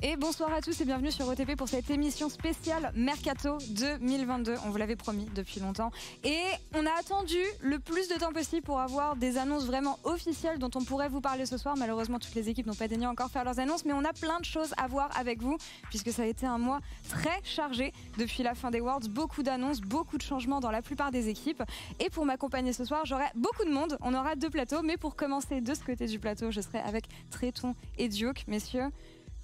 Et bonsoir à tous et bienvenue sur OTP pour cette émission spéciale Mercato 2022. On vous l'avait promis depuis longtemps. Et on a attendu le plus de temps possible pour avoir des annonces vraiment officielles dont on pourrait vous parler ce soir. Malheureusement, toutes les équipes n'ont pas daigné encore faire leurs annonces, mais on a plein de choses à voir avec vous puisque ça a été un mois très chargé depuis la fin des Worlds. Beaucoup d'annonces, beaucoup de changements dans la plupart des équipes. Et pour m'accompagner ce soir, j'aurai beaucoup de monde. On aura deux plateaux, mais pour commencer de ce côté du plateau, je serai avec Tréton et Duke. Messieurs,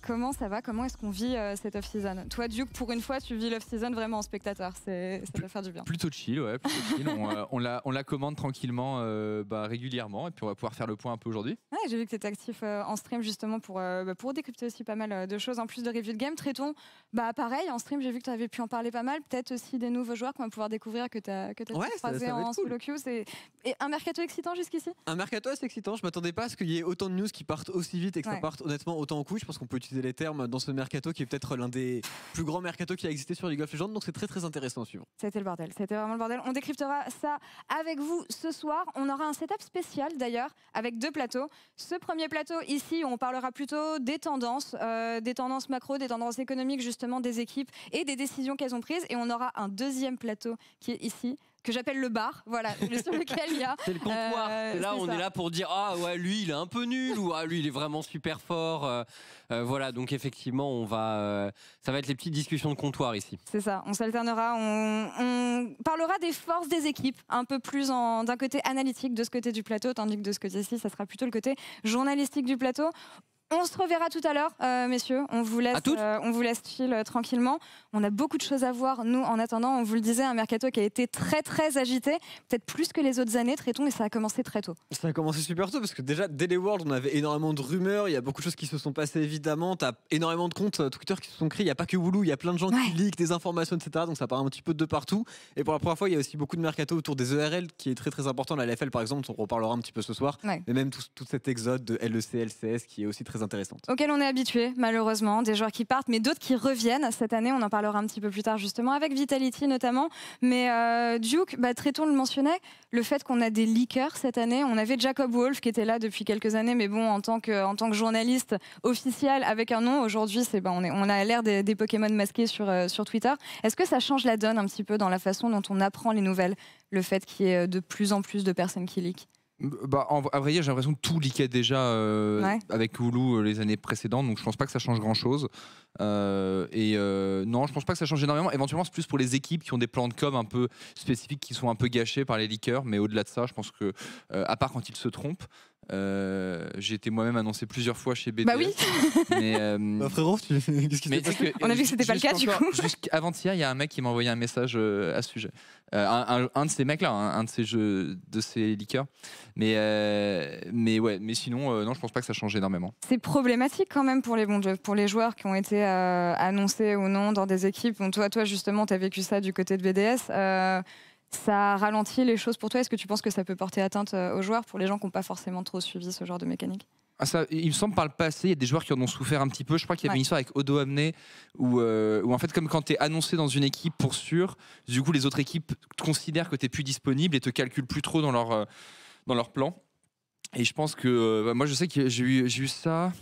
Comment ça va Comment est-ce qu'on vit euh, cette off-season Toi, Duke, pour une fois, tu vis l'off-season vraiment en spectateur. C'est, ça doit faire du bien. Plutôt chill, ouais. Euh, on, la, commande tranquillement euh, bah, régulièrement et puis on va pouvoir faire le point un peu aujourd'hui. j'ai vu que tu étais actif en stream justement pour, bah, pour décrypter aussi pas mal de choses en plus de review de game. Traitons, bah, pareil, en stream, j'ai vu que tu avais pu en parler pas mal. Peut-être aussi des nouveaux joueurs qu'on va pouvoir découvrir que tu as, que en solo queue. Et un mercato excitant jusqu'ici Un mercato assez excitant. Je m'attendais pas à ce qu'il y ait autant de news qui partent aussi vite et que ça parte honnêtement autant en couille. Je pense qu'on peut les termes dans ce mercato qui est peut-être l'un des plus grands mercato qui a existé sur League of Legends. Donc c'est très très intéressant à suivre. C'était le bordel, c'était vraiment le bordel. On décryptera ça avec vous ce soir. On aura un setup spécial d'ailleurs avec deux plateaux. Ce premier plateau ici, on parlera plutôt des tendances, euh, des tendances macro, des tendances économiques justement des équipes et des décisions qu'elles ont prises. Et on aura un deuxième plateau qui est ici que j'appelle le bar, voilà, sur lequel il y a. C'est le comptoir. Euh, là, on est là pour dire ah ouais, lui il est un peu nul ou ah lui il est vraiment super fort. Euh, euh, voilà, donc effectivement, on va, ça va être les petites discussions de comptoir ici. C'est ça. On s'alternera, on, on, parlera des forces des équipes, un peu plus d'un côté analytique de ce côté du plateau, tandis que de ce côté-ci, ça sera plutôt le côté journalistique du plateau. On se reverra tout à l'heure, euh, messieurs. On vous laisse, euh, on vous laisse euh, tranquillement. On a beaucoup de choses à voir. Nous, en attendant, on vous le disait, un mercato qui a été très très agité, peut-être plus que les autres années, traitons, et ça a commencé très tôt. Ça a commencé super tôt parce que déjà dès les Worlds, on avait énormément de rumeurs. Il y a beaucoup de choses qui se sont passées évidemment. tu as énormément de comptes Twitter qui se sont créés. Il n'y a pas que Woulou, il y a plein de gens qui liquent des informations, etc. Donc ça part un petit peu de partout. Et pour la première fois, il y a aussi beaucoup de mercato autour des ERL qui est très très important. La LFL par exemple, on reparlera un petit peu ce soir. Mais même tout, cet exode de LEC, LCS qui est aussi très intéressantes. Auxquelles on est habitué, malheureusement, des joueurs qui partent, mais d'autres qui reviennent. Cette année, on en parlera un petit peu plus tard, justement, avec Vitality notamment. Mais euh, Duke, bah, on le mentionnait, le fait qu'on a des leakers cette année. On avait Jacob Wolf qui était là depuis quelques années, mais bon, en tant que, journaliste officiel avec un nom, aujourd'hui, c'est, bah, on, a l'air des, Pokémon masqués sur, euh, sur Twitter. Est-ce que ça change la donne un petit peu dans la façon dont on apprend les nouvelles, le fait qu'il y ait euh, de plus en plus de personnes qui leakent bah, en, vrai j'ai l'impression que tout liquait déjà euh, avec Hulu euh, les années précédentes, donc je pense pas que ça change grand chose. Euh, et non, je pense pas que ça change énormément. Éventuellement, c'est plus pour les équipes qui ont des plans de com un peu spécifiques qui sont un peu gâchés par les liqueurs, mais au-delà de ça, je pense que, à part quand ils se trompent, euh, j'ai été moi-même annoncé plusieurs fois chez BDS, Bah oui mais, frérot, qu'est-ce On a vu que c'était pas le cas du coup. Avant-hier, il y a un mec qui m'a envoyé un message euh, à ce sujet. Euh, un, de ces mecs-là, hein, un, de ces jeux, de ces liqueurs. Mais, mais, ouais, mais sinon, non, je pense pas que ça change énormément. C'est problématique quand même pour les, bons jeux, pour les joueurs qui ont été annoncés ou non dans des équipes. toi, toi justement, tu as vécu ça du côté de BDS ça ralentit les choses pour toi Est-ce que tu penses que ça peut porter atteinte euh, aux joueurs pour les gens qui n'ont pas forcément trop suivi ce genre de mécanique ah, ça, il me semble par le passé, il y a des joueurs qui en ont souffert un petit peu. Je crois qu'il y avait une histoire avec Odo Amné euh, où, en fait, comme quand tu es annoncé dans une équipe pour sûr, du coup, les autres équipes considèrent que tu n'es plus disponible et te calculent plus trop dans leur, euh, dans leur plan. Et je pense que. Bah, moi, je sais que j'ai eu, eu ça.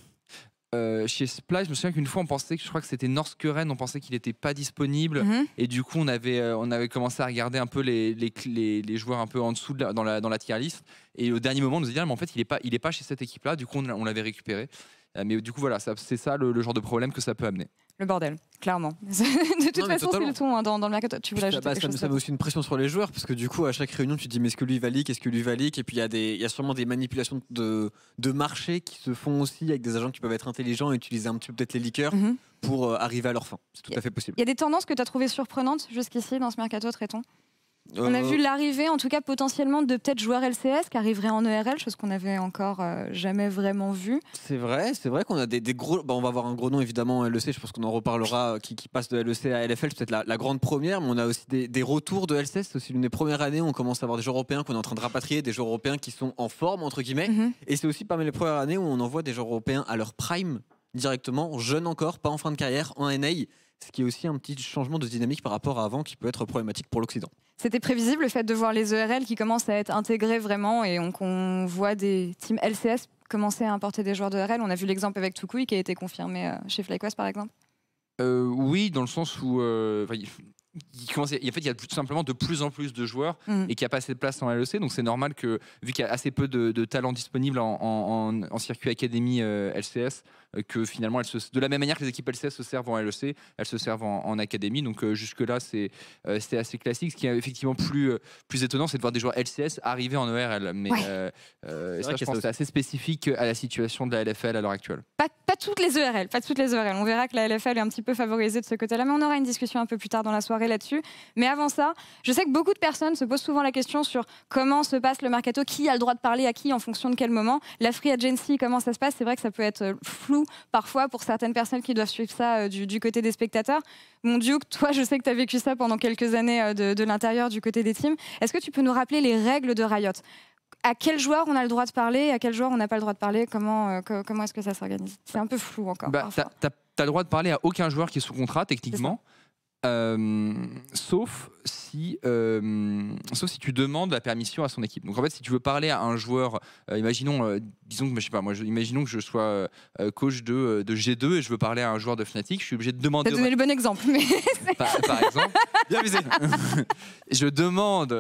Euh, chez Splash, je me souviens qu'une fois on pensait que je crois que c'était Keren, on pensait qu'il n'était pas disponible mhm. et du coup on avait euh, on avait commencé à regarder un peu les, les, joueurs un peu en dessous dans la dans tier list et au dernier moment on nous a dit ah, mais en fait il n'est pas il est pas chez cette équipe là du coup on l'avait récupéré euh, mais du coup, voilà, c'est ça le, genre de problème que ça peut amener le bordel, clairement. de toute façon, c'est le ton hein, dans, le mercato. Tu voulais ajouter bah, ça, met aussi une pression sur les joueurs parce que du coup, à chaque réunion, tu te dis mais est-ce que lui va leak, est-ce que lui va Et puis il y, a y a sûrement des manipulations de, de marché qui se font aussi avec des agents qui peuvent être intelligents et utiliser un petit peu peut-être les liqueurs mhm. pour euh, arriver à leur fin. C'est tout à fait possible. Il y a des tendances que tu as trouvées surprenantes jusqu'ici dans ce mercato, traitons on a euh, vu l'arrivée, en tout cas potentiellement, de peut-être joueurs LCS qui arriveraient en ERL, chose qu'on n'avait encore euh, jamais vraiment vue. C'est vrai, c'est vrai qu'on a des, gros. Bah, on va avoir un gros nom évidemment LEC, je pense qu'on en reparlera, euh, qui, passe de LEC à LFL, c'est peut-être la, grande première, mais on a aussi des, retours de LCS. C'est aussi l'une des premières années où on commence à avoir des joueurs européens qu'on est en train de rapatrier, des joueurs européens qui sont en forme, entre guillemets. Mhm. Et c'est aussi parmi les premières années où on envoie des joueurs européens à leur prime directement, jeunes encore, pas en fin de carrière, en NA ce qui est aussi un petit changement de dynamique par rapport à avant qui peut être problématique pour l'Occident. C'était prévisible le fait de voir les ERL qui commencent à être intégrés vraiment et on, voit des teams LCS commencer à importer des joueurs de e RL. On a vu l'exemple avec Tukui qui a été confirmé euh, chez FlyQuest par exemple. Euh, oui, dans le sens où euh, il, en fait, il y a tout simplement de plus en plus de joueurs mm. et qu'il n'y a pas assez de place en LEC. Donc c'est normal que, vu qu'il y a assez peu de, talents disponibles en, circuit académie LCS, que finalement, de la même manière que les équipes LCS se servent en LEC, elles se servent en, académie. Donc euh, jusque-là, c'est euh, c'était assez classique. Ce qui est effectivement plus, euh, plus étonnant, c'est de voir des joueurs LCS arriver en ERL. Mais ça, je pense c'est assez spécifique à la situation de la LFL à l'heure actuelle. Pas, pas, toutes les ERL, pas toutes les ERL. On verra que la LFL est un petit peu favorisée de ce côté-là, mais on aura une discussion un peu plus tard dans la soirée là-dessus. Mais avant ça, je sais que beaucoup de personnes se posent souvent la question sur comment se passe le mercato, qui a le droit de parler à qui en fonction de quel moment. La free agency, comment ça se passe C'est vrai que ça peut être flou parfois pour certaines personnes qui doivent suivre ça euh, du, côté des spectateurs. Mon Dieu, toi, je sais que tu as vécu ça pendant quelques années euh, de, l'intérieur du côté des teams. Est-ce que tu peux nous rappeler les règles de Riot à quel joueur on a le droit de parler, à quel joueur on n'a pas le droit de parler, comment, euh, comment est-ce que ça s'organise C'est un peu flou encore. Bah, tu as le droit de parler à aucun joueur qui est sous contrat, techniquement. Euh, sauf, si, euh, sauf si tu demandes la permission à son équipe. Donc en fait, si tu veux parler à un joueur, euh, imaginons, disons que je sais pas, moi, imaginons que je sois coach de, de, G2 et je veux parler à un joueur de Fnatic, je suis obligé de demander. as donné le bon exemple, par, exemple, bien je demande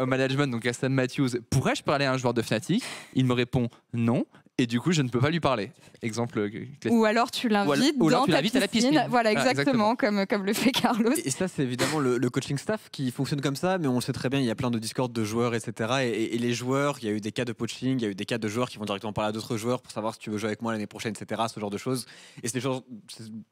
au management, donc à Stan Matthews, pourrais-je parler à un joueur de Fnatic Il me répond non et du coup je ne peux pas lui parler. Exemple euh, Ou alors tu l'invites dans tu ta À la piscine. Voilà, exactement, Comme, comme le fait Carlos. Et ça c'est évidemment le, coaching staff qui fonctionne comme ça, mais on le sait très bien, il y a plein de discords de joueurs, etc. Et, les joueurs, il y a eu des cas de poaching, il y a eu des cas de joueurs qui vont directement parler à d'autres joueurs pour savoir si tu veux jouer avec moi l'année prochaine, etc. Ce genre de choses. Et c'est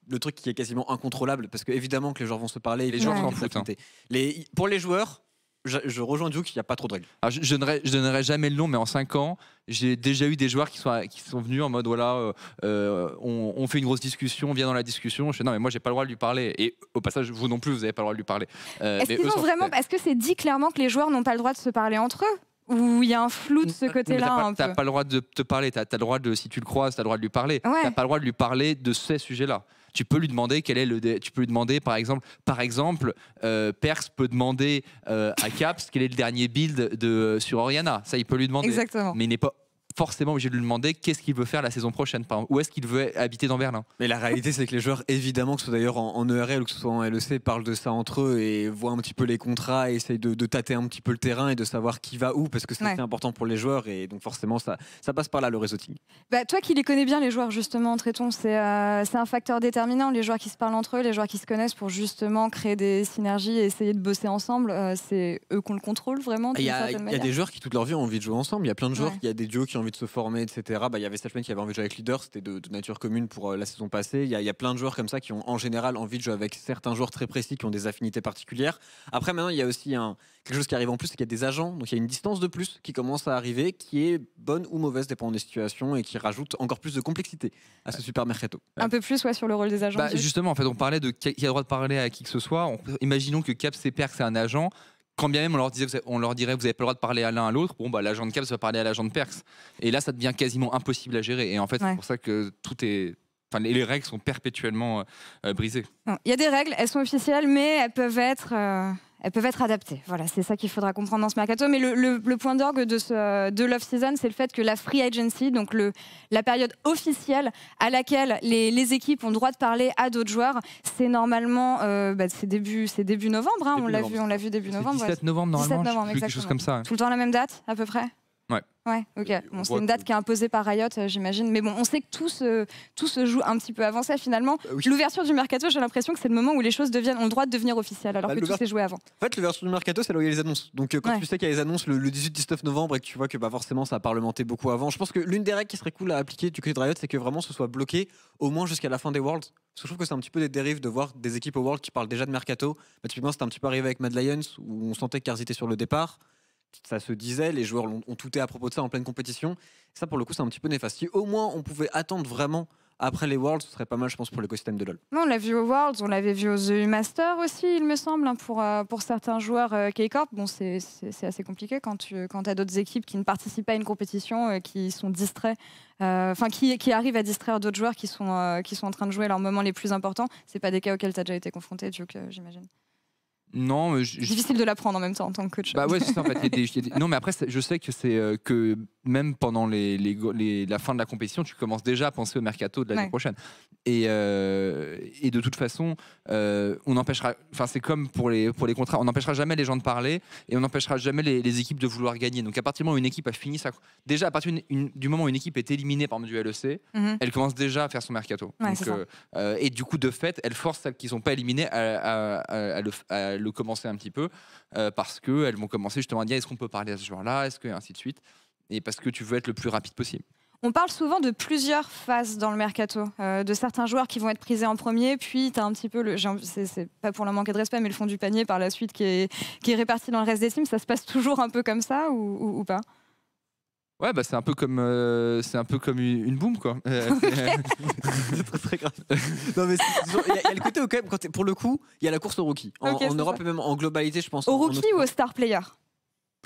le truc qui est quasiment incontrôlable parce qu'évidemment que les joueurs vont se parler, et les joueurs vont s'en foutent. Hein. Les, pour les joueurs, je, je rejoins coup qu'il n'y a pas trop de règles. je, je, donnerai, jamais le nom, mais en 5 ans, j'ai déjà eu des joueurs qui sont, qui sont venus en mode voilà, euh, euh, on, fait une grosse discussion, on vient dans la discussion. Je fais non, mais moi, j'ai pas le droit de lui parler. Et au passage, vous non plus, vous n'avez pas le droit de lui parler. Euh, Est-ce qu'ils vraiment. Est-ce que c'est dit clairement que les joueurs n'ont pas le droit de se parler entre eux ou il y a un flou de ce côté-là. Tu n'as pas le droit de te parler, tu as, le droit de, si tu le croises, tu as le droit de lui parler. Tu n'as pas le droit de lui parler de ces sujets-là. Tu peux lui demander quel est le. Tu peux lui demander, par exemple, par exemple, euh, peut demander euh, à Caps quel est le dernier build de, sur Oriana. Ça, il peut lui demander. Exactement. Mais il n'est pas forcément obligé de lui demander qu'est-ce qu'il veut faire la saison prochaine, par où est-ce qu'il veut habiter dans Berlin. Mais la réalité, c'est que les joueurs, évidemment, que ce soit d'ailleurs en, ERL e ou que ce soit en LEC, parlent de ça entre eux et voient un petit peu les contrats et essayent de, tâter un petit peu le terrain et de savoir qui va où, parce que c'est important pour les joueurs et donc forcément, ça, ça passe par là le réseauting. Bah, toi qui les connais bien, les joueurs, justement, traitons, euh, c'est un facteur déterminant, les joueurs qui se parlent entre eux, les joueurs qui se connaissent pour justement créer des synergies et essayer de bosser ensemble, euh, c'est eux qu'on le contrôle vraiment. Ah, il y, a des joueurs qui toute leur vie ont envie de jouer ensemble, il y a plein de joueurs, il y a des duos qui ont envie de se former, etc. Bah, il y avait Sachman qui avait envie de jouer avec Leader, c'était de, nature commune pour euh, la saison passée. Il y, a, plein de joueurs comme ça qui ont en général envie de jouer avec certains joueurs très précis qui ont des affinités particulières. Après, maintenant, il y a aussi un, quelque chose qui arrive en plus, c'est qu'il y a des agents, donc il y a une distance de plus qui commence à arriver, qui est bonne ou mauvaise, dépendant des situations, et qui rajoute encore plus de complexité à ce super mercato. Un peu plus ouais, sur le rôle des agents. Bah, justement, en fait, on parlait de qui a le droit de parler à qui que ce soit. imaginons que Cap Perk, c'est un agent quand bien même on leur, disait, on leur dirait vous n'avez pas le droit de parler à l'un à l'autre, bon, bah, l'agent de Caps va parler à l'agent de Perks. Et là, ça devient quasiment impossible à gérer. Et en fait, c'est pour ça que tout est. Enfin, les règles sont perpétuellement euh, brisées. Il y a des règles, elles sont officielles, mais elles peuvent être. Euh, elles peuvent être adaptées. Voilà, c'est ça qu'il faudra comprendre dans ce mercato. Mais le, point d'orgue de, ce, de Season, c'est le fait que la free agency, donc le, la période officielle à laquelle les, équipes ont droit de parler à d'autres joueurs, c'est normalement euh, bah, début, c'est début novembre. Hein, on l'a vu, on l'a vu début novembre. 17 novembre normalement. 17 novembre, quelque chose comme ça. Tout le temps la même date à peu près. Ouais. Ouais, ok. c'est une date qui est imposée par Riot, euh, j'imagine. Mais bon, on sait que tout se, tout se joue un petit peu avant ça, finalement. Bah l'ouverture du mercato, j'ai l'impression que c'est le moment où les choses deviennent, ont le droit de devenir officielles, alors bah, que tout s'est joué avant. En fait, l'ouverture du mercato, c'est là où il y a les annonces. Donc, euh, quand tu sais qu'il y a les annonces le, 18-19 novembre et que tu vois que bah, forcément ça a parlementé beaucoup avant, je pense que l'une des règles qui serait cool à appliquer du côté de Riot, c'est que vraiment ce soit bloqué au moins jusqu'à la fin des Worlds. Parce que je trouve que c'est un petit peu des dérives de voir des équipes au World qui parlent déjà de mercato. Bah, typiquement, c'était un petit peu arrivé avec Mad Lions où on sentait qu'ils était sur le départ ça se disait, les joueurs ont, tout touté à propos de ça en pleine compétition. Ça, pour le coup, c'est un petit peu néfaste. Si au moins on pouvait attendre vraiment après les Worlds, ce serait pas mal, je pense, pour l'écosystème de LoL. On l'a vu aux Worlds, on l'avait vu aux EU Masters aussi, il me semble, hein, pour, euh, pour certains joueurs euh, K-Corp. Bon, c'est assez compliqué quand tu quand as d'autres équipes qui ne participent pas à une compétition, euh, qui sont distraits, enfin, qui, qui, arrivent à distraire d'autres joueurs qui sont, qui sont en train de jouer leurs moments les plus importants. C'est pas des cas auxquels tu as déjà été confronté, Duke, j'imagine. Non, difficile de l'apprendre en même temps en tant que coach. c'est Non, mais après, je sais que c'est euh, que même pendant les, la fin de la compétition, tu commences déjà à penser au mercato de l'année prochaine. Et, euh, et, de toute façon, euh, on empêchera. Enfin, c'est comme pour les pour les contrats, on n'empêchera jamais les gens de parler et on n'empêchera jamais les, équipes de vouloir gagner. Donc à partir du moment où une équipe a fini sa, déjà à partir du moment où une équipe est éliminée par le du LEC, elle commence déjà à faire son mercato. et du coup, de fait, elle force celles qui sont pas éliminées à, le, le le commencer un petit peu euh, parce qu'elles vont commencer justement à dire est-ce qu'on peut parler à ce joueur-là, est-ce que, et ainsi de suite. Et parce que tu veux être le plus rapide possible. On parle souvent de plusieurs phases dans le mercato, euh, de certains joueurs qui vont être prisés en premier, puis tu as un petit peu le. C'est pas pour le manquer de respect, mais le fond du panier par la suite qui est, qui est réparti dans le reste des teams. Ça se passe toujours un peu comme ça ou, ou pas Ouais, bah c'est un peu comme euh, c'est un peu comme une boom quoi. c'est très, très grave. non mais il y, a le côté quand même pour le coup, il y a la course au rookie. En, Europe et même en globalité, je pense. Au rookie ou au star player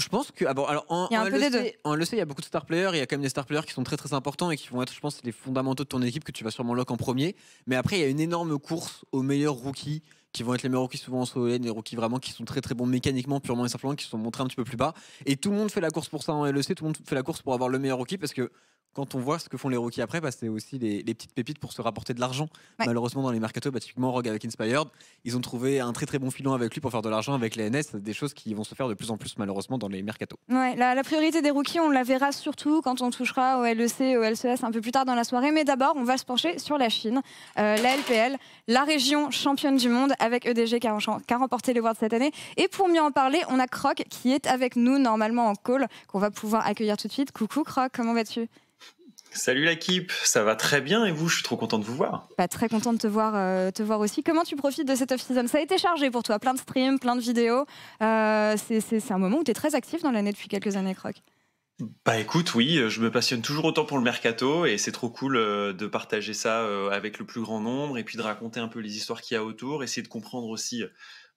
je pense que ah, alors il y a e e il y a beaucoup de star players, il y a quand même des star players qui sont très très importants et qui vont être je pense les fondamentaux de ton équipe que tu vas sûrement lock en premier, mais après il y a une énorme course aux meilleurs rookies qui vont être les meilleurs rookies souvent en solo lane, les rookies vraiment qui sont très très bons mécaniquement, purement et simplement, qui sont montrés un petit peu plus bas. Et tout le monde fait la course pour ça en hein. LEC, tout le monde fait la course pour avoir le meilleur rookie parce que quand on voit ce que font les rookies après, bah, c'est aussi les, petites pépites pour se rapporter de l'argent. Malheureusement, dans les mercatos, bah, typiquement Rogue avec Inspired, ils ont trouvé un très très bon filon avec lui pour faire de l'argent avec les NS, des choses qui vont se faire de plus en plus malheureusement dans les mercatos Ouais, la, priorité des rookies, on la verra surtout quand on touchera au LEC, au LCS un peu plus tard dans la soirée. Mais d'abord, on va se pencher sur la Chine, euh, la LPL, la région championne du monde avec EDG qui a, qui a remporté les Worlds cette année. Et pour mieux en parler, on a Croc qui est avec nous normalement en call, qu'on va pouvoir accueillir tout de suite. Coucou Croc, comment vas-tu Salut l'équipe, ça va très bien et vous Je suis trop content de vous voir. Pas bah, très content de te voir, euh, te voir aussi. Comment tu profites de cette off-season Ça a été chargé pour toi, plein de streams, plein de vidéos. Euh, c'est un moment où tu es très actif dans l'année depuis quelques années, Croc. Bah écoute, oui, euh, je me passionne toujours autant pour le mercato et c'est trop cool de partager ça avec le plus grand nombre et puis de raconter un peu les histoires qu'il y a autour, essayer de comprendre aussi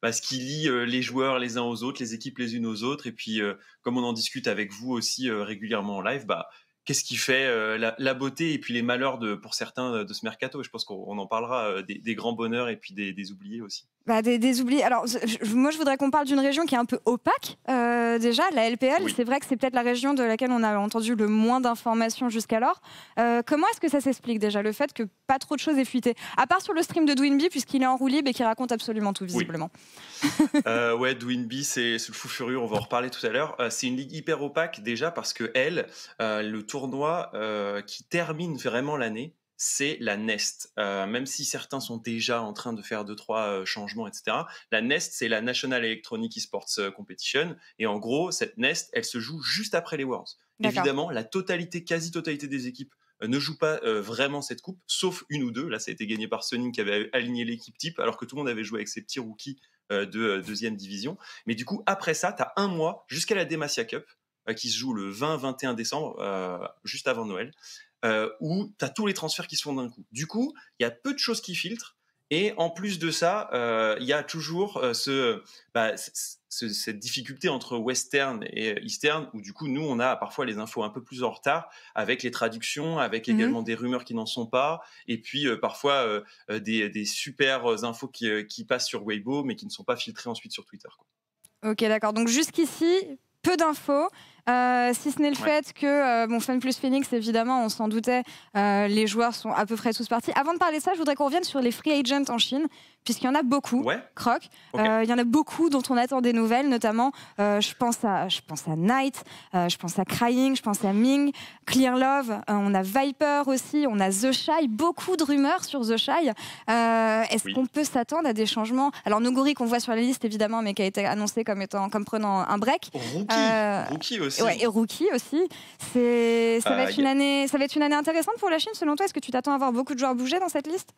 bah, ce qui lie les joueurs les uns aux autres, les équipes les unes aux autres et puis comme on en discute avec vous aussi régulièrement en live, bah qu'est-ce qui fait euh, la, beauté et puis les malheurs de, pour certains euh, de ce mercato. Je pense qu'on en parlera euh, des, grands bonheurs et puis des oubliés aussi bah, des, des, oublis. Alors, moi, je voudrais qu'on parle d'une région qui est un peu opaque. Euh, déjà, la LPL, c'est vrai que c'est peut-être la région de laquelle on a entendu le moins d'informations jusqu'alors. Euh, comment est-ce que ça s'explique déjà, le fait que pas trop de choses aient fuité À part sur le stream de Dwinby, puisqu'il est en roue libre et qui raconte absolument tout, visiblement. Oui. Euh, ouais, Dwinby, c'est le fou furieux, on va en reparler tout à l'heure. c'est une ligue hyper opaque, déjà, parce que elle, le tournoi qui termine vraiment l'année, c'est la Nest. Euh, même si certains sont déjà en train de faire deux, trois euh, changements, etc., la Nest, c'est la National Electronic Esports euh, Competition. Et en gros, cette Nest, elle se joue juste après les Worlds. Évidemment, la totalité, quasi-totalité des équipes ne joue pas vraiment cette coupe, sauf une ou deux. Là, ça a été gagné par Sunning qui avait aligné l'équipe type, alors que tout le monde avait joué avec ses petits rookies de deuxième division. Mais du coup, après ça, tu as un mois jusqu'à la Demacia Cup, qui se joue le 20-21 décembre, juste avant Noël. Euh, où tu as tous les transferts qui se font d'un coup. Du coup, il y a peu de choses qui filtrent. Et en plus de ça, euh, il y a toujours euh, bah, ce, cette difficulté entre western et eastern, où du coup, nous, on a parfois les infos un peu plus en retard, avec les traductions, avec mhm. également des rumeurs qui n'en sont pas, et puis parfois des, des, super infos qui, passent sur Weibo, mais qui ne sont pas filtrées ensuite sur Twitter. Ok, d'accord. Donc jusqu'ici, peu d'infos. Euh, si ce n'est le fait que, bon, euh, Fan plus Phoenix, évidemment, on s'en doutait, euh, les joueurs sont à peu près tous partis. Avant de parler de ça, je voudrais qu'on revienne sur les free agents en Chine, puisqu'il y en a beaucoup, Croc. il y en a beaucoup dont on attend des nouvelles, notamment, je, pense à, je pense à Knight, je pense à Crying, je pense à Ming, Clear Love, on a Viper aussi, on a The Shy, beaucoup de rumeurs sur The Shy. Est-ce qu'on peut s'attendre à des changements Alors, Noguri, qu'on voit sur la liste, évidemment, mais qui a été annoncé comme, étant, comme prenant un break. Rookie aussi et rookie aussi. C'est, ça, ah, va être une année, ça va être une année intéressante pour la Chine, selon toi. Est-ce que tu t'attends à avoir beaucoup de joueurs bouger dans cette liste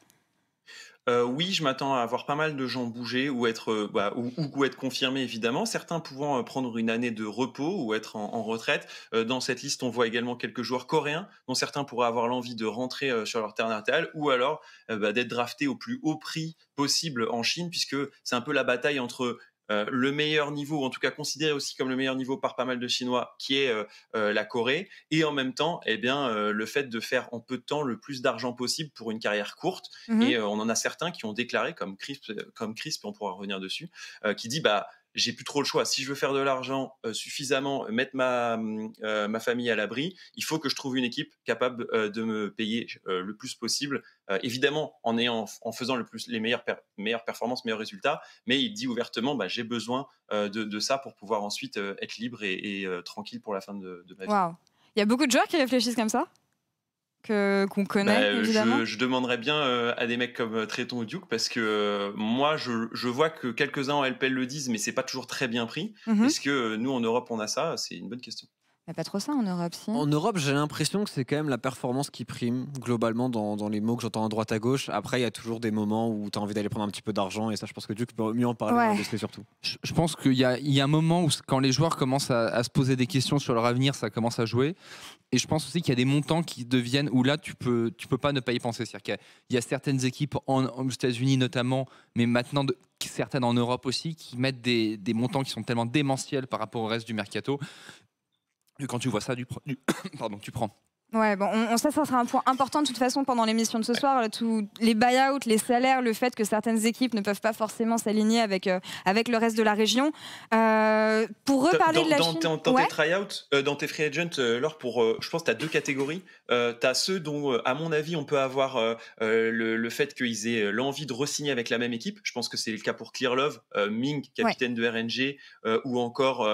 euh, oui, je m'attends à avoir pas mal de gens bouger ou être, euh, bah, ou, être confirmés évidemment. Certains pouvant euh, prendre une année de repos ou être en, retraite. dans cette liste, on voit également quelques joueurs coréens dont certains pourraient avoir l'envie de rentrer sur leur terre natale ou alors bah, d'être draftés au plus haut prix possible en Chine puisque c'est un peu la bataille entre euh, le meilleur niveau, en tout cas considéré aussi comme le meilleur niveau par pas mal de Chinois, qui est euh, euh, la Corée, et en même temps, eh bien, le fait de faire en peu de temps le plus d'argent possible pour une carrière courte. Mmh et on en a certains qui ont déclaré, comme Crisp, comme Crisp, on pourra revenir dessus, qui dit bah j'ai plus trop le choix. Si je veux faire de l'argent euh, suffisamment, euh, mettre ma, hum, euh, ma famille à l'abri, il faut que je trouve une équipe capable de me payer le plus possible. évidemment, en, en faisant le plus, les meilleures, meilleures performances, meilleurs résultats, mais il dit ouvertement bah, j'ai besoin de, ça pour pouvoir ensuite être libre et, tranquille pour la fin de, de ma vie. Il y a beaucoup de joueurs qui réfléchissent comme ça qu'on connaît bah, euh, Je, demanderais bien euh, à des mecs comme euh, Tréton ou Duke parce que moi je, vois que quelques-uns en LPL le disent mais c'est pas toujours très bien pris. Mhm. Est-ce que nous en Europe on a ça C'est une bonne question. Mais pas trop ça en Europe, En Europe, j'ai l'impression que c'est quand même la performance qui prime, globalement, dans, dans les mots que j'entends à droite à gauche. Après, il y a toujours des moments où tu as envie d'aller prendre un petit peu d'argent, et ça, je pense que Duc peut mieux en parler, ouais. surtout. Je, pense qu'il y a, y a, un moment où, quand les joueurs commencent à, se poser des questions sur leur avenir, ça commence à jouer. Et je pense aussi qu'il y a des montants qui deviennent où là, tu peux, tu peux pas ne pas y penser. cest qu'il y, a certaines équipes, en, aux États-Unis notamment, mais maintenant de, certaines en Europe aussi, qui mettent des, des montants qui sont tellement démentiels par rapport au reste du mercato quand tu vois ça, du, du pardon, tu prends Ouais, bon, on, sait ça, ça sera un point important de toute façon pendant l'émission de ce soir. les buy-outs, les salaires, le fait que certaines équipes ne peuvent pas forcément s'aligner avec, euh, avec le reste de la région. Euh, pour reparler de la dans, Chine... Dans, tes try-out, euh, dans tes free agents, pour, je pense que tu as deux catégories. tu as ceux dont, à mon avis, on peut avoir le, fait qu'ils aient l'envie de re-signer avec la même équipe. Je pense que c'est le cas pour Clearlove, Ming, capitaine de RNG, ou encore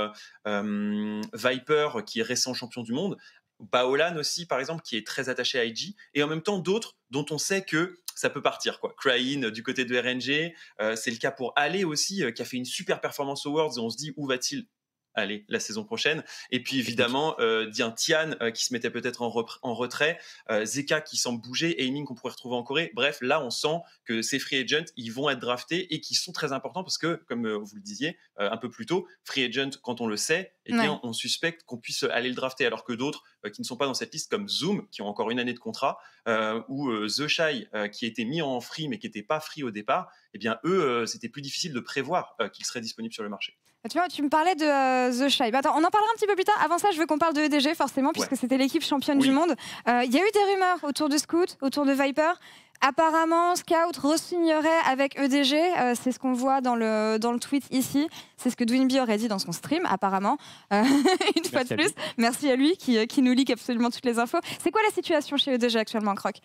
Viper, qui est récent champion du monde. Baolan aussi, par exemple, qui est très attaché à IG, et en même temps d'autres dont on sait que ça peut partir. Quoi. Euh, du côté de RNG, euh, c'est le cas pour Ale aussi, euh, qui a fait une super performance Worlds et on se dit où va-t-il aller la saison prochaine. Et puis évidemment, euh, Tian euh, qui se mettait peut-être en, retrait, euh, Zeka qui semble bouger, Aiming qu'on pourrait retrouver en Corée. Bref, là, on sent que ces free agents, ils vont être draftés et qui sont très importants parce que, comme euh, vous le disiez un peu plus tôt, free agent, quand on le sait, et eh bien, on suspecte qu'on puisse aller le drafter, alors que d'autres qui ne sont pas dans cette liste, comme Zoom, qui ont encore une année de contrat, ou The Shy, qui était mis en free mais qui n'était pas free au départ, eh bien, eux, c'était plus difficile de prévoir qu'ils seraient disponibles sur le marché. Ah, tu tu me parlais de euh, The Shy. attends, on en parlera un petit peu plus tard. Avant ça, je veux qu'on parle de EDG, forcément, puisque c'était l'équipe championne du monde. Euh, il y a eu des rumeurs autour de Scout, autour de Viper. Apparemment, Scout re-signerait avec EDG. Euh, c'est ce qu'on voit dans le, dans le tweet ici. C'est ce que Dwinby aurait dit dans son stream, apparemment. une fois de plus. Merci à lui qui, qui nous leak absolument toutes les infos. C'est quoi la situation chez EDG actuellement, Croc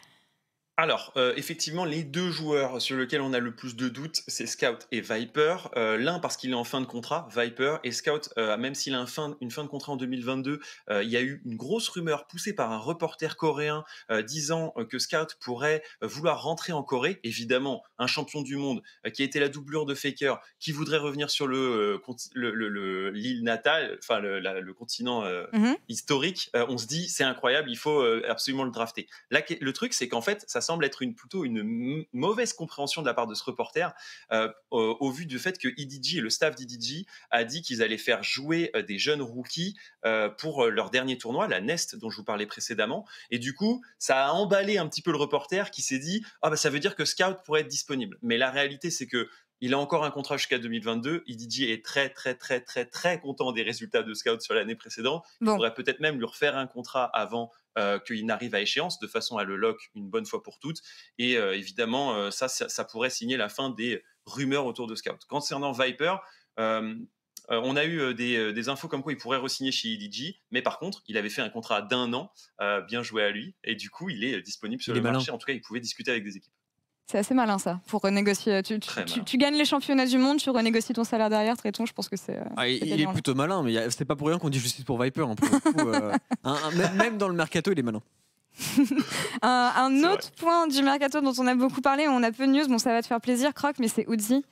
alors, euh, effectivement, les deux joueurs sur lesquels on a le plus de doutes, c'est Scout et Viper. Euh, l'un parce qu'il est en fin de contrat, Viper, et Scout, euh, même s'il a une fin de contrat en 2022, il y a eu une grosse rumeur poussée par un reporter coréen disant que Scout pourrait vouloir rentrer en Corée. Évidemment, un champion du monde qui a été la doublure de Faker, qui voudrait revenir sur le l'île natale, enfin le, continent mhm. historique, on se dit c'est incroyable, il faut absolument le drafter. le truc, c'est qu'en fait, ça semble être une, plutôt une mauvaise compréhension de la part de ce reporter euh, au, vu du fait que EDG et le staff d'EDG a dit qu'ils allaient faire jouer euh, des jeunes rookies euh, pour leur dernier tournoi, la Nest dont je vous parlais précédemment. Et du coup, ça a emballé un petit peu le reporter qui s'est dit ah bah, ça veut dire que Scout pourrait être disponible. Mais la réalité, c'est que il a encore un contrat jusqu'à 2022. Ididji est très, très, très, très, très content des résultats de scout sur l'année précédente. Il faudrait peut-être même lui refaire un contrat avant euh, qu'il n'arrive à échéance, de façon à le lock une bonne fois pour toutes. Et euh, évidemment, euh, ça, ça, pourrait signer la fin des rumeurs autour de scout. Concernant Viper, on a eu des, infos comme quoi il pourrait re-signer chez EDG, mais par contre, il avait fait un contrat d'un an, bien joué à lui, et du coup, il est disponible sur le marché. En tout cas, il pouvait discuter avec des équipes. C'est assez malin ça, pour renégocier. Euh, tu, tu, gagnes les championnats du monde, tu renégocies ton salaire derrière, Tréton, je pense que c'est... Euh, ah, il, est plutôt malin, mais c'est pas pour rien qu'on dit justice pour Viper. Hein, pour euh, même dans le mercato, il est malin. un, autre point du mercato dont on a beaucoup parlé, on a peu de news, bon ça va te faire plaisir, Croc, mais c'est Uzi.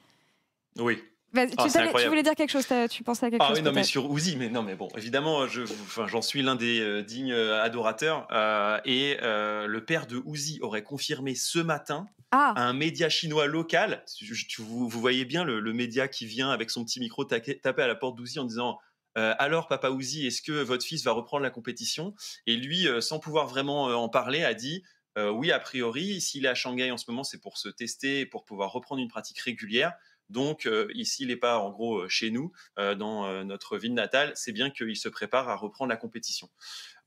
Oui. Ah, tu, tu, voulais dire quelque chose, tu pensais à quelque ah chose. Ah oui, non, mais sur Uzi, mais non, mais bon, évidemment, j'en suis l'un des euh, dignes euh, adorateurs. Euh, et le père de Uzi aurait confirmé ce matin à ah. un média chinois local. vous, voyez bien le, média qui vient avec son petit micro taper à la porte d'Uzi en disant alors papa Ouzi, est-ce que votre fils va reprendre la compétition Et lui, sans pouvoir vraiment en parler, a dit oui, a priori, s'il est à Shanghai en ce moment, c'est pour se tester, pour pouvoir reprendre une pratique régulière. Donc, euh, ici, il n'est pas en gros euh, chez nous, euh, dans notre ville natale. C'est bien qu'il se prépare à reprendre la compétition.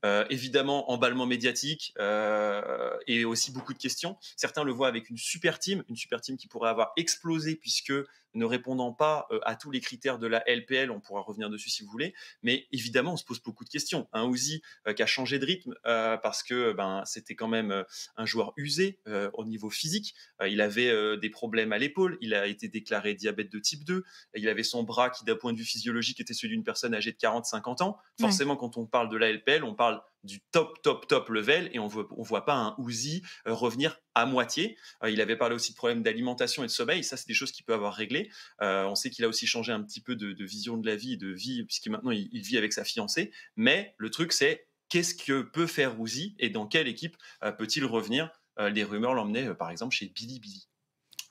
Euh, évidemment, emballement médiatique euh, et aussi beaucoup de questions. Certains le voient avec une super team, une super team qui pourrait avoir explosé puisque ne répondant pas euh, à tous les critères de la LPL, on pourra revenir dessus si vous voulez, mais évidemment, on se pose beaucoup de questions. Un Uzi qui a changé de rythme parce que ben, c'était quand même un joueur usé au niveau physique. il avait des problèmes à l'épaule, il a été déclaré diabète de type 2, il avait son bras qui, d'un point de vue physiologique, était celui d'une personne âgée de 40-50 ans. Forcément, quand on parle de la LPL, on parle du top, top, top level et on voit, voit pas un Ouzi euh, revenir à moitié. Euh, il avait parlé aussi de problèmes d'alimentation et de sommeil. Ça, c'est des choses qu'il peut avoir réglées. Euh, on sait qu'il a aussi changé un petit peu de, vision de la vie, de vie, puisque maintenant il, vit avec sa fiancée. Mais le truc, c'est qu'est-ce que peut faire Ouzi et dans quelle équipe peut-il revenir Les rumeurs l'emmenaient par exemple chez Billy Billy.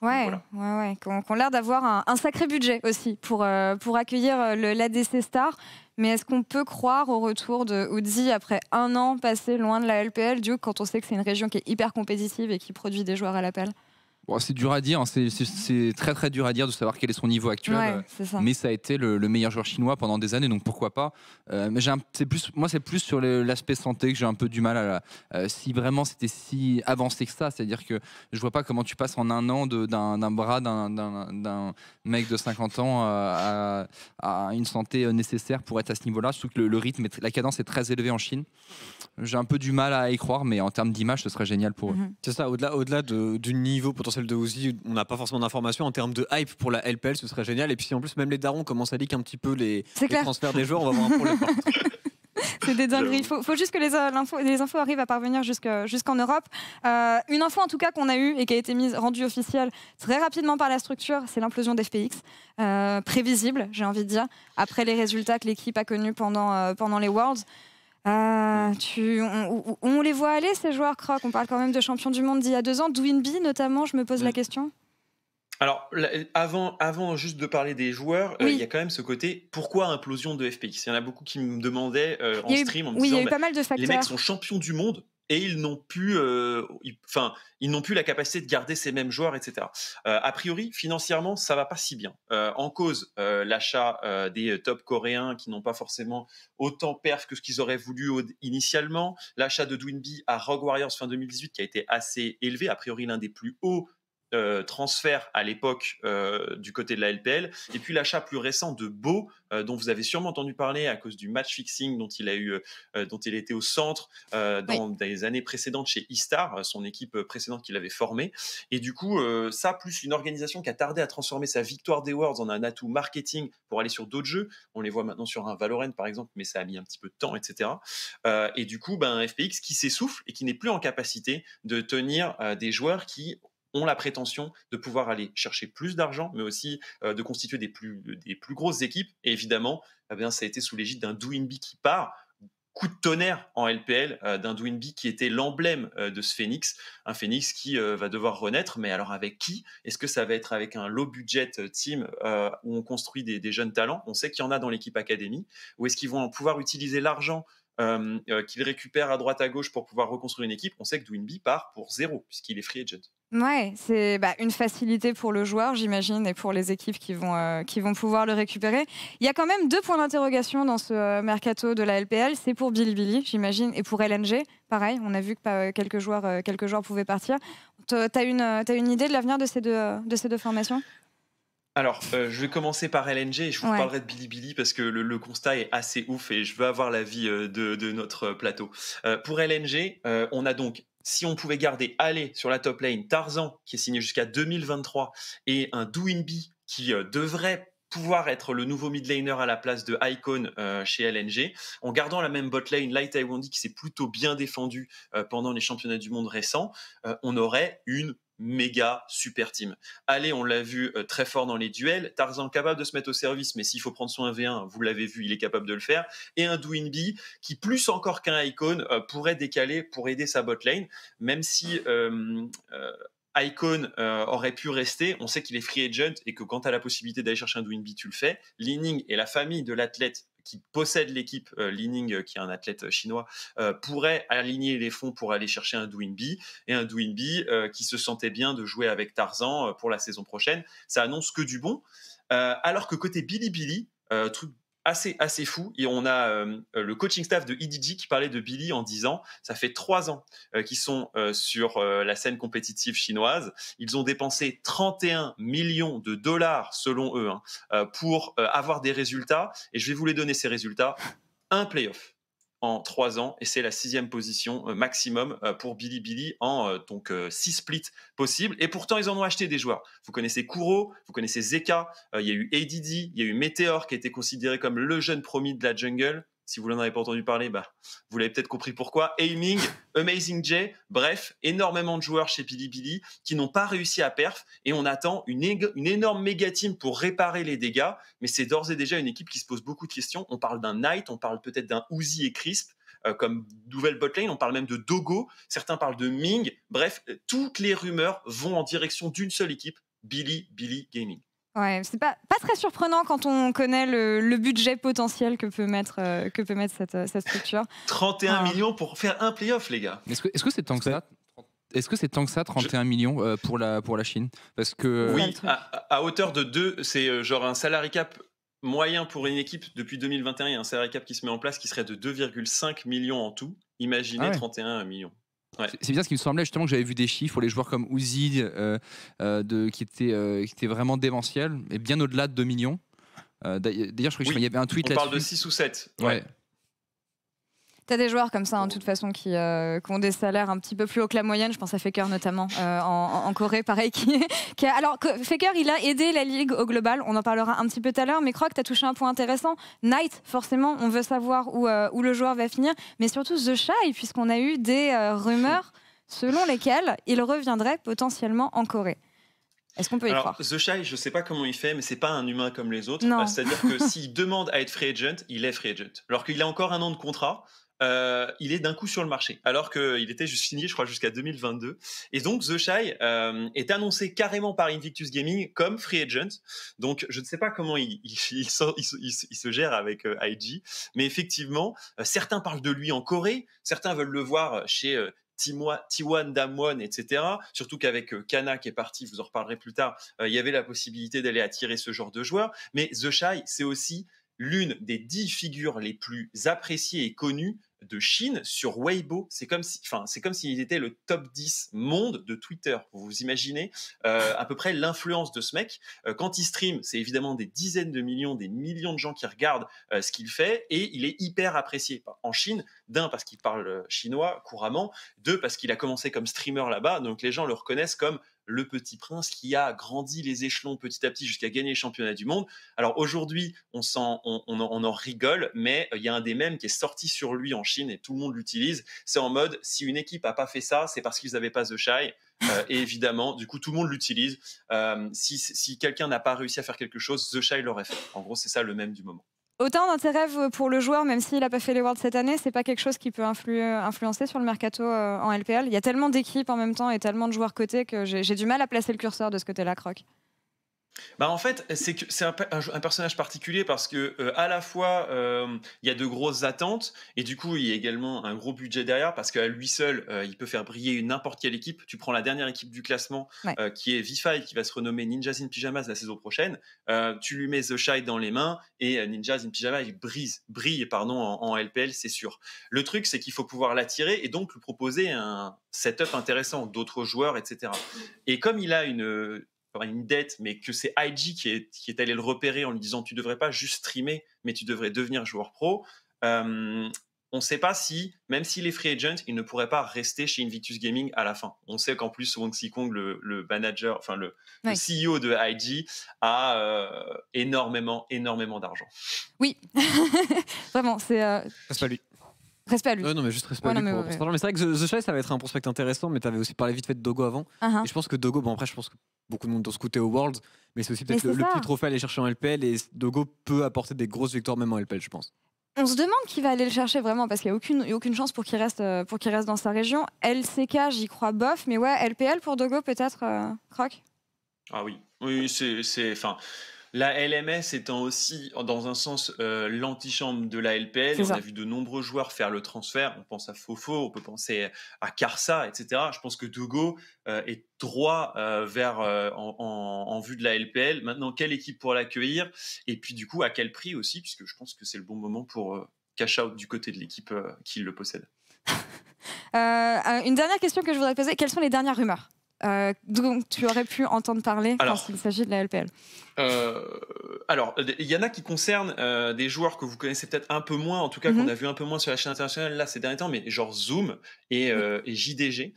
Ouais, ouais, ouais, qu'on l'air d'avoir un, sacré budget aussi pour, euh, pour accueillir euh, l'ADC Star. Mais est-ce qu'on peut croire au retour de Oudzi après un an passé loin de la LPL, du coup, quand on sait que c'est une région qui est hyper compétitive et qui produit des joueurs à l'appel c'est dur à dire, hein. c'est très très dur à dire de savoir quel est son niveau actuel. Euh, mais ça a été le, meilleur joueur chinois pendant des années, donc pourquoi pas. Euh, mais plus, moi, c'est plus sur l'aspect santé que j'ai un peu du mal à. Euh, si vraiment c'était si avancé que ça, c'est-à-dire que je vois pas comment tu passes en un an d'un bras d'un mec de 50 ans à, une santé nécessaire pour être à ce niveau-là, surtout que le, rythme, la cadence est très élevée en Chine. J'ai un peu du mal à y croire, mais en termes d'image, ce serait génial pour eux. C'est ça, au-delà au, -delà, du niveau potentiel de on n'a pas forcément d'informations. En termes de hype pour la LPL, ce serait génial. Et puis en plus, même les darons commencent à leak un petit peu les, transferts des joueurs, on va avoir un C'est des dingueries. Il faut, juste que euh, les, infos arrivent à parvenir jusqu'en Europe. Euh, une info en tout cas qu'on a eue et qui a été mise, rendue officielle très rapidement par la structure, c'est l'implosion d'FPX. Euh, prévisible, j'ai envie de dire, après les résultats que l'équipe a connus pendant les Worlds. Ah, on, les voit aller, ces joueurs crocs. On parle quand même de champions du monde d'il y a deux ans. B, notamment, je me pose la mm. question. Alors, avant, avant juste de parler des joueurs, euh, il y a quand même ce côté pourquoi implosion de FPX Il y en a beaucoup qui me demandaient euh, en stream. oui, il y a bah, pas mal de facteurs. Les mecs sont champions du monde, et ils n'ont plus, euh, enfin, ils, n'ont plus la capacité de garder ces mêmes joueurs, etc. Euh, a priori, financièrement, ça va pas si bien. Euh, en cause, l'achat des top coréens qui n'ont pas forcément autant perf que ce qu'ils auraient voulu initialement, l'achat de Dwinby à Rogue Warriors fin 2018 qui a été assez élevé, a priori l'un des plus hauts euh, transfert à l'époque euh, du côté de la LPL, et puis l'achat plus récent de Beau, euh, dont vous avez sûrement entendu parler à cause du match fixing dont il a eu, dont il était au centre dans, des années précédentes chez Istar, son équipe précédente qu'il avait formée. Et du coup, ça plus une organisation qui a tardé à transformer sa victoire des Worlds en un atout marketing pour aller sur d'autres jeux. On les voit maintenant sur un Valorant par exemple, mais ça a mis un petit peu de temps, etc. et du coup, ben FPX qui s'essouffle et qui n'est plus en capacité de tenir des joueurs qui ont la prétention de pouvoir aller chercher plus d'argent, mais aussi euh, de constituer des plus, euh, des plus grosses équipes. Et évidemment, eh bien, ça a été sous l'égide d'un Dwinby qui part, coup de tonnerre en LPL euh, d'un Dwinby qui était l'emblème de ce Phoenix, un Phoenix qui va devoir renaître, mais alors avec qui Est-ce que ça va être avec un low budget team où on construit des, des jeunes talents On sait qu'il y en a dans l'équipe académie, ou est-ce qu'ils vont pouvoir utiliser l'argent qu'ils récupèrent à droite à gauche pour pouvoir reconstruire une équipe On sait que Dwinby part pour zéro puisqu'il est free agent. Ouais, c'est bah, une facilité pour le joueur, j'imagine, et pour les équipes qui vont, euh, qui vont pouvoir le récupérer. Il y a quand même deux points d'interrogation dans ce euh, mercato de la LPL. C'est pour Billy j'imagine, et pour LNG. Pareil, on a vu que euh, quelques, joueurs, quelques joueurs pouvaient partir. Tu as, as, une idée de l'avenir de, ces deux, de ces deux formations alors, je vais commencer par LNG et je vous parlerai de Billy parce que le, constat est assez ouf et je veux avoir l'avis de, de, notre plateau. pour LNG, on a donc si on pouvait garder aller sur la top lane, Tarzan qui est signé jusqu'à 2023 et un B qui euh, devrait pouvoir être le nouveau mid laner à la place de Icon euh, chez LNG, en gardant la même bot lane, Light Taiwandi qui s'est plutôt bien défendu euh, pendant les championnats du monde récents, on aurait une méga super team. Allez, on l'a vu euh, très fort dans les duels. Tarzan capable de se mettre au service, mais s'il faut prendre soin V1, vous l'avez vu, il est capable de le faire. Et un Dwinby qui, plus encore qu'un Icon, euh, pourrait décaler pour aider sa bot lane, même si euh, Icon euh, aurait pu rester. On sait qu'il est free agent et que quand tu as la possibilité d'aller chercher un Dwinby, tu le fais. Leaning et la famille de l'athlète qui possède l'équipe euh, Leaning, euh, qui est un athlète chinois, pourrait aligner les fonds pour aller chercher un Dwinby et un Dwinby qui se sentait bien de jouer avec Tarzan pour la saison prochaine. Ça annonce que du bon. alors que côté Billy Billy, truc assez, assez fou. Et on a euh, le coaching staff de EDG qui parlait de Billy en disant ça fait trois ans euh, qu'ils sont euh, sur la scène compétitive chinoise. Ils ont dépensé 31 millions de dollars, selon eux, hein, pour avoir des résultats. Et je vais vous les donner ces résultats. Un playoff en trois ans et c'est la sixième position euh, maximum euh, pour Billy Billy en euh, donc six splits possibles. Et pourtant, ils en ont acheté des joueurs. Vous connaissez Kuro, vous connaissez Zeka, il y a eu ADD, il y a eu Meteor qui a été considéré comme le jeune promis de la jungle. Si vous n'en avez pas entendu parler, bah, vous l'avez peut-être compris pourquoi. Aiming, Amazing J, bref, énormément de joueurs chez Billy Billy qui n'ont pas réussi à perf et on attend une, une énorme méga team pour réparer les dégâts. Mais c'est d'ores et déjà une équipe qui se pose beaucoup de questions. On parle d'un Knight, on parle peut-être d'un Uzi et Crisp euh, comme nouvelle botlane, on parle même de Dogo, certains parlent de Ming, bref, euh, toutes les rumeurs vont en direction d'une seule équipe, Billy Billy Gaming. Ouais, c'est pas, pas très surprenant quand on connaît le, budget potentiel que peut mettre, euh, que peut mettre cette, euh, cette structure. 31 ah. millions pour faire un playoff, les gars. Est-ce que c'est -ce que tant que ça est-ce que c'est tant que ça, 31 millions euh, pour, la, pour la Chine Parce que Oui, à, hauteur de 2, c'est genre un salary cap moyen pour une équipe depuis 2021, il y a un salary cap qui se met en place qui serait de 2,5 millions en tout. Imaginez 31 ah millions. C'est bien ce qui me semblait justement que j'avais vu des chiffres pour les joueurs comme Uzi euh, euh, de, euh, qui, étaient, vraiment démentiels et bien au-delà de 2 millions. D'ailleurs, je crois qu'il y avait un tweet là-dessus. On parle de 6 ou 7. ouais. T'as des joueurs comme ça, en hein, de toute façon, euh, qui, ont des salaires un petit peu plus haut que la moyenne. Je pense à Faker notamment euh, en, Corée, pareil. Qui, Alors, Faker, il a aidé la ligue au global. On en parlera un petit peu tout à l'heure. Mais crois tu as touché un point intéressant. Knight, forcément, on veut savoir où, euh, où le joueur va finir. Mais surtout The Shy, puisqu'on a eu des rumeurs selon lesquelles il reviendrait potentiellement en Corée. Est-ce qu'on peut y Alors, croire The Shy, je sais pas comment il fait, mais c'est pas un humain comme les autres. Bah, c'est-à-dire que s'il demande à être free agent, il est free agent. Alors qu'il a encore un an de contrat, euh, il est d'un coup sur le marché, alors qu'il était juste fini, je crois, jusqu'à 2022. Et donc, The Shy euh, est annoncé carrément par Invictus Gaming comme free agent. Donc, je ne sais pas comment il, il, se, gère avec euh, IG, mais effectivement, certains parlent de lui en Corée, certains veulent le voir chez T1 Damwon, etc. Surtout qu'avec Kana qui est parti, vous en reparlerez plus tard, il y avait la possibilité d'aller attirer ce genre de joueurs. Mais The Shy, c'est aussi l'une des dix figures les plus appréciées et connues de Chine sur Weibo. C'est comme enfin, c'est comme s'il était le top 10 monde de Twitter. Vous imaginez euh, à peu près l'influence de ce mec. Euh, quand il stream, c'est évidemment des dizaines de millions, des millions de gens qui regardent euh, ce qu'il fait et il est hyper apprécié en Chine. D'un parce qu'il parle chinois couramment, deux parce qu'il a commencé comme streamer là-bas, donc les gens le reconnaissent comme le petit prince qui a grandi les échelons petit à petit jusqu'à gagner les championnats du monde. Alors aujourd'hui, on, en rigole, mais euh, il y a un des mêmes qui est sorti sur lui en Chine et tout le monde l'utilise. C'est en mode, si une équipe n'a pas fait ça, c'est parce qu'ils n'avaient pas The Shy. Euh, et évidemment, du coup, tout le monde l'utilise. Euh, si, quelqu'un n'a pas réussi à faire quelque chose, The Shy l'aurait fait. En gros, c'est ça le même du moment. Autant d'intérêt pour le joueur, même s'il n'a pas fait les Worlds cette année, c'est pas quelque chose qui peut influencer sur le mercato euh, en LPL. Il y a tellement d'équipes en même temps et tellement de joueurs côté que j'ai du mal à placer le curseur de ce côté-là, Croc bah en fait, c'est un, personnage particulier parce que euh, à la fois euh, il y a de grosses attentes et du coup il y a également un gros budget derrière parce qu'à lui seul euh, il peut faire briller n'importe quelle équipe. Tu prends la dernière équipe du classement qui est Vify qui va se renommer Ninjas in Pyjamas la saison prochaine. tu lui mets The Shy dans les mains et Ninjas in Pyjamas il brise, brille pardon en, en LPL c'est sûr. Le truc c'est qu'il faut pouvoir l'attirer et donc lui proposer un setup intéressant, d'autres joueurs etc. Et comme il a une une dette, mais que c'est IG qui est, allé le repérer en lui disant tu devrais pas juste streamer, mais tu devrais devenir joueur pro. Euh, on ne sait pas si, même s'il est free agent, il ne pourrait pas rester chez Invictus Gaming à la fin. On sait qu'en plus, Wang Si le, le manager, enfin le, CEO de IG, a euh, énormément, énormément d'argent. Oui, vraiment, c'est. Euh... pas lui. Respect à lui. non, mais juste respect à lui. mais, c'est vrai que The, The ça va être un prospect intéressant, mais tu avais aussi parlé vite fait de Dogo avant. Uh-huh. Et je pense que Dogo, bon, après, je pense que beaucoup de monde ont scouté au Worlds, mais c'est aussi peut-être le, le, petit trophée à aller chercher en LPL et Dogo peut apporter des grosses victoires même en LPL, je pense. On se demande qui va aller le chercher vraiment parce qu'il n'y a aucune, aucune chance pour qu'il reste, euh, pour qu'il reste dans sa région. LCK, j'y crois bof, mais ouais, LPL pour Dogo peut-être, euh, Croc Ah oui, oui, c'est. Enfin. La LMS étant aussi, dans un sens, euh, l'antichambre de la LPL. On a vu de nombreux joueurs faire le transfert. On pense à Fofo, on peut penser à Carsa, etc. Je pense que Dugo euh, est droit euh, vers en, vue de la LPL. Maintenant, quelle équipe pourra l'accueillir Et puis, du coup, à quel prix aussi Puisque je pense que c'est le bon moment pour cash out du côté de l'équipe qui le possède. une dernière question que je voudrais poser quelles sont les dernières rumeurs euh, donc dont tu aurais pu entendre parler lorsqu'il quand il s'agit de la LPL euh, Alors, il y en a qui concernent euh, des joueurs que vous connaissez peut-être un peu moins, en tout cas qu'on mhm. a vu un peu moins sur la chaîne internationale là ces derniers temps, mais genre Zoom et, JDG,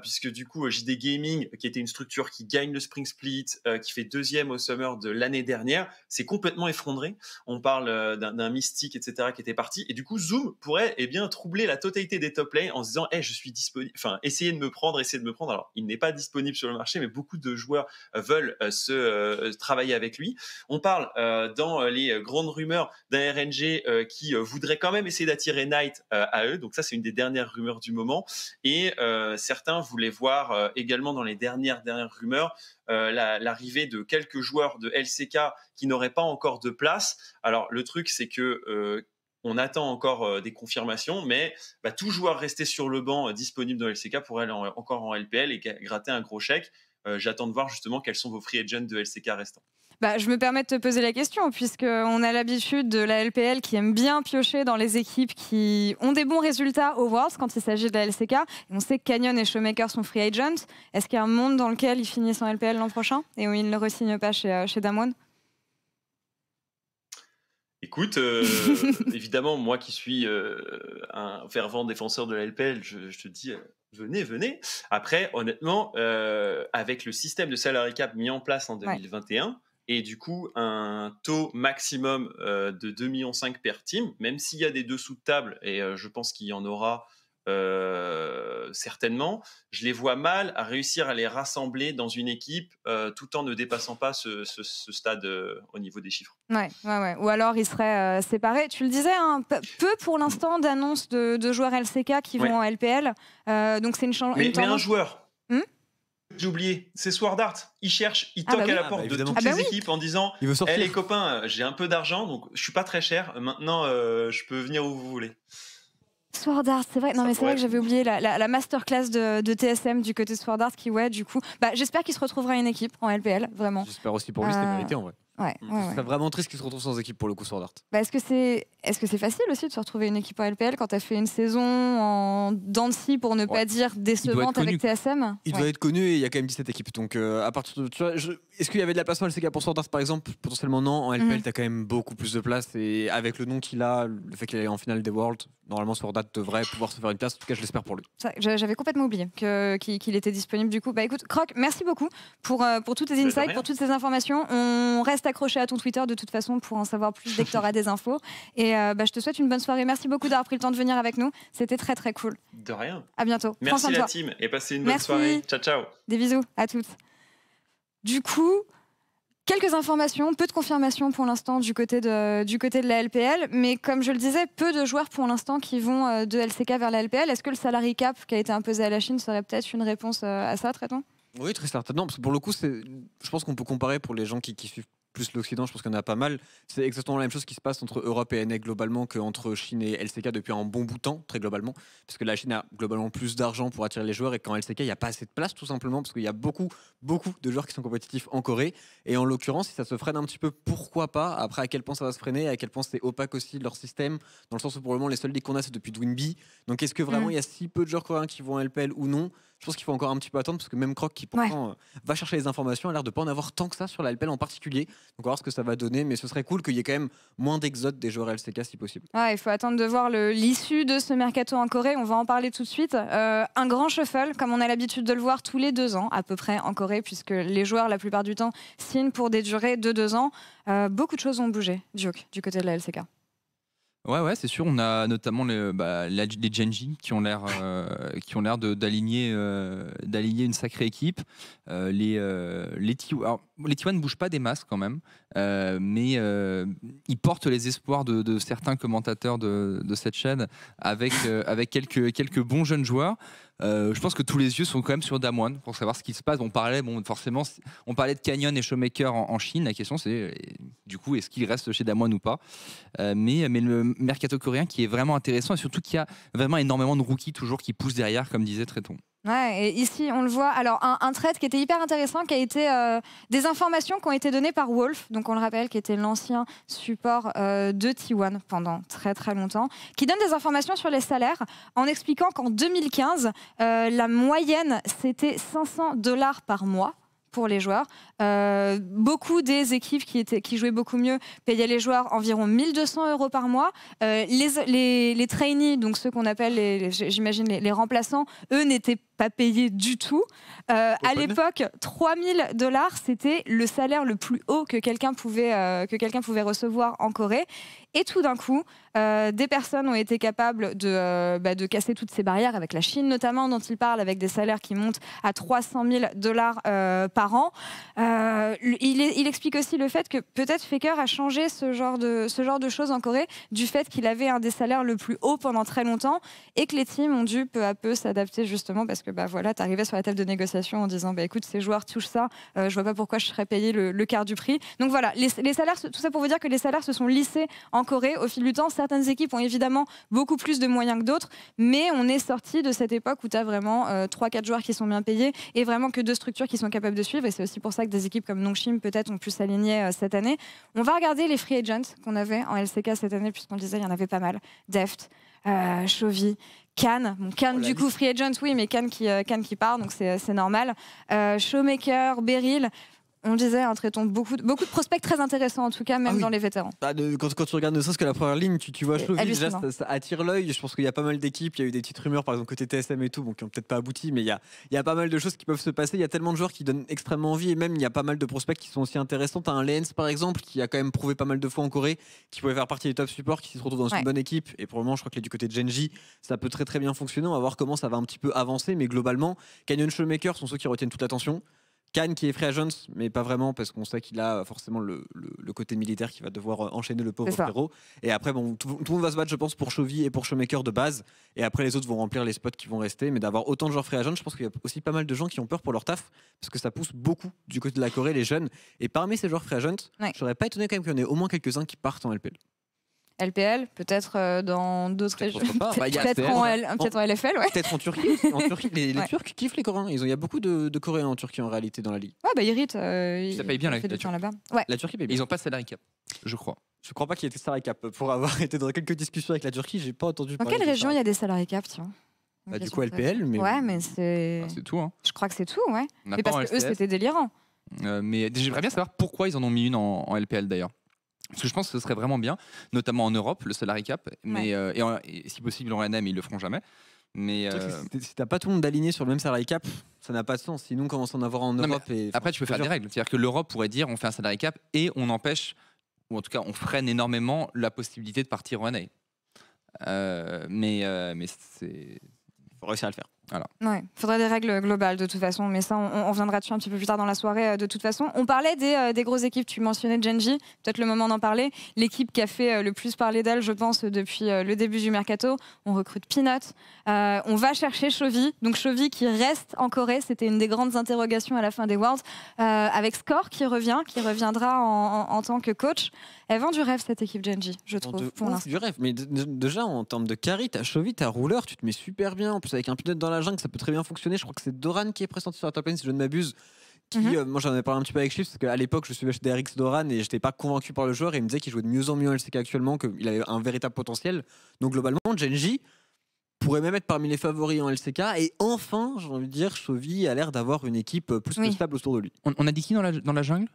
puisque du coup JD Gaming, qui était une structure qui gagne le Spring Split, qui fait deuxième au Summer de l'année dernière, s'est complètement effondré. On parle d'un mystique, etc., qui était parti, et du coup Zoom pourrait eh bien troubler la totalité des top lanes en se disant, eh je suis disponible, enfin, essayez de me prendre, essayez de me prendre. Alors, il n'est pas disponible sur le marché, mais beaucoup de joueurs euh, veulent euh, se euh, travailler avec lui. On parle dans les grandes rumeurs d'un RNG qui voudrait quand même essayer d'attirer Knight à eux. Donc ça, c'est une des dernières rumeurs du moment. Et certains voulaient voir également dans les dernières dernières rumeurs l'arrivée de quelques joueurs de LCK qui n'auraient pas encore de place. Alors le truc c'est que on attend encore euh, des confirmations, mais bah, tout joueur resté sur le banc euh, disponible dans LCK pour aller encore en LPL et gratter un gros chèque. Euh, j'attends de voir justement quels sont vos free agents de LCK restants. Bah, je me permets de te poser la question, puisque on a l'habitude de la LPL qui aime bien piocher dans les équipes qui ont des bons résultats au Worlds quand il s'agit de la LCK. on sait que Canyon et Showmaker sont free agents. Est-ce qu'il y a un monde dans lequel ils finissent en LPL l'an prochain et où ils ne le pas chez, chez Écoute, euh, évidemment, moi qui suis euh, un fervent défenseur de la LPL, je, te dis, euh, venez, venez. Après, honnêtement, avec le système de salary cap mis en place en 2021, et du coup un taux maximum de 2,5 millions par team, même s'il y a des dessous de table, et je pense qu'il y en aura euh, certainement. Je les vois mal à réussir à les rassembler dans une équipe euh, tout en ne dépassant pas ce, stade euh, au niveau des chiffres. Ou alors ils seraient séparés. Tu le disais, hein, peu pour l'instant d'annonces de, joueurs LCK qui vont en LPL. donc c'est une chance. Mais, un joueur. Hmm j'ai oublié, c'est Sword Art. Il cherche, il ah toque bah à la porte ah bah de toutes ah bah les équipes en disant il eh, les copains, j'ai un peu d'argent, donc je suis pas très cher. Maintenant, je peux venir où vous voulez. Sword Art, c'est vrai. Non, mais c'est vrai que j'avais oublié la, la, la masterclass de, TSM du côté de Sword Art qui, ouais, du coup, bah, j'espère qu'il se retrouvera une équipe en LPL, vraiment. J'espère aussi pour lui, euh... mérité en vrai. Ouais, mm. C'est vraiment triste qu'il se retrouve sans équipe pour le coup sur Dart. Bah, est-ce que c'est est-ce facile aussi de se retrouver une équipe en LPL quand tu as fait une saison en Dancy pour ne pas dire décevante avec TSM Il doit être connu et il y a quand même 17 équipes. Donc euh, à partir de est-ce qu'il y avait de la place en LCK pour Art par exemple Potentiellement non. En LPL mm. t'as quand même beaucoup plus de place et avec le nom qu'il a, le fait qu'il est en finale des Worlds, normalement Sword Art devrait pouvoir se faire une place. En tout cas je l'espère pour lui. J'avais complètement oublié qu'il était disponible du coup. Bah écoute Croc, merci beaucoup pour euh, pour tous tes insights, pour toutes ces informations. On reste accroché à ton Twitter de toute façon pour en savoir plus dès que tu des infos. Et euh, bah, je te souhaite une bonne soirée. Merci beaucoup d'avoir pris le temps de venir avec nous. C'était très très cool. De rien. À bientôt. Merci la team et passez une bonne soirée. Ciao ciao. Des bisous à toutes. Du coup, Quelques informations, peu de confirmations pour l'instant du, côté de, du côté de la LPL, mais comme je le disais, peu de joueurs pour l'instant qui vont euh, de LCK vers la LPL. Est-ce que le salary cap qui a été imposé à la Chine serait peut-être une réponse euh, à ça, traitant Oui, très certainement, parce que pour le coup, je pense qu'on peut comparer pour les gens qui, qui suivent plus l'Occident, je pense qu'il y en a pas mal. C'est exactement la même chose qui se passe entre Europe et NA globalement qu'entre Chine et LCK depuis un bon bout de temps, très globalement, parce que la Chine a globalement plus d'argent pour attirer les joueurs et quand LCK, il n'y a pas assez de place tout simplement, parce qu'il y a beaucoup, beaucoup de joueurs qui sont compétitifs en Corée. Et en l'occurrence, si ça se freine un petit peu, pourquoi pas Après, à quel point ça va se freiner, à quel point c'est opaque aussi leur système, dans le sens où pour le moment, les seuls ligues qu'on a, c'est depuis Dwinby. Donc est-ce que vraiment mm. il y a si peu de joueurs coréens qui vont en LPL ou non je pense qu'il faut encore un petit peu attendre parce que même Croc qui pourtant euh, va chercher les informations a l'air de pas en avoir tant que ça sur l'Alpel en particulier. Donc on va voir ce que ça va donner, mais ce serait cool qu'il y ait quand même moins d'exodes des joueurs LCK si possible. il faut attendre de voir l'issue de ce mercato en Corée. On va en parler tout de suite. Euh, un grand shuffle, comme on a l'habitude de le voir tous les deux ans à peu près en Corée, puisque les joueurs la plupart du temps signent pour des durées de deux ans. Euh, beaucoup de choses ont bougé, joke du côté de la LCK. Ouais, ouais, c'est sûr. On a notamment les, bah, les Genji qui ont l'air, euh, qui ont l'air d'aligner, euh, d'aligner une sacrée équipe. Euh, les les les ne bougent pas des masses quand même, mais ils portent les espoirs de, de certains commentateurs de, de cette chaîne avec avec quelques quelques bons jeunes joueurs. Euh, je pense que tous les yeux sont quand même sur Damoine pour savoir ce qui se passe. On parlait, bon, forcément, on parlait de Canyon et Showmaker en, Chine. La question, c'est euh, du coup, est-ce qu'il reste chez Damoine ou pas euh, mais, mais le mercato coréen qui est vraiment intéressant et surtout qu'il y a vraiment énormément de rookies toujours qui poussent derrière, comme disait Tréton. Ouais, et ici, on le voit. Alors, un, un trait qui était hyper intéressant, qui a été euh, des informations qui ont été données par Wolf, donc on le rappelle, qui était l'ancien support euh, de T1 pendant très très longtemps, qui donne des informations sur les salaires en expliquant qu'en 2015, euh, la moyenne, c'était 500 dollars par mois pour les joueurs. beaucoup des équipes qui, étaient, qui jouaient beaucoup mieux payaient les joueurs environ 1200 euros par mois. les, les, les, trainees, donc ceux qu'on appelle, j'imagine, les, les, remplaçants, eux n'étaient pas pas payé du tout. Euh, à l'époque, 3000 dollars, c'était le salaire le plus haut que quelqu'un pouvait, euh, que quelqu'un pouvait recevoir en Corée. Et tout d'un coup, euh, des personnes ont été capables de, euh, bah, de casser toutes ces barrières, avec la Chine notamment, dont il parle, avec des salaires qui montent à 300 000 dollars par an. Il, il, explique aussi le fait que peut-être Faker a changé ce genre, de, ce genre de choses en Corée du fait qu'il avait un des salaires le plus haut pendant très longtemps et que les teams ont dû peu à peu s'adapter justement parce que bah, voilà, tu arrivais sur la table de négociation en disant bah, écoute, ces joueurs touchent ça, euh, je vois pas pourquoi je serais payé le, quart du prix. Donc voilà, les, salaires, tout ça pour vous dire que les salaires se sont lissés en Corée au fil du temps. Certaines équipes ont évidemment beaucoup plus de moyens que d'autres, mais on est sorti de cette époque où tu as vraiment euh, trois 3-4 joueurs qui sont bien payés et vraiment que deux structures qui sont capables de suivre. Et c'est aussi pour ça que des équipes comme Nongshim peut-être ont pu s'aligner euh, cette année. On va regarder les free agents qu'on avait en LCK cette année, puisqu'on disait il y en avait pas mal. Deft, Chovy, Cannes, bon, oh du coup free agent oui mais Cannes qui, euh, Cannes qui part donc c'est normal. Euh, Showmaker, Beryl, on disait, un hein, beaucoup, beaucoup de prospects très intéressants en tout cas, même ah dans les vétérans. Bah, quand, tu regardes ne serait-ce que la première ligne, tu, vois déjà ça, attire l'œil. Je pense qu'il y a pas mal d'équipes, il y a eu des petites rumeurs par exemple côté TSM et tout, donc qui n'ont peut-être pas abouti, mais il y, a, pas mal de choses qui peuvent se passer. Il y a tellement de joueurs qui donnent extrêmement envie et même il y a pas mal de prospects qui sont aussi intéressants. T'as un Lens par exemple qui a quand même prouvé pas mal de fois en Corée, qui pouvait faire partie des top supports, qui se retrouve dans une bonne équipe. Et pour le moment, je crois que du côté de Genji, ça peut très très bien fonctionner. On va voir comment ça va un petit peu avancer, mais globalement, Canyon Showmaker sont ceux qui retiennent toute l'attention. Khan qui est free agent, mais pas vraiment parce qu'on sait qu'il a euh, forcément le, côté militaire qui va devoir euh, enchaîner le pauvre héros. Et après, bon, tout, le monde va se battre, je pense, pour Chovy et pour Showmaker de base. Et après, les autres vont remplir les spots qui vont rester. Mais d'avoir autant de joueurs free agents, je pense qu'il y a aussi pas mal de gens qui ont peur pour leur taf parce que ça pousse beaucoup du côté de la Corée, les jeunes. Et parmi ces joueurs free agents, je n'aurais pas étonné quand même qu'il y en ait au moins quelques-uns qui partent en LPL. LPL, peut-être euh, dans d'autres régions. Peut-être en, en, LFL, ouais. Peut-être en Turquie. En Turquie les, Turcs kiffent les Coréens. Il y a beaucoup de, Coréens en Turquie en réalité dans la ligue. Ouais, ah, bah Irit. Euh, ça paye bien la, la, Turquie. La Turquie paye Ils n'ont pas de salarié cap, je crois. Je crois pas qu'il y ait des salariés cap. Pour avoir été dans quelques discussions avec la Turquie, j'ai pas entendu Dans quelle région il y a des salariés cap, vois bah, du coup, LPL, mais. Ouais, mais c'est. Ah, c'est tout, hein. Je crois que c'est tout, ouais. Mais parce que eux, c'était délirant. Euh, mais j'aimerais bien savoir pourquoi ils en ont mis une en LPL d'ailleurs. Parce que je pense que ce serait vraiment bien, notamment en Europe, le salary cap, mais, euh, et, si possible en mais ils le feront jamais. Mais euh... si t'as pas tout le monde aligné sur le même salary cap, ça n'a pas de sens. Sinon, on commence à en avoir en Europe. et, après, tu peux faire des règles. C'est-à-dire que l'Europe pourrait dire on fait un salary cap et on empêche, ou en tout cas, on freine énormément la possibilité de partir en année. Euh, mais euh, mais c'est. Il faut réussir à le faire il Faudrait des règles globales de toute façon, mais ça, on, viendra reviendra dessus un petit peu plus tard dans la soirée. Euh, de toute façon, on parlait euh, des, grosses équipes. Tu mentionnais Genji, peut-être le moment d'en parler. L'équipe qui a fait euh, le plus parler d'elle, je pense, depuis le début du mercato. On recrute Peanut. on va chercher Chovy. Donc Chovy qui reste en Corée, c'était une des grandes interrogations à la fin des Worlds. avec Score qui revient, qui reviendra en, tant que coach. Elle vend du rêve cette équipe Genji, je trouve. pour du rêve, mais déjà en termes de carry, t'as Chovy, t'as Rouleur, tu te mets super bien. En plus avec un Peanut dans la la jungle, ça peut très bien fonctionner. Je crois que c'est Doran qui est présenté sur la top si je ne m'abuse. Qui, mhm. euh, moi j'en avais parlé un petit peu avec Chips parce qu'à l'époque je suivais DRX Doran et j'étais pas convaincu par le joueur et il me disait qu'il jouait de mieux en mieux en LCK actuellement, qu'il avait un véritable potentiel. Donc globalement, Genji pourrait même être parmi les favoris en LCK et enfin, j'ai envie de dire, Chovy a l'air d'avoir une équipe euh, plus stable autour de lui. On, a dit qui dans la, dans la jungle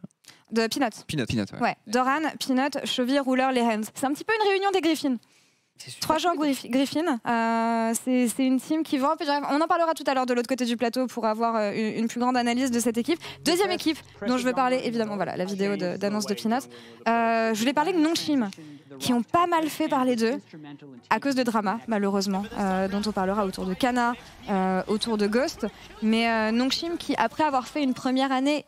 De Peanut. Peanut. Peanut ouais. Doran, Peanut, Chovy, Ruler, les Hens. C'est un petit peu une réunion des Griffins. Trois joueurs Griffin. Euh, c'est une team qui va. On en parlera tout à l'heure de l'autre côté du plateau pour avoir euh, une, plus grande analyse de cette équipe. Deuxième équipe dont je veux parler, évidemment, voilà, la vidéo d'annonce de, de euh, je voulais parler de Nongshim, qui ont pas mal fait parler d'eux à cause de drama, malheureusement, dont on parlera autour de Kana, autour de Ghost. Mais Nongshim, qui, après avoir fait une première année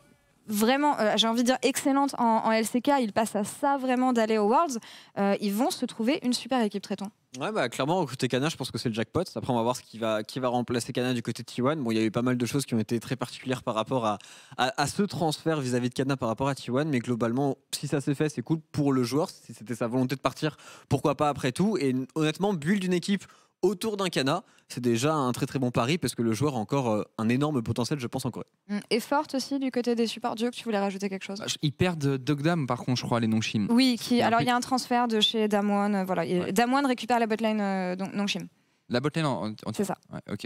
vraiment, euh, j'ai envie de dire, excellente en, LCK. Ils passent à ça vraiment d'aller aux Worlds. Euh, ils vont se trouver une super équipe, traitons. Ouais, bah, clairement, côté Cana, je pense que c'est le jackpot. Après, on va voir ce qui va, qui va remplacer Cana du côté de T1. Bon, il y a eu pas mal de choses qui ont été très particulières par rapport à, à, ce transfert vis-à-vis de Cana par rapport à T1. Mais globalement, si ça s'est fait, c'est cool pour le joueur. Si c'était sa volonté de partir, pourquoi pas après tout. Et honnêtement, build d'une équipe autour d'un cana, c'est déjà un très très bon pari parce que le joueur a encore euh, un énorme potentiel, je pense, en Corée. Mm. Et forte aussi du côté des supports. Dieu, que tu voulais rajouter quelque chose bah, Ils perdent euh, Dogdam, par contre, je crois, les non Nongshim. Oui, qui, alors il y a un transfert de chez Damwon. Euh, voilà, Damwon récupère la botlane non Nongshim. La botlane en, C'est ça. ok.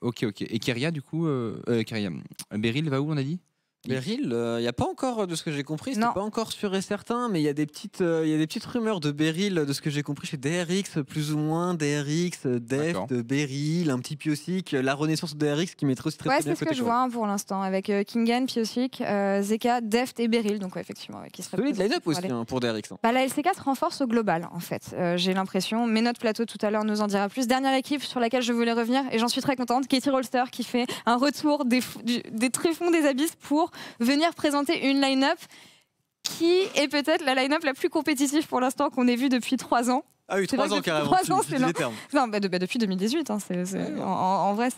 ok, ok. Et Keria, du coup, Keria. Beryl va où, on a dit Beryl, il n'y a pas encore, de ce que j'ai compris, c'est pas encore sûr et certain, mais il y, a des petites, euh, y a des petites rumeurs de Beryl, de ce que j'ai compris chez DRX, plus ou moins, DRX, euh, Deft, Beryl, un petit Piosic, la renaissance de DRX qui mettrait aussi très, bien Ouais, c'est ce que je vois hein, pour l'instant, avec euh, Kingen, Kingan, Zeka, Deft et Beryl, donc effectivement, qui serait hein, pour DRX. Hein. Bah, la LCK se renforce au global, en fait, j'ai l'impression, mais notre plateau tout à l'heure nous en dira plus. Dernière équipe sur laquelle je voulais revenir, et j'en suis très contente, Katie Rollster qui fait un retour des, des tréfonds des abysses pour venir présenter une line-up qui est peut-être la line-up la plus compétitive pour l'instant qu'on ait vue depuis trois ans. Ah oui, trois ans carrément. Trois ans, c'est long. Non, bah, bah, depuis 2018. Hein, en, vrai,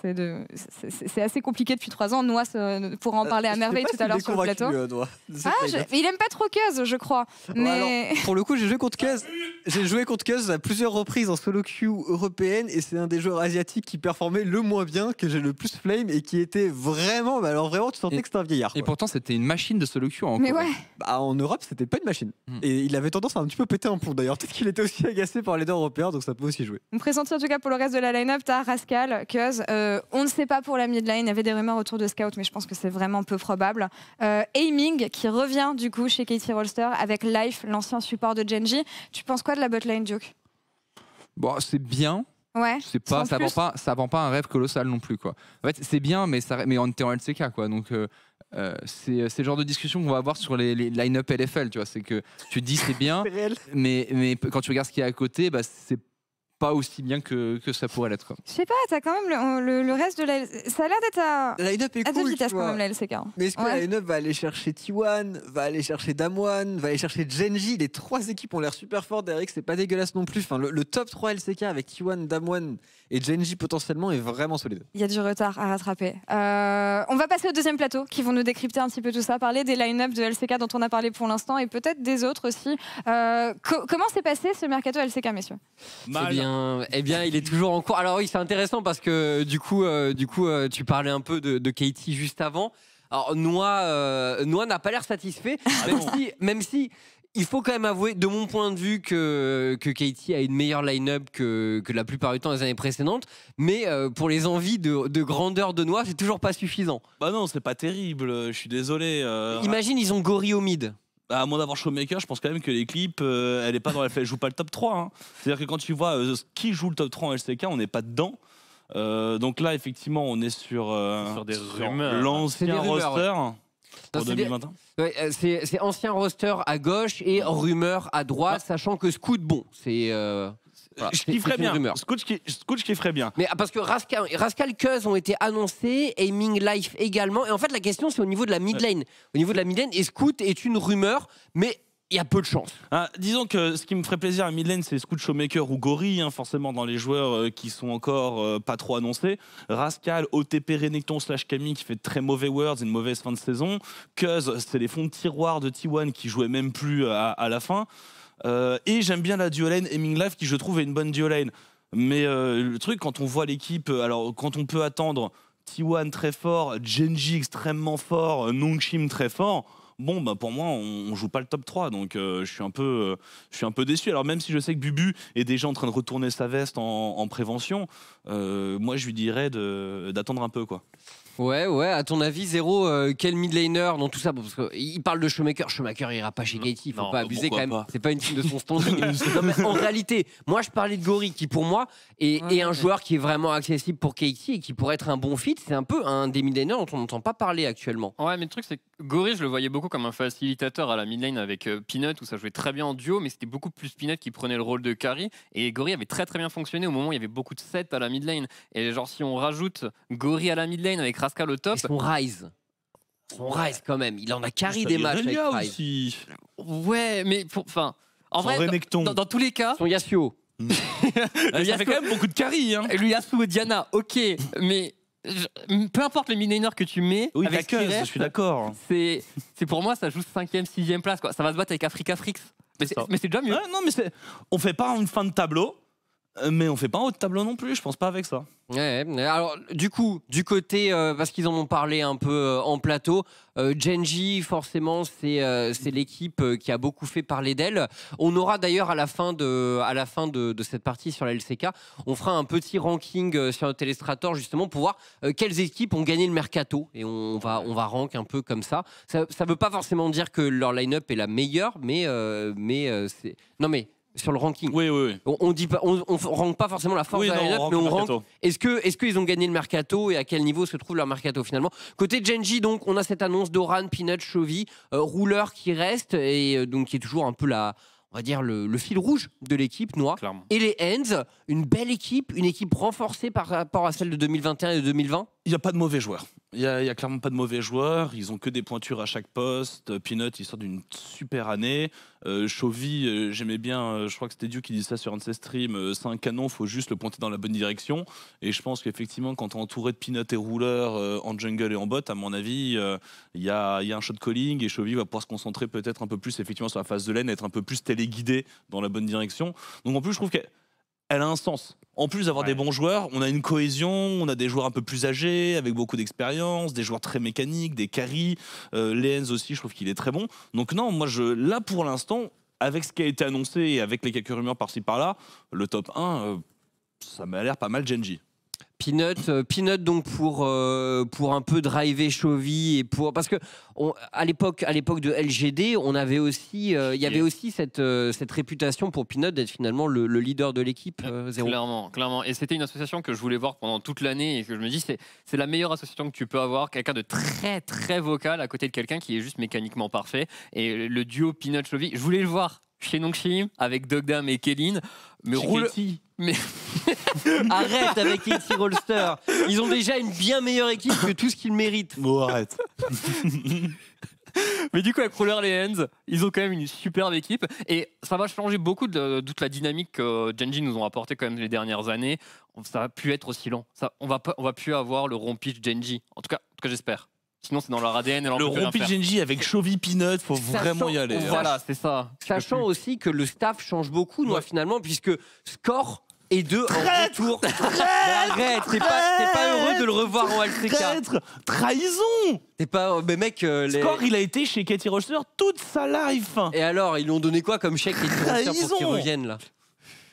c'est assez compliqué depuis trois ans. Noah pourra en euh, parler à merveille tout à l'heure sur le plateau. Euh, ah, il aime pas trop Cuse, je crois. Mais... pour le coup, j'ai joué contre Cuse. J'ai joué contre Cuse à plusieurs reprises en solo queue européenne et c'est un des joueurs asiatiques qui performait le moins bien, que j'ai le plus flame et qui était vraiment. Bah, alors vraiment, tu sentais que c'était un vieillard. Et pourtant, c'était une machine de solo queue en. Mais en Europe, c'était pas une machine. Hmm. Et il avait tendance à un petit peu péter un pont d'ailleurs. Peut-être qu'il était aussi agacé par les deux européens, donc ça peut aussi jouer. On présenter en tout cas pour le reste de la line-up, t'as Rascal, Cuz. Euh, on ne sait pas pour la midline, il y avait des rumeurs autour de Scout, mais je pense que c'est vraiment peu probable. Euh, Aiming, qui revient du coup chez Katie Rolster avec Life, l'ancien support de Genji. Tu penses quoi de la lane Duke Bon, c'est bien, Ouais, c'est pas, ça plus. vend pas, ça vend pas un rêve colossal non plus quoi. En fait, c'est bien, mais ça, mais on était en LCK quoi, donc euh, euh, euh, c'est le genre de discussion qu'on va avoir sur les, line-up LFL, tu vois. C'est que tu dis c'est bien, mais, mais quand tu regardes ce qu'il y a à côté, bah, c'est pas aussi bien que, que ça pourrait l'être. Je sais pas, t'as quand même le, reste de la. Ça a l'air d'être à, est deux vitesses quand même, la LCK. Hein. Mais est-ce que la line va aller chercher T1, va aller chercher Damwon, va aller chercher Genji Les trois équipes ont l'air super fortes. Derek c'est pas dégueulasse non plus. Enfin, le, top 3 LCK avec T1, Damwon et Genji potentiellement est vraiment solide. Il y a du retard à rattraper. Euh, on va passer au deuxième plateau qui vont nous décrypter un petit peu tout ça, parler des line-up de LCK dont on a parlé pour l'instant et peut-être des autres aussi. Euh, comment s'est passé ce mercato LCK, messieurs eh eh bien, il est toujours en cours. Alors oui, c'est intéressant parce que du coup, euh, du coup, euh, tu parlais un peu de, Katie juste avant. Alors Noah, euh, n'a pas l'air satisfait, ah même si, il faut quand même avouer, de mon point de vue, que, que Katie a une meilleure line-up que, la plupart du temps des années précédentes. Mais pour les envies de, grandeur de Noix, c'est toujours pas suffisant. Bah non, c'est pas terrible. Je suis désolé. Imagine, ils ont Gori au mid. Bah, à moins d'avoir Showmaker, je pense quand même que l'équipe euh, elle est pas dans, elle joue pas le top 3. Hein. C'est-à-dire que quand tu vois euh, qui joue le top 3 en LCK, on n'est pas dedans. Euh, donc là, effectivement, on est sur, l'ancien roster. Pour 2021 c'est, ancien roster à gauche et rumeur à droite, ah. sachant que Scoot, bon, c'est. Voilà. Je bien. Scooch, qui, ferait bien. Mais ah, parce que Rascal, Rascal Cuz ont été annoncés, Aiming Life également. Et en fait, la question, c'est au niveau de la mid lane. Au niveau de la mid lane, et Scoot est une rumeur, mais il y a peu de chance. Ah, disons que ce qui me ferait plaisir à Midlane, c'est Scoot Showmaker ou Gori, hein, forcément dans les joueurs qui euh, qui sont encore euh, pas trop annoncés. Rascal, OTP Renekton slash Camille qui fait très mauvais words, une mauvaise fin de saison. Cuz, c'est les fonds de tiroir de T1 qui jouaient même plus euh, à la fin. Euh, et j'aime bien la duo lane Life qui je trouve est une bonne duo Mais euh, le truc quand on voit l'équipe, euh, alors quand on peut attendre T1 très fort, Genji extrêmement fort, Nongshim très fort, bon bah pour moi on, joue pas le top 3 donc je suis un peu je suis un peu déçu alors même si je sais que Bubu est déjà en train de retourner sa veste en, prévention moi je lui dirais d'attendre un peu quoi Ouais, ouais. À ton avis, Zéro, euh, quel mid laner dans tout ça Parce qu'il parle de Schumacher. il ira pas chez Katie, Il faut pas abuser quand même. C'est pas une team de son standing. en réalité, moi, je parlais de Gori qui, pour moi, est, un joueur qui est vraiment accessible pour Katie et qui pourrait être un bon fit. C'est un peu un des mid dont on n'entend pas parler actuellement. Ouais, mais le truc, c'est Gori, je le voyais beaucoup comme un facilitateur à la mid lane avec euh, Peanut, où ça jouait très bien en duo, mais c'était beaucoup plus Peanut qui prenait le rôle de carry. Et Gori avait très très bien fonctionné au moment où il y avait beaucoup de sets à la mid lane. Et genre, si on rajoute Gori à la mid lane avec Rascal au top. Et son Rise. Son Rise quand même. Il en a carry des matchs. Avec Aussi. Ouais, mais enfin. En vrai, dans, tous les cas. Son Yasuo. Il y quand même beaucoup de carry. Hein. Lui Yasuo Diana, ok, mais peu importe le Minainer que tu mets, oui, avec a je suis d'accord. C'est, pour moi, ça joue 5ème, 6ème place. Ça va se battre avec Africa Frix. Mais c'est, déjà mieux. non, mais on fait pas une fin de tableau. Euh, mais on fait pas un haut de tableau non plus, je pense pas avec ça. alors du coup, du côté, euh, parce qu'ils en ont parlé un peu euh, en plateau, Genji, forcément, c'est l'équipe qui a beaucoup fait parler d'elle. On aura d'ailleurs à la fin, de, à la fin de, cette partie sur la LCK, on fera un petit ranking sur le Telestrator justement pour voir quelles équipes ont gagné le mercato. Et on, va, on va rank un peu comme ça. Ça ne veut pas forcément dire que leur line-up est la meilleure, mais, mais c'est... Non mais sur le ranking. Oui, oui, oui. On, ne dit pas, on, on pas forcément la force de mais on rank. Est-ce que, est-ce qu'ils ont gagné le mercato et à quel niveau se trouve leur mercato finalement Côté Genji, donc, on a cette annonce d'Oran, Peanut, Chovy, euh, qui reste et euh, donc qui est toujours un peu la, on va dire le, fil rouge de l'équipe noire. Et les Ends, une belle équipe, une équipe renforcée par rapport à celle de 2021 et de 2020 il n'y a pas de mauvais joueurs. Il n'y a, clairement pas de mauvais joueurs. Ils ont que des pointures à chaque poste. Peanut, il sort d'une super année. Euh, euh j'aimais bien, euh, je crois que c'était Dieu qui dit ça sur un de c'est un euh, canon, faut juste le pointer dans la bonne direction. Et je pense qu'effectivement, quand on entouré de Peanut et Rouleur en jungle et en bot, à mon avis, il y a, un shot calling et Chauvy va pouvoir se concentrer peut-être un peu plus effectivement sur la phase de laine, être un peu plus téléguidé dans la bonne direction. Donc en plus, je trouve que elle a un sens. En plus d'avoir des bons joueurs, on a une cohésion, on a des joueurs un peu plus âgés, avec beaucoup d'expérience, des joueurs très mécaniques, des carries. Euh, aussi, je trouve qu'il est très bon. Donc non, moi, je, là, pour l'instant, avec ce qui a été annoncé et avec les quelques rumeurs par-ci par-là, le top 1, euh, ça m'a l'air pas mal Genji. Euh, peanut, donc pour euh, pour un peu driver Chovy et pour parce que à l'époque à l'époque de LGD on avait aussi euh, il y avait aussi cette cette réputation pour Peanut d'être finalement le, leader de l'équipe clairement clairement et c'était une association que je voulais voir pendant toute l'année et que je me dis c'est c'est la meilleure association que tu peux avoir quelqu'un de très très vocal à côté de quelqu'un qui est juste mécaniquement parfait et le duo Peanut Chovy je voulais le voir chez avec Dogdam et Kéline. Mais Mais arrête avec t Rolster. Ils ont déjà une bien meilleure équipe que tout ce qu'ils méritent. Bon, arrête. Mais du coup, avec Roller les Hands, ils ont quand même une superbe équipe. Et ça va changer beaucoup de, toute la dynamique que Genji nous ont apporté quand même les dernières années. Ça va plus être aussi lent. Ça, on, va pas, on va plus avoir le rompage Genji. En tout cas, en tout cas j'espère. Sinon, c'est dans leur ADN. Et leur le rompi Genji avec Chovy Peanut, faut vraiment y aller. Hein. Voilà, c'est ça. Sachant aussi que le staff change beaucoup, moi, finalement, puisque Score et deux en retour. arrête, t'es pas, pas, heureux de le revoir en LCK. trahison. T'es pas, oh, mais mec, euh, Score, il a été chez Katie Rochester toute sa life. Et alors, ils lui ont donné quoi comme chèque Katie pour qu'il revienne là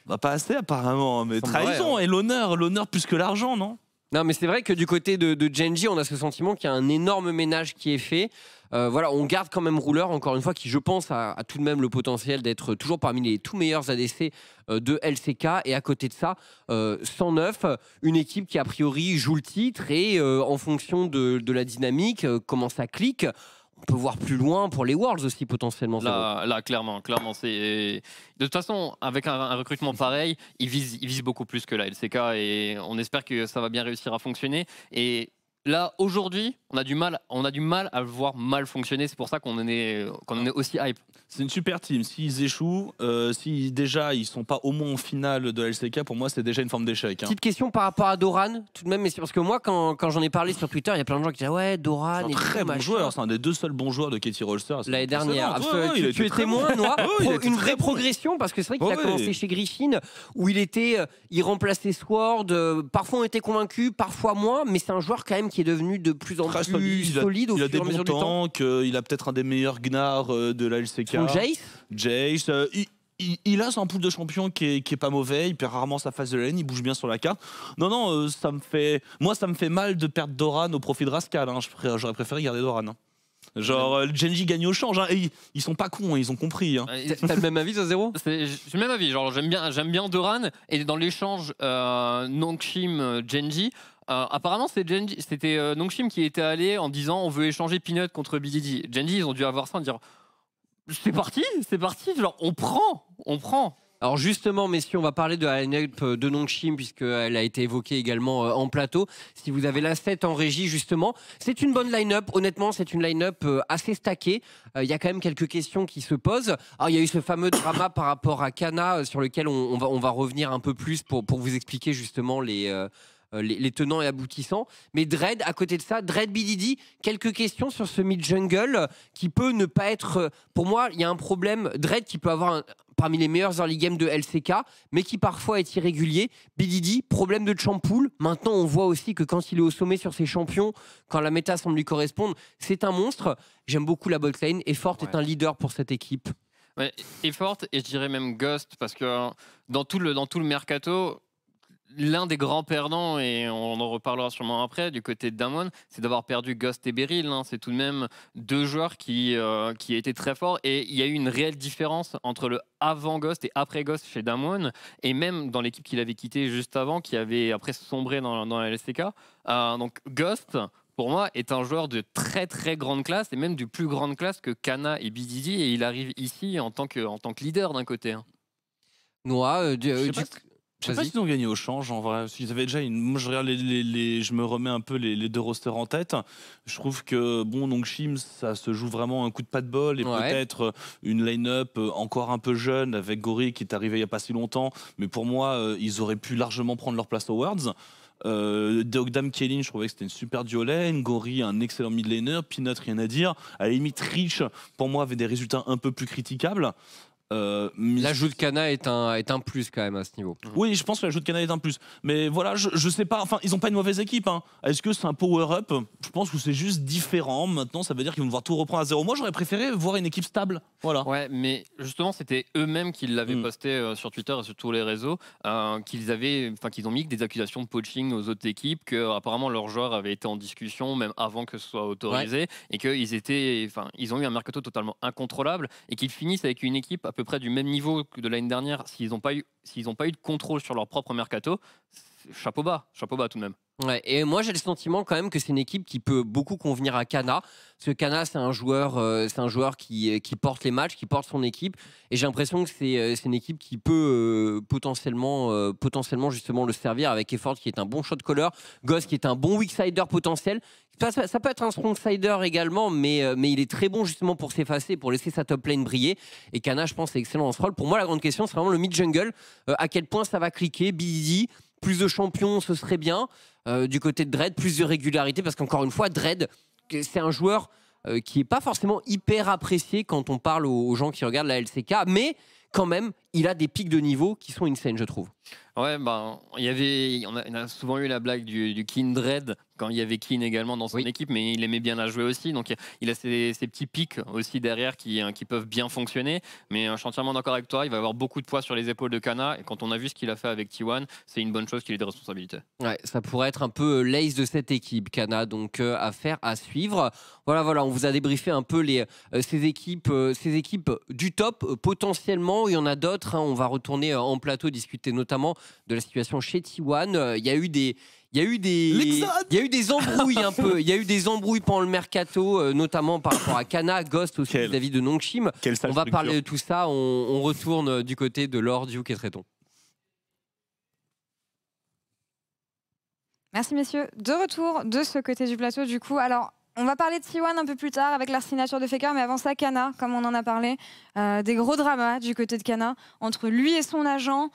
Va bah, pas assez apparemment, hein, mais trahison et l'honneur, l'honneur plus que l'argent, non non, mais c'est vrai que du côté de, de Genji, on a ce sentiment qu'il y a un énorme ménage qui est fait. Euh, voilà, on garde quand même Rouleur, encore une fois, qui je pense a, tout de même le potentiel d'être toujours parmi les tout meilleurs ADC euh, de LCK. Et à côté de ça, 109, euh, une équipe qui a priori joue le titre et en fonction de, de la dynamique, comment ça clique on peut voir plus loin pour les Worlds aussi potentiellement. Là, là clairement, clairement, c'est de toute façon avec un, recrutement pareil, ils visent, ils visent beaucoup plus que la LCK et on espère que ça va bien réussir à fonctionner. Et là aujourd'hui, on a du mal, on a du mal à le voir mal fonctionner. C'est pour ça qu'on est, qu'on est aussi hype. C'est une super team. S'ils échouent, euh, si déjà ils sont pas au moins en finale de la LCK, pour moi c'est déjà une forme d'échec. Hein. Petite question par rapport à Doran, tout de même, mais c'est parce que moi quand, j'en ai parlé sur Twitter, il y a plein de gens qui disaient ouais Doran, est un très bon joueur, c'est un des deux seuls bons joueurs de Katie Rollster. L'année dernière, ah, tu, étais moins noir, une vraie progression parce que c'est vrai qu'il a commencé chez Griffin où il était, euh, il remplaçait Sword. Euh, parfois on était convaincu, parfois moins, mais c'est un joueur quand même qui est devenu de plus en plus solide, il au fur Il a peut-être un des meilleurs gnards euh, de la LCK. Jace Jace, euh, il, a son pool de champion qui est, pas mauvais, il perd rarement sa phase de laine, il bouge bien sur la carte. Non, non, euh, ça me fait. Moi, ça me fait mal de perdre Doran au profit de Rascal. Hein. J'aurais préféré garder Doran. Hein. Genre, euh, Genji gagne au change. Hein. ils, sont pas cons, ils ont compris. T'as le même avis, à zéro J'ai le même avis. Genre, j'aime bien, bien Doran. Et dans l'échange Nongshim Genji, apparemment, c'était Nongshim qui était allé en disant on veut échanger Peanut contre D. Genji, ils ont dû avoir ça en dire c'est parti, c'est parti. Genre, on prend, on prend. Alors justement, messieurs, on va parler de la line-up de Nongshim puisqu'elle a été évoquée également euh, en plateau. Si vous avez la 7 en régie, justement, c'est une bonne line-up. Honnêtement, c'est une line-up euh, assez stackée. Euh, il y a quand même quelques questions qui se posent. Alors, il y a eu ce fameux drama par rapport à Kana sur lequel on, va, revenir un peu plus pour, vous expliquer justement les... Euh, les, tenants et aboutissants. Mais Dread, à côté de ça, Dread Bdd, quelques questions sur ce mid-jungle qui peut ne pas être. Euh, pour moi, il y a un problème. Dread qui peut avoir parmi les meilleurs early games de LCK, mais qui parfois est irrégulier. Bdd, problème de champoule. Maintenant, on voit aussi que quand il est au sommet sur ses champions, quand la méta semble lui correspondre, c'est un monstre. J'aime beaucoup la botlane et est un leader pour cette équipe. Ouais, et et je dirais même Ghost, parce que dans tout le, dans tout le mercato, l'un des grands perdants, et on en reparlera sûrement après, du côté de Damon, c'est d'avoir perdu Ghost et Beryl. Hein. C'est tout de même deux joueurs qui, euh, qui étaient très forts et il y a eu une réelle différence entre le avant Ghost et après Ghost chez Damon, et même dans l'équipe qu'il avait quittée juste avant, qui avait après sombré dans, dans la LSTK. Euh, donc Ghost, pour moi, est un joueur de très très grande classe et même du plus grande classe que Kana et Bididi et il arrive ici en tant que, en tant que leader d'un côté. Hein. Noah, euh, je sais pas s'ils ont gagné au change en avaient déjà une. je les, je me remets un peu les, deux rosters en tête. Je trouve que bon, donc ça se joue vraiment un coup de pas de bol et peut-être euh, une line-up euh, encore un peu jeune avec Gori qui est arrivé il y a pas si longtemps. Mais pour moi, euh, ils auraient pu largement prendre leur place aux Worlds. Euh, Dogdam je trouvais que c'était une super duo-lane. Gori, un excellent mid-laner. Peanut, rien à dire. À la limite, Rich, pour moi, avait des résultats un peu plus critiquables. Euh, L'ajout de Cana est un, est un plus quand même à ce niveau. Oui, je pense que l'ajout de Cana est un plus. Mais voilà, je, ne sais pas. Enfin, ils n'ont pas une mauvaise équipe. Hein. Est-ce que c'est un power-up Je pense que c'est juste différent. Maintenant, ça veut dire qu'ils vont devoir tout reprendre à zéro. Moi, j'aurais préféré voir une équipe stable. Voilà. Ouais, mais justement, c'était eux-mêmes qui l'avaient mm. posté euh, sur Twitter et sur tous les réseaux, euh, qu'ils avaient, enfin, qu'ils ont mis des accusations de poaching aux autres équipes, que apparemment leurs joueurs avaient été en discussion même avant que ce soit autorisé, et qu'ils étaient, enfin, ils ont eu un mercato totalement incontrôlable, et qu'ils finissent avec une équipe à peu près du même niveau que de l'année dernière s'ils n'ont pas, eu, pas eu de contrôle sur leur propre mercato chapeau bas, chapeau bas tout de même. Ouais, et moi j'ai le sentiment quand même que c'est une équipe qui peut beaucoup convenir à Cana, parce que Cana c'est un joueur, euh, c'est un joueur qui, euh, qui, porte les matchs, qui porte son équipe, et j'ai l'impression que c'est euh, une équipe qui peut potentiellement, potentiellement justement le servir avec Effort qui est un bon shot caller, Goss qui est un bon weak sider potentiel. Ça, peut être un strong sider également, mais, mais il est très bon justement pour s'effacer, pour laisser sa top lane briller. Et Cana, je pense, est excellent en ce rôle. Pour moi, la grande question, c'est vraiment le mid jungle. à quel point ça va cliquer, Busy plus de champions, ce serait bien. Euh, du côté de Dredd, plus de régularité, parce qu'encore une fois, Dredd, c'est un joueur euh, qui n'est pas forcément hyper apprécié quand on parle aux, gens qui regardent la LCK, mais quand même, il a des pics de niveau qui sont insane, je trouve. Ouais, ben, il y avait, on a, souvent eu la blague du, du Kindred quand il y avait Keane également dans son équipe, mais il aimait bien la jouer aussi. Donc il a ses, petits pics aussi derrière qui, hein, qui, peuvent bien fonctionner. Mais un euh, suis entièrement d'accord avec toi, il va avoir beaucoup de poids sur les épaules de Kana. Et quand on a vu ce qu'il a fait avec T1, c'est une bonne chose qu'il ait des responsabilités. Ouais, ça pourrait être un peu euh, l'ace de cette équipe, Kana. Donc à euh, faire, à suivre. Voilà, voilà, on vous a débriefé un peu les, ces, équipes, ces équipes du top potentiellement. Il y en a d'autres. Hein, on va retourner en plateau discuter notamment notamment de la situation chez Tiwan. Euh, il y a eu des, il y a eu des, il y a eu des embrouilles un peu. Il y a eu des embrouilles pendant le mercato, euh, notamment par rapport à Kana, Ghost aussi vis-à-vis de Nongshim. On va parler de tout ça. On, retourne euh, du côté de Lord Duke et Traiton. Merci messieurs. De retour de ce côté du plateau du coup. Alors on va parler de Tiwan un peu plus tard avec la signature de Faker, mais avant ça, Kana, comme on en a parlé, des gros dramas du côté de Kana, entre lui et son agent,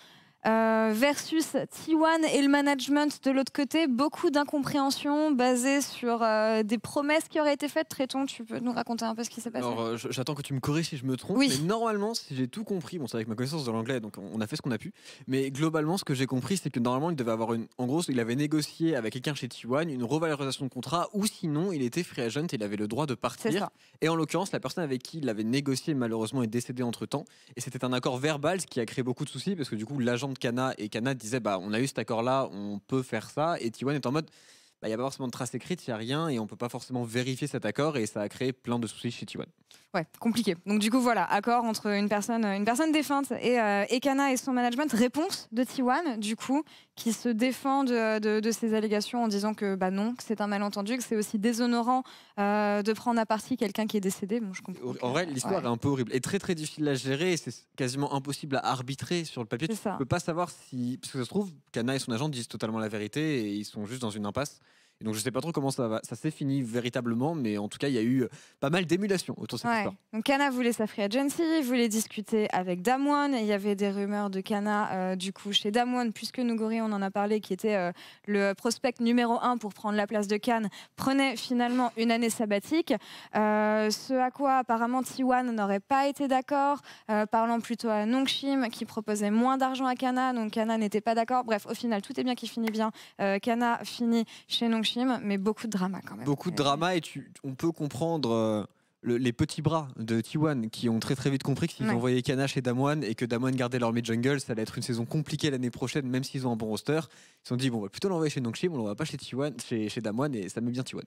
euh, versus T1 et le management de l'autre côté, beaucoup d'incompréhension basée sur euh, des promesses qui auraient été faites. Tréton tu peux nous raconter un peu ce qui s'est passé euh, j'attends que tu me corriges si je me trompe. Oui. Mais normalement, si j'ai tout compris, bon, c'est avec ma connaissance de l'anglais, donc on a fait ce qu'on a pu. Mais globalement, ce que j'ai compris, c'est que normalement, il devait avoir une. En gros, il avait négocié avec quelqu'un chez T1 une revalorisation de contrat, ou sinon, il était free agent et il avait le droit de partir. Et en l'occurrence, la personne avec qui il avait négocié, malheureusement, est décédée entre temps. Et c'était un accord verbal, ce qui a créé beaucoup de soucis, parce que du coup, l'agent de Cana et Kana disait bah on a eu cet accord là, on peut faire ça et t est en mode bah, il n'y a pas forcément de trace écrite, il n'y a rien, et on ne peut pas forcément vérifier cet accord, et ça a créé plein de soucis chez t Ouais, compliqué. Donc du coup, voilà, accord entre une personne, une personne défunte et euh, Kana et son management. Réponse de t du coup, qui se défend de, de, ces allégations en disant que bah non, que c'est un malentendu, que c'est aussi déshonorant euh, de prendre à partie quelqu'un qui est décédé. Bon, je en vrai, l'histoire est un peu horrible et très très difficile à gérer. et C'est quasiment impossible à arbitrer sur le papier. Tu ne peux pas savoir si, parce que ça se trouve, Kana et son agent disent totalement la vérité et ils sont juste dans une impasse donc je sais pas trop comment ça ça s'est fini véritablement, mais en tout cas il y a eu euh, pas mal d'émulation autour de cette histoire. Donc Kana voulait sa free agency, voulait discuter avec Damwon, il y avait des rumeurs de Kana euh, du coup chez Damwon, puisque Nougori on en a parlé, qui était euh, le prospect numéro un pour prendre la place de Cannes, prenait finalement une année sabbatique, ce à quoi apparemment Tiwan n'aurait pas été d'accord, parlant plutôt à Nongshim qui proposait moins d'argent à Kana, donc Kana n'était pas d'accord, bref au final tout est bien qui finit bien, Kana finit chez Nongshim mais beaucoup de drama quand même. Beaucoup de drama et tu, on peut comprendre. Euh, les petits bras de T1 qui ont très très vite compris qu'ils s'ils envoyaient Kanash et Damwon et que Damwon gardait leur mid-jungle, ça allait être une saison compliquée l'année prochaine, même s'ils ont un bon roster. Ils se sont dit, bon, on va plutôt l'envoyer chez Nongshim, on ne l'envoie pas chez, t chez, chez Damwon et ça met bien T1.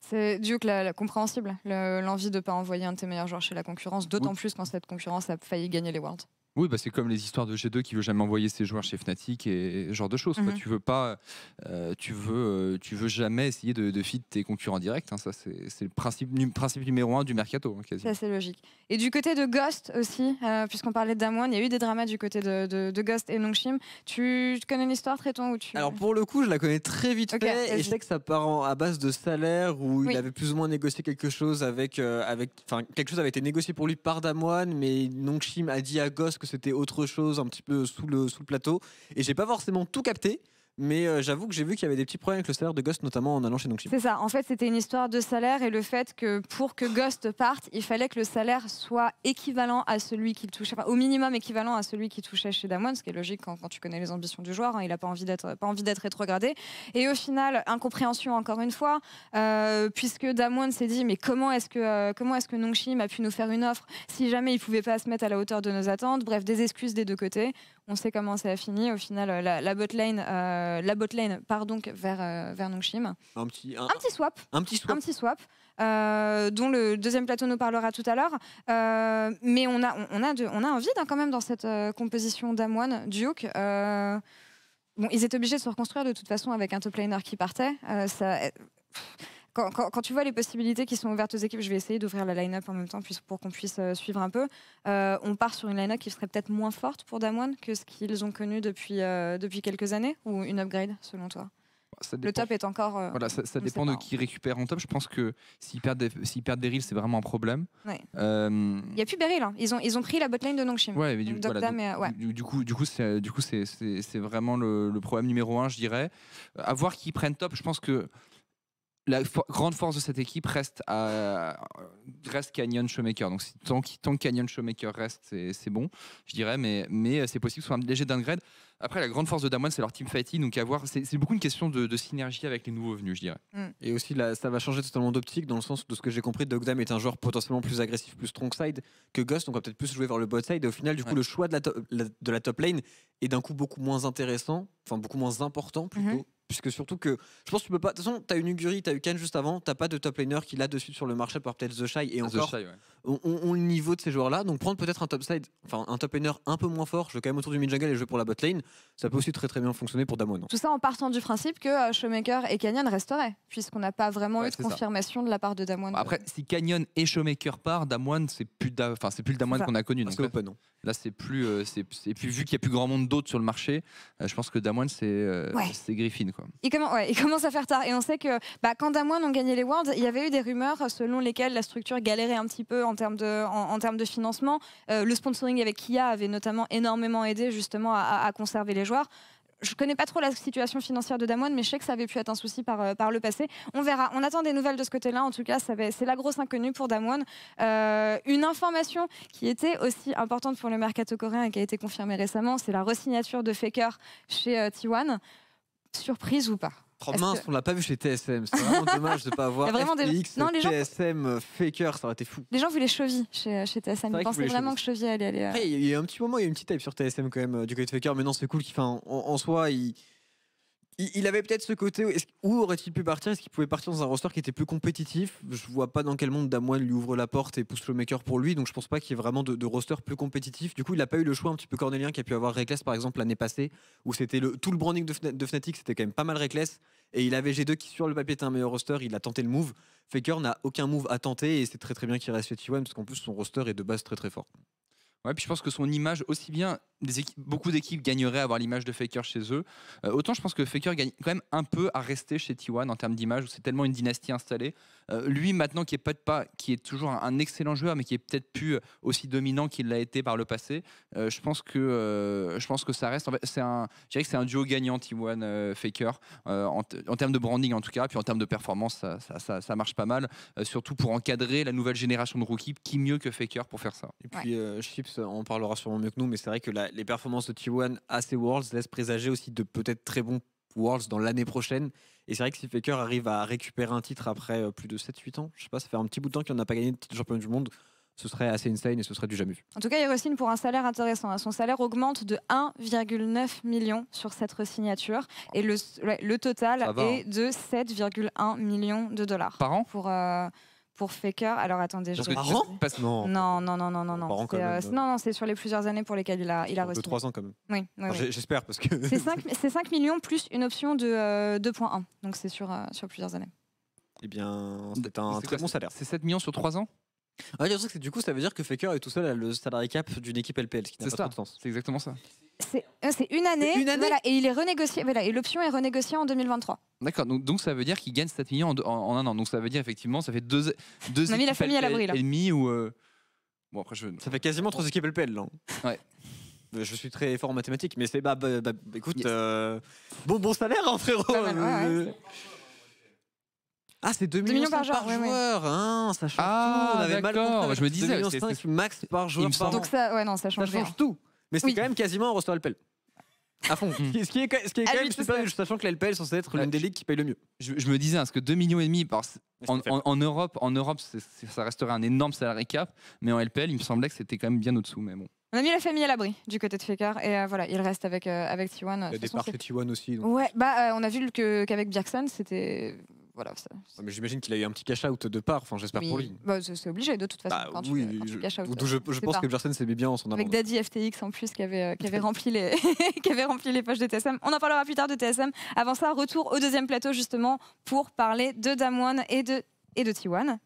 C'est du la, la compréhensible, l'envie de ne pas envoyer un de tes meilleurs joueurs chez la concurrence, d'autant plus quand cette concurrence a failli gagner les Worlds. Oui, bah c'est comme les histoires de G2 qui veut jamais envoyer ses joueurs chez Fnatic et, ce genre de choses. Mhm. Tu veux pas, euh, tu veux, euh, tu veux jamais essayer de, de feed tes concurrents directs. Hein. Ça, c'est le principe, principe numéro un du mercato. Hein, c'est logique. Et du côté de Ghost aussi, euh, puisqu'on parlait de Damoine, il y a eu des dramas du côté de, Ghost et Nongshim. Tu, connais l'histoire, histoire ou Alors pour le coup, je la connais très vite fait, et je sais que ça part à base de salaire où il avait plus ou moins négocié quelque chose avec, avec, enfin quelque chose avait été négocié pour lui par Damoine mais Nongshim a dit à Ghost que c'était autre chose, un petit peu sous le, sous le plateau. Et j'ai pas forcément tout capté. Mais euh, j'avoue que j'ai vu qu'il y avait des petits problèmes avec le salaire de Ghost, notamment en allant chez Nongshim. C'est ça. En fait, c'était une histoire de salaire et le fait que pour que Ghost parte, il fallait que le salaire soit équivalent à celui qu'il touchait, au minimum équivalent à celui qu'il touchait chez Damwon, ce qui est logique quand, tu connais les ambitions du joueur. Hein. il n'a pas envie d'être pas envie d'être rétrogradé. Et au final, incompréhension encore une fois, euh, puisque Damwon s'est dit mais comment est-ce que euh, comment est-ce que Nongshim a pu nous faire une offre si jamais il ne pouvait pas se mettre à la hauteur de nos attentes. Bref, des excuses des deux côtés. On sait comment ça a fini. Au final, euh, la, botlane la bot euh, lane part donc vers, euh, vers Nongshim. Un petit, un, petit swap. Un petit swap. swap. dont le deuxième plateau nous parlera tout à l'heure. mais on a, on, a on a un vide hein, quand même dans cette composition d'Amoine, Duke. bon, ils étaient obligés de se reconstruire de toute façon avec un top laner qui partait. ça, quand, tu vois les possibilités qui sont ouvertes aux équipes, je vais essayer d'ouvrir la line-up en même temps pour qu'on puisse euh, suivre un peu. Euh, on part sur une line-up qui serait peut-être moins forte pour Damwon que ce qu'ils ont connu depuis, euh, depuis quelques années ou une upgrade selon toi le top est encore. voilà, ça, dépend de hein. qui récupère en top. Je pense que s'ils perdent des, perdent c'est vraiment un problème. Il ouais. n'y a plus Beryl. Hein. Ils, ont, ils ont pris la botlane de Nongshim. Ouais, du, coup, du coup, c'est, du coup, c'est, vraiment le, le, problème numéro un, je dirais. A voir qui prennent top. Je pense que la grande force de cette équipe reste, reste Canyon Showmaker. Donc tant, que tant Canyon Showmaker reste, c'est bon, je dirais, mais, mais euh, c'est possible soit un léger downgrade. Après, la grande force de Damone, c'est leur team fighting, donc C'est beaucoup une question de, synergie avec les nouveaux venus, je dirais. Mm. Et aussi, ça va changer totalement d'optique, dans le sens de ce que j'ai compris, Dogdam est un joueur potentiellement plus agressif, plus strong side que Ghost, donc on va peut-être plus jouer vers le bot side. Et au final, du coup, le choix de la, de la top lane est d'un coup beaucoup moins intéressant, enfin beaucoup moins important plutôt. Mm-hmm. Puisque surtout que je pense que tu peux pas. De toute façon, t'as une Uguri, t'as eu Ken juste avant, t'as pas de top laner qui là de suite sur le marché, peut-être The Shy et encore. The Shy, ouais ont, le niveau de ces joueurs-là. Donc prendre peut-être un top side, enfin un top laner un peu moins fort, je vais quand même autour du mid jungle et je joue pour la bot lane, ça peut aussi très très bien fonctionner pour Damwon. Tout ça en partant du principe que euh, Showmaker et Canyon resteraient, puisqu'on n'a pas vraiment eu de confirmation de la part de Damwon. Après, si Canyon et Showmaker partent, Damwon c'est plus, enfin c'est plus le Damwon qu'on a connu. Donc, non. Là c'est plus, euh, c'est plus vu qu'il y a plus grand monde d'autres sur le marché, euh, je pense que Damwon c'est c'est Griffin quoi. Il commence, à faire tard et on sait que bah, quand Damwon ont gagné les Worlds, il y avait eu des rumeurs selon lesquelles la structure galérait un petit peu en, termes de financement. Euh, le sponsoring avec Kia avait notamment énormément aidé justement à, conserver les joueurs je ne connais pas trop la situation financière de Damwon, mais je sais que ça avait pu être un souci par, euh, par le passé. On verra. On attend des nouvelles de ce côté-là. En tout cas, c'est la grosse inconnue pour Damwon. Euh, une information qui était aussi importante pour le mercato coréen et qui a été confirmée récemment, c'est la resignature de Faker chez T1. Surprise ou pas Oh mince, on l'a pas vu chez TSM. C'est vraiment dommage de ne pas avoir des- Non, les gens- TSM, Faker, ça aurait été fou. Les gens voulaient les chez, chez TSM. Ils pensaient vraiment que Chevilles allait aller. Euh, il y a un petit moment, il y a eu une petite hype sur TSM quand même euh, du côté de Faker, mais non, c'est cool. qu'en soi, il, il avait peut-être ce côté où aurait-il pu partir Est-ce qu'il pouvait partir dans un roster qui était plus compétitif Je vois pas dans quel monde Damoine lui ouvre la porte et pousse le maker pour lui, donc je pense pas qu'il y ait vraiment de, roster plus compétitif. Du coup, il n'a pas eu le choix un petit peu cornélien a pu avoir Reckless par exemple l'année passée, où c'était le, tout le branding de, Fnatic, c'était quand même pas mal Reckless, et il avait G2 qui sur le papier était un meilleur roster, il a tenté le move. Faker n'a aucun move à tenter et c'est très très bien qu'il reste chez T1 parce qu'en plus son roster est de base très très fort puis je pense que son image aussi bien, des équipes, beaucoup d'équipes gagneraient à avoir l'image de Faker chez eux. Euh, autant je pense que Faker gagne quand même un peu à rester chez T1 en termes d'image, où c'est tellement une dynastie installée. Euh, lui maintenant qui est pas pas, qui est toujours un excellent joueur, mais qui est peut-être plus euh, aussi dominant qu'il l'a été par le passé. je pense que je pense que ça reste. En c'est un, je dirais que c'est un duo gagnant T1 Faker en, termes de branding en tout cas, puis en termes de performance, ça, ça, marche pas mal. surtout pour encadrer la nouvelle génération de rookies, qui mieux que Faker pour faire ça. Et puis Chips euh, on parlera sûrement mieux que nous, mais c'est vrai que les performances de T1 à ces Worlds laissent présager aussi de peut-être très bons Worlds dans l'année prochaine. Et c'est vrai que si Faker arrive à récupérer un titre après euh, plus de 7-8 ans, je sais pas, ça fait un petit bout de temps qu'il n'a pas gagné de titre champion du monde, ce serait assez insane et ce serait du jamais vu. En tout cas, il re pour un salaire intéressant. Hein, son salaire augmente de 1,9 million sur cette signature et le, total hein. est de 7,1 millions de dollars. Par an Pour, euh, pour Faker. Alors attendez, je. que non. non. Non, non, non, non, non. C'est, euh, euh. non, non, c'est sur les plusieurs années pour lesquelles il a, il a reçu. 3 ans quand même. Oui, J'espère parce que. C'est 5, c'est millions plus une option de 2,1. Euh, Donc c'est sur, sur plusieurs années. Eh bien, c'est un très bon salaire. C'est 7 millions sur 3 ans ah, du coup, ça veut dire que Faker est tout seul le salarié cap d'une équipe LPL, ce qui n'a pas de sens. C'est exactement ça. Euh, c'est une année. et il est renégocié. Voilà, et l'option est renégociée en 2023. D'accord. Donc, ça veut dire qu'il gagne 7 millions en, un an. Donc ça veut dire effectivement, ça fait deux. deux On la famille à l'abri là. Et demi ou. Euh, bon après je. Ça fait quasiment trois équipes LPL là. Ouais. Euh, je suis très fort en mathématiques, mais c'est bah, bah, bah écoute, bon bon salaire hein, frérot. Ah, c'est 2, millions, par, joueur, Hein, ça change ah, tout. On avait mal compris. Je me disais, 2 max par joueur. donc ça, ouais, non, ça change, tout. Mais c'est quand même quasiment un roster LPL. À fond. Mm. ce qui est, ce qui est quand même super, sachant que LPL est censé être l'une des ligues qui paye le mieux. Je, me disais, hein, parce que 2,5 millions et demi en, Europe, en Europe ça resterait un énorme salarié cap, mais en LPL, il me semblait que c'était quand même bien au-dessous, mais bon. On a mis la famille à l'abri du côté de Fekar et euh, voilà, il reste avec, euh, avec T1. Euh, il y a des marques T1 aussi. Ouais, bah on a vu qu'avec qu c'était mais j'imagine qu'il a eu un petit cash-out de part, enfin j'espère pour lui. Bah, c'est obligé de toute façon. Bah quand tu, je, cash out, euh, je, pense que Jerson s'est mis bien en son Avec Daddy FTX en plus qui avait, euh, qui avait rempli les, qui avait rempli les poches de TSM. On en parlera plus tard de TSM. Avant ça, retour au deuxième plateau justement pour parler de Damwon et de, et de T1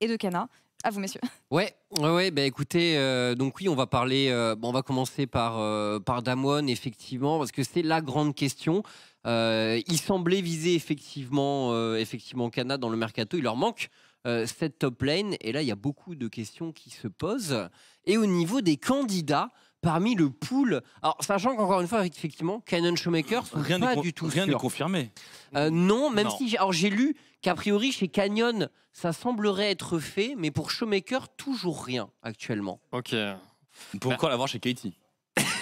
et de Kana. À vous, messieurs. Ouais, ouais, bah écoutez, euh, donc oui, on va parler, on va commencer par, par Damwon, effectivement, parce que c'est la grande question. Euh, il semblait viser effectivement, euh, effectivement Cana dans le mercato. Il leur manque euh, cette top lane. Et là, il y a beaucoup de questions qui se posent. Et au niveau des candidats, parmi le pool. Alors, sachant qu'encore une fois, effectivement, Canyon Showmaker, rien pas du tout Rien de confirmé. Euh, non, même si. Alors, j'ai lu qu'a priori, chez Canyon, ça semblerait être fait, mais pour Showmaker, toujours rien actuellement. Ok. Pourquoi l'avoir chez Katie.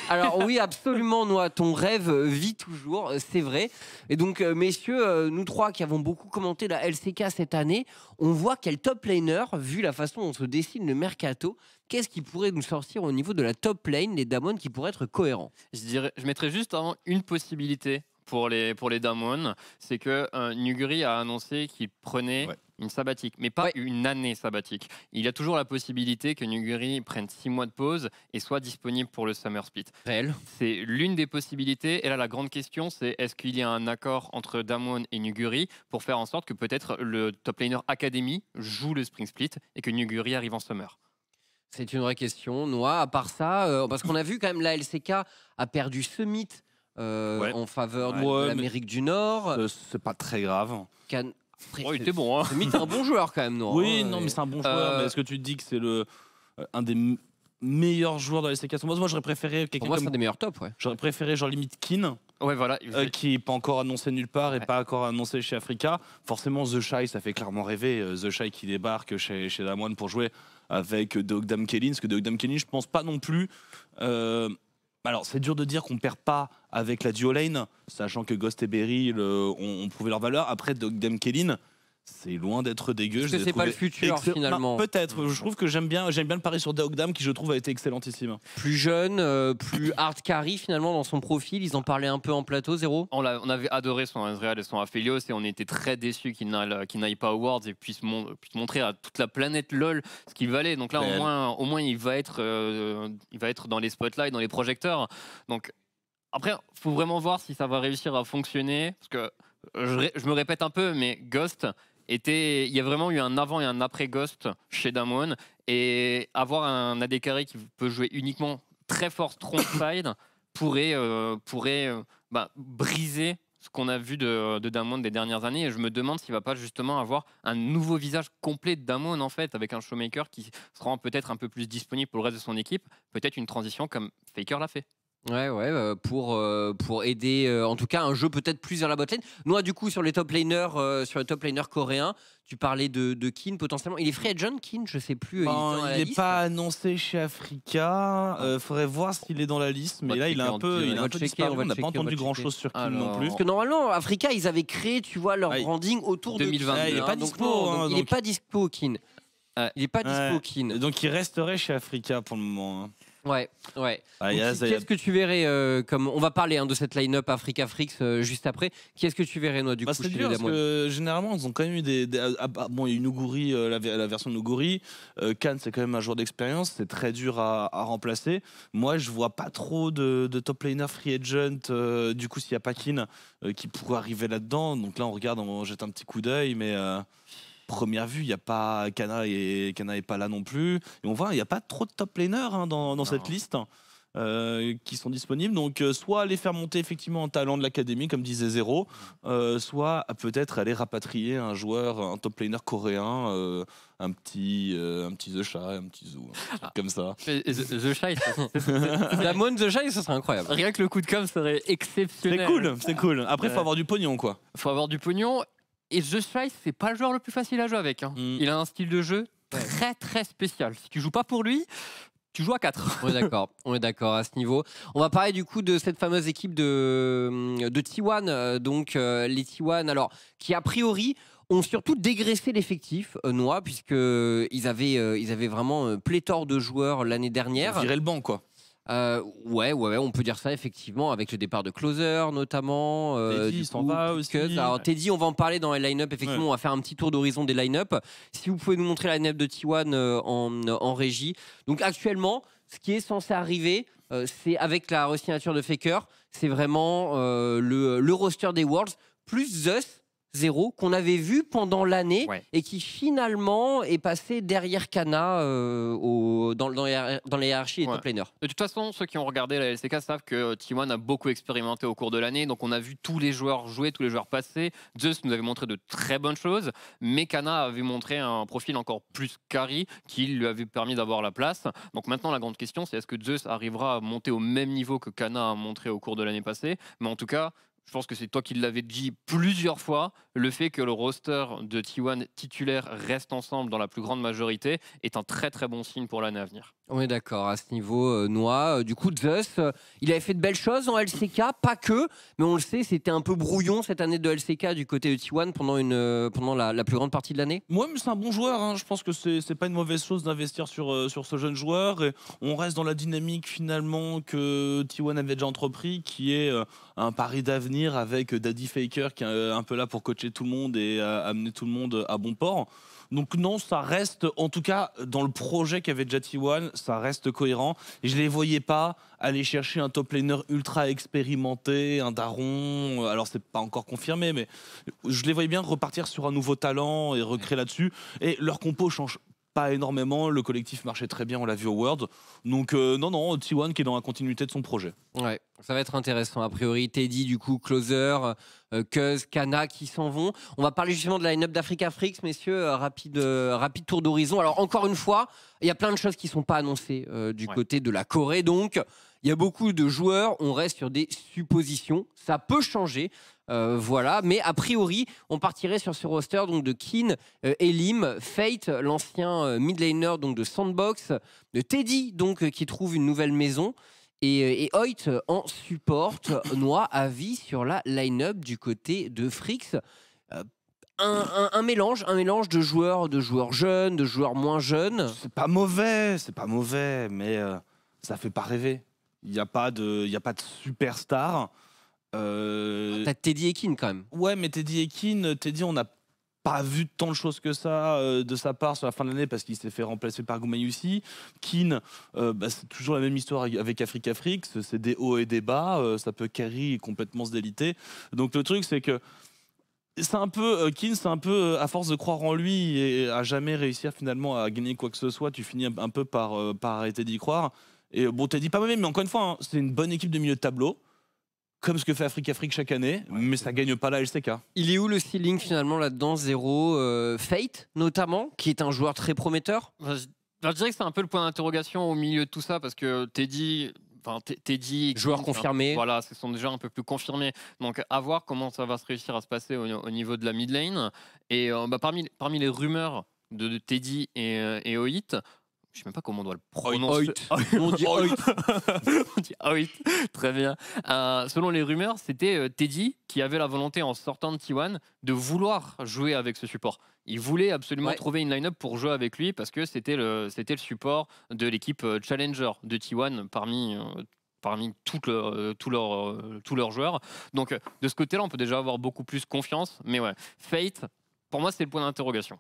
Alors oui, absolument, Noah, ton rêve vit toujours, euh, c'est vrai. Et donc, euh, messieurs, euh, nous trois qui avons beaucoup commenté la LCK cette année, on voit quel top laner, vu la façon dont se dessine le mercato, qu'est-ce qui pourrait nous sortir au niveau de la top lane, les Damon, qui pourraient être cohérent je, dirais, je mettrais juste avant une possibilité pour les, pour les Damon, c'est que euh, Nuguri a annoncé qu'il prenait une sabbatique, mais pas une année sabbatique. Il y a toujours la possibilité que Nuguri prenne six mois de pause et soit disponible pour le Summer Split. Réel. C'est l'une des possibilités. Et là, la grande question, c'est est-ce qu'il y a un accord entre Damon et Nuguri pour faire en sorte que peut-être le Top Laner Academy joue le Spring Split et que Nuguri arrive en Summer c'est une vraie question. Noah, à part ça, euh, parce qu'on a vu quand même la LCK a perdu ce mythe euh, en faveur de l'Amérique du Nord. C'est pas très grave. Oh, il était bon. Hein. C'est un bon joueur quand même, Oui, hein, non, mais c'est un bon joueur. Euh, est-ce que tu te dis que c'est le euh, un des meilleurs joueurs dans les séquences Moi, j'aurais préféré quelqu'un comme... des meilleurs top ouais. J'aurais préféré genre limite Keane. Ouais, voilà. qui n'est pas encore annoncé nulle part et pas encore annoncé chez Africa. Forcément, The Shy, ça fait clairement rêver. The Shy qui débarque chez, chez Damoine pour jouer avec Doug Damkelin. Parce que Doug Kelly je pense pas non plus. alors, c'est dur de dire qu'on perd pas avec la duo lane, sachant que Ghost et Berry le, ont, prouvé leur valeur. Après, Dogdam Kellyn, c'est loin d'être dégueu. Je ne sais pas le futur finalement. Peut-être. Mm. Je trouve que j'aime bien, j'aime bien le pari sur Dogdam qui je trouve a été excellentissime. Plus jeune, euh, plus hard carry finalement dans son profil. Ils en parlaient un peu en plateau, zéro. On, avait adoré son Azreal et son Aphelios et on était très déçus qu'il n'aille pas pas Awards et puisse, montrer à toute la planète LOL ce qu'il valait. Donc là, au ben. moins, au moins il va être, euh, il va être dans les spotlights, dans les projecteurs. Donc après, faut vraiment voir si ça va réussir à fonctionner. Parce que euh, je, me répète un peu, mais Ghost, était, il y a vraiment eu un avant et un après Ghost chez Damwon. Et avoir un AD carré qui peut jouer uniquement très fort strong side pourrait, euh, pourrait euh, bah, briser ce qu'on a vu de, de des dernières années. Et je me demande s'il va pas justement avoir un nouveau visage complet de Damone en fait, avec un showmaker qui se rend peut-être un peu plus disponible pour le reste de son équipe. Peut-être une transition comme Faker l'a fait. Ouais, ouais, euh, pour, euh, pour aider, euh, en tout cas, un jeu peut-être plus vers la botlane. Noah, hein, du coup, sur les top laners, sur les top laners coréens, tu parlais de, de Keane potentiellement. Il est free John Keane Je sais plus. il n'est ben, pas annoncé chez Africa. faudrait voir s'il est dans la liste. Mais là, il a un peu, il un peu disparu. On n'a pas entendu grand-chose sur Keane non plus. Parce que normalement, Africa, ils avaient créé, tu vois, leur branding autour de il n'est ah, hein, pas dispo. Il n'est pas dispo, Keane. Il n'est pas dispo, Keane. Donc, il resterait chez Africa pour le moment. Hein. Ouais, ouais. Ah, ce que tu verrais euh, comme on va parler hein, de cette line-up Africa Frix euh, juste après. quest ce que tu verrais, Noah, du bah, coup dur, parce que, généralement, ils ont quand même eu des, ah, ah, bon, il y a eu euh, la, version de Nouguri. Khan, c'est quand même un joueur d'expérience, c'est très dur à, remplacer. Moi, je vois pas trop de, top laner free agent. du coup, s'il y a Pakin qui pourrait arriver là-dedans, donc là, on regarde, on jette un petit coup d'œil, mais première vue, il n'y a pas Kana et Kana n'est pas là non plus. Et on voit, il n'y a pas trop de top laners hein, dans, cette liste. Euh, qui sont disponibles. Donc, euh, soit aller faire monter effectivement un talent de l'académie, comme disait Zéro, euh, soit peut-être aller rapatrier un joueur, un top laner coréen, un petit, un petit The Chat, un petit Zoo, ah. comme ça. The, la mode The Shy, ça serait incroyable. Rien que le coup de com serait exceptionnel. C'est cool, c'est cool. Après, il faut avoir du pognon, quoi. Faut avoir du pognon et The Slice, c'est pas le joueur le plus facile à jouer avec. Hein. Mm. Il a un style de jeu très très spécial. Si tu joues pas pour lui, tu joues à 4. On est d'accord, on est d'accord à ce niveau. On va parler du coup de cette fameuse équipe de, mm, de T1, euh, donc euh, les T1, alors, qui a priori ont surtout dégraissé l'effectif euh, noir, puisqu'ils avaient, ils avaient vraiment pléthore de joueurs l'année dernière. On le banc, quoi. Euh, ouais, ouais, on peut dire ça effectivement avec le départ de Closer notamment. Euh, Teddy s'en va aussi. Teddy, on va en parler dans les line-up. Effectivement, on va faire un petit tour d'horizon des line-up. Si vous pouvez nous montrer la line-up de T1 euh, en, régie. Donc actuellement, ce qui est censé arriver, euh, c'est avec la re-signature de Faker, c'est vraiment le, le roster des Worlds plus Zeus qu'on avait vu pendant l'année et qui finalement est passé derrière Cana euh, dans, les, hiérarchies et ouais. top De toute façon, ceux qui ont regardé la LCK savent que T1 a beaucoup expérimenté au cours de l'année, donc on a vu tous les joueurs jouer, tous les joueurs passer. Zeus nous avait montré de très bonnes choses, mais Cana avait montré un profil encore plus carry qui lui avait permis d'avoir la place. Donc maintenant, la grande question, c'est est-ce que Zeus arrivera à monter au même niveau que Kana a montré au cours de l'année passée Mais en tout cas, je pense que c'est toi qui l'avais dit plusieurs fois, le fait que le roster de T1 titulaire reste ensemble dans la plus grande majorité est un très très bon signe pour l'année à venir. On est d'accord à ce niveau, euh, Noah. Euh, du coup, Zeus, euh, il avait fait de belles choses en LCK, pas que, mais on le sait, c'était un peu brouillon cette année de LCK du côté de T1 pendant, une, pendant la, plus grande partie de l'année. Moi, mais c'est un bon joueur. Hein. Je pense que c'est pas une mauvaise chose d'investir sur, sur ce jeune joueur. Et on reste dans la dynamique finalement que T1 avait déjà entrepris, qui est un pari d'avenir avec Daddy Faker, qui est un peu là pour coacher tout le monde et amener tout le monde à bon port. Donc non, ça reste, en tout cas, dans le projet qu'avait jetty One, ça reste cohérent. Et je les voyais pas aller chercher un top laner ultra expérimenté, un daron. Alors ce n'est pas encore confirmé, mais je les voyais bien repartir sur un nouveau talent et recréer là-dessus. Et leur compo change pas énormément. Le collectif marchait très bien, on l'a vu au World. Donc euh, non, non, T1 qui est dans la continuité de son projet. Ouais, ça va être intéressant. A priori, Teddy, du coup, Closer, euh, Cuz, Kana qui s'en vont. On va parler justement de la line-up d'Africa Frix, messieurs. Euh, rapide, euh, rapide tour d'horizon. Alors encore une fois, il y a plein de choses qui sont pas annoncées du côté de la Corée. Donc, il y a beaucoup de joueurs. On reste sur des suppositions. Ça peut changer. Euh, voilà, mais a priori, on partirait sur ce roster donc de Keane, euh, et Elim, Fate, l'ancien midliner euh, midlaner donc de Sandbox, de Teddy donc qui trouve une nouvelle maison. Et, Hoyt en support, a vie sur la line-up du côté de Fricks. Un, mélange, un mélange de joueurs, de joueurs jeunes, de joueurs moins jeunes. C'est pas mauvais, c'est pas mauvais, mais ça fait pas rêver. Il n'y a pas de, il a pas de superstar. Euh, ah, t'as Teddy Ekin quand même. Ouais, mais Teddy Ekin, euh, Teddy, on n'a pas vu tant de choses que ça euh, de sa part sur la fin de l'année parce qu'il s'est fait remplacer par Goumayusi. Keane, bah, c'est toujours la même histoire avec Afrique Afrique, c'est des hauts et des bas, ça peut carry complètement se déliter. Donc le truc c'est que c'est un peu Keane, c'est un peu à force de croire en lui et à jamais réussir finalement à gagner quoi que ce soit, tu finis un peu par, arrêter d'y croire. Et bon, t'as pas moi-même, mais encore une fois, hein, c'est une bonne équipe de milieu de tableau comme ce que fait Afrique Afrique chaque année, mais ça gagne pas la LCK. Il est où le ceiling finalement là-dedans Zéro euh, Fate notamment, qui est un joueur très prometteur bah, bah, je, dirais que c'est un peu le point d'interrogation au milieu de tout ça, parce que Teddy, enfin Teddy, joueur confirmé. voilà, ce sont déjà un peu plus confirmés. Donc à voir comment ça va se réussir à se passer au, niveau de la mid lane. Et euh, bah, parmi, parmi les rumeurs de, Teddy et, euh, et Oit, je sais même pas comment on doit le prononcer. On dit On dit Hoyt. Très bien. Euh, selon les rumeurs, c'était euh, Teddy qui avait la volonté en sortant de T1 de vouloir jouer avec ce support. Il voulait absolument trouver une line-up pour jouer avec lui parce que c'était le, support de l'équipe euh, Challenger de T1 parmi, parmi tous le, tout leurs joueurs. Donc de ce côté-là, on peut déjà avoir beaucoup plus confiance. Mais ouais, Fate, pour moi, c'est le point d'interrogation.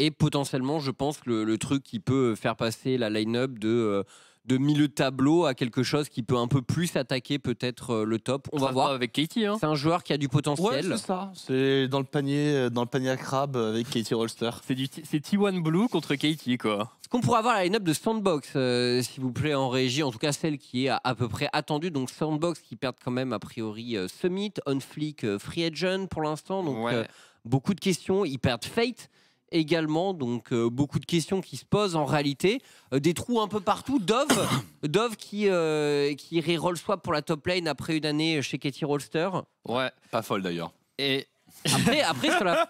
Et potentiellement, je pense, le, le truc qui peut euh, faire passer la line-up de euh, de milieu de tableau à quelque chose qui peut un peu plus attaquer peut-être euh, le top. On va voir avec Katie. Hein. C'est un joueur qui a du potentiel. Ouais, c'est ça. C'est dans le panier, dans le panier à crabe avec Katie Rollster. C'est T1 Blue contre Katie quoi. ce qu'on pourrait avoir la line-up de Sandbox s'il vous plaît en régie, en tout cas celle qui est à, peu près attendue. Donc Sandbox qui perd quand même a priori Summit, Onflick, Free Agent pour l'instant. Donc beaucoup de questions. Ils perdent Fate également, donc euh, beaucoup de questions qui se posent en réalité. Euh, des trous un peu partout. Dove, qui, euh, qui reroll swap pour la top lane après une année chez Katie Rollster Ouais. Pas folle d'ailleurs. Et après, sur, la,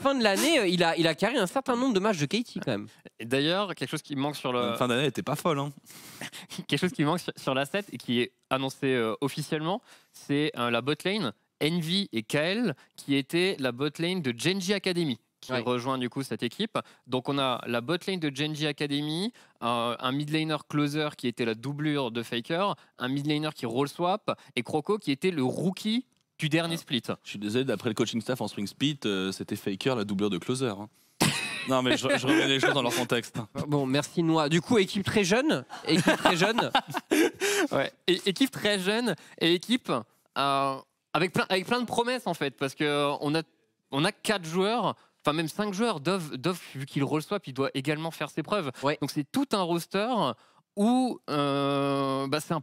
fin de l'année, euh, il a, il a carré un certain nombre de matchs de Katie quand même. D'ailleurs, quelque chose qui manque sur le, Fin d'année, pas folle. Hein. quelque chose qui manque sur, la set et qui est annoncé officiellement, c'est la bot lane Envy et Kael qui était la lane de Genji Academy rejoint du coup cette équipe. Donc on a la botlane de Genji Academy, euh, un mid laner closer qui était la doublure de Faker, un mid laner qui roll swap et Croco qui était le rookie du dernier ah. split. Je suis désolé, d'après le coaching staff en Spring Split, euh, c'était Faker la doublure de closer. Hein. Non, mais je, remets les choses dans leur contexte. Ah, bon, merci Noah. Du coup, équipe très jeune. Équipe très jeune. ouais. équipe très jeune et équipe euh, avec, plein, avec plein de promesses, en fait. Parce on a, on a quatre joueurs enfin même cinq joueurs. Dove, vu qu'il reçoit puis il doit également faire ses preuves. Donc c'est tout un roster où euh, bah c'est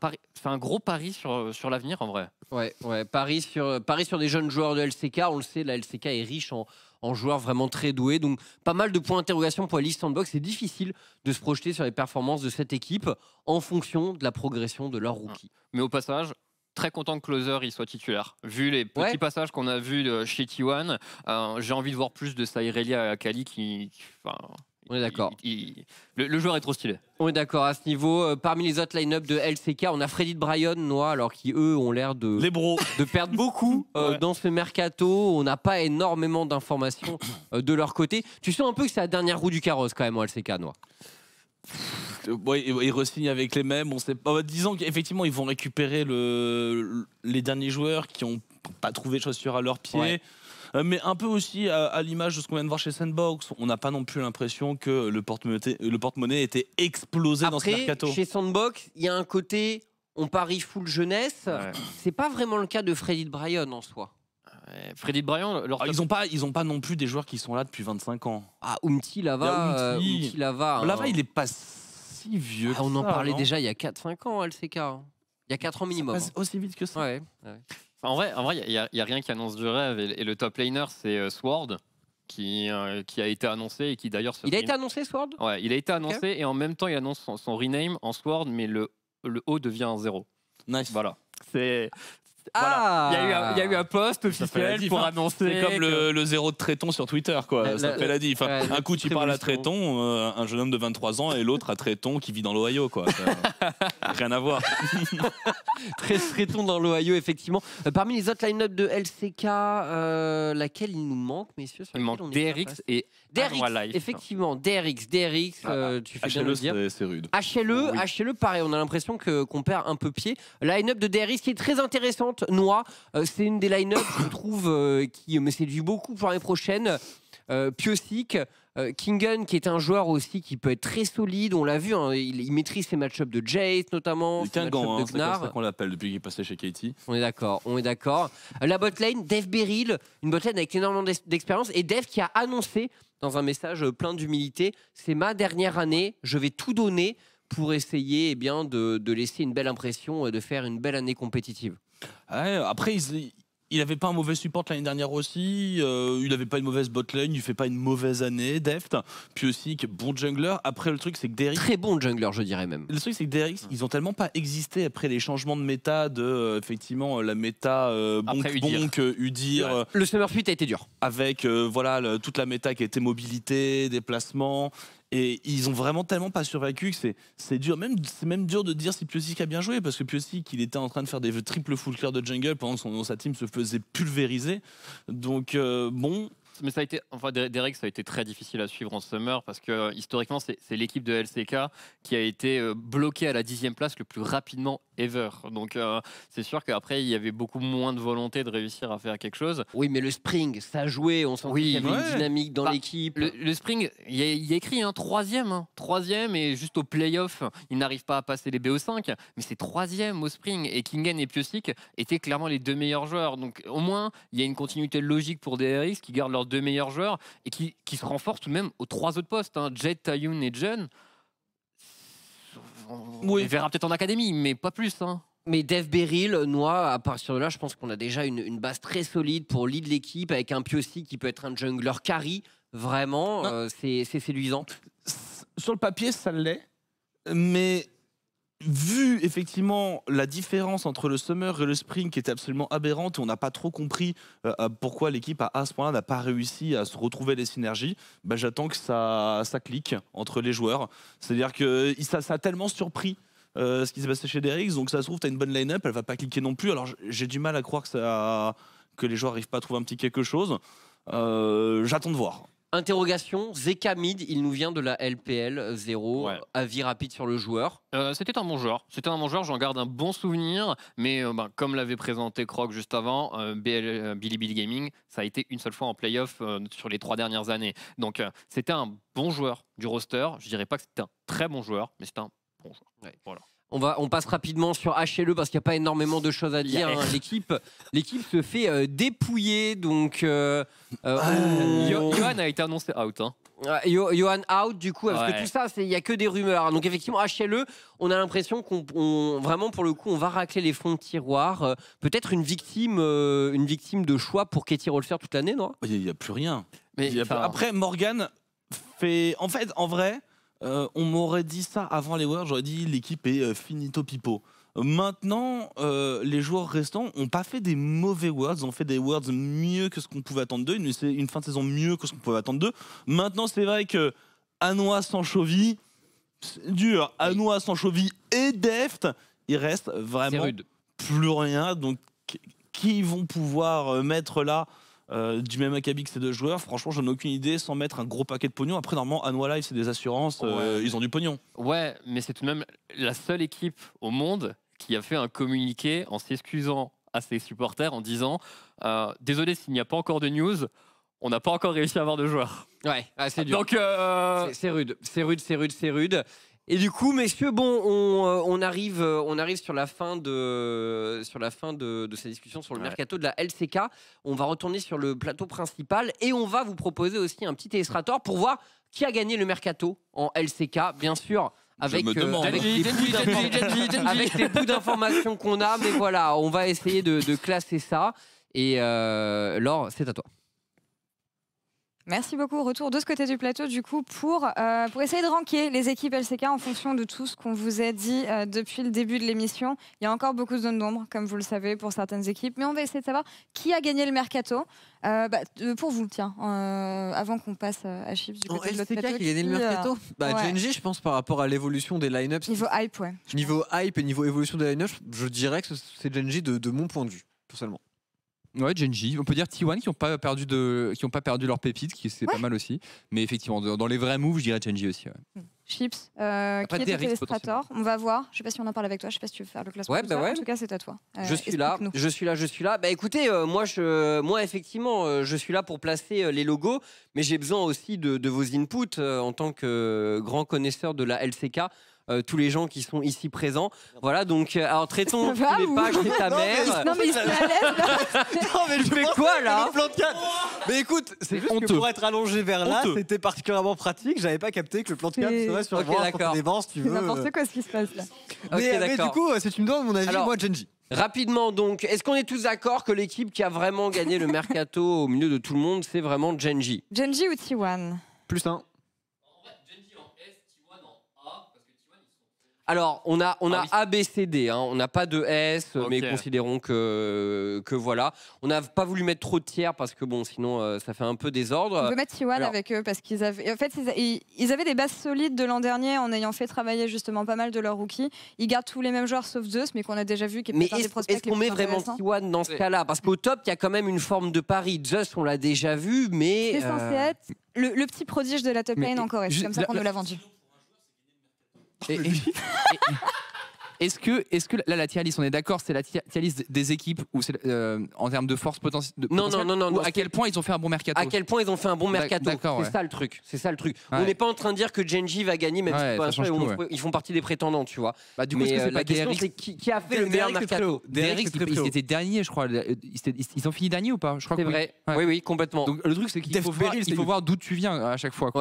un, gros pari sur, sur l'avenir en vrai. Ouais, ouais, pari sur, pari sur des jeunes joueurs de LCK. On le sait, la LCK est riche en, en joueurs vraiment très doués. Donc pas mal de points d'interrogation pour la liste sandbox. C'est difficile de se projeter sur les performances de cette équipe en fonction de la progression de leur hum. rookie. Mais au passage, très content que Closer il soit titulaire. Vu les petits passages qu'on a vus de chez T1, euh, j'ai envie de voir plus de Sairelia à Kali qui. enfin, on est d'accord. Le, joueur est trop stylé. On est d'accord à ce niveau. Euh, parmi les autres line-up de LCK, on a Freddy de Bryan, Noah, alors qui eux ont l'air de les de perdre beaucoup euh, dans ce mercato. On n'a pas énormément d'informations de leur côté. Tu sens un peu que c'est la dernière roue du carrosse quand même en LCK, Noah bon, ils re-signent avec les mêmes. On sait disons qu'effectivement, ils vont récupérer le, les derniers joueurs qui n'ont pas trouvé de chaussures à leurs pieds. Euh, mais un peu aussi à, l'image de ce qu'on vient de voir chez Sandbox, on n'a pas non plus l'impression que le porte-monnaie porte était explosé dans ce mercato. Chez Sandbox, il y a un côté on parie full jeunesse. C'est pas vraiment le cas de Freddy Bryan en soi. Freddy Bryan, leur ah, ils n'ont pas, ils ont pas non plus des joueurs qui sont là depuis 25 ans. Ah, Umti Lava, Umti, Lava, là Lava, il euh, hein. est passé vieux. Ah, on en parlait déjà il y a 4-5 ans, LCK. Il y a 4 ans minimum. Hein. aussi vite que ça. En vrai, en vrai, il n'y a, rien qui annonce du rêve. Et, le top laner, c'est euh, Sword. Qui, euh, qui, a été annoncé et qui d'ailleurs. Il a été annoncé Sword Ouais, il a été annoncé et en même temps il annonce son, rename en Sword, mais le, haut devient un zéro. Nice. Voilà. C'est ah Il y, a eu un, y post officiel pour hein. annoncer. C'est comme le, zéro de Tréton sur Twitter, quoi. ça fait la diff. Hein. un coup, tu parles à Tréton, euh, un jeune homme de 23 ans, et l'autre à Tréton qui vit dans l'Ohio, quoi. rien à voir. Très Tréton dans l'Ohio, effectivement. Euh, parmi les autres line-up de LCK, euh, laquelle il nous manque, messieurs Il manque DRX et DRX, effectivement. DRX, DRX, HLE, C'est rude. HLE, e, pareil, on a l'impression qu'on perd un peu pied. Line-up de DRX qui est très intéressante noir euh, c'est une des line-up, je trouve, euh, qui me séduit beaucoup pour l'année prochaine. Euh, Piosik, Kingen, qui est un joueur aussi qui peut être très solide, on l'a vu, hein, il, maîtrise ses match-ups de Jace notamment. Le hein, c'est qu'on l'appelle depuis qu'il est passé chez Katie. On est d'accord, on est d'accord. La botlane, Dev Beryl, une botlane avec énormément d'expérience, et Dev qui a annoncé dans un message plein d'humilité, c'est ma dernière année, je vais tout donner pour essayer eh bien, de, de laisser une belle impression et de faire une belle année compétitive après, il, n'avait avait pas un mauvais support l'année dernière aussi. Euh, il n'avait pas une mauvaise botlane. Il fait pas une mauvaise année. Deft. Puis aussi, que bon jungler. Après, le truc, c'est que Derrick. Très bon jungler, je dirais même. Le truc, c'est que Derrick, ils ont tellement pas existé après les changements de méta, de euh, effectivement euh, la méta bonk, bonk, Udir. le Summer split a été dur. Avec voilà toute la méta qui était mobilité, déplacement. Et ils ont vraiment tellement pas survécu que c'est dur. Même, c'est même dur de dire si Piosic a bien joué, parce que Piosic, il était en train de faire des triple full clear de jungle pendant que son, sa team se faisait pulvériser. Donc, euh, bon, mais ça a été, enfin, Derek, ça a été très difficile à suivre en summer parce que euh, historiquement, c'est l'équipe de LCK qui a été euh, bloquée à la dixième place le plus rapidement ever. Donc, euh, c'est sûr qu'après, il y avait beaucoup moins de volonté de réussir à faire quelque chose. Oui, mais le spring, ça jouait On sent oui, qu'il y avait une dynamique dans bah, l'équipe. Le, spring, il y, a écrit un hein, troisième, hein. troisième et juste au playoff, il n'arrive pas à passer les BO5, mais c'est troisième au spring et Kingen et Piosic étaient clairement les deux meilleurs joueurs. Donc, au moins, il y a une continuité logique pour DRX qui garde leur deux meilleurs joueurs et qui, se renforcent tout de même aux trois autres postes, hein, jet Tayoun et Jen On, verra peut-être en académie, mais pas plus. Hein. Mais dev Beryl, Noah à partir de là, je pense qu'on a déjà une, base très solide pour lead l'équipe avec un Pioci qui peut être un jungler carry. Vraiment, euh, c'est séduisant. Sur le papier, ça l'est. Mais vu effectivement la différence entre le summer et le spring qui était absolument aberrante, on n'a pas trop compris euh, pourquoi l'équipe à, ce point-là n'a pas réussi à se retrouver les synergies, bah, j'attends que ça, clique entre les joueurs. C'est-à-dire que ça, a tellement surpris euh, ce qui s'est passé chez Derrick, donc ça se trouve, tu as une bonne line-up, elle va pas cliquer non plus. Alors j'ai du mal à croire que, les joueurs n'arrivent pas à trouver un petit quelque chose. Euh, j'attends de voir. Interrogation, Zekamid il nous vient de la LPL 0. Avis rapide sur le joueur. Euh, c'était un bon joueur. C'était un bon joueur, j'en garde un bon souvenir. Mais euh, ben, comme l'avait présenté Croc juste avant, euh, BL, Billy Billy Gaming, ça a été une seule fois en playoff sur les trois dernières années. Donc c'était un bon joueur du roster. Je dirais pas que c'était un très bon joueur, mais c'était un bon joueur. Voilà. On, va, on passe rapidement sur HLE parce qu'il n'y a pas énormément de choses à dire. Hein. L'équipe, l'équipe se fait euh, dépouiller. Donc, euh, euh, ah Johan a été annoncé out. Hein. Ah, Johan out du coup, parce que tout ça, il n'y a que des rumeurs. Hein. Donc effectivement, HLE, on a l'impression qu'on vraiment pour le coup, on va racler les fonds tiroirs. Peut-être une victime, une victime de choix pour Katie Rolfer toute l'année, non Il n'y a, plus rien. Mais, Après, Morgan fait. En fait, en vrai, euh, on m'aurait dit ça avant les Worlds, j'aurais dit l'équipe est euh, finito pipo. Maintenant, euh, les joueurs restants n'ont pas fait des mauvais Worlds, ont fait des words mieux que ce qu'on pouvait attendre d'eux, une, fin de saison mieux que ce qu'on pouvait attendre d'eux. Maintenant, c'est vrai que Anoa Sanchovy, dur, Anoa Sanchovy et Deft, il reste vraiment plus rien. Donc, qui vont pouvoir mettre là du euh, même acabit que ces deux joueurs, franchement, j'en ai aucune idée sans mettre un gros paquet de pognon. Après, normalement, Anoa c'est des assurances, euh, ils ont du pognon. Ouais, mais c'est tout de même la seule équipe au monde qui a fait un communiqué en s'excusant à ses supporters en disant euh, Désolé s'il n'y a pas encore de news, on n'a pas encore réussi à avoir de joueurs. Ouais, c'est dur. Donc, c'est rude, c'est rude, c'est rude, c'est rude. Et du coup, messieurs, bon, on, euh, arrive, euh, on arrive sur la fin de, sur la fin de, de cette discussion sur le mercato de la LCK. On va retourner sur le plateau principal et on va vous proposer aussi un petit illustrator pour voir qui a gagné le mercato en LCK, bien sûr. Avec, euh, avec, des bouts d'informations qu'on a, mais voilà, on va essayer de, classer ça. Et Laure, c'est à toi. Merci beaucoup. Retour de ce côté du plateau, du coup, pour, euh, pour essayer de ranker les équipes LCK en fonction de tout ce qu'on vous a dit euh, depuis le début de l'émission. Il y a encore beaucoup de zones d'ombre, comme vous le savez, pour certaines équipes. Mais on va essayer de savoir qui a gagné le mercato. Euh, bah, pour vous, tiens, avant qu'on passe à Chips du côté de plateau, qui a gagné le mercato bah, je pense, par rapport à l'évolution des line-ups. Niveau hype, ouais. Niveau hype et niveau évolution des line-ups, je dirais que c'est Genji de, de mon point de vue, personnellement. Ouais, Genji, on peut dire T1 qui n'ont pas perdu de, qui pas perdu leur pépite, qui c'est pas mal aussi. Mais effectivement, dans les vrais moves, je dirais Genji aussi. Hmm. Chips, euh, qui est télestrator On va voir. Je sais pas si on en parle avec toi. Je sais pas si tu veux faire le classement. Bah en tout cas, c'est à toi. Euh, je suis là. Je suis là. Je suis là. Bah écoutez, euh, moi, je, moi effectivement, euh, je suis là pour placer les logos, mais j'ai besoin aussi de, de vos inputs en tant que grand connaisseur de la LCK. Euh, tous les gens qui sont ici présents. Voilà, donc, euh, alors traitons les pages de ta Non, mais- mère. Non, mais il se fait à Non, mais je fais quoi là Mais écoute, c'est juste que pour être allongé vers là, c'était particulièrement pratique. J'avais pas capté que le plan de cadre serait sur Ok, moi, pour des bancs, si tu C'est veux. n'importe quoi ce qui se passe là. Mais, euh, du coup, c'est si tu me donnes mon avis, moi, Genji. Rapidement donc, est-ce qu'on est tous d'accord que l'équipe qui a vraiment gagné le mercato au milieu de tout le monde, c'est vraiment Genji Genji ou T1 Plus un. Alors, on a, on ah a ABCD, hein. On n'a pas de S, mais considérons que, que voilà. On n'a pas voulu mettre trop de tiers parce que, bon, sinon, euh, ça fait un peu désordre. On peut mettre Siwan avec eux parce qu'ils avaient. En fait, ils, avaient des bases solides de l'an dernier en ayant fait travailler justement pas mal de leurs rookies. Ils gardent tous les mêmes joueurs sauf Zeus, mais qu'on a déjà vu qui est Mais est-ce qu'on met vraiment Siwan dans ce cas-là Parce qu'au top, il y a quand même une forme de pari. Zeus, on l'a déjà vu, mais. C'est censé euh, être le, le, petit prodige de la top lane en Corée. C'est comme ça qu'on nous l'a vendu. ええ Est-ce que, est que là, la tier on est d'accord, c'est la tier des équipes ou c'est euh, en termes de force potentielle Non, non, non, non. à quel point ils ont fait un bon mercato À quel point ils ont fait un bon mercato C'est ça le truc. C'est ça le truc. On n'est pas en train de dire que Genji va gagner, même ils font partie des prétendants, tu vois. Bah, du coup, Mais, euh, pas la question, c'est qui, a fait le meilleur mercato DRX, ils étaient derniers, je crois. Ils ont fini dernier ou pas Je crois vrai. Oui, oui, complètement. Donc le truc, c'est qu'il faut voir d'où tu viens à chaque fois.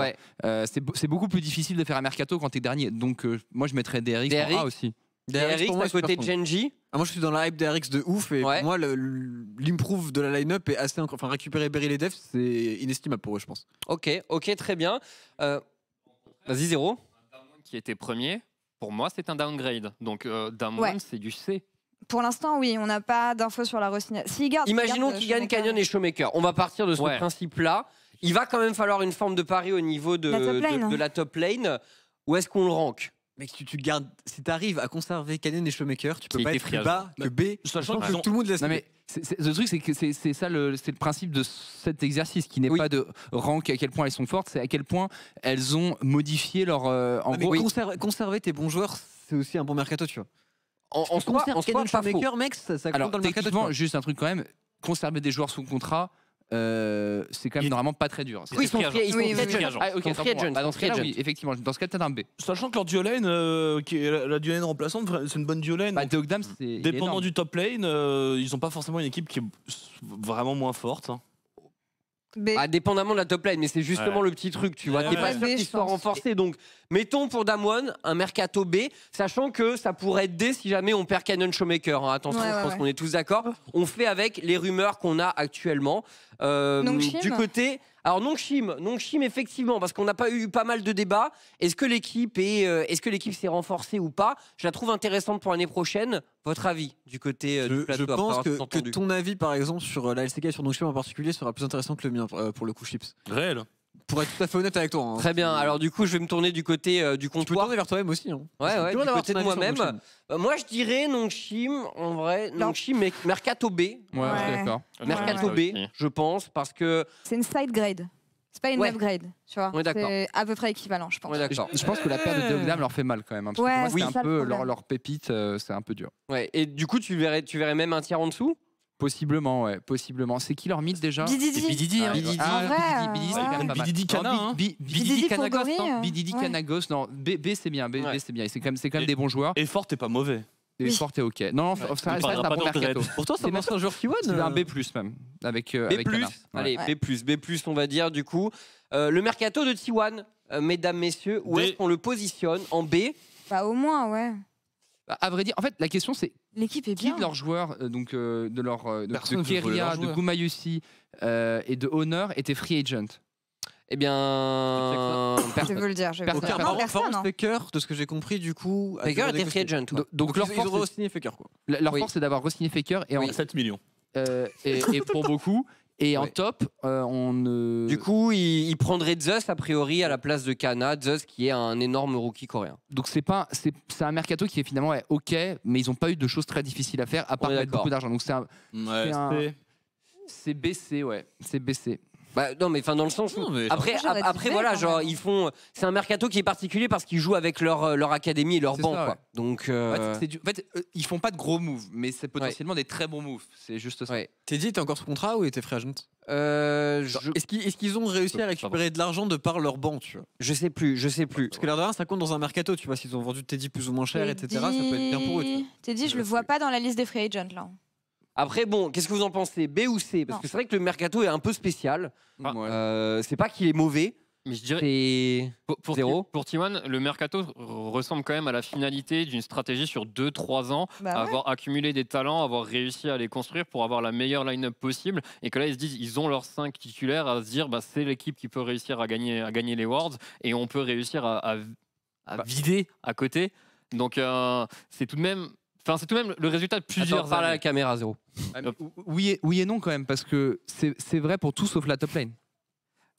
Euh, c'est beaucoup plus difficile de faire un mercato quand tu es dernier. Donc moi, je mettrais DRX en aussi. DRX, à côté de Genji. Ah, moi, je suis dans la hype DRX de ouf. Et pour moi, l'improve de la line-up est assez. Enfin, récupérer Berry les devs c'est inestimable pour eux, je pense. Ok, ok, très bien. Euh, vas-y, zéro. Qui était premier, pour moi, c'est un downgrade. Donc, euh, c'est du C. Pour l'instant, oui, on n'a pas d'infos sur la re Imaginons qu'il gagne Canyon et Showmaker. On va partir de ce principe-là. Il va quand même falloir une forme de pari au niveau de la top lane. De, la top lane. Où est-ce qu'on le rank Mec, tu, tu gardes. Si t'arrives à conserver Canyon et Showmaker, tu peux pas être plus bas que bah, B, sachant que tout le monde laisse. Non mais c'est- le truc, c'est que c'est ça le, c'est le principe de cet exercice qui n'est pas de rank à quel point elles sont fortes, c'est à quel point elles ont modifié leur. Euh, mais conserver, conserver tes bons joueurs, c'est aussi un bon mercato, tu vois. en, se soi, en soi, pas faux. mec, ça, compte Alors, dans le mercato. juste un truc quand même, conserver des joueurs sous contrat, euh, c'est quand même normalement pas très dur. Oui, ils sont free agents. Ah, bah, dans ce cas-là, ah oui, effectivement. Dans ce cas, t'as un B. Sachant que leur duo lane, euh, qui la, duo lane remplaçante, c'est une bonne duo lane. Bah, c'est. Dépendant du top lane, euh, ils ont pas forcément une équipe qui est vraiment moins forte. Hein. Ah, dépendamment de la top line mais c'est justement le petit truc, tu vois. Ouais, est pas sûr qu'il soit renforcé. Donc, mettons pour Damwon un mercato B, sachant que ça pourrait être D si jamais on perd Canon Showmaker. Hein. Attention, je pense qu'on est tous d'accord. On fait avec les rumeurs qu'on a actuellement. Euh, du côté alors Nongshim, Nongshim effectivement, parce qu'on n'a pas eu pas mal de débats. Est-ce que l'équipe est, euh, est-ce que l'équipe s'est renforcée ou pas Je la trouve intéressante pour l'année prochaine. Votre avis du côté euh, je, du plateau Je pense que, ton avis, par exemple, sur euh, la LCK, sur Nongshim en particulier, sera plus intéressant que le mien pour le coup Chips. Réel. Pour être tout à fait honnête avec toi. Hein. Très bien. Alors du coup, je vais me tourner du côté euh, du comptoir. Tu peux tourner vers toi-même aussi. Hein. Ouais, ouais. Du côté de moi-même. Euh, moi, je dirais Nongshim, en vrai. Nongshim, mais Mercato B. Ouais, d'accord. Mercato B, je pense, parce que. C'est une side grade. C'est pas une upgrade, tu vois. Ouais, c'est à peu près équivalent, je pense. Ouais, je, pense que la paire de Dogdam leur fait mal quand même. Hein, parce que pour moi, c'est un peu leur, leur, pépite, euh, c'est un peu dur. Ouais. Et du coup, tu verrais, tu verrais même un tiers en dessous Possiblement, ouais, possiblement. C'est qui leur mythe déjà Bididi. Bididi, Bididi, ah, Bididi, pas Bididi hein. Bididi Kanagos, non Bididi non. B, c'est bien, B, c'est bien. C'est quand même, c'est quand même des bons joueurs. Et Fort, t'es pas mauvais. Et Fort t'es ok. Non, non, ça reste un bon mercato. Pourtant, c'est un bon joueur qui won. C'est un euh, B+, même, avec, euh, B+, avec allez, B+, B+, on va dire, du coup. Euh, le mercato de T1, mesdames, messieurs, où est-ce qu'on le positionne En B Bah, au moins, ouais. Bah, à vrai dire, en fait, la question c'est l'équipe est qui bien. de leurs joueurs, euh, donc euh, de leur euh, de Personne Keria, de Gumayusi et de Honor étaient free agent. Eh bien, Je vais vous le dire. Je vais vous le dire. personne, hein. Faker, de ce que j'ai compris, du coup. Faker était free agent. Donc, leur force, signé Faker, quoi. leur force, c'est d'avoir re-signé Faker et en- 7 millions. euh, et, et pour beaucoup, et en top, euh, on. Du coup, il, prendrait Zeus a priori à la place de Kana, Zeus qui est un énorme rookie coréen. Donc c'est pas, c'est, un mercato qui est finalement ok, mais ils n'ont pas eu de choses très difficiles à faire à part mettre beaucoup d'argent. Donc c'est un, c'est, baissé, ouais, c'est baissé. Bah, non, mais enfin dans le sens après, après, voilà, genre, ils font. C'est un mercato qui est particulier parce qu'ils jouent avec leur, leur académie et leur banque. Donc. En fait, euh, euh, ils font pas de gros moves, mais c'est potentiellement des très bons moves. C'est juste ça. Teddy était encore sous contrat ou était free agent euh, Est-ce qu'ils ont réussi à récupérer de l'argent de par leur banque tu vois je sais plus, je sais plus. Parce que l'air de ça compte dans un mercato, tu vois. S'ils ont vendu Teddy plus ou moins cher, etc., ça peut être bien pour eux, Teddy, je le vois pas dans la liste des free agents là. Après, bon, qu'est-ce que vous en pensez B ou C Parce que c'est vrai que le mercato est un peu spécial. Ah. Euh, c'est pas qu'il est mauvais. Mais je dirais. Pour, pour, zéro. pour Timon, le mercato ressemble quand même à la finalité d'une stratégie sur 2-3 ans, bah avoir accumulé des talents, avoir réussi à les construire pour avoir la meilleure line-up possible. Et que là, ils se disent, ils ont leurs 5 titulaires à se dire, bah, c'est l'équipe qui peut réussir à gagner, les Worlds et on peut réussir à, bah. vider à côté. Donc, euh, c'est tout de même Enfin, c'est tout de même le résultat de plusieurs. Attends, à la caméra, zéro. Ah, oui, et, non, quand même, parce que c'est vrai pour tout sauf la top lane.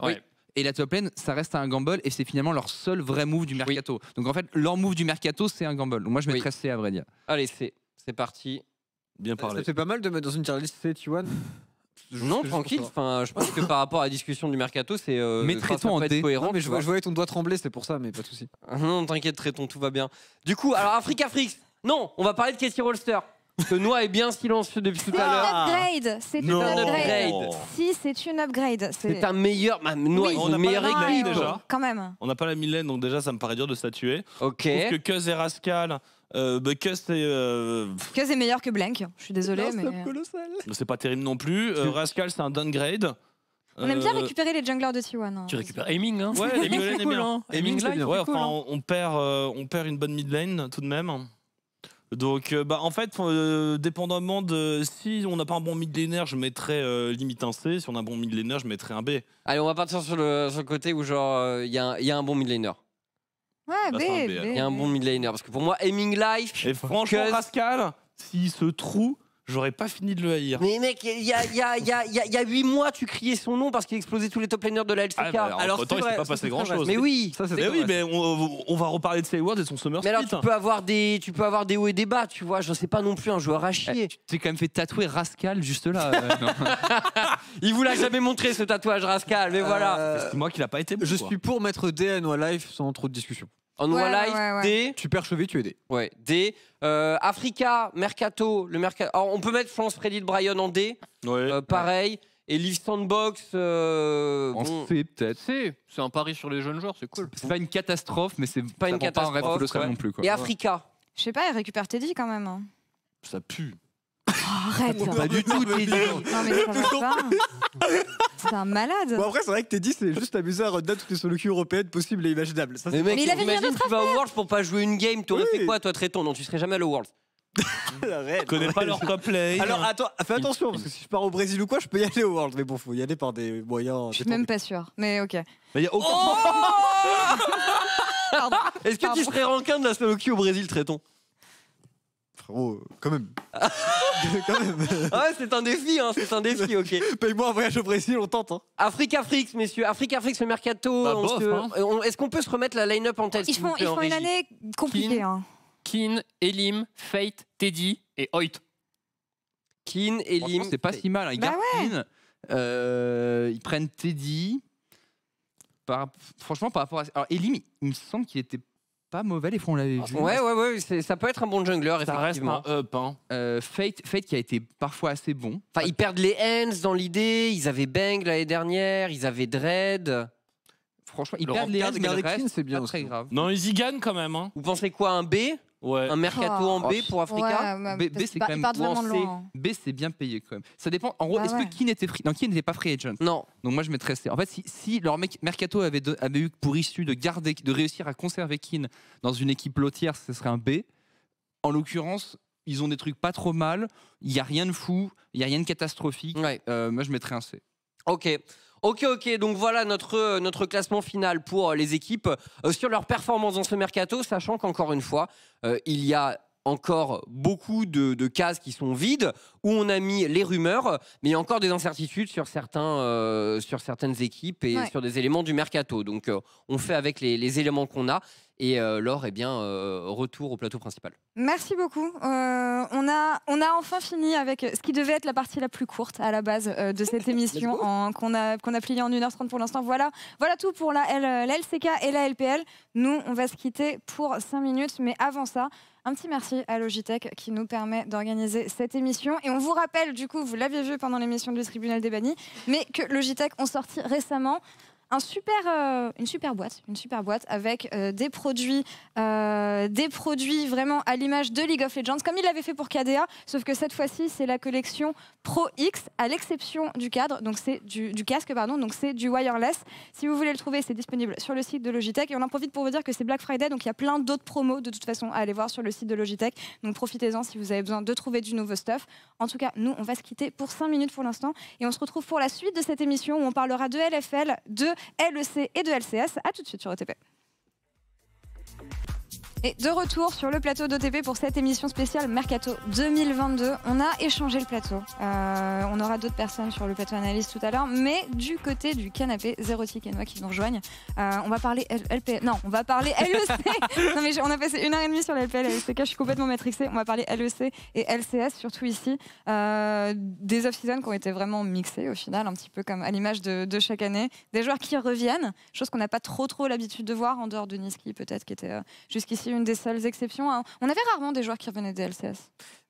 Oui. Et la top lane, ça reste un gamble et c'est finalement leur seul vrai move du mercato. Donc en fait, leur move du mercato, c'est un gamble. moi, je mettrais à vrai dire. Allez, C'est parti. Bien parlé. Ça fait pas mal de mettre dans une tier list C, tu non, tranquille. Enfin, je pense que par rapport à la discussion du mercato, c'est. Euh, mais traitons en Cohérent, mais je, vois, voyais ton doigt trembler, c'est pour ça, mais pas de souci. Non, t'inquiète, traitons, tout va bien. Du coup, alors Africa non, on va parler de Casey Rolster. Parce que Noah est bien silencieux depuis tout C'est un à l'heure. upgrade. C'est un upgrade. Si, c'est une upgrade. C'est un meilleur. Bah, Noah, Oui. On déjà. Quand même. On n'a pas la mille-lane, donc déjà, ça me paraît dur de statuer. Ok. Parce que Cuz et Rascal, euh, bah, Cuz c'est... euh, est meilleur que Blank. Je suis désolée, mais. c'est pas terrible non plus. Euh, Rascal, c'est un downgrade. On aime bien euh, récupérer les junglers de T1. Hein. Tu récupères Aiming, hein Ouais, Aiming, c'est hein. est bien. Aiming, c'est enfin, hein. on, perd, euh, on perd une bonne mid lane tout de même. Donc, euh, bah, en fait, euh, dépendamment de. Si on n'a pas un bon millénaire, je mettrais euh, limite un C. Si on a un bon millénaire, je mettrais un B. Allez, on va partir sur le, côté où, genre, il y, a un- y a un bon millénaire. Ouais, bah, B, Il y a un bon millénaire, parce que pour moi, Aiming Life, Et franchement, Rascal, Pascal, s'il se trouve, j'aurais pas fini de le haïr. Mais mec, il y a, y, 8 mois, tu criais son nom parce qu'il explosait tous les top laners de la LCK. Ah, bah, alors, temps, il s'est pas passé grand chose. Mais oui, ça, mais oui, mais on, va reparler de Sayward et son Summer Mais alors, tu peux, avoir des, tu peux avoir des hauts et des bas, tu vois. Je sais pas non plus un joueur à eh, chier. tu t'es quand même fait tatouer Rascal juste là. Euh, il vous l'a jamais montré ce tatouage Rascal, mais voilà. Euh, c'est moi qui l'a pas été. je suis pour mettre DN ou live sans trop de discussion. On ouais, Life, D. Tu D. tu es D. Ouais, D. Euh, Africa, Mercato, le on peut mettre France Freddy de Bryan en D. Euh, pareil. Et Live Sandbox. Euh, peut-être. C'est un pari sur les jeunes joueurs, c'est cool. C'est pas une catastrophe, mais c'est pas une catastrophe, non plus. Et Africa. Je sais pas, elle récupère Teddy quand même. Hein. Ça pue. Oh, arrête Pas du tout, Teddy Non mais pas C'est un malade bon, Après, c'est vrai que t'es dit, c'est juste amusé à redonner toutes les solutions européennes possibles et imaginables. mais il avait rien d'autre tu vas au Worlds pour pas jouer une game, t'aurais fait quoi, toi, traiton Non, tu serais jamais allé au Worlds. Arrête, je connais pas leur top play hein. Alors attends, fais attention parce que si je pars au Brésil ou quoi, je peux y aller au World, mais bon, faut y aller par des moyens. Je suis même pas sûr, mais ok. Mais oh Est-ce que tu serais rancun de la Slow au Brésil, traiton Oh, quand même. Ah ouais, c'est un défi, hein, c'est un défi, ok. Paye-moi un voyage au Brésil, on tente. Hein. Afrique Afrique, messieurs, Afrique Afrique, le mercato. Bah, hein. euh, est-ce qu'on peut se remettre la line-up en tête Ils font, une année compliquée. Hein. Elim, Fate, Teddy et Hoyt. Kin, Elim. C'est pas si mal. Hein. Ils bah gardent euh, ils prennent Teddy. Par, franchement, par rapport à. Elim, il me semble qu'il était pas mauvais, les fronts. on l'avait ah, Ouais, ouais, ouais, ça peut être un bon jungler, Ça reste un up. Hein. Euh, Fate, Fate qui a été parfois assez bon. Enfin, ils perdent les hands dans l'idée, ils avaient Bang l'année dernière, ils avaient Dread. Franchement, ils perdent les hands, mais le c'est bien très grave. Non, ils y gagnent quand même. Hein. Vous pensez quoi, un B un mercato en B oh. pour Africa. B, c'est quand même B c'est bien payé quand même. Ça dépend. En gros, bah est-ce que qui n'était free... qui n'était pas free agent Non. Donc moi je mettrais C. En fait, si, si leur mercato avait, eu pour issue de garder, de réussir à conserver Keane dans une équipe lotière, ce serait un B. En l'occurrence, ils ont des trucs pas trop mal. Il y a rien de fou. Il y a rien de catastrophique. Euh, moi je mettrais un C. Ok. Ok, ok, donc voilà notre, euh, notre classement final pour euh, les équipes euh, sur leur performance dans ce mercato, sachant qu'encore une fois, il y a encore beaucoup de, cases qui sont vides, où on a mis les rumeurs, mais il y a encore des incertitudes sur, certains, euh, sur certaines équipes et sur des éléments du mercato. Donc euh, on fait avec les, éléments qu'on a. Et l'or, euh, Laure, eh bien, retour au plateau principal. Merci beaucoup. on, a, on a enfin fini avec ce qui devait être la partie la plus courte à la base de cette émission qu'on a, qu'on pliée en 1h30 pour l'instant. Voilà, voilà tout pour la, la LCK et la LPL. Nous, on va se quitter pour 5 minutes, mais avant ça... Un petit merci à Logitech qui nous permet d'organiser cette émission. Et on vous rappelle, du coup, vous l'aviez vu pendant l'émission du tribunal des bannis, mais que Logitech ont sorti récemment un super, euh, une super boîte, une super boîte avec euh, des produits, euh, des produits vraiment à l'image de League of Legends, comme il l'avait fait pour KDA, sauf que cette fois-ci c'est la collection Pro X, à l'exception du cadre, donc c'est du, du, casque pardon, donc c'est du wireless. Si vous voulez le trouver, c'est disponible sur le site de Logitech et on en profite pour vous dire que c'est Black Friday, donc il y a plein d'autres promos de toute façon à aller voir sur le site de Logitech. Donc profitez-en si vous avez besoin de trouver du nouveau stuff. En tout cas, nous on va se quitter pour 5 minutes pour l'instant et on se retrouve pour la suite de cette émission où on parlera de LFL, de LEC et de LCS. À tout de suite sur OTP. Et de retour sur le plateau d'OTP pour cette émission spéciale Mercato 2022. On a échangé le plateau. Euh, on aura d'autres personnes sur le plateau analyse tout à l'heure, mais du côté du canapé, Zerotic et moi qui nous rejoignent. Euh, on va parler LP. Non, on va parler LEC. non, mais on a passé une heure et demie sur l'LPL, que Je suis complètement matrixée. On va parler LEC et LCS, surtout ici. Euh, des off-season qui ont été vraiment mixés au final, un petit peu comme à l'image de, chaque année. Des joueurs qui reviennent, chose qu'on n'a pas trop trop l'habitude de voir en dehors de Niski, peut-être, qui était jusqu'ici une des seules exceptions. Hein. On avait rarement des joueurs qui revenaient des LCS.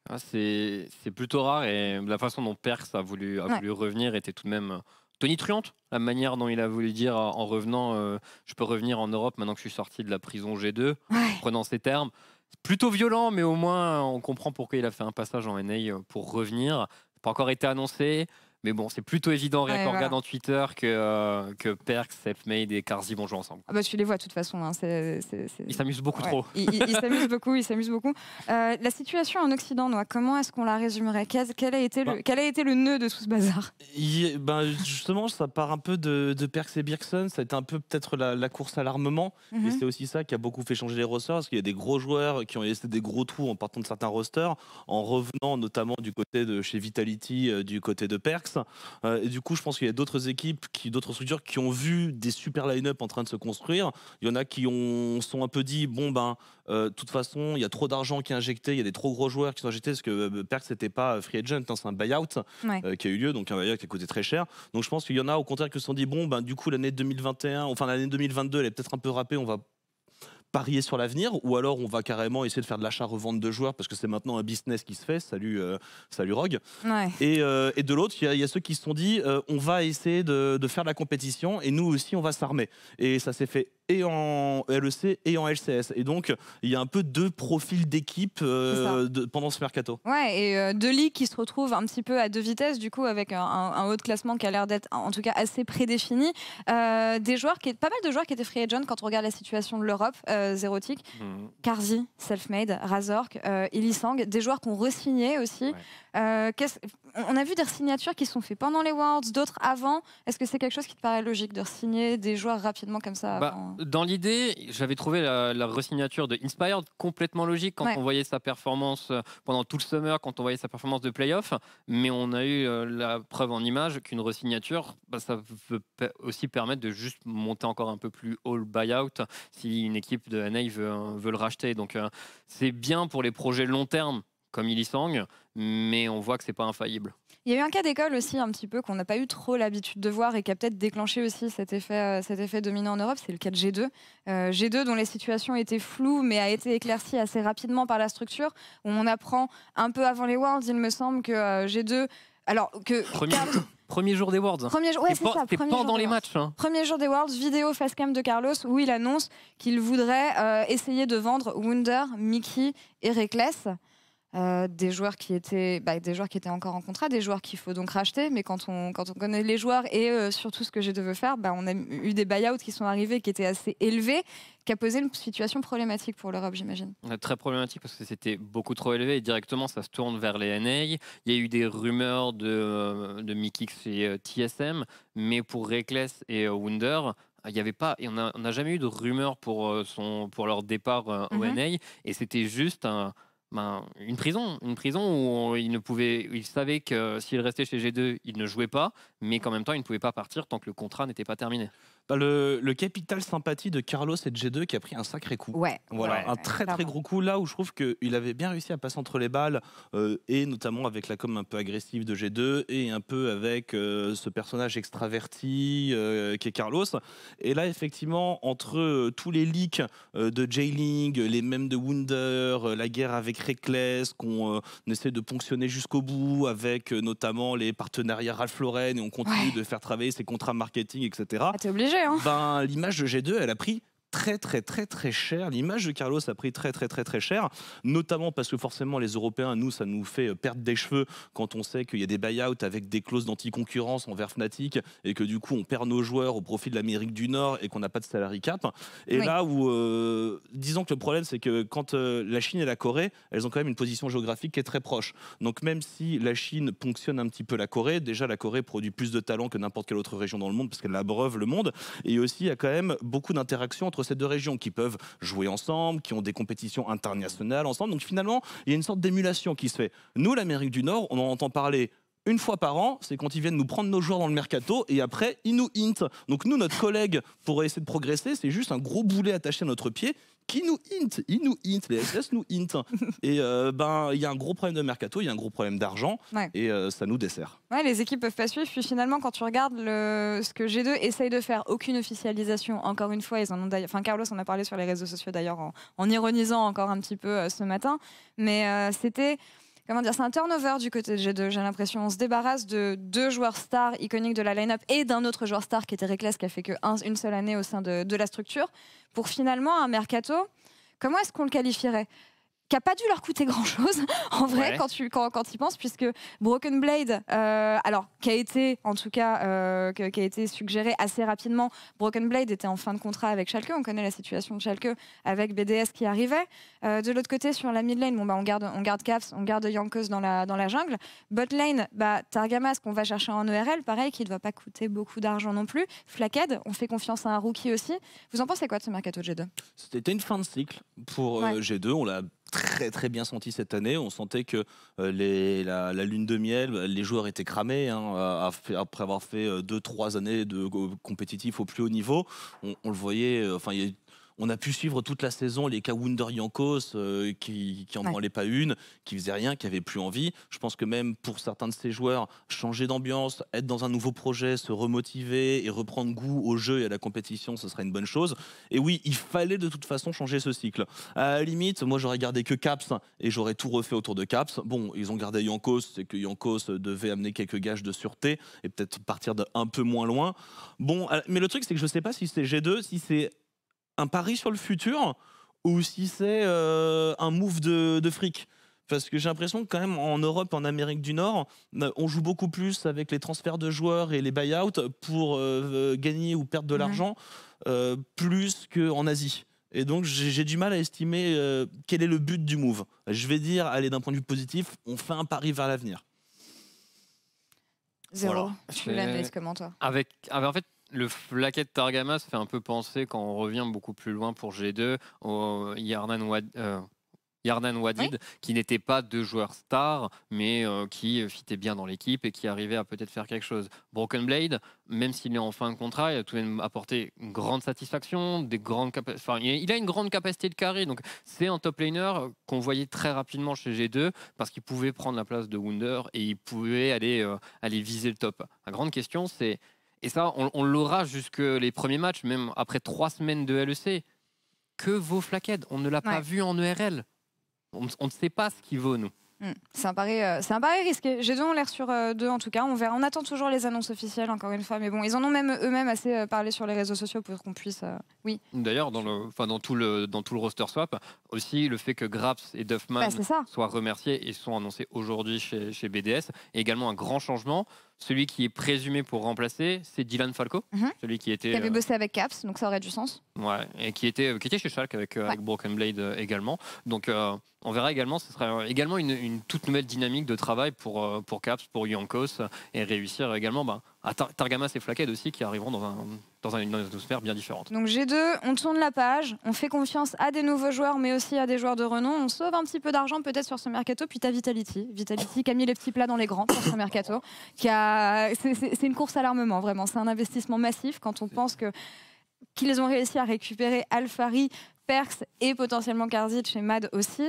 Ah, c'est plutôt rare et la façon dont Perks a voulu, revenir était tout de même euh, tonitruante. La manière dont il a voulu dire euh, en revenant, euh, je peux revenir en Europe maintenant que je suis sorti de la prison G2, en prenant ces termes. Plutôt violent, mais au moins on comprend pourquoi il a fait un passage en NA pour revenir. Pas encore été annoncé. Mais bon, c'est plutôt évident, rien qu'en regardant Twitter, que, euh, que Perks, Selfmade et Karzy vont jouer ensemble. Ah bah, tu les vois, de toute façon. Hein, ils s'amusent beaucoup trop. Ils, s'amusent beaucoup, ils s'amusent beaucoup. Euh, la situation en Occident, comment est-ce qu'on la résumerait quel a, été le, bah. quel a été le nœud de tout ce bazar ben, Justement, ça part un peu de, de, Perks et Birkson. Ça a été un peu peut-être la, course à l'armement. mais mhm. c'est aussi ça qui a beaucoup fait changer les rosters, parce qu'il y a des gros joueurs qui ont laissé des gros trous en partant de certains rosters, en revenant notamment du côté de chez Vitality, euh, du côté de Perks. Euh, et du coup, je pense qu'il y a d'autres équipes, qui, d'autres structures qui ont vu des super line-up en train de se construire. Il y en a qui ont, sont un peu dit, bon ben, euh, de toute façon, il y a trop d'argent qui est injecté, il y a des trop gros joueurs qui sont injectés, parce que ce euh, bah, c'était pas free agent, hein, c'est un buyout qui a eu lieu, donc un buyout qui a coûté très cher. Donc je pense qu'il y en a au contraire qui se sont dit, bon ben, du coup, l'année 2021, enfin l'année 2022, elle est peut-être un peu râpée, on va parier sur l'avenir ou alors on va carrément essayer de faire de l'achat-revente de joueurs parce que c'est maintenant un business qui se fait. Salut, euh, salut Rogue. Euh, et, de l'autre, il y, a ceux qui se sont dit euh, on va essayer de, de, faire de la compétition et nous aussi on va s'armer. Et ça s'est fait et en LEC et en LCS. Et donc, il y a un peu deux profils d'équipe euh, pendant ce mercato. Ouais, et euh, deux ligues qui se retrouvent un petit peu à deux vitesses, du coup, avec un, haut de classement qui a l'air d'être en tout cas assez prédéfini. Euh, des joueurs qui, pas mal de joueurs qui étaient free agent quand on regarde la situation de l'Europe, zérotique mmh. Selfmade, Razork, Elisang, des joueurs qui ont re aussi. on a vu des signatures qui sont faites pendant les Worlds, d'autres avant. Est-ce que c'est quelque chose qui te paraît logique de signer des joueurs rapidement comme ça bah, avant dans l'idée, j'avais trouvé la, la, resignature de Inspired complètement logique quand on voyait sa performance euh, pendant tout le summer, quand on voyait sa performance de playoff. Mais on a eu euh, la preuve en image qu'une resignature, bah, ça peut aussi permettre de juste monter encore un peu plus haut le buyout si une équipe de NA euh, veut, le racheter. Donc c'est bien pour les projets long terme comme Illisang, mais on voit que c'est pas infaillible. Il y a eu un cas d'école aussi un petit peu qu'on n'a pas eu trop l'habitude de voir et qui a peut-être déclenché aussi cet effet, euh, dominant en Europe, c'est le cas de G2. Euh, G2 dont les situations étaient floues mais a été éclaircie assez rapidement par la structure. Où on apprend un peu avant les Worlds, il me semble que euh, G2... Alors que... Premier... Premier jour des Worlds. Premier jour, c'est pendant les matchs. Hein. Premier jour des Worlds, vidéo facecam de Carlos où il annonce qu'il voudrait essayer de vendre Wunder, Mickey et Reckless. Euh, des joueurs qui étaient bah, des joueurs qui étaient encore en contrat, des joueurs qu'il faut donc racheter. Mais quand on quand on connaît les joueurs et euh, surtout ce que j'ai devais faire, bah, on a eu des buyouts qui sont arrivés qui étaient assez élevés, qui a posé une situation problématique pour l'Europe, j'imagine. Euh, très problématique parce que c'était beaucoup trop élevé et directement ça se tourne vers les NA. Il y a eu des rumeurs de de Mikix et TSM, mais pour Reckless et Wunder, il n'y avait pas, on n'a jamais eu de rumeurs pour, son, pour leur départ au mm-hmm. NA, et c'était juste un, ben, une prison, une prison où il ne pouvait, il savait que s'il restait chez G2, il ne jouait pas, mais qu'en même temps, il ne pouvait pas partir tant que le contrat n'était pas terminé. Bah, le, capital sympathie de Carlos et de G2 qui a pris un sacré coup. Ouais. Voilà, un très très gros coup là où je trouve qu'il avait bien réussi à passer entre les balles euh, et notamment avec la com un peu agressive de G2 et un peu avec euh, ce personnage extraverti euh, qui est Carlos. Et là effectivement entre tous les leaks de j les mêmes de Wunder, la guerre avec Reckless qu'on essaie de ponctionner jusqu'au bout avec notamment les partenariats Ralph Lauren et on continue de faire travailler ses contrats marketing etc. Ah, t'es obligé Hein. Ben, l'image de G2, elle a pris très très très très cher. L'image de Carlos a pris très très très très cher, notamment parce que forcément les Européens, nous, ça nous fait euh, perdre des cheveux quand on sait qu'il y a des buy-out avec des clauses d'anticoncurrence envers Fnatic et que du coup on perd nos joueurs au profit de l'Amérique du Nord et qu'on n'a pas de salary cap. Et là où, euh, disons que le problème c'est que quand euh, la Chine et la Corée, elles ont quand même une position géographique qui est très proche. Donc même si la Chine ponctionne un petit peu la Corée, déjà la Corée produit plus de talent que n'importe quelle autre région dans le monde parce qu'elle abreuve le monde et aussi il y a quand même beaucoup d'interactions entre ces deux régions, qui peuvent jouer ensemble, qui ont des compétitions internationales ensemble. Donc finalement, il y a une sorte d'émulation qui se fait. Nous, l'Amérique du Nord, on en entend parler une fois par an, c'est quand ils viennent nous prendre nos joueurs dans le mercato et après ils nous hint. Donc nous, notre collègue, pour essayer de progresser, c'est juste un gros boulet attaché à notre pied qui nous hint, ils nous hint, les SS nous hint. Et euh, ben, il y a un gros problème de mercato, il y a un gros problème d'argent, et euh, ça nous dessert. Ouais, les équipes peuvent pas suivre. Puis finalement, quand tu regardes le... ce que G2 essaye de faire, aucune officialisation. Encore une fois, ils en ont Enfin, Carlos en a parlé sur les réseaux sociaux d'ailleurs en... ironisant encore un petit peu euh, ce matin. Mais c'était, comment dire, c'est un turnover du côté de G2. J'ai l'impression on se débarrasse de deux joueurs stars iconiques de la line-up et d'un autre joueur star qui était Reckless, qui a fait qu'une seule année au sein de, la structure, pour finalement un mercato. Comment est-ce qu'on le qualifierait qui n'a pas dû leur coûter grand-chose, en vrai, quand tu quand, quand y penses, puisque Broken Blade, euh, alors, qui a été, en tout cas, euh, qui a été suggéré assez rapidement, Broken Blade était en fin de contrat avec Schalke, on connaît la situation de Schalke avec BDS qui arrivait. Euh, de l'autre côté, sur la mid lane, bon, bah, on garde, on garde Cavs, on garde Yankos dans la, dans la jungle. Bot lane, bah, Targamas, qu'on va chercher en ERL, pareil, qui ne va pas coûter beaucoup d'argent non plus. Flakhead, on fait confiance à un rookie aussi. Vous en pensez quoi de ce mercato G2 C'était une fin de cycle pour G2, on l'a très très bien senti cette année. On sentait que euh, les, la, lune de miel, les joueurs étaient cramés hein, après avoir fait euh, deux trois années de euh, compétitif au plus haut niveau. On, le voyait, enfin on a pu suivre toute la saison les cas Wunder euh, qui, n'en en pas une, qui faisaient rien, qui avaient plus envie. Je pense que même pour certains de ces joueurs, changer d'ambiance, être dans un nouveau projet, se remotiver et reprendre goût au jeu et à la compétition, ce serait une bonne chose. Et oui, il fallait de toute façon changer ce cycle. À la limite, moi j'aurais gardé que Caps et j'aurais tout refait autour de Caps. Bon, ils ont gardé Yankos, c'est que Yankos devait amener quelques gages de sûreté et peut-être partir d'un peu moins loin. Bon, euh, mais le truc c'est que je sais pas si c'est G2, si c'est un pari sur le futur ou si c'est euh, un move de, fric parce que j'ai l'impression que quand même en Europe, en Amérique du Nord, euh, on joue beaucoup plus avec les transferts de joueurs et les buyouts pour euh, gagner ou perdre de l'argent plus qu'en Asie. Et donc j'ai du mal à estimer quel est le but du move. Je vais dire, allez d'un point de vue positif, on fait un pari vers l'avenir. Zéro. Voilà. Je la comment toi avec, avec, ah, en fait, le flaquet de Targamas fait un peu penser, quand on revient beaucoup plus loin pour G2, au Yarnan euh, Wadid, qui n'était pas deux joueurs stars, mais euh, qui euh, fitait bien dans l'équipe et qui arrivait à peut-être faire quelque chose. Broken Blade, même s'il est en fin de contrat, il a tout même apporté une grande satisfaction, des grandes il a une grande capacité de carré. Donc c'est un top laner qu'on voyait très rapidement chez G2 parce qu'il pouvait prendre la place de Wunder et il pouvait aller viser le top. La grande question, c'est et ça, on, l'aura jusque les premiers matchs, même après trois semaines de LEC. Que vaut Flakhead On ne l'a pas vu en ERL. On, ne sait pas ce qu'il vaut, nous. Hmm. C'est un pari, euh, c'est un pari risqué. J'ai en l'air sur euh, deux en tout cas. On attend toujours les annonces officielles, encore une fois. Mais bon, ils en ont même eux-mêmes assez euh, parlé sur les réseaux sociaux pour qu'on puisse. Oui. D'ailleurs, dans le, enfin dans tout le, dans tout le roster swap, aussi le fait que Graps et Duffman bah, soient remerciés et sont annoncés aujourd'hui chez, BDS. est également un grand changement. Celui qui est présumé pour remplacer, c'est Dylan Falco, mhm. celui qui était. avait euh, bossé avec Caps, donc ça aurait du sens. Ouais, et qui était, euh, qui était chez Schalke avec, euh, Broken Blade également. Donc on verra également, ce sera également une, toute nouvelle dynamique de travail pour, pour Caps, pour Yonkos, et réussir également. Ben, ah, Tar Targamas et FlaKed aussi qui arriveront dans, une atmosphère bien différente. Donc G2, on tourne la page, on fait confiance à des nouveaux joueurs mais aussi à des joueurs de renom, on sauve un petit peu d'argent peut-être sur ce mercato, puis t'as Vitality, Vitality qui a mis les petits plats dans les grands sur ce mercato, qui a... c'est une course à l'armement vraiment, c'est un investissement massif quand on pense que qu'ils ont réussi à récupérer Alfari, Perks et potentiellement Karzic chez Mad aussi.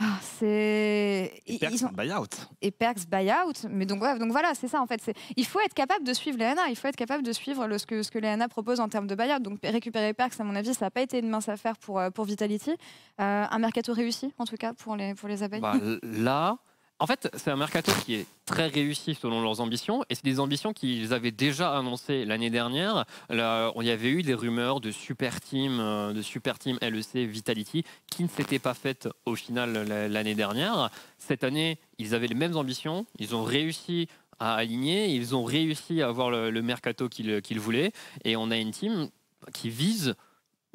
Ah, c'est Perks buy buyout. Et Perks buyout, mais donc voilà, c'est ça en fait. Il faut être capable de suivre l'ENA, il faut être capable de suivre ce que ce que propose en termes de buyout. Donc récupérer Perks, à mon avis, ça n'a pas été une mince affaire pour euh, pour Vitality. Euh, un mercato réussi en tout cas pour les pour les abeilles. Bah, là. En fait, c'est un mercato qui est très réussi selon leurs ambitions, et c'est des ambitions qu'ils avaient déjà annoncées l'année dernière. Là, il y avait eu des rumeurs de super team, euh, de super team LEC Vitality, qui ne s'étaient pas faites au final l'année dernière. Cette année, ils avaient les mêmes ambitions, ils ont réussi à aligner, ils ont réussi à avoir le, mercato qu'ils voulaient, et on a une team qui vise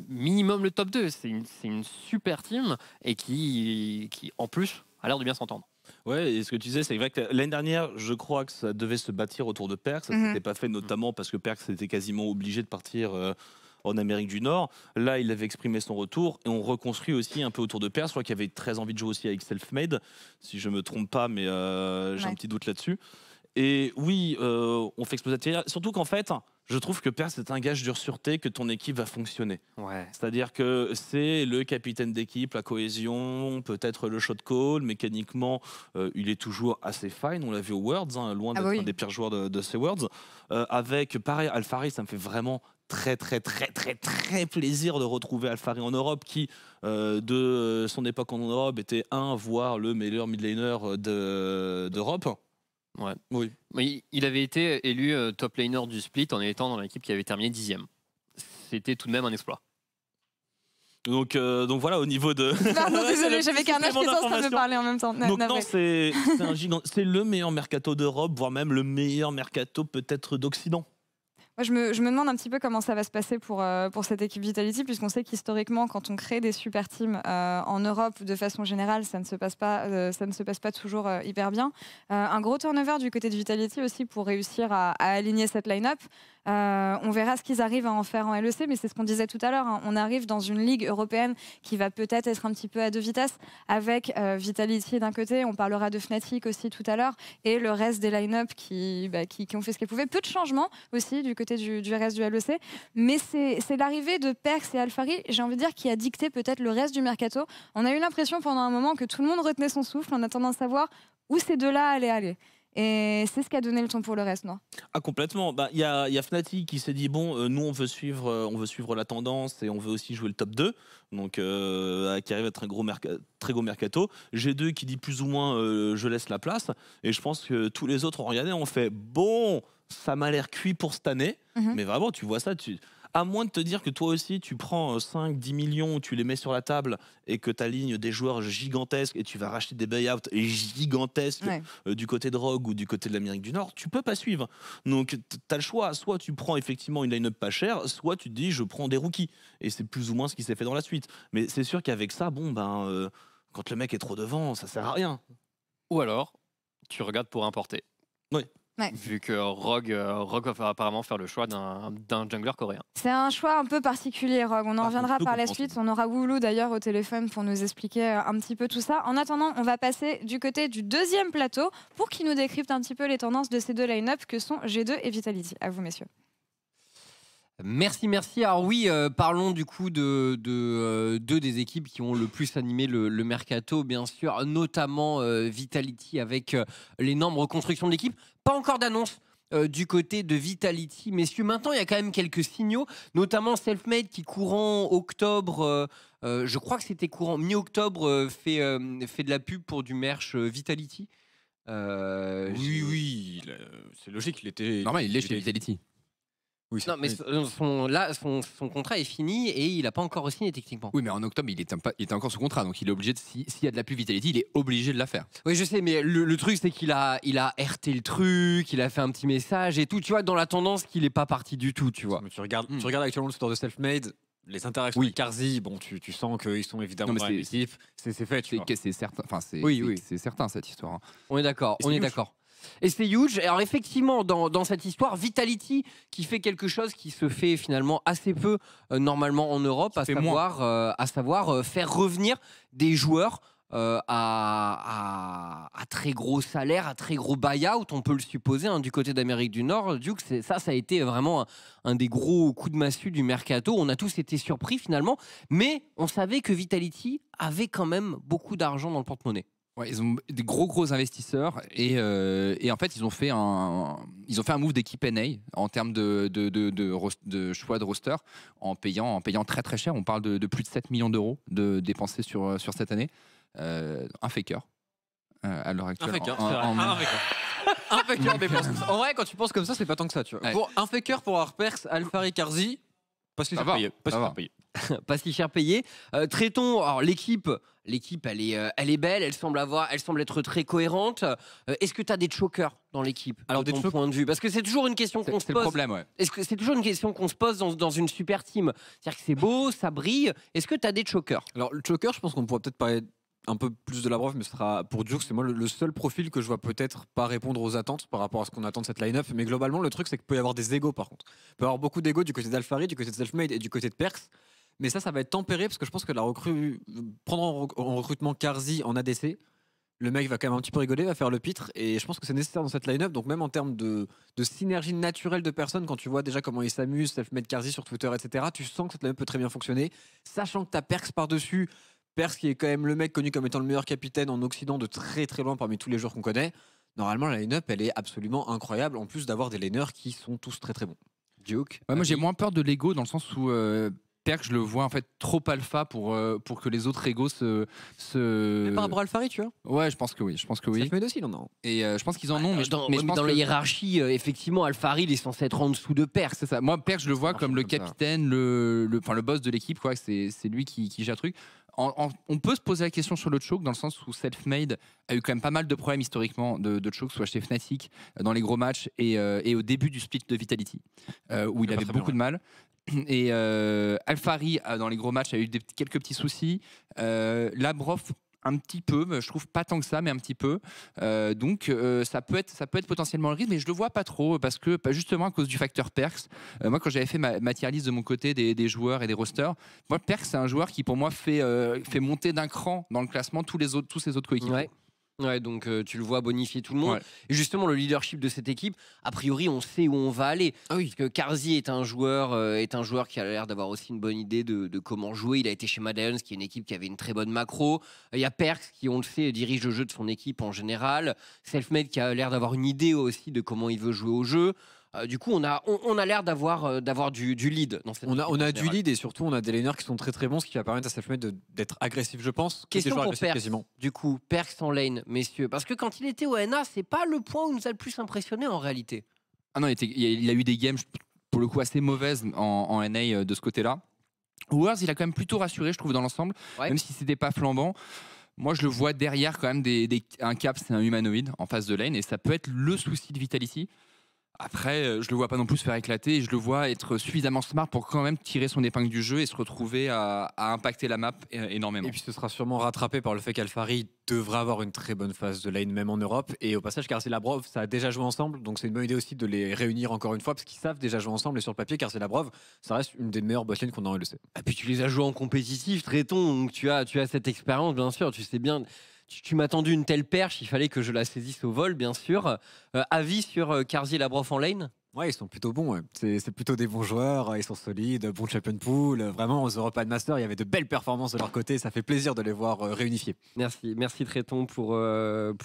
minimum le top 2. C'est une, super team, et qui, qui en plus, a l'air de bien s'entendre. Ouais, et ce que tu disais, c'est vrai que l'année dernière, je crois que ça devait se bâtir autour de Perk. Ça n'était mhm. pas fait, notamment parce que Perk était quasiment obligé de partir. Euh, en Amérique du Nord. Là, il avait exprimé son retour et on reconstruit aussi un peu autour de Perse. Je crois qu'il avait très envie de jouer aussi avec Selfmade, si je ne me trompe pas, mais euh, j'ai un petit doute là-dessus. Et oui, euh, on fait exploser Surtout qu'en fait, je trouve que Per, c'est un gage de sûreté que ton équipe va fonctionner. C'est-à-dire que c'est le capitaine d'équipe, la cohésion, peut-être le shot call. Mécaniquement, euh, il est toujours assez fine. On l'a vu aux Worlds, hein, loin ah d'être un des pires joueurs de, ces Worlds. Euh, avec, pareil, Alfari, ça me fait vraiment très très très très très plaisir de retrouver Alfari en Europe qui de son époque en Europe était un voire le meilleur midlaner d'Europe. Ouais. Oui. il avait été élu euh, top laner du split en étant dans l'équipe qui avait terminé dixième. C'était tout de même un exploit. Donc, euh, donc voilà, au niveau de. Non, désolé, j'avais âge qui ça parler en même temps. c'est le meilleur mercato d'Europe, voire même le meilleur mercato peut-être d'Occident je me, demande un petit peu comment ça va se passer pour, euh, pour cette équipe Vitality, puisqu'on sait qu'historiquement, quand on crée des super teams euh, en Europe, de façon générale, ça ne se passe pas, euh, ça ne se passe pas toujours hyper bien. un gros turnover du côté de Vitality aussi pour réussir à aligner cette line-up. Euh, on verra ce qu'ils arrivent à en faire en LEC, mais c'est ce qu'on disait tout à l'heure. Hein. On arrive dans une ligue européenne qui va peut-être être un petit peu à deux vitesses, avec euh, Vitality d'un côté, on parlera de Fnatic aussi tout à l'heure, et le reste des line-up qui, bah, ont fait ce qu'ils pouvaient. Peu de changements aussi du côté du, du reste du LEC, mais c'est l'arrivée de Perks et Alfari, j'ai envie de dire, qui a dicté peut-être le reste du mercato. On a eu l'impression pendant un moment que tout le monde retenait son souffle en attendant de savoir où ces deux-là allaient aller. Et c'est ce qui a donné le temps pour le reste, non Ah complètement. Bah, il y, a, y Fnatic qui s'est dit bon, euh, nous on veut suivre, euh, on veut suivre la tendance et on veut aussi jouer le top 2, donc euh, qui arrive à être un gros très gros mercato. G2 qui dit plus ou moins je laisse la place. Et je pense que tous les autres ont regardé, ont fait bon, ça m'a l'air cuit pour cette année. Mhm. Mais vraiment, tu vois ça, tu à moins de te dire que toi aussi, tu prends 5, euh, 10 millions, tu les mets sur la table et que tu alignes des joueurs gigantesques et tu vas racheter des buyouts gigantesques euh, du côté de Rogue ou du côté de l'Amérique du Nord, tu peux pas suivre. Donc, tu as le choix. Soit tu prends effectivement une line-up pas chère, soit tu dis, je prends des rookies. Et c'est plus ou moins ce qui s'est fait dans la suite. Mais c'est sûr qu'avec ça, bon, ben, euh, quand le mec est trop devant, ça sert à rien. Ou alors, tu regardes pour importer. Oui. Vu que Rogue, euh, va apparemment faire le choix d'un jungler coréen. C'est un choix un peu particulier, Rogue. On en ah, reviendra par la suite. On aura Woulou d'ailleurs au téléphone pour nous expliquer euh, un petit peu tout ça. En attendant, on va passer du côté du deuxième plateau pour qu'il nous décrypte un petit peu les tendances de ces deux line-up que sont G2 et Vitality. À vous, messieurs. Merci, merci. Alors oui, euh, parlons du coup de, deux des équipes qui ont le plus animé le, mercato, bien sûr, notamment Vitality avec l'énorme reconstruction de l'équipe. Pas encore d'annonce. Euh, du côté de Vitality. Messieurs, maintenant, il y a quand même quelques signaux, notamment Selfmade qui, courant octobre, euh, euh, je crois que c'était courant mi-octobre, fait, fait de la pub pour du merch Vitality. oui, oui, c'est logique, il était. Normal, il est chez Vitality non, mais son, là, son, contrat est fini et il n'a pas encore signé techniquement. Oui, mais en octobre, il était, encore sous contrat, donc il est obligé de. S'il y a de la plus vitalité, il est obligé de la faire. Oui, je sais, mais le, truc, c'est qu'il a, il a RT le truc, il a fait un petit message et tout, tu vois, dans la tendance qu'il n'est pas parti du tout, tu vois. Mais tu, regardes, hmm. regardes actuellement le store de Selfmade, les interactions oui. avec Carzi, bon, tu, tu sens qu'ils sont évidemment dans mais C'est fait, tu vois. C'est certain. Enfin, c'est oui, oui. certain cette histoire. Hein. On est d'accord. On est d'accord. Et c'est huge. Alors effectivement, dans, cette histoire, Vitality qui fait quelque chose qui se fait finalement assez peu euh, normalement en Europe, euh, à savoir, euh, faire revenir des joueurs. à, très gros salaires, à très gros buy-out on peut le supposer, hein, du côté d'Amérique du Nord. Duke, ça, ça a été vraiment un, un, des gros coups de massue du mercato. On a tous été surpris finalement, mais on savait que Vitality avait quand même beaucoup d'argent dans le porte-monnaie ils ont des gros gros investisseurs et, euh, et en fait ils ont fait un ils ont fait un move d'équipe NA en termes de de, de, choix de roster en payant en payant très très cher. On parle de, plus de 7 millions d'euros de dépensés sur sur cette année. Euh, un faker euh, à l'heure actuelle. Un faker, en, ah, en vrai quand tu penses comme ça c'est pas tant que ça tu vois. Pour un faker pour Harper's, Alfari Alphari, Karzi, pas si cher payé. Pas euh, traitons alors l'équipe. L'équipe, elle est, euh, elle est belle. Elle semble avoir, elle semble être très cohérente. Euh, est-ce que tu as des chokers dans l'équipe Alors, de ton point de vue, parce que c'est toujours une question qu'on se pose. le problème, Est-ce que c'est toujours une question qu'on se pose dans, une super team C'est-à-dire que c'est beau, ça brille. Est-ce que tu as des chokers Alors, le choker, je pense qu'on pourrait peut-être pas un peu plus de la preuve, mais ce sera pour duke C'est moi le, seul profil que je vois peut-être pas répondre aux attentes par rapport à ce qu'on attend de cette line-up. Mais globalement, le truc, c'est qu'il peut y avoir des égos par contre. Il peut y avoir beaucoup d'égos du côté d'Alfari, du côté de Selfmade et du côté de Perks. Mais ça, ça va être tempéré parce que je pense que la recrue, prendre en, recrutement Karzi en ADC, le mec va quand même un petit peu rigoler, va faire le pitre. Et je pense que c'est nécessaire dans cette line-up. Donc, même en termes de, de, synergie naturelle de personnes, quand tu vois déjà comment ils s'amusent, Selfmade Karzi sur Twitter, etc., tu sens que cette line-up peut très bien fonctionner. Sachant que tu as Perks par-dessus, Perse, qui est quand même le mec connu comme étant le meilleur capitaine en Occident de très très loin parmi tous les joueurs qu'on connaît, normalement la line-up elle est absolument incroyable en plus d'avoir des laners qui sont tous très très bons. Duke. moi j'ai moins peur de l'ego dans le sens où euh, je le vois en fait trop alpha pour, euh, pour que les autres égos se, Mais par rapport à Alphari tu vois Ouais je pense que oui je pense que oui. Ça fait aussi non Et euh, je pense qu'ils en ont mais dans, dans la hiérarchie euh, effectivement Alphari il est censé être en dessous de Perk c'est ça. Moi Père, je le vois comme, le capitaine le, le boss de l'équipe quoi c'est lui qui, qui gère le truc on peut se poser la question sur le choke dans le sens où Selfmade a eu quand même pas mal de problèmes historiquement de, de choke, soit chez Fnatic, euh, dans les gros matchs euh, et, au début du split de Vitality, euh, où il ah bah avait beaucoup de mal. Et Alfari, dans les gros matchs, a eu quelques petits soucis. Labroff, un petit peu, je trouve pas tant que ça, mais un petit peu. Euh, donc euh, ça peut être ça peut être potentiellement le risque, mais je le vois pas trop parce que justement à cause du facteur Perks. Euh, moi quand j'avais fait ma, ma, de mon côté des, joueurs et des rosters, moi Perks c'est un joueur qui pour moi fait fait monter d'un cran dans le classement tous les autres tous ses autres coéquipiers. Ouais, donc euh, tu le vois bonifier tout le monde. Et justement, le leadership de cette équipe, a priori, on sait où on va aller. Ah Parce que Carzi est un joueur, euh, est un joueur qui a l'air d'avoir aussi une bonne idée de, comment jouer. Il a été chez Mad qui est une équipe qui avait une très bonne macro. Il y a Perks, qui, on le sait, dirige le jeu de son équipe en général. Selfmade, qui a l'air d'avoir une idée aussi de comment il veut jouer au jeu. Euh, du coup, on a, on, a l'air d'avoir euh, d'avoir du, lead dans cette On a, on a du lead et surtout, on a des laners qui sont très très bons, ce qui va permettre à de, d'être agressif, je pense. Question pour Perks, quasiment. du coup, Perks en lane, messieurs. Parce que quand il était au NA, c'est pas le point où il nous a le plus impressionné en réalité. Ah non, il, a eu des games, pour le coup, assez mauvaises en, NA euh, de ce côté-là. Wars, il a quand même plutôt rassuré, je trouve, dans l'ensemble, même si c'était pas flambant. Moi, je le vois derrière quand même des, un cap, c'est un humanoïde en face de lane, et ça peut être le souci de Vitality. Après, euh, je le vois pas non plus se faire éclater et je le vois être suffisamment smart pour quand même tirer son épingle du jeu et se retrouver à, impacter la map euh, énormément. Et puis ce sera sûrement rattrapé par le fait qu'Alfari devra avoir une très bonne phase de lane même en Europe. Et au passage, c'est Labrov, ça a déjà joué ensemble, donc c'est une bonne idée aussi de les réunir encore une fois parce qu'ils savent déjà jouer ensemble et sur le papier, c'est Labrov, ça reste une des meilleures lanes qu'on a en LEC. Et ah, puis tu les as joués en compétitif, traitons, donc tu as, tu as cette expérience bien sûr, tu sais bien tu, m'as tendu une telle perche, il fallait que je la saisisse au vol, bien sûr. Euh, avis sur euh, Carzi et Labroff en lane Ouais, ils sont plutôt bons. C'est plutôt des bons joueurs, euh, ils sont solides, bon champion pool. Vraiment, aux European Masters, il y avait de belles performances de leur côté. Ça fait plaisir de les voir réunifiés. Merci, merci Tréton pour,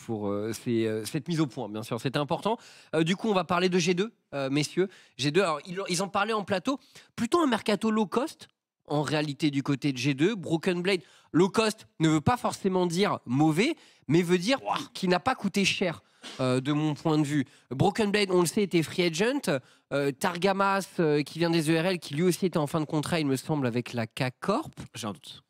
pour cette mise au point, bien sûr. C'était important. du coup, on va parler de G2, messieurs. G2, ils, ils, en parlaient en plateau. Plutôt un mercato low cost en réalité du côté de G2. Broken Blade, low cost ne veut pas forcément dire mauvais, mais veut dire qu'il n'a pas coûté cher. Euh, de mon point de vue. Broken Blade, on le sait, était free agent. Euh, Targamas, euh, qui vient des ERL, qui lui aussi était en fin de contrat, il me semble, avec la K-Corp. J'ai un doute.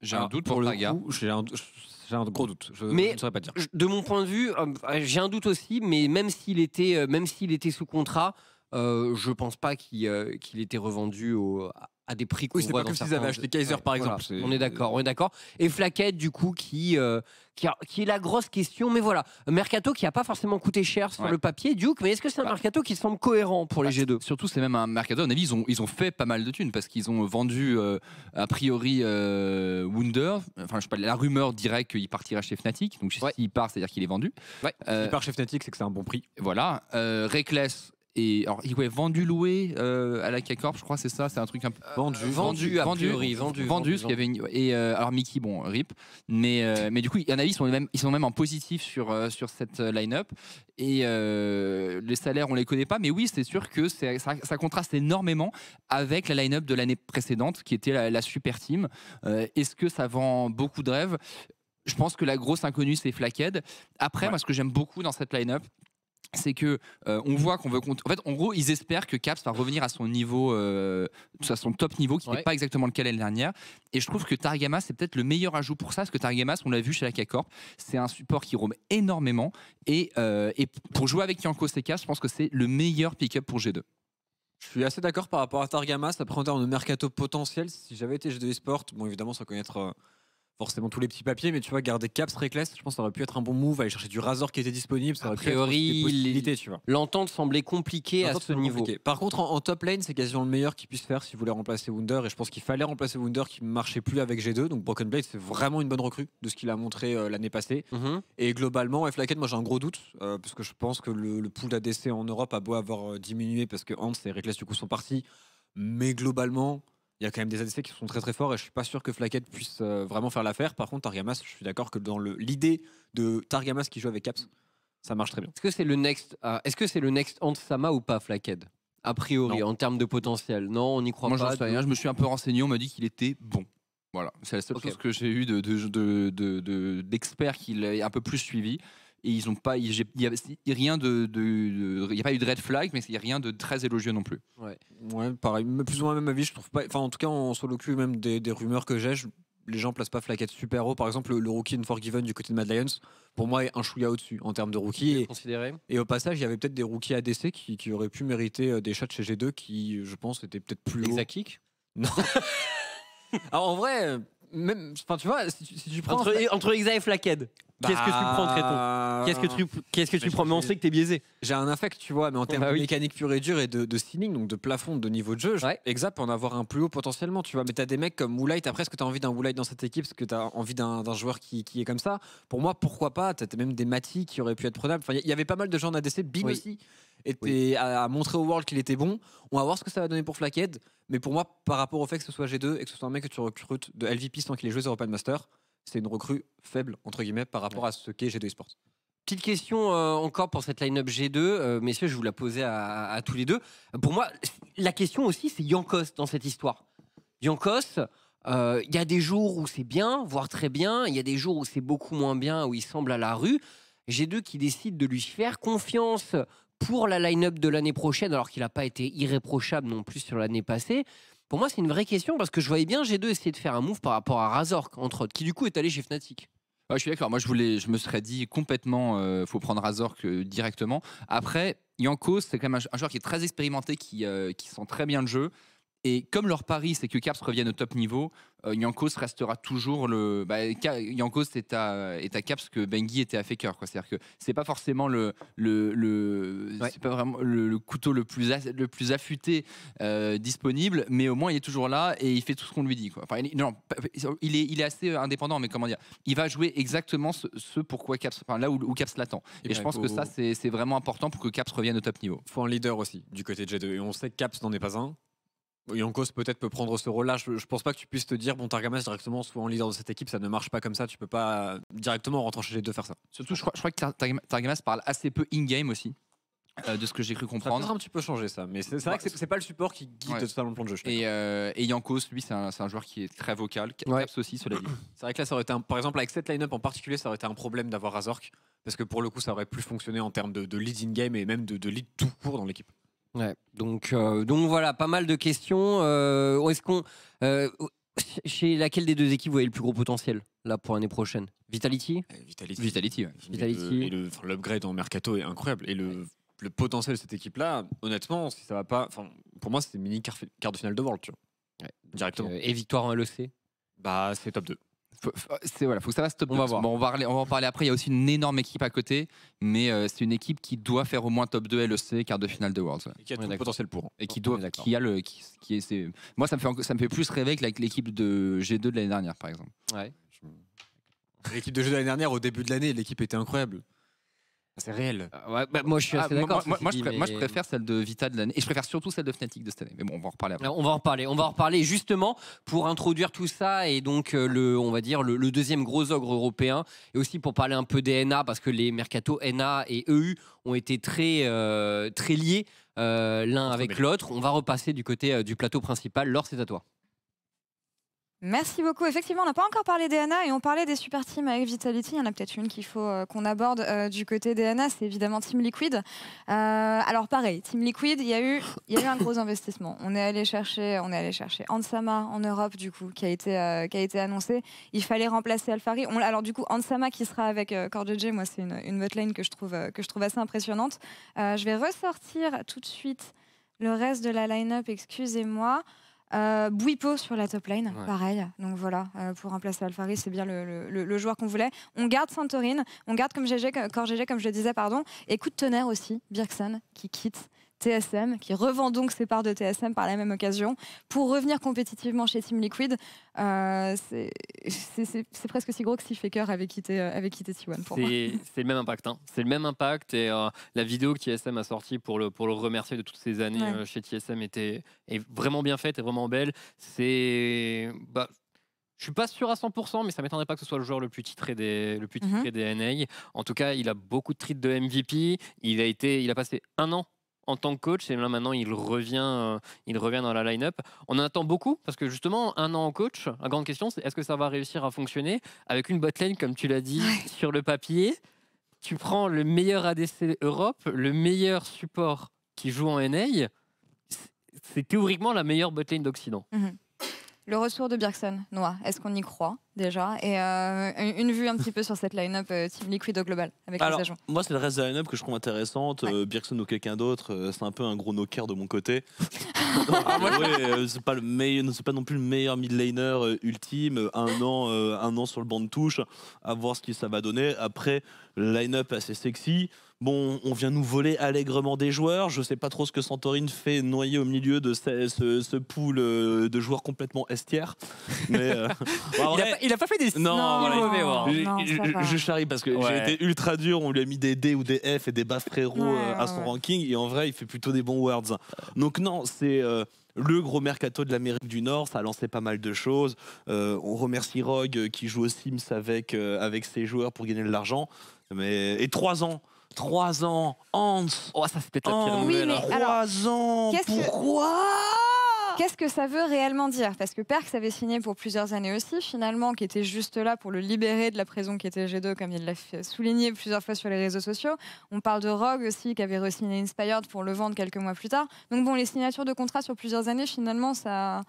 J'ai ah, un doute pour, le Targa. J'ai un, gros doute. Je, mais, ne saurais pas dire. De mon point de vue, j'ai un doute aussi, mais même s'il était, même s'il était sous contrat, je ne pense pas qu'il était revendu au, à des prix qu'on oui, c'est pas comme s'ils avaient acheté Kaiser par exemple. On est d'accord, on est d'accord. Et Flaquette du coup qui euh, qui, qui, est la grosse question, mais voilà, mercato qui a pas forcément coûté cher sur le papier, Duke. Mais est-ce que c'est un bah. mercato qui semble cohérent pour les bah, G2 Surtout c'est même un mercato. À mon avis, ils ont ils ont fait pas mal de thunes parce qu'ils ont vendu euh, a priori wonder euh, Wunder. Enfin, je sais pas, la rumeur dirait qu'il partira chez Fnatic. Donc s'il il part, c'est-à-dire qu'il est vendu. il part chez Fnatic, c'est que c'est un bon prix. Voilà, Reckless et alors, il ouais, vendu, loué euh, à la k je crois, c'est ça, c'est un truc un peu. Euh, vendu, vendu, vendu, Et euh, alors, Mickey, bon, rip. Mais, mais du coup, il y en a, ils sont même, ils sont même en positif sur, sur cette line-up. Et les salaires, on les connaît pas, mais oui, c'est sûr que ça, ça, contraste énormément avec la line-up de l'année précédente, qui était la, super team. Est-ce que ça vend beaucoup de rêves je pense que la grosse inconnue, c'est Flakhead. Après, moi, ce que j'aime beaucoup dans cette line-up, c'est que euh, on voit qu'on veut en fait en gros ils espèrent que Caps va revenir à son niveau euh, à son top niveau qui n'est pas exactement le est l'année dernière et je trouve que Targamas c'est peut-être le meilleur ajout pour ça parce que Targamas on l'a vu chez la k c'est un support qui roam énormément et, euh, pour jouer avec Yanko Caps je pense que c'est le meilleur pick-up pour G2 je suis assez d'accord par rapport à Targamas ça présentait de mercato potentiel si j'avais été G2 Esport bon évidemment sans connaître forcément tous les petits papiers, mais tu vois, garder Caps Reckless, je pense que ça aurait pu être un bon move, aller chercher du Razor qui était disponible, ça aurait priori, pu tu vois. L'entente semblait compliquée à ce niveau. Par contre, en, top lane, c'est quasiment le meilleur qu'il puisse faire si vous voulez remplacer Wunder, et je pense qu'il fallait remplacer Wunder qui ne marchait plus avec G2, donc Broken Blade, c'est vraiment une bonne recrue de ce qu'il a montré euh, l'année passée. Mhm. Et globalement, Flaken, moi j'ai un gros doute, euh, parce que je pense que le, pool d'ADC en Europe a beau avoir euh, diminué parce que Hans et Reckless du coup sont partis, mais globalement il y a quand même des aspects qui sont très très forts et je suis pas sûr que Flaquette puisse euh, vraiment faire l'affaire. Par contre, Targamas, je suis d'accord que dans l'idée de Targamas qui joue avec Caps, ça marche très bien. Est-ce que c'est le next, euh, est-ce que c'est le next Ant ou pas Flaked A priori, en termes de potentiel, non, on n'y croit pas. Moi, je rien. Je me suis un peu renseigné. On m'a dit qu'il était bon. Voilà, c'est la seule chose que j'ai eu de, d'experts de, de, qui un peu plus suivi et ils n'ont pas, il y a rien de, a pas eu de red flag, mais il n'y a rien de très élogieux non plus. Ouais, ouais pareil, mais plus ou moins même avis, je trouve pas. Enfin, en tout cas, on se cul même des, rumeurs que j'ai. les gens placent pas Flaquette super haut. Par exemple, le, rookie Unforgiven du côté de Mad Lions, pour moi, est un chouïa au-dessus en termes de rookie. Et, au passage, il y avait peut-être des rookies ADC qui, qui auraient pu mériter euh, des shots chez G2 qui, je pense, étaient peut-être plus. Les kick Non. Alors en vrai, enfin, tu vois, si tu, prends. Entre, entre Exa et Flaked qu'est-ce que tu prends, Tréton bah, Qu'est-ce que tu, qu'est-ce que tu prends Mais on sait que t'es biaisé. J'ai un affect, tu vois, mais en termes bah de mécanique pure et dure et de, de ceiling, donc de plafond, de niveau de jeu, ouais. Exa peut en avoir un plus haut potentiellement, tu vois. Mais t'as des mecs comme Woolite, après, est-ce que t'as envie d'un Woolite dans cette équipe Est-ce que t'as envie d'un, joueur qui, qui, est comme ça Pour moi, pourquoi pas T'as même des Mati qui auraient pu être prenables. Enfin, il y, avait pas mal de gens en ADC, Big aussi à, montrer au world qu'il était bon. On va voir ce que ça va donner pour Flakhead, Mais pour moi, par rapport au fait que ce soit G2 et que ce soit un mec que tu recrutes de LVP sans qu'il ait joué sur Open Master, c'est une recrue faible, entre guillemets, par rapport à ce qu'est G2 Esports. Petite question euh, encore pour cette line-up G2. Euh, messieurs, je vous la posais à, tous les deux. Pour moi, la question aussi, c'est Yankos dans cette histoire. Yankos, euh, il y a des jours où c'est bien, voire très bien. Il y a des jours où c'est beaucoup moins bien, où il semble à la rue. G2 qui décide de lui faire confiance pour la line-up de l'année prochaine, alors qu'il n'a pas été irréprochable non plus sur l'année passée. Pour moi, c'est une vraie question parce que je voyais bien G2 essayer de faire un move par rapport à Razork entre autres, qui du coup est allé chez Fnatic. Ah, je suis d'accord. Moi, je, voulais, je me serais dit complètement, euh, faut prendre Razork euh, directement. Après, Yanko, c'est quand même un, joueur qui est très expérimenté, qui, euh, qui sent très bien le jeu. Et comme leur pari, c'est que Caps revienne au top niveau, euh, Yankos restera toujours le. Bah, Yankos est à, est à Caps que Bengi était à Faker. C'est-à-dire que c'est pas forcément le, le, le pas vraiment le, couteau le plus, le plus affûté euh, disponible, mais au moins il est toujours là et il fait tout ce qu'on lui dit. Quoi. il, non, il est, il est assez euh, indépendant, mais comment dire Il va jouer exactement ce, pourquoi Caps, là où, Caps l'attend. Eh et, ben, je pense que ça, c'est vraiment important pour que Caps revienne au top niveau. Faut un leader aussi du côté de G2. Et on sait que Caps n'en est pas un. Yankos peut-être peut prendre ce rôle-là. Je, ne pense pas que tu puisses te dire, bon, Targamas directement, soit en leader de cette équipe, ça ne marche pas comme ça, tu peux pas euh, directement rentrer en chez les deux faire ça. Surtout, je crois, que Targamas, parle assez peu in-game aussi. Euh, de ce que j'ai cru comprendre. Ça peut un petit peu ça, mais c'est vrai que c'est pas le support qui guide totalement le plan de jeu. Euh, et, Yankos, lui, c'est un, joueur qui est très vocal, qui aussi cela dit. C'est vrai que là, ça aurait été par exemple, avec cette line-up en particulier, ça aurait été un problème d'avoir Azork, parce que pour le coup, ça aurait plus fonctionné en termes de, de lead in-game et même de, de lead tout court dans l'équipe donc, euh, donc voilà, pas mal de questions. Euh, est-ce qu'on, euh, chez laquelle des deux équipes vous voyez le plus gros potentiel là pour l'année prochaine eh, Vitality Vitality. Vitality, l'upgrade en mercato est incroyable. Et le, le potentiel de cette équipe-là, honnêtement, si ça va pas. Pour moi, c'est mini quart, de finale de World, tu vois. Directement. et victoire en LEC Bah, c'est top 2. Euh, c'est faut que ça va On va on, va en parler après. Il y a aussi une énorme équipe à côté, mais euh, c'est une équipe qui doit faire au moins top 2 LEC, quart de finale de Worlds. Et qui a tout potentiel pour. Et qui doit, qui a le, qui, est, Moi, ça me fait, ça me fait plus rêver que l'équipe de G2 de l'année dernière, par exemple. L'équipe de G2 de l'année dernière, au début de l'année, l'équipe était incroyable. C'est réel. Ah, bah, moi, je suis ah, assez d'accord. Moi, je préfère celle de Vita de l'année. Et je préfère surtout celle de Fnatic de cette année. Mais bon, on va en reparler après. On va en reparler. On va en reparler justement pour introduire tout ça et donc euh, le, on va dire le, deuxième gros ogre européen et aussi pour parler un peu des NA parce que les mercato NA et EU ont été très euh, très liés euh, l'un avec l'autre. On va repasser du côté du plateau principal. Laure, c'est à toi. Merci beaucoup. Effectivement, on n'a pas encore parlé d'ENA et on parlait des super teams avec Vitality. Il y en a peut-être une qu'il faut euh, qu'on aborde euh, du côté d'ENA, c'est évidemment Team Liquid. Euh, alors pareil, Team Liquid, il y, a eu, y un gros investissement. On est allé chercher, on est allé chercher Ansama en Europe du coup, qui a été, qui a été annoncé. Il fallait remplacer Alfari. alors du coup, Ansama qui sera avec Cordeje, moi c'est une, une botlane que je trouve, que je trouve assez impressionnante. je vais ressortir tout de suite le reste de la line-up, excusez-moi. Euh, Bouipo sur la top lane, pareil. Donc voilà, euh, pour remplacer Alfari, c'est bien le, joueur qu'on voulait. On garde Santorin, on garde comme GG, comme je le disais, pardon. Et coup de tonnerre aussi, Birksen qui quitte. TSM, qui revend donc ses parts de TSM par la même occasion, pour revenir compétitivement chez Team Liquid. Euh, c'est presque si gros que si Faker avait quitté, euh, avait quitté T1 pour C'est le même impact. Hein. C'est le même impact. Et euh, la vidéo que TSM a sortie pour le, pour le remercier de toutes ces années chez TSM était, est vraiment bien faite et vraiment belle. C'est. Bah, je suis pas sûr à 100%, mais ça m'étonnerait pas que ce soit le joueur le plus titré des, le plus mm-hmm. titré NA. En tout cas, il a beaucoup de titres de MVP. Il a, été, il a passé un an en tant que coach. Et là, maintenant, il revient, euh, il revient dans la line-up. On attend beaucoup parce que justement, un an en coach, la grande question, c'est est-ce que ça va réussir à fonctionner avec une botlane, comme tu l'as dit, sur le papier Tu prends le meilleur ADC Europe, le meilleur support qui joue en NA. C'est théoriquement la meilleure botlane d'Occident. Mhm. Le retour de Birkson, Noah, est-ce qu'on y croit déjà Et euh, une vue un petit peu sur cette line-up euh, Team Liquid au global avec les agents. Moi, c'est le reste de la line-up que je trouve intéressante. Euh, Birkson ou quelqu'un d'autre, c'est un peu un gros knocker de mon côté. Ah, c'est pas, le pas non plus le meilleur mid-laner ultime. Un an, un an sur le banc de touche, à voir ce que ça va donner. Après, line-up assez sexy. Bon, on vient nous voler allègrement des joueurs. Je ne sais pas trop ce que Santorin fait noyer au milieu de ce, pool euh, de joueurs complètement estières. Euh, bah, il, n'a pas, fait des non, je, charrie parce que j'ai été ultra dur. On lui a mis des D ou des F et des bas frérots euh, à son ranking. Et en vrai, il fait plutôt des bons words. Donc non, c'est le gros mercato de l'Amérique du Nord, ça a lancé pas mal de choses. on remercie Rogue qui joue aux Sims avec, avec ses joueurs pour gagner de l'argent. Et trois ans 3 ans, Hans. Oh, ça, 3 hein. ans, pourquoi oh Qu'est-ce que ça veut réellement dire Parce que Perks avait signé pour plusieurs années aussi, finalement, qui était juste là pour le libérer de la prison qui était G2, comme il l'a souligné plusieurs fois sur les réseaux sociaux. On parle de Rogue aussi, qui avait re-signé Inspired pour le vendre quelques mois plus tard. Donc bon, les signatures de contrat sur plusieurs années, finalement, ça...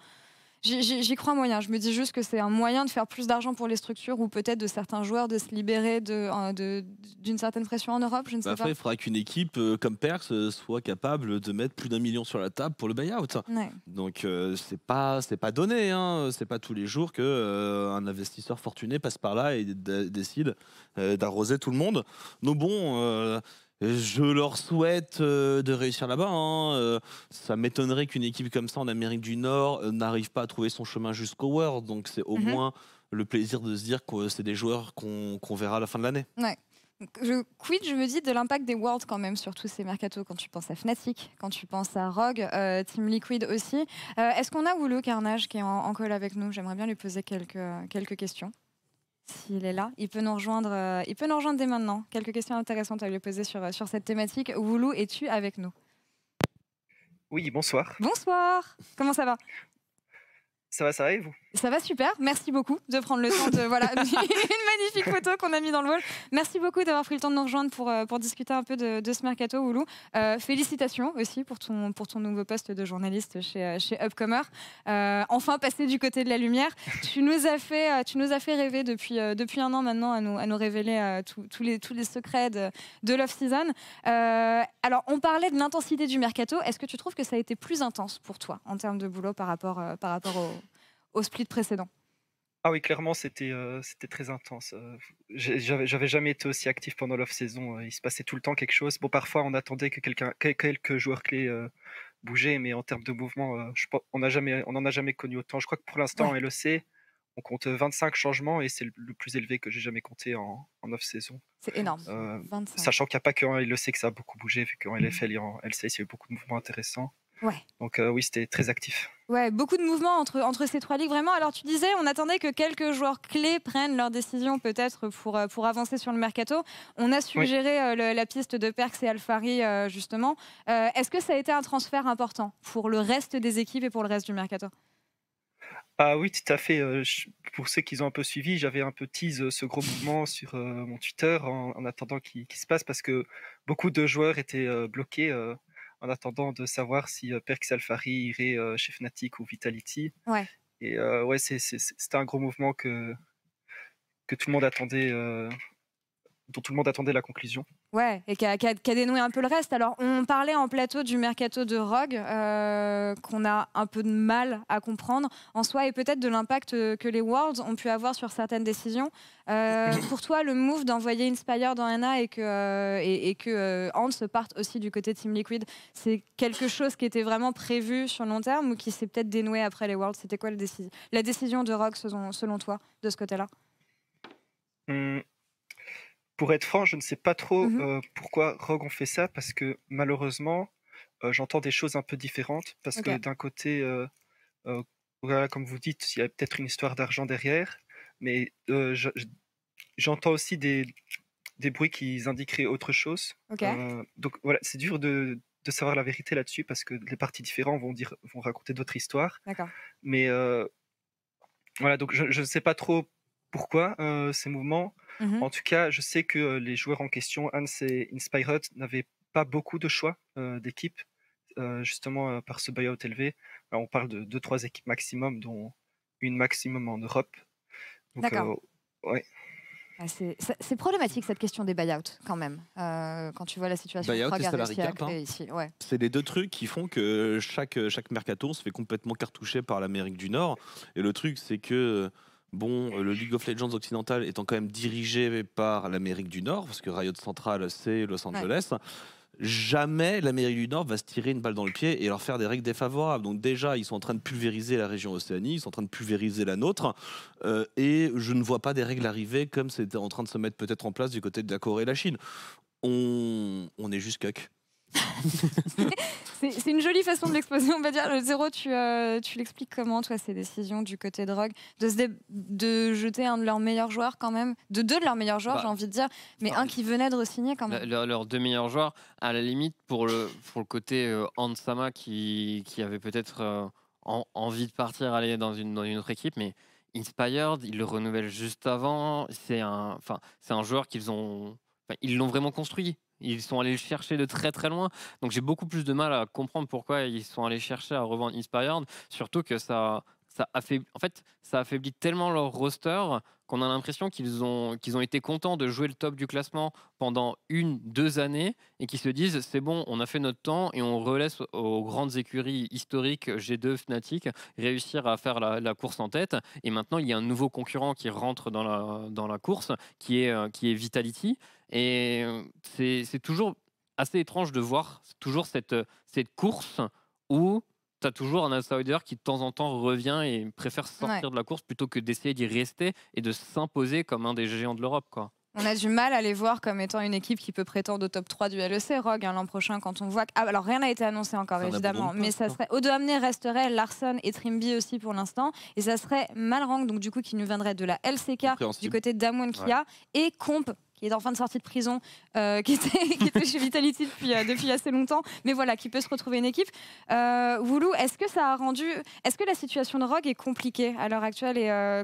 J'y crois moyen. Je me dis juste que c'est un moyen de faire plus d'argent pour les structures ou peut-être de certains joueurs de se libérer euh, d'une certaine pression en Europe. Je ne bah, sais pas. après, il faudra qu'une équipe euh, comme Perse euh, soit capable de mettre plus d'un million sur la table pour le buy-out. Donc ce c'est pas c'est pas donné. Hein. C'est pas tous les jours que un investisseur fortuné passe par là et décide d'arroser tout le monde. Donc bon je leur souhaite euh, de réussir là-bas. Hein. Euh, ça m'étonnerait qu'une équipe comme ça en Amérique du Nord euh, n'arrive pas à trouver son chemin jusqu'au World. Donc c'est au mhm. moins le plaisir de se dire que c'est des joueurs qu'on verra à la fin de l'année. Je quid, je me dis, de l'impact des Worlds quand même sur tous ces mercatos, quand tu penses à Fnatic, quand tu penses à Rogue, Team Liquid aussi. Est-ce qu'on a Woulou Carnage qui est en, en avec nous J'aimerais bien lui poser quelques questions s'il est là. Il peut nous rejoindre, euh, il peut nous rejoindre dès maintenant. Quelques questions intéressantes à lui poser sur, euh, sur cette thématique. Woulou, es-tu avec nous Oui, bonsoir. Bonsoir. Comment ça va ça va, ça va et vous Ça va super. Merci beaucoup de prendre le temps de voilà une magnifique photo qu'on a mis dans le wall. Merci beaucoup d'avoir pris le temps de nous rejoindre pour, euh, pour discuter un peu de, ce mercato Oulou. Euh, félicitations aussi pour ton pour ton nouveau poste de journaliste chez euh, chez Upcomer. enfin passé du côté de la lumière. Tu nous as fait tu nous as fait rêver depuis depuis un an maintenant à nous à nous révéler tous les tous les secrets de, l'off season. alors on parlait de l'intensité du mercato. Est-ce que tu trouves que ça a été plus intense pour toi en termes de boulot par rapport par rapport au au split précédent. Ah oui, clairement, c'était euh, très intense. Euh, j'avais jamais été aussi actif pendant l'off-saison. Euh, il se passait tout le temps quelque chose. Bon, parfois, on attendait que quelques joueurs clés euh, mais en termes de mouvement, on n'en a jamais, connu autant. Je crois que pour l'instant, en LEC, on compte 25 changements et c'est le plus élevé que j'ai jamais compté en, off-saison. C'est énorme. sachant qu'il n'y a pas qu'en LEC que ça a beaucoup bougé, vu qu'en LFL mmh. et en LCS, il y a eu beaucoup de mouvements intéressants. Donc euh, oui, c'était très actif. Ouais, beaucoup de mouvements entre, entre ces trois ligues, vraiment. Alors tu disais, on attendait que quelques joueurs clés prennent leur décision peut-être pour, euh, pour avancer sur le mercato. On a suggéré euh, la piste de Perks et Alfari, justement. Est-ce que ça a été un transfert important pour le reste des équipes et pour le reste du mercato ah oui, tout à fait. Pour ceux qui ont un peu suivi, j'avais un peu tease ce gros mouvement sur mon Twitter en, attendant qu'il se passe parce que beaucoup de joueurs étaient bloqués en attendant de savoir si euh, perks Alfari irait euh, chez Fnatic ou Vitality. Ouais. Et euh, ouais, c'était un gros mouvement que, que tout le monde attendait dont tout le monde attendait la conclusion. Ouais, et qui a, dénoué un peu le reste. Alors, on parlait en plateau du mercato de Rogue, euh, qu'on a un peu de mal à comprendre en soi, et peut-être de l'impact euh, que les Worlds ont pu avoir sur certaines décisions. Euh, pour toi, le move d'envoyer Inspire dans na et que, et, Hans parte aussi du côté de Team Liquid, c'est quelque chose qui était vraiment prévu sur le long terme ou qui s'est peut-être dénoué après les Worlds C'était quoi la décision, la décision de Rogue selon, selon toi, de ce côté-là hum, pour être franc, je ne sais pas trop mmh euh, pourquoi Rogue on fait ça, parce que malheureusement, euh, j'entends des choses un peu différentes, parce que d'un côté, euh, comme vous dites, il y a peut-être une histoire d'argent derrière, mais j'entends aussi des, bruits qui indiqueraient autre chose. donc voilà, c'est dur de, savoir la vérité là-dessus, parce que les parties différentes vont, dire, vont raconter d'autres histoires. Mais voilà, donc je ne sais pas trop pourquoi euh, ces mouvements. Mmh en tout cas, je sais que euh, les joueurs en question, Hans et Inspired, n'avaient pas beaucoup de choix euh, d'équipe, justement par ce buyout élevé. on parle de 2-3 équipes maximum, dont une maximum en Europe. D'accord. Bah, c'est problématique cette question des buyouts quand même. quand tu vois la situation. C'est les deux trucs qui font que chaque, chaque mercato se fait complètement cartoucher par l'Amérique du Nord. Et le truc, c'est que Bon, euh, le League of Legends occidental étant quand même dirigé par l'Amérique du Nord, parce que Riot Central, c'est Los Angeles. Jamais l'Amérique du Nord va se tirer une balle dans le pied et leur faire des règles défavorables. Donc déjà, ils sont en train de pulvériser la région Océanie, ils sont en train de pulvériser la nôtre. Euh, et je ne vois pas des règles arriver comme c'était en train de se mettre peut-être en place du côté de la Corée et la Chine. On, est juste cuck. c'est une jolie façon de l'exposer, on va dire. Le zéro, tu, euh, tu l'expliques comment, toi, ces décisions du côté drogue De, de jeter un de leurs meilleurs joueurs, quand même De deux de leurs meilleurs joueurs, bah, j'ai envie de dire, mais bah, un qui venait de re-signer, quand même. Leurs deux meilleurs joueurs, à la limite, pour le, côté Hansama euh, qui, avait peut-être euh, envie de partir, aller dans une, autre équipe, mais Inspired, ils le renouvellent juste avant. C'est un, un joueur qu'ils ont. Ils l'ont vraiment construit. Ils sont allés chercher de très très loin. Donc j'ai beaucoup plus de mal à comprendre pourquoi ils sont allés chercher à revendre Inspired, surtout que ça ça affaiblit, en fait, ça affaiblit tellement leur roster qu'on a l'impression qu'ils ont, ont été contents de jouer le top du classement pendant une, deux années et qu'ils se disent c'est bon, on a fait notre temps et on relaisse aux grandes écuries historiques G2, Fnatic réussir à faire la, course en tête. Et maintenant, il y a un nouveau concurrent qui rentre dans la, dans la course qui est, euh, qui est Vitality. Et euh, c'est toujours assez étrange de voir toujours cette, cette course où tu toujours un outsider qui de temps en temps revient et préfère sortir de la course plutôt que d'essayer d'y rester et de s'imposer comme un des géants de l'Europe. On a du mal à les voir comme étant une équipe qui peut prétendre au top 3 du LEC Rogue hein, l'an prochain quand on voit que... Ah, alors rien n'a été annoncé encore évidemment, mais ça hein. serait Odo resterait, Larson et Trimby aussi pour l'instant et ça serait Malrang donc du coup qui nous viendrait de la LCK du côté d'Amon Kia et Comp qui est enfin de sortie de prison, euh, qui, était, chez Vitality depuis, euh, depuis, assez longtemps, mais voilà, qui peut se retrouver une équipe. Euh, est-ce que ça a rendu, est-ce que la situation de Rogue est compliquée à l'heure actuelle et euh,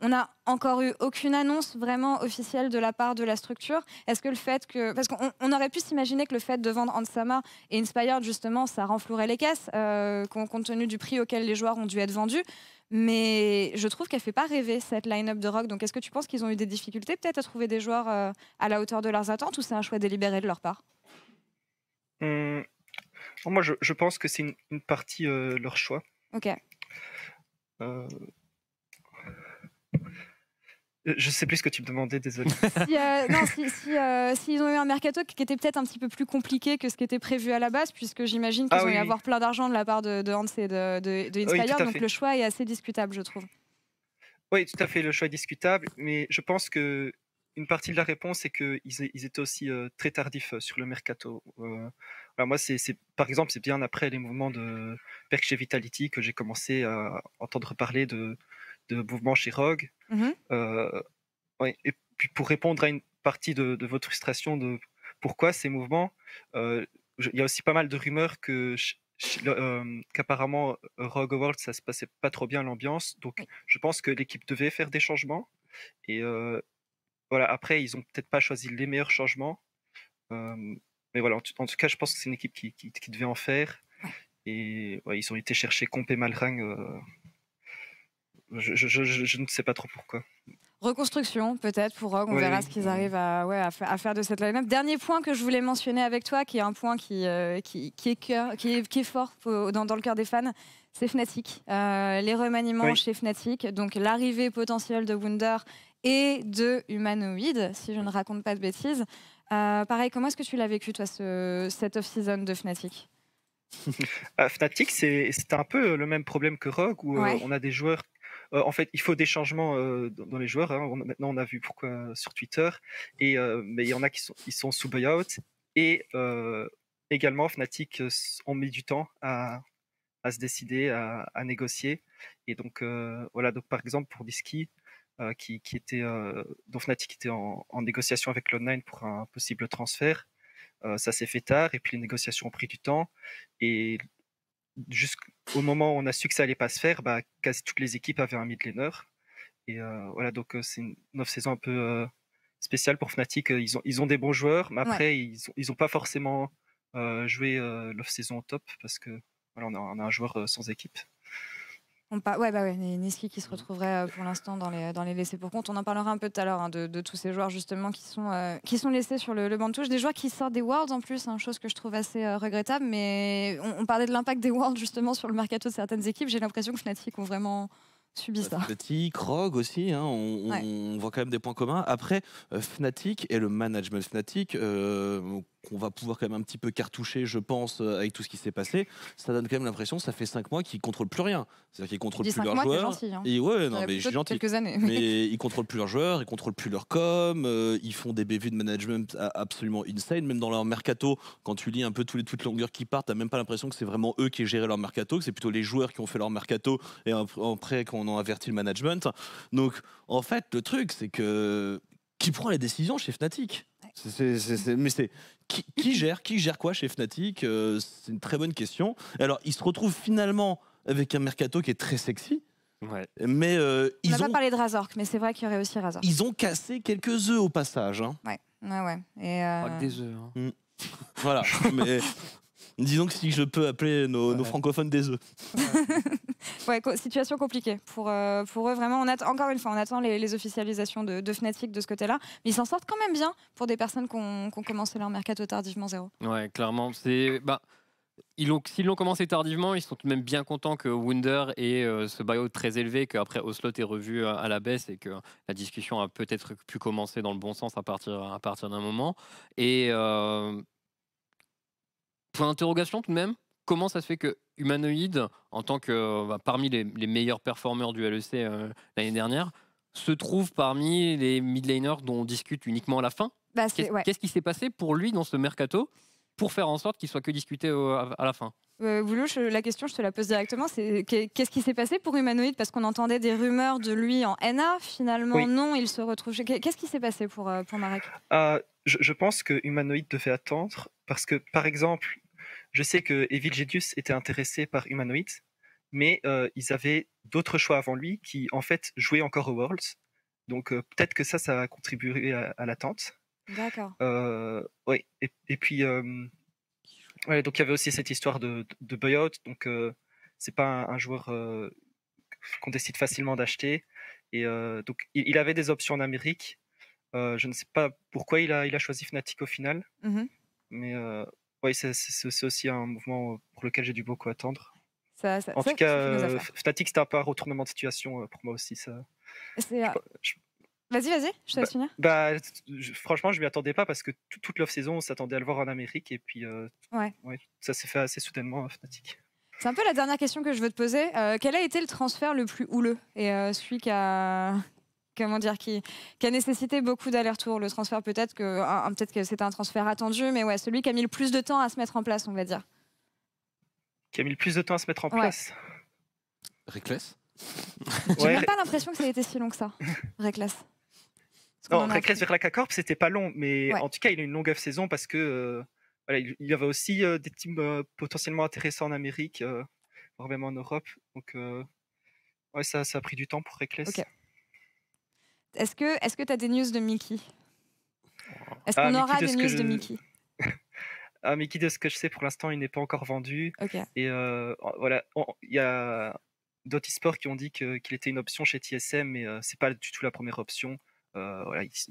on n'a encore eu aucune annonce vraiment officielle de la part de la structure Est-ce que le fait que, parce qu'on aurait pu s'imaginer que le fait de vendre Ansama et Inspired justement, ça renflouerait les caisses, compte tenu du prix auquel les joueurs ont dû être vendus. Mais je trouve qu'elle fait pas rêver cette line-up de rock. Donc est-ce que tu penses qu'ils ont eu des difficultés peut-être à trouver des joueurs euh, à la hauteur de leurs attentes ou c'est un choix délibéré de leur part hmm. Moi je, pense que c'est une, partie euh, leur choix. Ok. Euh, euh, je sais plus ce que tu me demandais, désolé. si, euh, euh, ont eu un mercato qui était peut-être un petit peu plus compliqué que ce qui était prévu à la base, puisque j'imagine qu'ils vont ah ont avoir plein d'argent de la part de, Hans et de, de, ah Inspire, donc le choix est assez discutable, je trouve. Oui, tout à fait, le choix est discutable, mais je pense que une partie de la réponse est qu'ils étaient aussi très tardifs sur le mercato. Alors moi, par exemple, c'est bien après les mouvements de chez Vitality que j'ai commencé à entendre parler de de mouvements chez Rogue. Mm-hmm. Euh, et puis pour répondre à une partie de, votre frustration de pourquoi ces mouvements, euh, il y a aussi pas mal de rumeurs que euh, qu'apparemment Rogue World ça se passait pas trop bien l'ambiance donc je pense que l'équipe devait faire des changements et voilà après ils ont peut-être pas choisi les meilleurs changements mais voilà, en, tout cas, je pense que c'est une équipe qui, devait en faire. Et ils ont été chercher Comp et Malrang euh, je, ne sais pas trop pourquoi. Reconstruction, peut-être, pour Rogue. On verra ce qu'ils arrivent à, à, faire de cette line Dernier point que je voulais mentionner avec toi, qui est un point qui, euh, qui, est, fort dans, le cœur des fans, c'est Fnatic. Euh, les remaniements chez Fnatic, donc l'arrivée potentielle de Wunder et de Humanoid, si je ne raconte pas de bêtises. Euh, pareil, comment est-ce que tu l'as vécu, toi, ce, cette off-season de Fnatic Fnatic, c'est un peu le même problème que Rogue, où on a des joueurs euh, en fait, il faut des changements euh, dans, les joueurs. Hein. maintenant, on a vu pourquoi euh, sur Twitter. Et, mais il y en a qui sont, ils sont sous buyout. Et également, Fnatic, ont mis du temps à, se décider, à, négocier. Et donc, voilà, donc, par exemple, pour Bisky, qui, était, dont Fnatic était en, négociation avec l'online pour un possible transfert, ça s'est fait tard. Et puis, les négociations ont pris du temps. Et jusqu'au moment où on a su que ça allait pas se faire, bah, quasi toutes les équipes avaient un midlaner. Et euh, voilà, donc euh, c'est une, off saison un peu euh, spéciale pour Fnatic. Ils ont, ils ont des bons joueurs, mais après, ils n'ont pas forcément joué l'off-saison au top parce que voilà, on a un joueur sans équipe on Ouais, bah Niski qui se mhm. retrouverait euh, pour l'instant dans les, dans les laissés pour compte. On en parlera un peu tout à l'heure hein, de, tous ces joueurs justement qui sont, euh, qui sont laissés sur le, banc de touche. Des joueurs qui sortent des Worlds en plus, hein, chose que je trouve assez euh, regrettable. Mais on, parlait de l'impact des Worlds justement sur le mercato de certaines équipes. J'ai l'impression que Fnatic ont vraiment subit ça. Fnatic, Rogue aussi, hein, on, voit quand même des points communs. Après, euh, Fnatic et le management Fnatic, euh, qu'on va pouvoir quand même un petit peu cartoucher, je pense, euh, avec tout ce qui s'est passé, ça donne quand même l'impression ça fait 5 mois qu'ils contrôlent plus rien. C'est-à-dire qu'ils contrôlent plus leurs joueurs. hein. Quelques années. mais ils contrôlent plus leurs joueurs, ils contrôlent plus leur com, ils font des bévues de management absolument insane. Même dans leur mercato, quand tu lis un peu tous les, toutes longueurs qui partent, tu n'as même pas l'impression que c'est vraiment eux qui gèrent leur mercato, que c'est plutôt les joueurs qui ont fait leur mercato et après quand on averti le management. Donc, en fait, le truc, c'est que qui prend les décisions chez Fnatic mais c'est qui, gère qui gère quoi chez Fnatic euh, C'est une très bonne question. alors il se retrouve finalement avec un mercato qui est très sexy. Mais ils euh, on n'a parlé de Razork, mais c'est vrai qu'il y aurait aussi Razork. Ils ont cassé quelques œufs au passage. Hein. Ouais, ouais, ouais. Pas euh, oh, des œufs. Hein. Mm. Voilà. mais, Disons que si je peux appeler nos, francophones des œufs. situation compliquée pour, euh, pour eux, vraiment. On encore une fois, on attend les, officialisations de, de, Fnatic de ce côté-là. Mais ils s'en sortent quand même bien pour des personnes qui ont, commencé leur mercato tardivement zéro. Ouais, clairement. C'est. Bah... Ils s'ils l'ont commencé tardivement, ils sont tout de même bien contents que Wunder ait euh, ce buyout très élevé, qu'après Oslot est revu euh, à, la baisse et que la discussion a peut-être pu commencer dans le bon sens à partir, à partir d'un moment. Et Point d'interrogation tout de même Comment ça se fait que Humanoid, en tant que euh, bah, parmi les, meilleurs performeurs du LEC euh, l'année dernière, se trouve parmi les midlaners dont on discute uniquement à la fin bah, Qu'est-ce qui s'est passé pour lui dans ce mercato pour faire en sorte qu'il soit que discuté euh, à, la fin euh, la question, je te la pose directement, c'est qu'est-ce qui s'est passé pour Humanoid Parce qu'on entendait des rumeurs de lui en NA, finalement non, il se retrouve Qu'est-ce qui s'est passé pour, pour Marek ah, je, pense que Humanoid fait attendre, parce que par exemple, je sais que Evil Genius était intéressé par Humanoid, mais euh, ils avaient d'autres choix avant lui qui, en fait, jouaient encore au Worlds. Donc euh, peut-être que ça, ça a contribué à, l'attente. D'accord. Euh, oui, et, puis... donc il y avait aussi cette histoire de, de, buyout, donc c'est pas un, joueur qu'on décide facilement d'acheter. Et donc il, avait des options en Amérique. je ne sais pas pourquoi il a, il a choisi Fnatic au final, mhm. mais oui, c'est aussi un mouvement euh, pour lequel j'ai dû beaucoup attendre. en tout cas, euh, Fnatic, c'était un peu un retournement de situation euh, pour moi aussi. Ça... Vas-y, vas-y, je te bah, laisse bah, finir. je, franchement, je m'y attendais pas parce que toute l'off-saison, on s'attendait à le voir en Amérique et puis ça s'est fait assez soudainement, Fnatic. C'est un peu la dernière question que je veux te poser. quel a été le transfert le plus houleux et celui qui a, comment dire, qui, a nécessité beaucoup d'aller-retour. Le transfert, peut-être que, peut que c'était un transfert attendu, mais ouais, celui qui a mis le plus de temps à se mettre en place, on va dire. Qui a mis le plus de temps à se mettre en place Reckless J'ai ouais. pas l'impression que ça a été si long que ça, Reckless. Non, vers la CACORP, c'était pas long, mais en tout cas, il a une longue saison parce que euh, il, y avait aussi euh, des teams euh, potentiellement intéressants en Amérique, voire même en Europe. Donc, ouais, ça, a pris du temps pour Reckless. Est-ce que tu as des news de Mickey Est-ce ah, qu'on aura des news de Mickey ah, Mickey, de ce que je sais, pour l'instant, il n'est pas encore vendu. Et euh, voilà, il y a d'autres e-sports qui ont dit qu'il était une option chez TSM, mais ce euh, c'est pas du tout la première option. Euh,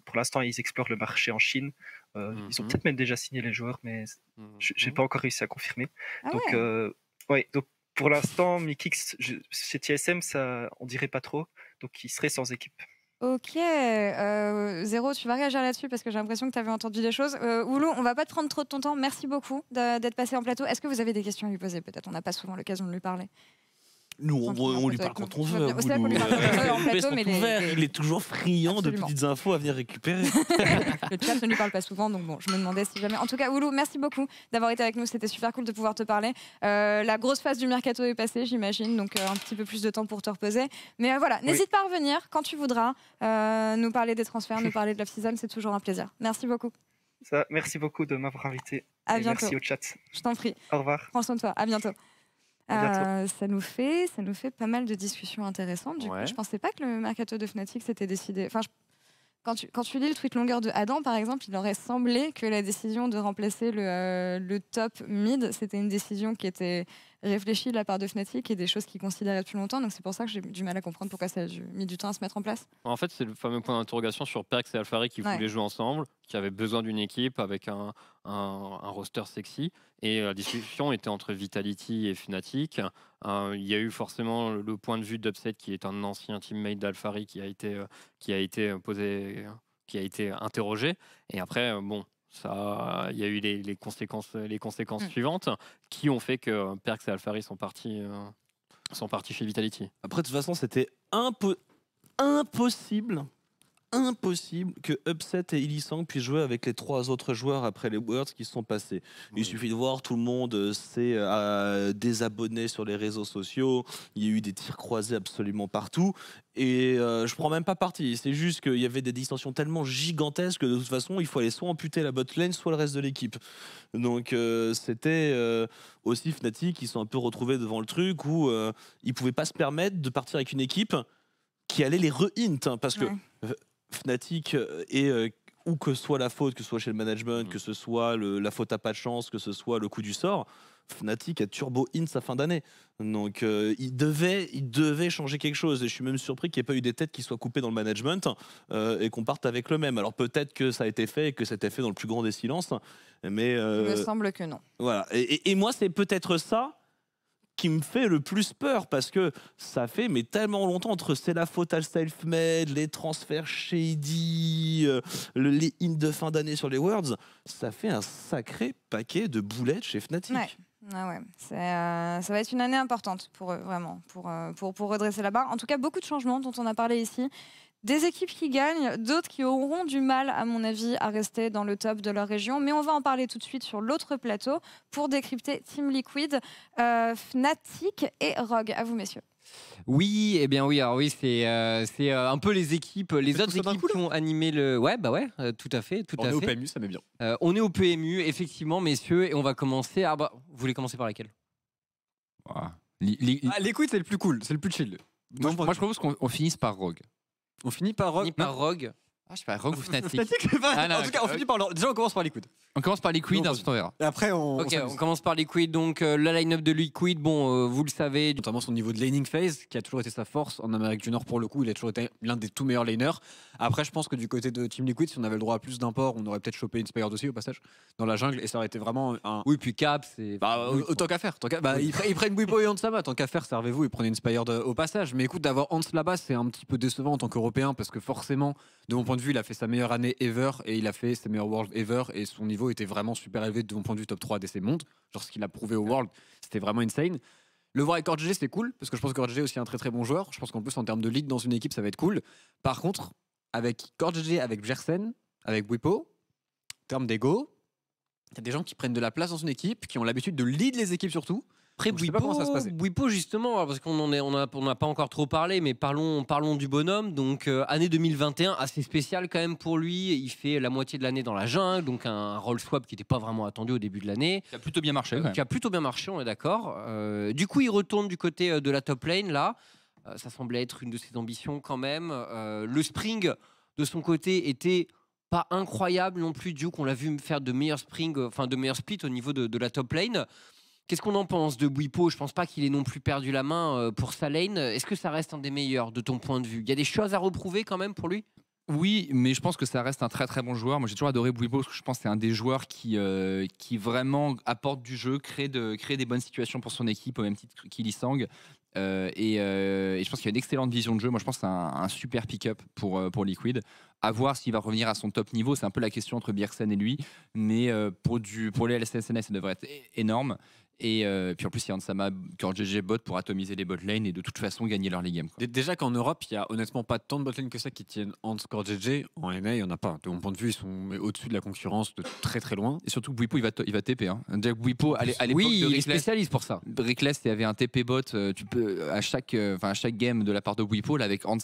pour l'instant, ils explorent le marché en Chine. Ils ont mhm. peut-être même déjà signé les joueurs, mais mhm. je n'ai j'ai pas encore réussi à confirmer. Ah donc, ouais. ouais, donc pour l'instant, Mikix chez TSM, ça, on dirait pas trop. Donc, il serait sans équipe. Ok, euh, Zéro, tu vas réagir là-dessus parce que j'ai l'impression que tu avais entendu des choses. Euh, on on va pas te prendre trop de ton temps. Merci beaucoup d'être passé en plateau. Est-ce que vous avez des questions à lui poser Peut-être on n'a pas souvent l'occasion de lui parler. Nous, on, lui parle quand on veut. en Il est toujours friand de petites infos à venir récupérer. le chat ne lui parle pas souvent, donc bon, je me demandais si jamais. En tout cas, Oulou, merci beaucoup d'avoir été avec nous. C'était super cool de pouvoir te parler. Euh, la grosse phase du mercato est passée, j'imagine, donc euh, un petit peu plus de temps pour te reposer. Mais euh, voilà, n'hésite pas à revenir quand tu voudras nous parler des transferts, nous parler de la season, c'est toujours un plaisir. Merci beaucoup. Ça, merci beaucoup de m'avoir invité. À bientôt. Merci au chat. Je t'en prie. Au revoir. Prends soin de toi. À bientôt. Euh, ça nous fait, ça nous fait pas mal de discussions intéressantes. Du coup, je pensais pas que le mercato de Fnatic s'était décidé. Enfin, quand, tu, quand tu lis le tweet longueur de Adam, par exemple, il aurait semblé que la décision de remplacer le, euh, le top mid, c'était une décision qui était réfléchi de la part de Fnatic et des choses qu'ils considéraient depuis longtemps. Donc c'est pour ça que j'ai du mal à comprendre pourquoi ça a mis du temps à se mettre en place. En fait, c'est le fameux point d'interrogation sur Perks et Alphari qui voulait voulaient jouer ensemble, qui avaient besoin d'une équipe avec un, un, roster sexy. Et euh, la discussion était entre Vitality et Fnatic. Euh, il y a eu forcément le point de vue d'Upset, qui est un ancien teammate d'Alphari, qui a été, euh, qui a été posé qui a été interrogé. Et après, bon, il y a eu les, conséquences, mm. suivantes qui ont fait que Perks et Alfari euh, sont partis, chez Vitality. Après, de toute façon, c'était impossible impossible que Upset et Illisang puissent jouer avec les trois autres joueurs après les words qui sont passés. Il suffit de voir, tout le monde euh, s'est euh, désabonné sur les réseaux sociaux, il y a eu des tirs croisés absolument partout, et je euh, je prends même pas parti, c'est juste qu'il y avait des distensions tellement gigantesques que de toute façon, il faut aller soit amputer la botlane, soit le reste de l'équipe. Donc c'était aussi Fnatic qui sont un peu retrouvés devant le truc où ils pouvaient pas se permettre de partir avec une équipe qui allait les re hein, parce que Fnatic euh, et euh, où que soit la faute, que ce soit chez le management, mm. que ce soit la faute à pas de chance, que ce soit le coup du sort, Fnatic a turbo in sa fin d'année. Donc euh, il, devait, il devait changer quelque chose. Et je suis même surpris qu'il n'y ait pas eu des têtes qui soient coupées dans le management et qu'on parte avec le même. Alors peut-être que ça a été fait et que c'était fait dans le plus grand des silences. Mais, il me semble que non. Voilà. et moi, c'est peut-être ça qui me fait le plus peur parce que ça fait mais tellement longtemps entre c'est la faute à self-made, les transferts shady, euh, les in de fin d'année sur les words, ça fait un sacré paquet de boulettes chez Fnatic. ouais, ah euh, ça va être une année importante pour vraiment, pour, euh, pour, pour redresser la barre. En tout cas, beaucoup de changements dont on a parlé ici. Des équipes qui gagnent, d'autres qui auront du mal, à mon avis, à rester dans le top de leur région. Mais on va en parler tout de suite sur l'autre plateau pour décrypter Team Liquid, euh, Fnatic et Rogue. À vous, messieurs. Oui, et eh bien oui, alors oui, c'est euh, c'est euh, un peu les équipes, les autres équipes qui ont animé le. Ouais, bah ouais, tout à fait, tout on à fait. On est au PMU, ça met bien. on est au PMU, effectivement, messieurs, et on va commencer. Ah bah, vous voulez commencer par laquelle ah, Liquid, c'est le plus cool, c'est le plus chill. je, moi je propose qu'on finisse par Rogue. On finit par Rogue. par ah, je sais pas, Rogue ou Fnatic ah, En tout cas, on finit par Déjà, on commence par Liquid. On commence par Liquid, ensuite on verra. Et après, on. Ok, on commence par Liquid. Donc, euh, la line-up de Liquid, bon, euh, vous le savez, notamment son niveau de laning phase, qui a toujours été sa force en Amérique du Nord pour le coup. Il a toujours été l'un des tout meilleurs laners. Après, je pense que du côté de Team Liquid, si on avait le droit à plus d'import on aurait peut-être chopé une Spire aussi au passage dans la jungle et ça aurait été vraiment un. oui, puis Cap, c'est. Bah, autant euh, qu'à faire. Tant qu'à- bah, ils, prennent Bouipo et Hans Tant qu'à faire, servez-vous et prenez une Spire au passage. Mais écoute, d'avoir Hans c'est un petit peu décevant en tant qu'Européen parce que forcément, de mon point de vue, vu il a fait sa meilleure année ever et il a fait ses meilleurs world ever et son niveau était vraiment super élevé de mon point de vue top 3 DC mondes Genre ce qu'il a prouvé au World, c'était vraiment insane. Le voir avec Cordier, c'était cool parce que je pense que est aussi un très très bon joueur. Je pense qu'en plus en termes de lead dans une équipe, ça va être cool. Par contre, avec Cordier, avec Gersen avec Wipo, en termes d'ego, a des gens qui prennent de la place dans une équipe, qui ont l'habitude de lead les équipes surtout. Après, Bouipo, justement, parce qu'on n'en on a, pas encore trop parlé, mais parlons, parlons du bonhomme. Donc, euh, année 2021, assez spéciale quand même pour lui. Il fait la moitié de l'année dans la jungle, donc un, roll swap qui n'était pas vraiment attendu au début de l'année. Qui a plutôt bien marché. Qui a plutôt bien marché, on est d'accord. Euh, du coup, il retourne du côté euh, de la top lane, là. ça semblait être une de ses ambitions quand même. le spring, de son côté, était pas incroyable non plus. coup, on l'a vu faire de meilleurs spring, enfin de meilleurs splits au niveau de la top lane. Qu'est-ce qu'on en pense de Bouipo Je pense pas qu'il ait non plus perdu la main euh, pour sa lane. Est-ce que ça reste un des meilleurs de ton point de vue Il y a des choses à reprouver quand même pour lui oui, mais je pense que ça reste un très très bon joueur. Moi, j'ai toujours adoré Bouibo parce que je pense que c'est un des joueurs qui, euh, qui vraiment apporte du jeu, crée, de, crée des bonnes situations pour son équipe, au même titre qu'il Euh, et, euh, et, je pense qu'il a une excellente vision de jeu. Moi, je pense que c'est un, super pick-up pour, pour Liquid. À voir s'il va revenir à son top niveau, c'est un peu la question entre Bjergsen et lui. Mais pour, du, pour les LSSNS, ça devrait être énorme. Et euh, puis en plus, il y a Ansama quand GG bot pour atomiser les lanes et de toute façon gagner leur league game. Déjà qu'en Europe, il n'y a honnêtement pas tant de lanes que ça qui tiennent Hans Core GG. En NA, il n'y en a pas. De mon point de vue, ils sont au-dessus de la concurrence de très très loin. Et surtout, Bwipo, il va, il va TP. Hein. Déjà, à l'époque, oui, il est spécialiste pour ça. Rickless, il y avait un TP bot euh, tu peux, à, chaque, euh, enfin, à chaque game de la part de Bwipo. avec Hans,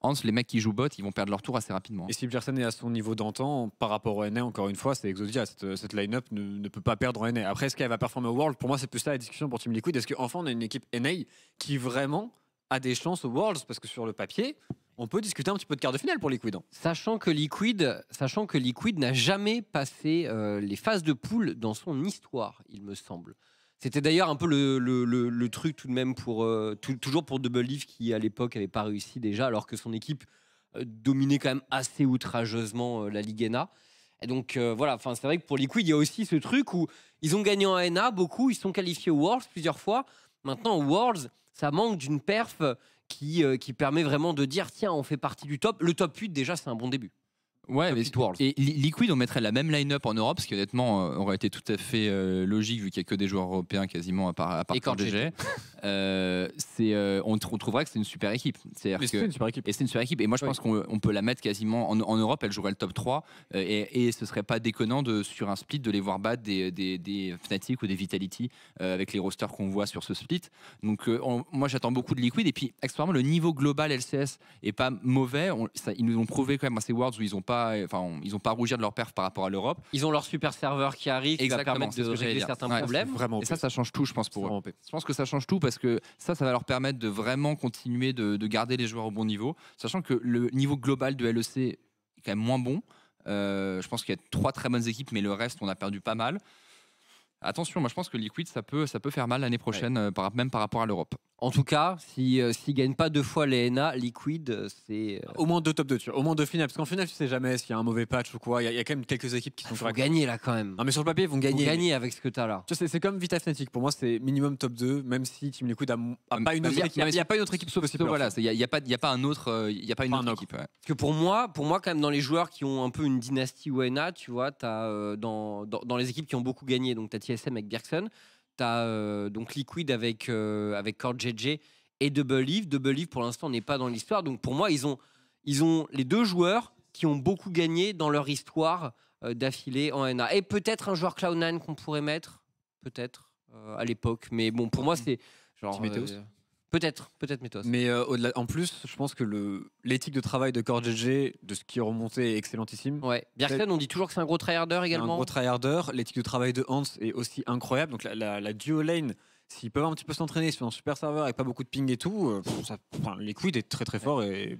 Hans, les mecs qui jouent bot, ils vont perdre leur tour assez rapidement. Et si Bjergsen est à son niveau d'antan, par rapport au NA, encore une fois, c'est Exodia. Cette, cette line-up ne, ne, peut pas perdre en NA. Après, est-ce qu'elle va performer au World pour moi, c'est plus ça la discussion pour Team Liquid. Est-ce qu'enfin, on a une équipe NA qui vraiment a des chances au Worlds Parce que sur le papier, on peut discuter un petit peu de quart de finale pour Liquid. Hein. Sachant que Liquid, sachant que Liquid n'a jamais passé euh, les phases de poule dans son histoire, il me semble. C'était d'ailleurs un peu le, truc tout de même pour euh, toujours pour Double qui à l'époque n'avait pas réussi déjà alors que son équipe euh, dominait quand même assez outrageusement la Ligue NA. Et donc euh, voilà, enfin c'est vrai que pour Liquid, il y a aussi ce truc où ils ont gagné en NA beaucoup, ils sont qualifiés Worlds plusieurs fois. Maintenant, Worlds, ça manque d'une perf qui, euh, qui permet vraiment de dire tiens, on fait partie du top. Le top 8 déjà, c'est un bon début. Ouais, et Liquid, on mettrait la même line-up en Europe, ce qui honnêtement euh, aurait été tout à fait euh, logique vu qu'il n'y a que des joueurs européens quasiment à part, à part on, trouverait que c'est une super équipe. C'est une super équipe. Et c'est une super équipe. Et moi, je pense qu'on peut la mettre quasiment en, Europe. Elle jouerait le top 3 euh, et, et, ce serait pas déconnant de, sur un split de les voir battre des, des, Fnatic ou des Vitality avec les rosters qu'on voit sur ce split. Donc, moi, j'attends beaucoup de Liquid. Et puis, accessoirement, le niveau global LCS est pas mauvais. ils nous ont prouvé quand même à ces Worlds où ils ont pas enfin, ils n'ont pas rougir de leur perf par rapport à l'Europe. Ils ont leur super serveur qui arrive, qui va permettre de régler certains problèmes. Vraiment et ça, ça change tout, je pense, pour eux. Je pense que ça change tout parce que ça, ça va leur permettre de vraiment continuer de, garder les joueurs au bon niveau, sachant que le niveau global de LEC est quand même moins bon. Euh, je pense qu'il y a trois très bonnes équipes, mais le reste, on a perdu pas mal attention, moi je pense que Liquid, ça peut, ça peut faire mal l'année prochaine, euh, même par rapport à l'Europe. En tout cas, euh, s'ils si, ne gagnent pas deux fois les NA, Liquid, euh, c'est. Au moins deux top 2, au moins deux finales. Parce qu'en finale, tu sais jamais s'il y a un mauvais patch ou quoi. Il y, a quand même quelques équipes qui sont. Ils vont gagner là quand même. Non, mais sur le papier, ils vont gagner. Ils vont gagner avec ce que tu as là. C'est comme Vita Fnatic. Pour moi, c'est minimum top 2, même si Team Liquid a, pas une autre équipe. Il n'y a pas une autre équipe sauf Il n'y a, pas, a pas un autre. Il a pas une autre, équipe. Parce que pour moi, pour moi, quand même, dans les joueurs qui ont un peu une dynastie ou NA, tu vois, as, dans, dans, les équipes qui ont beaucoup gagné. Donc, tu as avec Bjergsen. Tu as euh, donc Liquid avec, euh, avec JJ et Double Leaf. Double Leaf, pour l'instant, n'est pas dans l'histoire. Donc, pour moi, ils ont, ils ont les deux joueurs qui ont beaucoup gagné dans leur histoire euh, d'affilée en NA. Et peut-être un joueur Cloud9 qu'on pourrait mettre, peut-être, euh, à l'époque. Mais bon, pour moi, mm. c'est. Genre, Peut-être, peut-être Mais euh, au-delà, en plus, je pense que l'éthique de travail de Core de ce qui est remonté, est excellentissime. Ouais. Bjergsen, on dit toujours que c'est un gros tryharder également. Un gros tryharder. L'éthique de travail de Hans est aussi incroyable. Donc la, la, duo lane, s'ils peuvent un petit peu s'entraîner sur un super serveur avec pas beaucoup de ping et tout, euh, ça, les couilles est très très fort et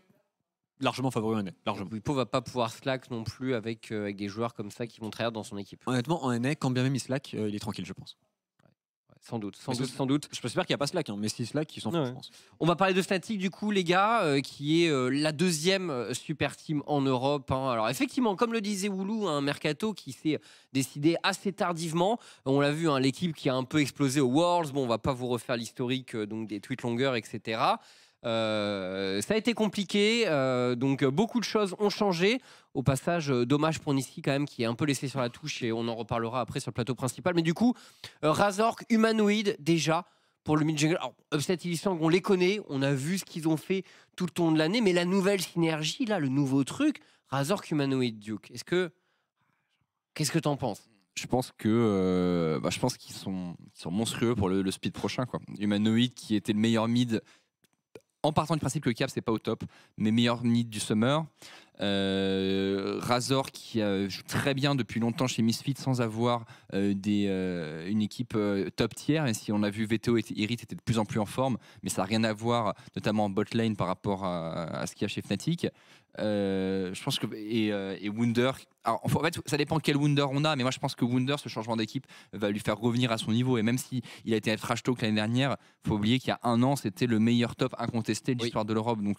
largement favori largement. Wipo va pas pouvoir slack non plus euh, avec, des joueurs comme ça qui vont tryhard dans son équipe. Honnêtement, en NA, quand bien même il slack, il est tranquille, je pense. Sans doute, sans doute, sans doute. Je qu'il n'y a pas Slack, hein, mais c'est Slack, qui s'en fout, On va parler de Fnatic, du coup, les gars, euh, qui est euh, la deuxième euh, super team en Europe. Hein. Alors, effectivement, comme le disait Woulou, un hein, mercato qui s'est décidé assez tardivement. On l'a vu, hein, l'équipe qui a un peu explosé aux Worlds. Bon, on va pas vous refaire l'historique donc des tweets longueurs, etc. Euh, ça a été compliqué, euh, donc beaucoup de choses ont changé. Au passage, euh, dommage pour Niski quand même qui est un peu laissé sur la touche et on en reparlera après sur le plateau principal. Mais du coup, Razork, humanoïde déjà pour le mid-jungle. Alors, Upset on les connaît, on a vu ce qu'ils ont fait tout le temps de l'année, mais la nouvelle synergie, là, le nouveau truc, Razork, humanoïde, Duke, est-ce que... Qu'est-ce que t'en penses je pense que bah, je pense qu'ils sont, monstrueux pour le, speed prochain quoi. Humanoid qui était le meilleur mid en partant du principe que le cap, c'est pas au top, mais meilleur nid du summer. Euh, Razor qui euh, joue très bien depuis longtemps chez Misfit sans avoir euh, des, une équipe top tier. Et si on a vu Veto et Irit étaient de plus en plus en forme, mais ça n'a rien à voir, notamment en bot lane par rapport à, ce qu'il y a chez Fnatic. je pense que et, et Wunder. en fait, ça dépend quel Wunder on a, mais moi je pense que Wunder, ce changement d'équipe, va lui faire revenir à son niveau. Et même si il a été à trash talk l'année dernière, faut oublier qu'il y a un an, c'était le meilleur top incontesté de l'histoire de l'Europe. Donc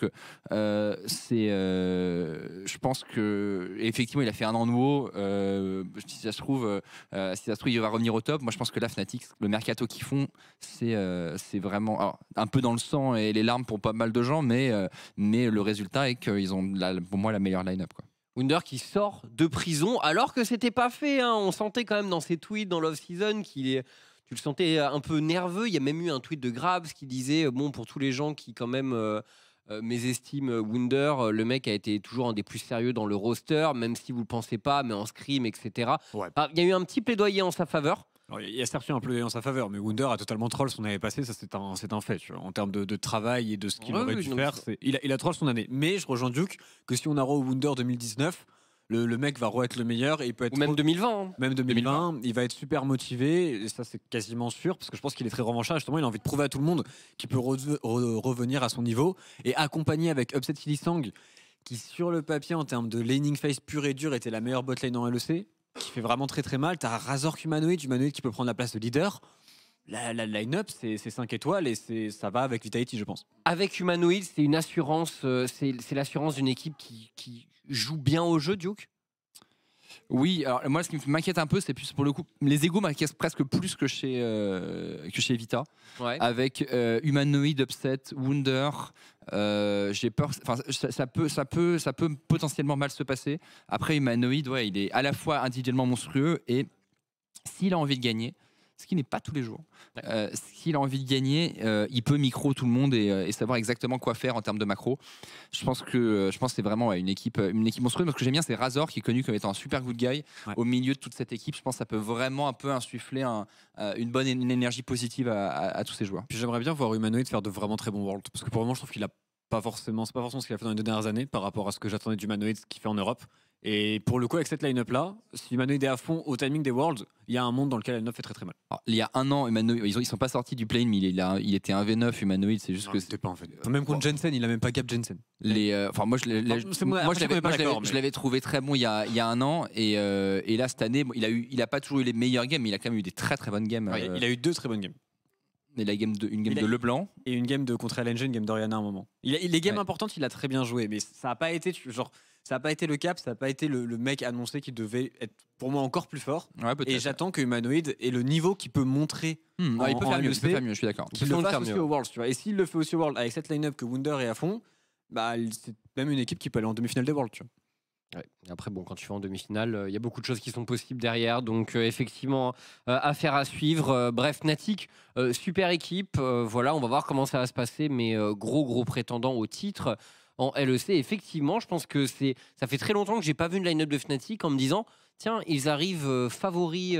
c'est euh, je pense que effectivement, il a fait un an nouveau. Euh, si ça se trouve, euh, si ça se trouve, il va revenir au top. Moi, je pense que la Fnatic, le mercato qu'ils font, c'est c'est vraiment un peu dans le sang et les larmes pour pas mal de gens, mais mais le résultat est qu'ils ont pour moi la meilleure line-up. Quoi. Wunder qui sort de prison alors que c'était pas fait. Hein. On sentait quand même dans ses tweets dans l'off season qu'il est tu le sentais un peu nerveux. Il y a même eu un tweet de Grabs qui disait bon pour tous les gens qui quand même euh, mes estimes euh, Wunder, euh, le mec a été toujours un des plus sérieux dans le roster, même si vous le pensez pas, mais en scrim, etc. il y a eu un petit plaidoyer en sa faveur. il y a certes eu un plaidoyer en sa faveur, mais Wunder a totalement troll son année passée, ça c'est un, fait. En termes de, travail et de ce qu'il aurait dû faire, il a, troll son année. Mais je rejoins Duke que si on a Raw Wunder 2019, le, mec va re-être le meilleur et il peut être. Ou même 2020. Hein. Même 2020, il va être super motivé, et ça c'est quasiment sûr, parce que je pense qu'il est très revanchard, justement, il a envie de prouver à tout le monde qu'il peut revenir à son niveau et accompagné avec Upset Sang qui sur le papier, en termes de laning face pur et dur, était la meilleure botlane en LEC, qui fait vraiment très très mal. T'as Razor, Humanoid, Humanoid qui peut prendre la place de leader. La, line-up, c'est 5 étoiles et ça va avec Vitality, je pense. Avec Humanoid, c'est une assurance, euh, c'est l'assurance d'une équipe qui joue bien au jeu, Duke oui, alors moi ce qui m'inquiète un peu, c'est plus pour le coup, les égos m'inquiètent presque plus que chez, euh, que chez Vita. Avec humanoïde euh, Humanoid, Upset, Wonder, euh, j'ai peur, ça, peut, ça, peut, ça peut potentiellement mal se passer. Après Humanoid, ouais, il est à la fois individuellement monstrueux et s'il a envie de gagner, ce qui n'est pas tous les jours. S'il euh, a envie de gagner, euh, il peut micro tout le monde euh, et, savoir exactement quoi faire en termes de macro. Je pense que je pense c'est vraiment une équipe une équipe monstrueuse. Ce que j'aime bien, c'est Razor qui est connu comme étant un super good guy au milieu de toute cette équipe. Je pense que ça peut vraiment un peu insuffler une bonne énergie positive à, tous ces joueurs. j'aimerais bien voir Humanoid faire de vraiment très bons worlds parce que pour le moment, je trouve qu'il a pas forcément, c'est pas forcément ce qu'il a fait dans les deux dernières années par rapport à ce que j'attendais d'Humanoid, ce qu'il fait en Europe. Et pour le coup, avec cette line-up là, si Humanoid est à fond au timing des Worlds, il y a un monde dans lequel l 9 fait très très mal. Ah, il y a un an, Humanoid, ils ne sont pas sortis du plane, mais il, il était un V9 Humanoid, c'est juste que. Pas Même contre Jensen, il n'a même pas Gap Jensen. Les, euh, enfin moi, je, l'avais, je l'avais trouvé très bon il y a, il y a un an, et, euh, et là cette année, il a eu, il a pas toujours eu les meilleures games, mais il a quand même eu des très très bonnes games. Il euh. a eu deux très bonnes games la game de, une game de Leblanc. Et une game de contre LNG, une game d'Oriana à un moment. Il les games importantes, il a très bien joué, mais ça n'a pas été genre ça a pas été le cap, ça n'a pas été le, mec annoncé qui devait être pour moi encore plus fort. et j'attends que Humanoid ait le niveau qu'il peut montrer. Hmm. Ah, il, e peut faire mieux, je suis d'accord. Qu'il le fasse mieux. au Worlds, tu vois. Et s'il le fait aussi au Worlds avec cette line-up que Wunder est à fond, bah, c'est même une équipe qui peut aller en demi-finale des Worlds, tu vois. Après, bon, quand tu vas en demi-finale, il euh, y a beaucoup de choses qui sont possibles derrière. Donc, euh, effectivement, euh, affaire à suivre. bref, Fnatic, super équipe. voilà, on va voir comment ça va se passer. Mais gros, gros prétendant au titre en LEC. Effectivement, je pense que c'est, ça fait très longtemps que j'ai pas vu une line-up de Fnatic en me disant, tiens, ils arrivent favoris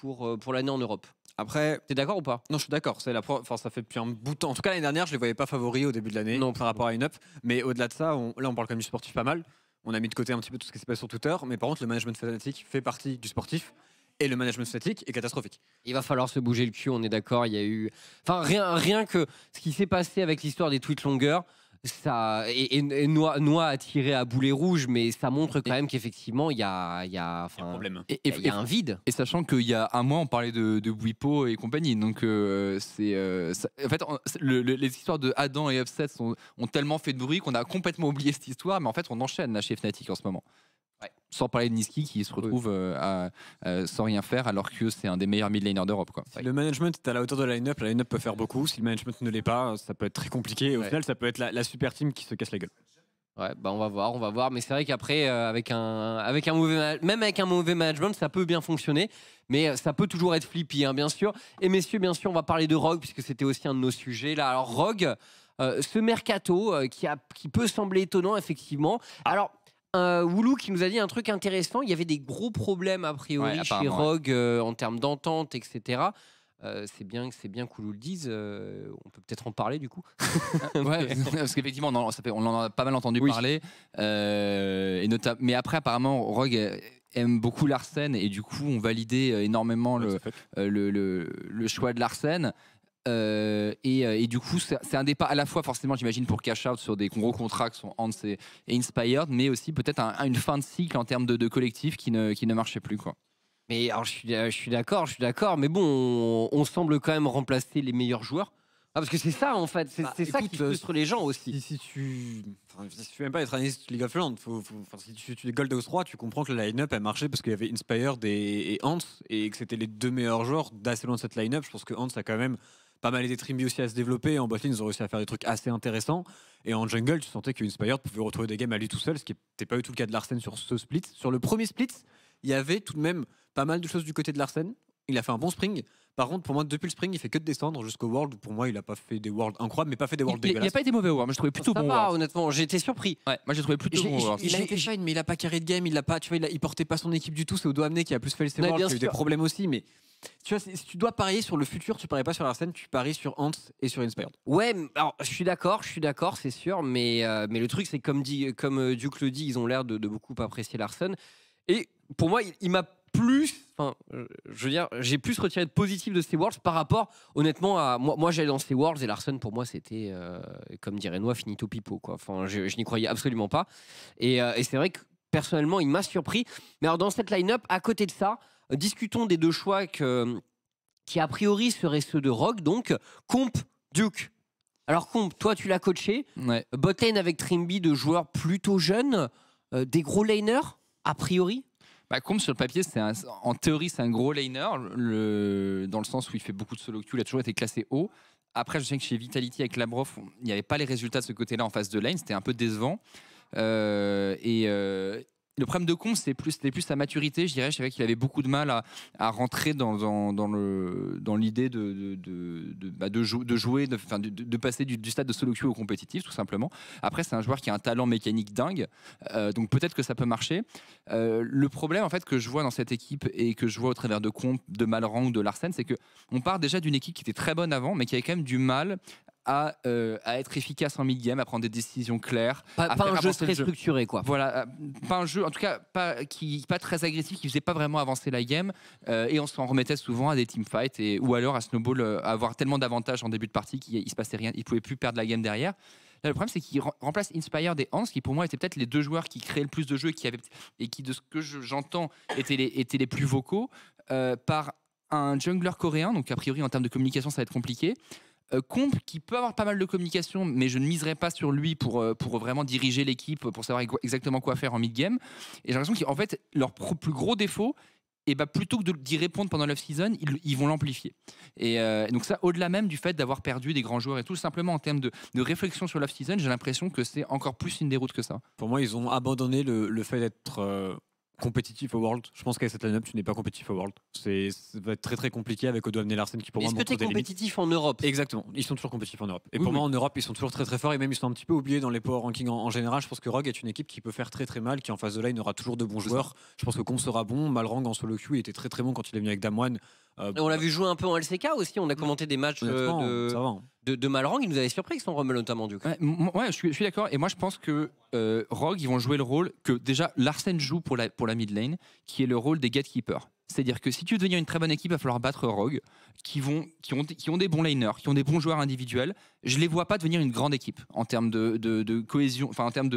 pour, pour l'année en Europe. Après, t'es d'accord ou pas Non, je suis d'accord. C'est la ça fait depuis un bout de temps. En tout cas, l'année dernière, je les voyais pas favoris au début de l'année par rapport à une up. Mais au-delà de ça, là, on parle quand même du sportif pas mal on a mis de côté un petit peu tout ce qui se passe sur Twitter, mais par contre, le management fanatique fait partie du sportif. Et le management statique est catastrophique. Il va falloir se bouger le cul, on est d'accord. Il y a eu. Enfin, rien, rien que ce qui s'est passé avec l'histoire des tweets longueurs, ça et, et, Noix, a tiré à boulet rouge, mais ça montre quand même qu'effectivement il y a, un problème. Et, y a un vide. Et sachant qu'il y a un mois on parlait de, de et compagnie, donc euh, c'est euh, en fait les histoires de Adam et Offset ont tellement fait de bruit qu'on a complètement oublié cette histoire, mais en fait on enchaîne là chez Fnatic en ce moment. Sans parler de Niski qui se retrouve euh, euh, sans rien faire alors que c'est un des meilleurs mid laners d'Europe. Quoi. le management est à la hauteur de la line-up, la line-up peut faire beaucoup. Si le management ne l'est pas, ça peut être très compliqué. au final, ça peut être la, super team qui se casse la gueule. Ouais, bah on va voir, on va voir. Mais c'est vrai qu'après, euh, avec un, avec un mauvais, même avec un mauvais management, ça peut bien fonctionner. Mais ça peut toujours être flippy, hein, bien sûr. Et messieurs, bien sûr, on va parler de Rogue puisque c'était aussi un de nos sujets là. Alors Rogue, ce mercato qui, a, qui peut sembler étonnant effectivement. Alors euh, Woulou qui nous a dit un truc intéressant. Il y avait des gros problèmes a priori chez Rogue euh, en termes d'entente, etc. Euh, c'est bien, c'est bien que le dise. Euh, on peut peut-être en parler du coup. parce qu'effectivement, on, en a pas mal entendu parler. et mais après, apparemment, Rogue aime beaucoup Larsen et du coup, on validait énormément le, choix de Larsen. Euh, euh, et, du coup, c'est un départ à la fois, forcément, j'imagine, pour Cash Out sur des gros contrats qui sont Hans et, Inspired, mais aussi peut-être une fin de cycle en termes de, collectif qui ne, marchait plus. Quoi. Mais alors, je suis, euh, d'accord, je suis d'accord, mais bon, on, semble quand même remplacer les meilleurs joueurs. Ah, parce que c'est ça, en fait, c'est bah, ça qui frustre les gens aussi. Si, tu. Enfin, si tu veux même pas être analyste League of Legends, si tu, Gold House 3, tu comprends que la line-up a marché parce qu'il y avait Inspired et Hans et que c'était les deux meilleurs joueurs d'assez loin de cette line-up. Je pense que Hans a quand même pas mal été Trimby aussi à se développer. En botlane, ils ont réussi à faire des trucs assez intéressants. Et en jungle, tu sentais que pouvait retrouver des games à lui tout seul, ce qui n'était pas eu tout le cas de Larsen sur ce split. Sur le premier split, il y avait tout de même pas mal de choses du côté de Larsen. Il a fait un bon spring. Par contre, pour moi, depuis le spring, il fait que descendre jusqu'au World. Pour moi, il n'a pas fait des Worlds incroyables, mais pas fait des Worlds dégueulasses. Il n'a pas été mauvais au World. mais je trouvais plutôt ça bon. Va, honnêtement, j'étais surpris. moi, j'ai trouvais plutôt bon. World. Il a été shine, mais il n'a pas carré de game. Il n'a pas, tu vois, il, portait pas son équipe du tout. C'est Odo amené qui a plus fait les des problèmes aussi, mais tu vois, si tu dois parier sur le futur, tu paries pas sur Arsène, tu paries sur Hans et sur Inspired. Ouais, alors je suis d'accord, je suis d'accord, c'est sûr, mais, euh, le truc, c'est comme, dit, comme euh, Duke le dit, ils ont l'air de, beaucoup apprécier Larsen. Et pour moi, il, m'a plus, enfin, euh, je veux dire, j'ai plus retiré de positif de ces Worlds par rapport, honnêtement, à moi. Moi, j'allais dans ces Worlds et Larson, pour moi, c'était, comme dirait Noah, finito pipo, quoi. Enfin, je, n'y croyais absolument pas. Et, et c'est vrai que personnellement, il m'a surpris. Mais alors, dans cette line-up, à côté de ça, discutons des deux choix qui a priori seraient ceux de Rock, donc Comp, Duke. Alors Comp, toi tu l'as coaché, botlane avec Trimby de joueurs plutôt jeunes, euh, des gros laners a priori bah, sur le papier, c'est en théorie, c'est un gros laner, dans le sens où il fait beaucoup de solo queue, il a toujours été classé haut. Après, je sais que chez Vitality, avec Labrov, il n'y avait pas les résultats de ce côté-là en face de lane, c'était un peu décevant. Euh, et, euh, le problème de con, c'était plus, sa maturité, je dirais. Je qu'il avait beaucoup de mal à, rentrer dans, l'idée de, jouer, de, passer du, stade de solo queue au compétitif, tout simplement. Après, c'est un joueur qui a un talent mécanique dingue, euh, donc peut-être que ça peut marcher. Euh, le problème, en fait, que je vois dans cette équipe et que je vois au travers de con, de ou de Larsen, c'est que on part déjà d'une équipe qui était très bonne avant, mais qui avait quand même du mal euh, à, être efficace en mid-game, à prendre des décisions claires. Pas, un jeu très structuré, quoi. Voilà, euh, pas un jeu, en tout cas, pas, qui, pas très agressif, qui faisait pas vraiment avancer la game. Euh, et on s'en remettait souvent à des teamfights, et, ou alors à Snowball, avoir tellement d'avantages en début de partie qu'il se passait rien, il pouvait plus perdre la game derrière. Là, le problème, c'est qu'il remplace Inspire des Hans, qui pour moi étaient peut-être les deux joueurs qui créaient le plus de jeux qui avaient, et qui, de ce que j'entends, étaient, les, étaient les plus vocaux, par un jungler coréen, donc a priori en termes de communication ça va être compliqué, euh, Comp qui peut avoir pas mal de communication, mais je ne miserai pas sur lui pour, euh, pour vraiment diriger l'équipe, pour savoir exactement quoi faire en mid-game. Et j'ai l'impression qu'en fait, leur plus gros défaut, et eh bah ben, plutôt que d'y répondre pendant l'off-season, ils, vont l'amplifier. Et euh, donc ça, au-delà même du fait d'avoir perdu des grands joueurs et tout, simplement en termes de, réflexion sur l'off-season, j'ai l'impression que c'est encore plus une déroute que ça. Pour moi, ils ont abandonné le, fait d'être compétitif au World. Je pense qu'à cette line-up, tu n'es pas compétitif au World. C'est va être très très compliqué avec Odo et Larsen qui pour moi est que compétitif en Europe Exactement, ils sont toujours compétitifs en Europe. Et pour moi en Europe, ils sont toujours très très forts et même ils sont un petit peu oubliés dans les power rankings en, général. Je pense que Rogue est une équipe qui peut faire très très mal, qui en face de line aura toujours de bons joueurs. Je pense que Comp sera bon, Malrang en solo queue, il était très très bon quand il est venu avec Damoine euh, on l'a vu jouer un peu en LCK aussi. On a commenté des matchs euh, hein. de, Malrang. Il nous avait surpris avec son Rumble notamment du Ouais, je suis, d'accord. Et moi, je pense que euh, Rogue, ils vont jouer le rôle que déjà Larsen joue pour la, pour la mid lane, qui est le rôle des gatekeepers. C'est-à-dire que si tu veux devenir une très bonne équipe, il va falloir battre Rogue, qui, vont, qui, ont, qui ont des bons laners, qui ont des bons joueurs individuels. Je ne les vois pas devenir une grande équipe en termes de, cohésion, enfin en termes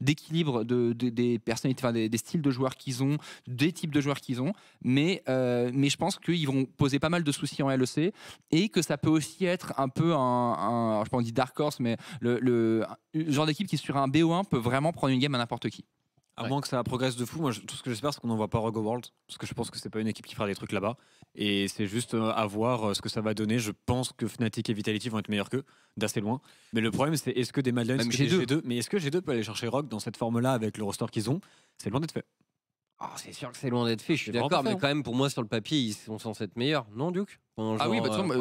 d'équilibre de, des personnalités, des, styles de joueurs qu'ils ont, des types de joueurs qu'ils ont. Mais, euh, mais je pense qu'ils vont poser pas mal de soucis en LEC et que ça peut aussi être un peu un, je sais pas on dit dark horse, mais le genre d'équipe qui sur un BO1 peut vraiment prendre une game à n'importe qui. À moins que ça progresse de fou, moi, tout ce que j'espère, c'est qu'on voit pas Rogue World, parce que je pense que c'est pas une équipe qui fera des trucs là-bas. Et c'est juste euh, à voir euh, ce que ça va donner. Je pense que Fnatic et Vitality vont être meilleurs qu'eux, d'assez loin. Mais le problème, c'est est-ce que des Mad Lions G2. mais est-ce que G2 peut aller chercher Rogue dans cette forme-là avec le roster qu'ils ont C'est loin d'être fait. Ah, c'est sûr que c'est loin d'être fait, ah, je suis d'accord, mais hein. quand même, pour moi, sur le papier, ils sont censés être meilleurs, non, Duke Ah oui, bah, euh, bah,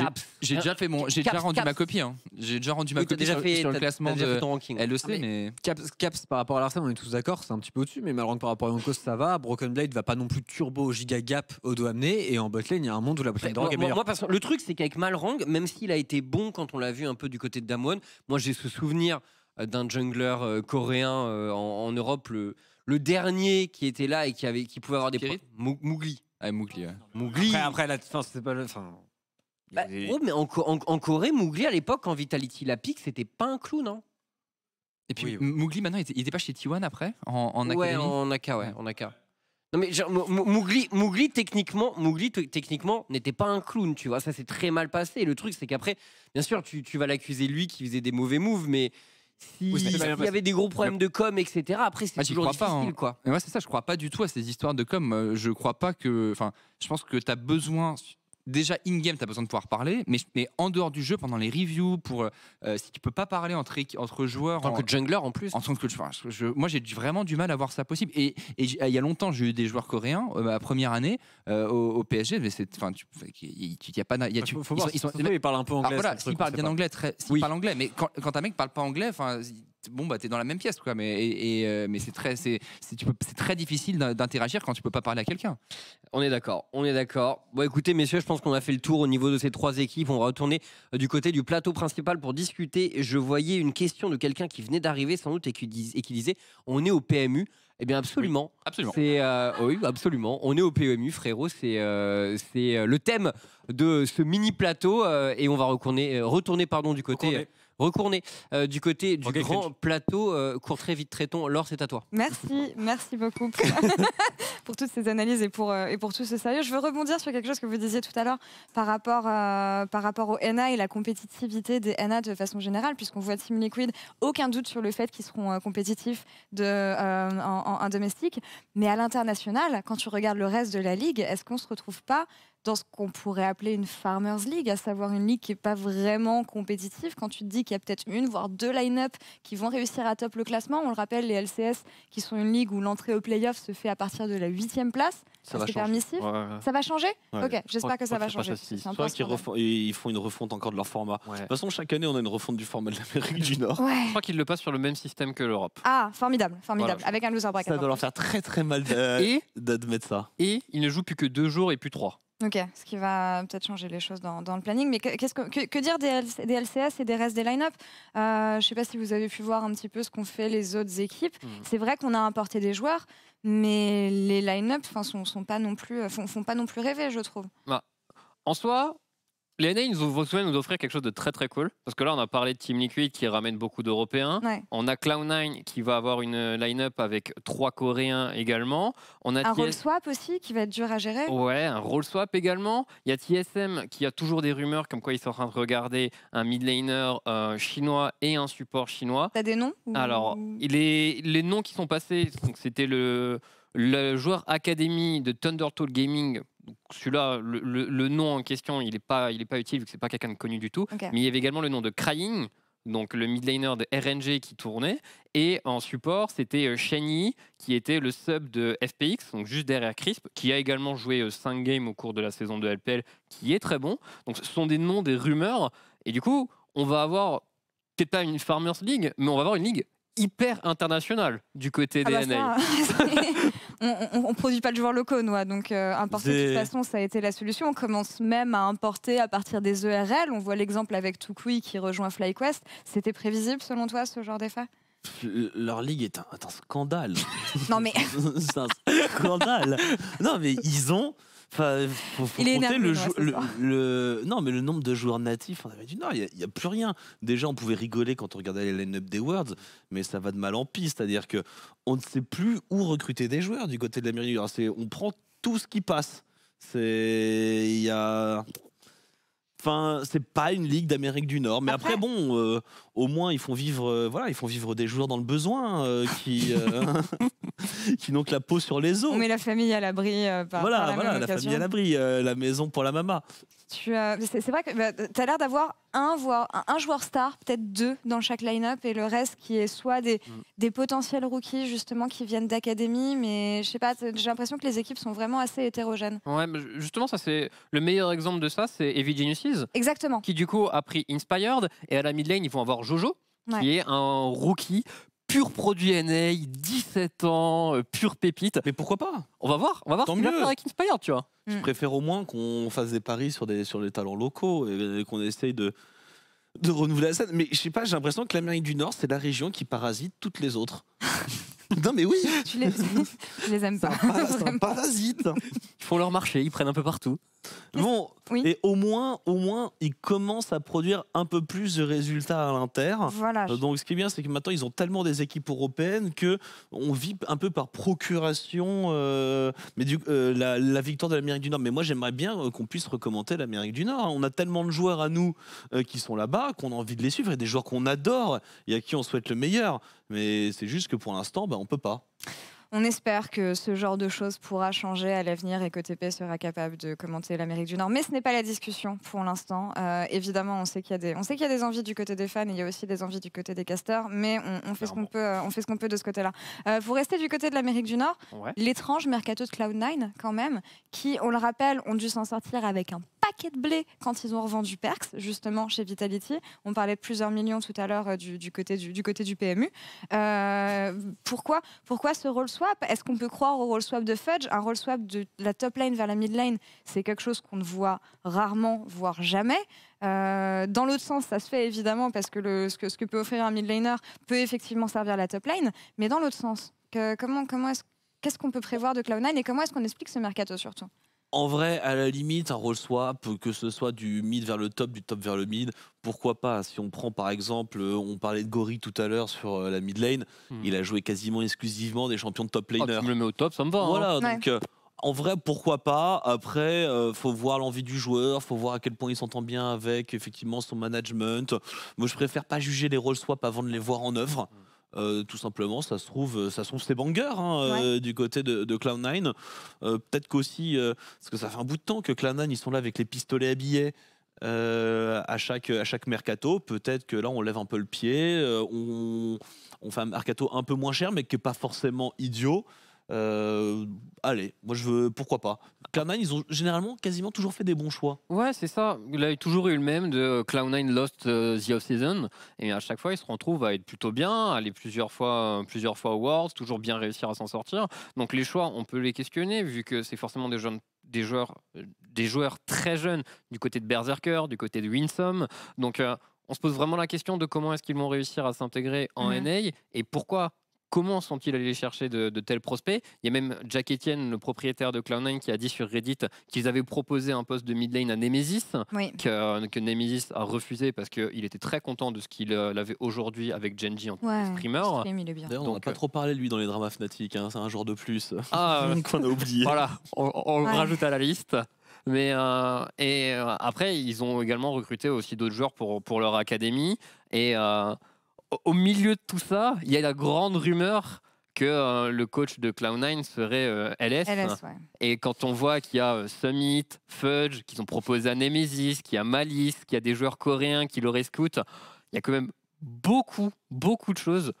ah, j'ai déjà fait mon, j'ai déjà rendu ma copie. Hein. J'ai déjà rendu ma copie sur, le classement de. Ton Elle le sait, mais, Caps, par rapport à l'Arsenal, on est tous d'accord, c'est un petit peu au-dessus. Mais Malrang par rapport à Yonkos, ça va. Broken Blade va pas non plus turbo giga gap au dos amené. Et en botlane, il y a un monde où la botlane drogue est meilleure. le truc, c'est qu'avec Malrang, même s'il a été bon quand on l'a vu un peu du côté de Damwon, moi j'ai ce souvenir euh, d'un jungler euh, coréen euh, en, Europe, le, dernier qui était là et qui avait, qui pouvait avoir des Mougli. Ah, Mougli, ouais. Mougli. Après, la fin, c'était pas le. Bah, oh, mais en, Corée, Mowgli à l'époque, en Vitality la pique, c'était pas un clown, non hein. Et puis oui, maintenant, il était, pas chez T1 après En, AK Ouais, en AK, ouais, en Non mais genre, Mowgli, techniquement, techniquement n'était pas un clown, tu vois. Ça s'est très mal passé. Et le truc, c'est qu'après, bien sûr, tu, vas l'accuser lui qui faisait des mauvais moves, mais s'il y avait des gros problèmes de com, etc. Après, c'est ah, toujours difficile, hein. quoi. Mais moi, c'est ça. Je crois pas du tout à ces histoires de com. Euh, je crois pas que. Enfin, je pense que tu as besoin déjà in-game, tu as besoin de pouvoir parler, mais, mais, en dehors du jeu, pendant les reviews, pour, euh, euh, si tu peux pas parler entre, entre joueurs. En tant que jungler en plus. En tant que Moi, j'ai vraiment du mal à voir ça possible. Et, il y a longtemps, j'ai eu des joueurs coréens, euh, ma première année, au, au, PSG, mais c'est. Enfin, Il y, a pas. Y faut, parlent un peu anglais. voilà, s'ils parlent bien anglais, très, parlent mais quand, quand un mec parle pas anglais, enfin bon, bah, t'es dans la même pièce, quoi. Mais, c'est très, difficile d'interagir quand tu peux pas parler à quelqu'un. On est d'accord, on est d'accord. Bon, écoutez, messieurs, je pense qu'on a fait le tour au niveau de ces trois équipes. On va retourner euh, du côté du plateau principal pour discuter. Je voyais une question de quelqu'un qui venait d'arriver, sans doute, et qui, disait On est au PMU. Eh bien, absolument. absolument. C'est, euh, oui, absolument. On est au PMU, frérot. C'est, euh, le thème de ce mini plateau. et on va retourner, pardon, du côté. Recournez euh, du côté du grand plateau. Euh, court très vite, traitons. Laure, c'est à toi. Merci, merci beaucoup pour, toutes ces analyses et pour, euh, et pour tout ce sérieux. Je veux rebondir sur quelque chose que vous disiez tout à l'heure par, rapport par rapport au NA et la compétitivité des NA de façon générale, puisqu'on voit Team Liquid, aucun doute sur le fait qu'ils seront compétitifs en, domestique. Mais à l'international, quand tu regardes le reste de la ligue, est-ce qu'on se retrouve pas dans ce qu'on pourrait appeler une Farmers League, à savoir une ligue qui n'est pas vraiment compétitive. Quand tu te dis qu'il y a peut-être une, voire deux line-up qui vont réussir à top le classement, on le rappelle, les LCS, qui sont une ligue où l'entrée au playoff se fait à partir de la huitième place, ça va, permissif. ça va changer Ok, j'espère que ça va changer. Soit qu'ils ils font une refonte encore de leur format. De toute façon, chaque année, on a une refonte du format de l'Amérique du Nord. Je crois qu'ils le passent sur le même système que l'Europe. Ah, formidable, formidable, avec un loser bracket. Ça doit leur faire très très mal d'admettre ça. Et ils ne jouent plus que deux jours et plus trois. Ok, ce qui va peut-être changer les choses dans, le planning. Mais que, ce que, dire des, LCS et des restes des line-up euh, Je ne sais pas si vous avez pu voir un petit peu ce qu'ont fait les autres équipes. Mhm. C'est vrai qu'on a importé des joueurs, mais les line-up ne sont, sont, pas non plus, font, pas non plus rêver, je trouve. Bah, en soi, les NA, nous ont nous offrir quelque chose de très très cool. Parce que là, on a parlé de Team Liquid qui ramène beaucoup d'Européens. On a Cloud9 qui va avoir une line-up avec trois Coréens également. On a un role swap aussi qui va être dur à gérer. Ouais, un role swap également. Il y a TSM qui a toujours des rumeurs comme quoi ils sont en train de regarder un mid laner euh, chinois et un support chinois. T'as des noms Alors, les, les noms qui sont passés, c'était le, le joueur Academy de ThunderTale Gaming celui-là, le, nom en question, il n'est pas, pas utile vu que c'est pas quelqu'un de connu du tout. Mais il y avait également le nom de Crying, donc le midliner de RNG qui tournait. Et en support, c'était euh, Shani, qui était le sub de FPX, donc juste derrière Crisp, qui a également joué 5 euh, games au cours de la saison de LPL, qui est très bon. Donc ce sont des noms, des rumeurs. Et du coup, on va avoir peut-être pas une Farmers League, mais on va avoir une ligue hyper international du côté ah bah, des bah on, ne produit pas de joueurs locaux, hein, donc euh, importer de toute façon, ça a été la solution. On commence même à importer à partir des ERL. On voit l'exemple avec Tukui qui rejoint FlyQuest. C'était prévisible, selon toi, ce genre d'effet leur ligue est un, scandale. non mais scandale. Non mais ils ont Enfin, faut, le, non, mais le nombre de joueurs natifs. On avait dit non, il n'y a, plus rien. Déjà, on pouvait rigoler quand on regardait les line-up des Worlds, mais ça va de mal en pis. C'est-à-dire que on ne sait plus où recruter des joueurs du côté de la l'Amérique. On prend tout ce qui passe. C'est il y a Enfin, c'est pas une ligue d'Amérique du Nord, mais après, bon, euh, au moins ils font vivre, euh, voilà, ils font vivre des joueurs dans le besoin, euh, qui qui n'ont que la peau sur les os. On met la famille à l'abri par, voilà, la voilà, la famille à l'abri, la maison pour la maman c'est, vrai que bah, tu as l'air d'avoir un, voire, un, joueur star, peut-être deux dans chaque line-up, et le reste qui est soit des, mm. des potentiels rookies justement qui viennent d'académie, mais je sais pas, j'ai l'impression que les équipes sont vraiment assez hétérogènes. Ouais, justement, ça c'est le meilleur exemple de ça, c'est Evie Geniuses. Exactement. Qui du coup a pris Inspired, et à la mid lane, ils vont avoir Jojo. qui est un rookie pur produit NA, 17 ans, euh, pure pépite. Mais pourquoi pas On va voir, on va voir ce qu'il va faire avec Inspire, tu vois. Mm. Je préfère au moins qu'on fasse des paris sur, des, sur les talents locaux et, qu'on essaye de, de renouveler la scène. Mais je sais pas, j'ai l'impression que l'Amérique du Nord, c'est la région qui parasite toutes les autres. Non mais oui Tu les, je les aime pas. C'est un Ils font leur marché, ils prennent un peu partout. Bon, et au moins, au moins, ils commencent à produire un peu plus de résultats à l'inter. Voilà. Euh, donc, ce qui est bien, c'est que maintenant, ils ont tellement des équipes européennes que on vit un peu par procuration. Euh, mais euh, la, victoire de l'Amérique du Nord. Mais moi, j'aimerais bien qu'on puisse recommander l'Amérique du Nord. Hein. On a tellement de joueurs à nous qui sont là-bas qu'on a envie de les suivre et des joueurs qu'on adore et à qui on souhaite le meilleur. Mais c'est juste que pour l'instant, ben, on ne peut pas. On espère que ce genre de choses pourra changer à l'avenir et que TP sera capable de commenter l'Amérique du Nord. Mais ce n'est pas la discussion pour l'instant. Euh, évidemment, on sait qu'il y, y, a des envies du côté des fans et il y a aussi des envies du côté des casteurs, mais on, fait, ce qu'on peut, on fait ce qu'on peut de ce côté-là. Euh, vous restez du côté de l'Amérique du Nord. L'étrange mercato de Cloud9, quand même, qui, on le rappelle, ont dû s'en sortir avec un paquet de blé quand ils ont revendu Perks, justement chez Vitality. On parlait de plusieurs millions tout à l'heure euh, du, côté du, côté du PMU. Euh, pourquoi, pourquoi ce role swap Est-ce qu'on peut croire au role swap de Fudge Un role swap de la top lane vers la mid lane, c'est quelque chose qu'on ne voit rarement, voire jamais. Euh, dans l'autre sens, ça se fait évidemment parce que, ce que ce que peut offrir un mid laner peut effectivement servir la top lane, mais dans l'autre sens, que, comment, comment est qu'est-ce qu'on peut prévoir de Cloud9 et comment est-ce qu'on explique ce mercato surtout en vrai, à la limite, un role swap, que ce soit du mid vers le top, du top vers le mid, pourquoi pas Si on prend par exemple, euh, on parlait de Gori tout à l'heure sur euh, la mid lane, hmm. il a joué quasiment exclusivement des champions de top ah, laner. tu le mets au top, ça me va. Hein. Voilà, donc. Euh, en vrai, pourquoi pas Après, faut voir l'envie du joueur, faut voir à quel point il s'entend bien avec effectivement son management. Moi, je préfère pas juger les role swap avant de les voir en œuvre. Hmm. Euh, tout simplement, ça se trouve, euh, ça se trouve bangers hein, euh, du côté de, Cloud9. Peut-être qu'aussi, parce que ça fait un bout de temps que Cloud9 ils sont là avec les pistolets à billets. à chaque mercato, peut-être que là on lève un peu le pied, on, fait un mercato un peu moins cher, mais qui n'est pas forcément idiot. Euh, allez, moi je veux, pourquoi pas. clown 9 ils ont généralement quasiment toujours fait des bons choix. Ouais, c'est ça. Il a toujours eu le même de euh, clown 9 lost euh, the off-season. Et à chaque fois, ils se retrouvent à être plutôt bien, aller plusieurs fois, plusieurs fois awards, toujours bien réussir à s'en sortir. Donc les choix, on peut les questionner, vu que c'est forcément des jeunes des joueurs, des joueurs très jeunes du côté de Berserker, du côté de Winsome. Donc on se pose vraiment la question de comment est-ce qu'ils vont réussir à s'intégrer en mhm. NA et pourquoi Comment sont-ils allés chercher de, tels prospects Il y a même Jack Etienne, le propriétaire de clown 9 qui a dit sur Reddit qu'ils avaient proposé un poste de mid lane à Nemesis, euh, que, Nemesis a refusé parce qu'il était très content de ce qu'il euh, avait aujourd'hui avec Genji en primeur. on n'a pas euh, trop parlé lui dans les dramas Fnatic, hein, c'est un joueur de plus ah, qu'on a oublié. Voilà, on, rajoute à la liste. Mais et après, ils ont également recruté aussi d'autres joueurs pour, pour leur académie. Et au milieu de tout ça, il y a la grande rumeur que euh, le coach de Cloud9 serait euh, LS. Et quand on voit qu'il y a euh, Summit, Fudge, qu'ils ont proposé à Nemesis, qu'il y a Malice, qu'il y a des joueurs coréens qui le rescoutent, il y a quand même beaucoup, beaucoup de choses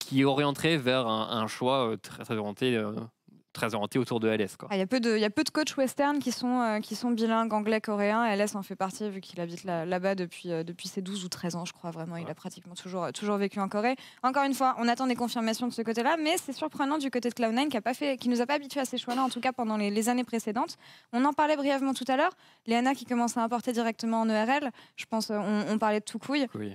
qui orienteraient vers un, choix très orienté très orienté autour de LS. Quoi. Ah, il, y a peu de, il y a peu de coachs western qui sont, euh, qui sont bilingues anglais-coréen. LS en fait partie, vu qu'il habite là, là-bas depuis, euh, depuis ses 12 ou 13 ans, je crois. Vraiment, il a pratiquement toujours, euh, toujours vécu en Corée. Encore une fois, on attend des confirmations de ce côté-là, mais c'est surprenant du côté de Cloud9 qui a pas fait, qui nous a pas habitués à ces choix-là, en tout cas pendant les, années précédentes. On en parlait brièvement tout à l'heure. Léana qui commence à importer directement en ERL. Je pense on, parlait de tout couille. Oui.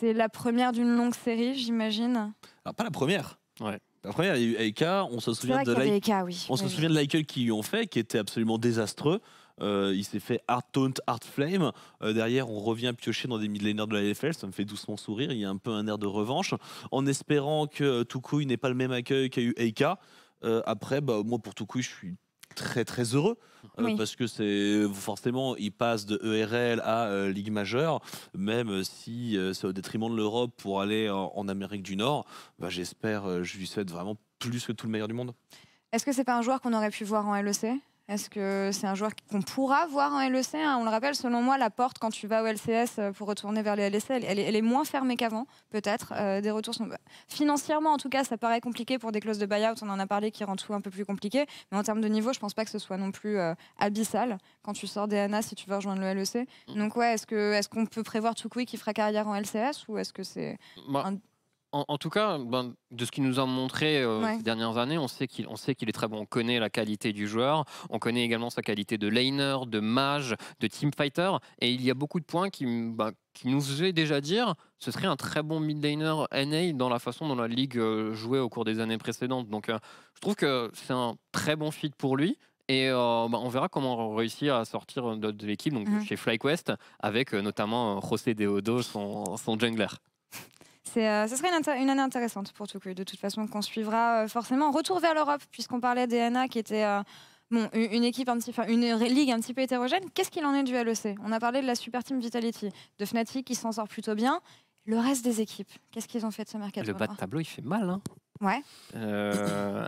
c'est la première d'une longue série, j'imagine. Ah, pas la première. Ouais. Après il y a eu Eika, on se souvient de l'accueil oui. souvient de qui lui ont fait, qui était absolument désastreux. Euh, il s'est fait art Taunt, art Flame. Euh, derrière, on revient piocher dans des millénaires de la LFL. Ça me fait doucement sourire. Il y a un peu un air de revanche. En espérant que euh, Tukui n'ait pas le même accueil qu'a eu Eika. après, bah, moi, pour Tukui, je suis très, très heureux. Euh, parce que c'est forcément, il passe de ERL à euh, Ligue majeure, même euh, si c'est au détriment de l'Europe pour aller en, Amérique du Nord. Bah, j'espère, je lui souhaite vraiment plus que tout le meilleur du monde. Est-ce que c'est pas un joueur qu'on aurait pu voir en LEC est-ce que c'est un joueur qu'on pourra voir en LEC hein? On le rappelle, selon moi, la porte quand tu vas au LCS euh, pour retourner vers le e LEC, elle, est moins fermée qu'avant, peut-être. Euh, des retours sont... Financièrement, en tout cas, ça paraît compliqué pour des clauses de buy-out. on en a parlé, qui rend tout un peu plus compliqué. Mais en termes de niveau, je pense pas que ce soit non plus euh, abyssal quand tu sors des ANA si tu veux rejoindre le LEC. Mm. Donc ouais, est-ce qu'on est qu'on peut prévoir Tukui qui fera carrière en LCS ou est-ce que c'est en, tout cas, ben, de ce qu'il nous a montré euh, ces dernières années, on sait qu'il est très bon. On connaît la qualité du joueur, on connaît également sa qualité de laner, de mage, de team fighter. Et il y a beaucoup de points qui, ben, nous faisaient déjà dire, ce serait un très bon mid laner NA dans la façon dont la ligue euh, jouait au cours des années précédentes. Donc euh, je trouve que c'est un très bon fit pour lui. Et ben, on verra comment réussir à sortir de, l'équipe, donc mhm. chez FlyQuest, avec notamment José Deodo, son, son jungler ce euh, serait une, année intéressante pour Tokyo, de toute façon, qu'on suivra euh, forcément. Retour vers l'Europe, puisqu'on parlait d'ENA qui était euh, bon, une équipe un petit, une ligue un petit peu hétérogène. Qu'est-ce qu'il en est du LEC On a parlé de la Super Team Vitality, de Fnatic qui s'en sort plutôt bien. Le reste des équipes, qu'est-ce qu'ils ont fait de ce mercato Le bas de tableau, il fait mal. Hein. Ouais.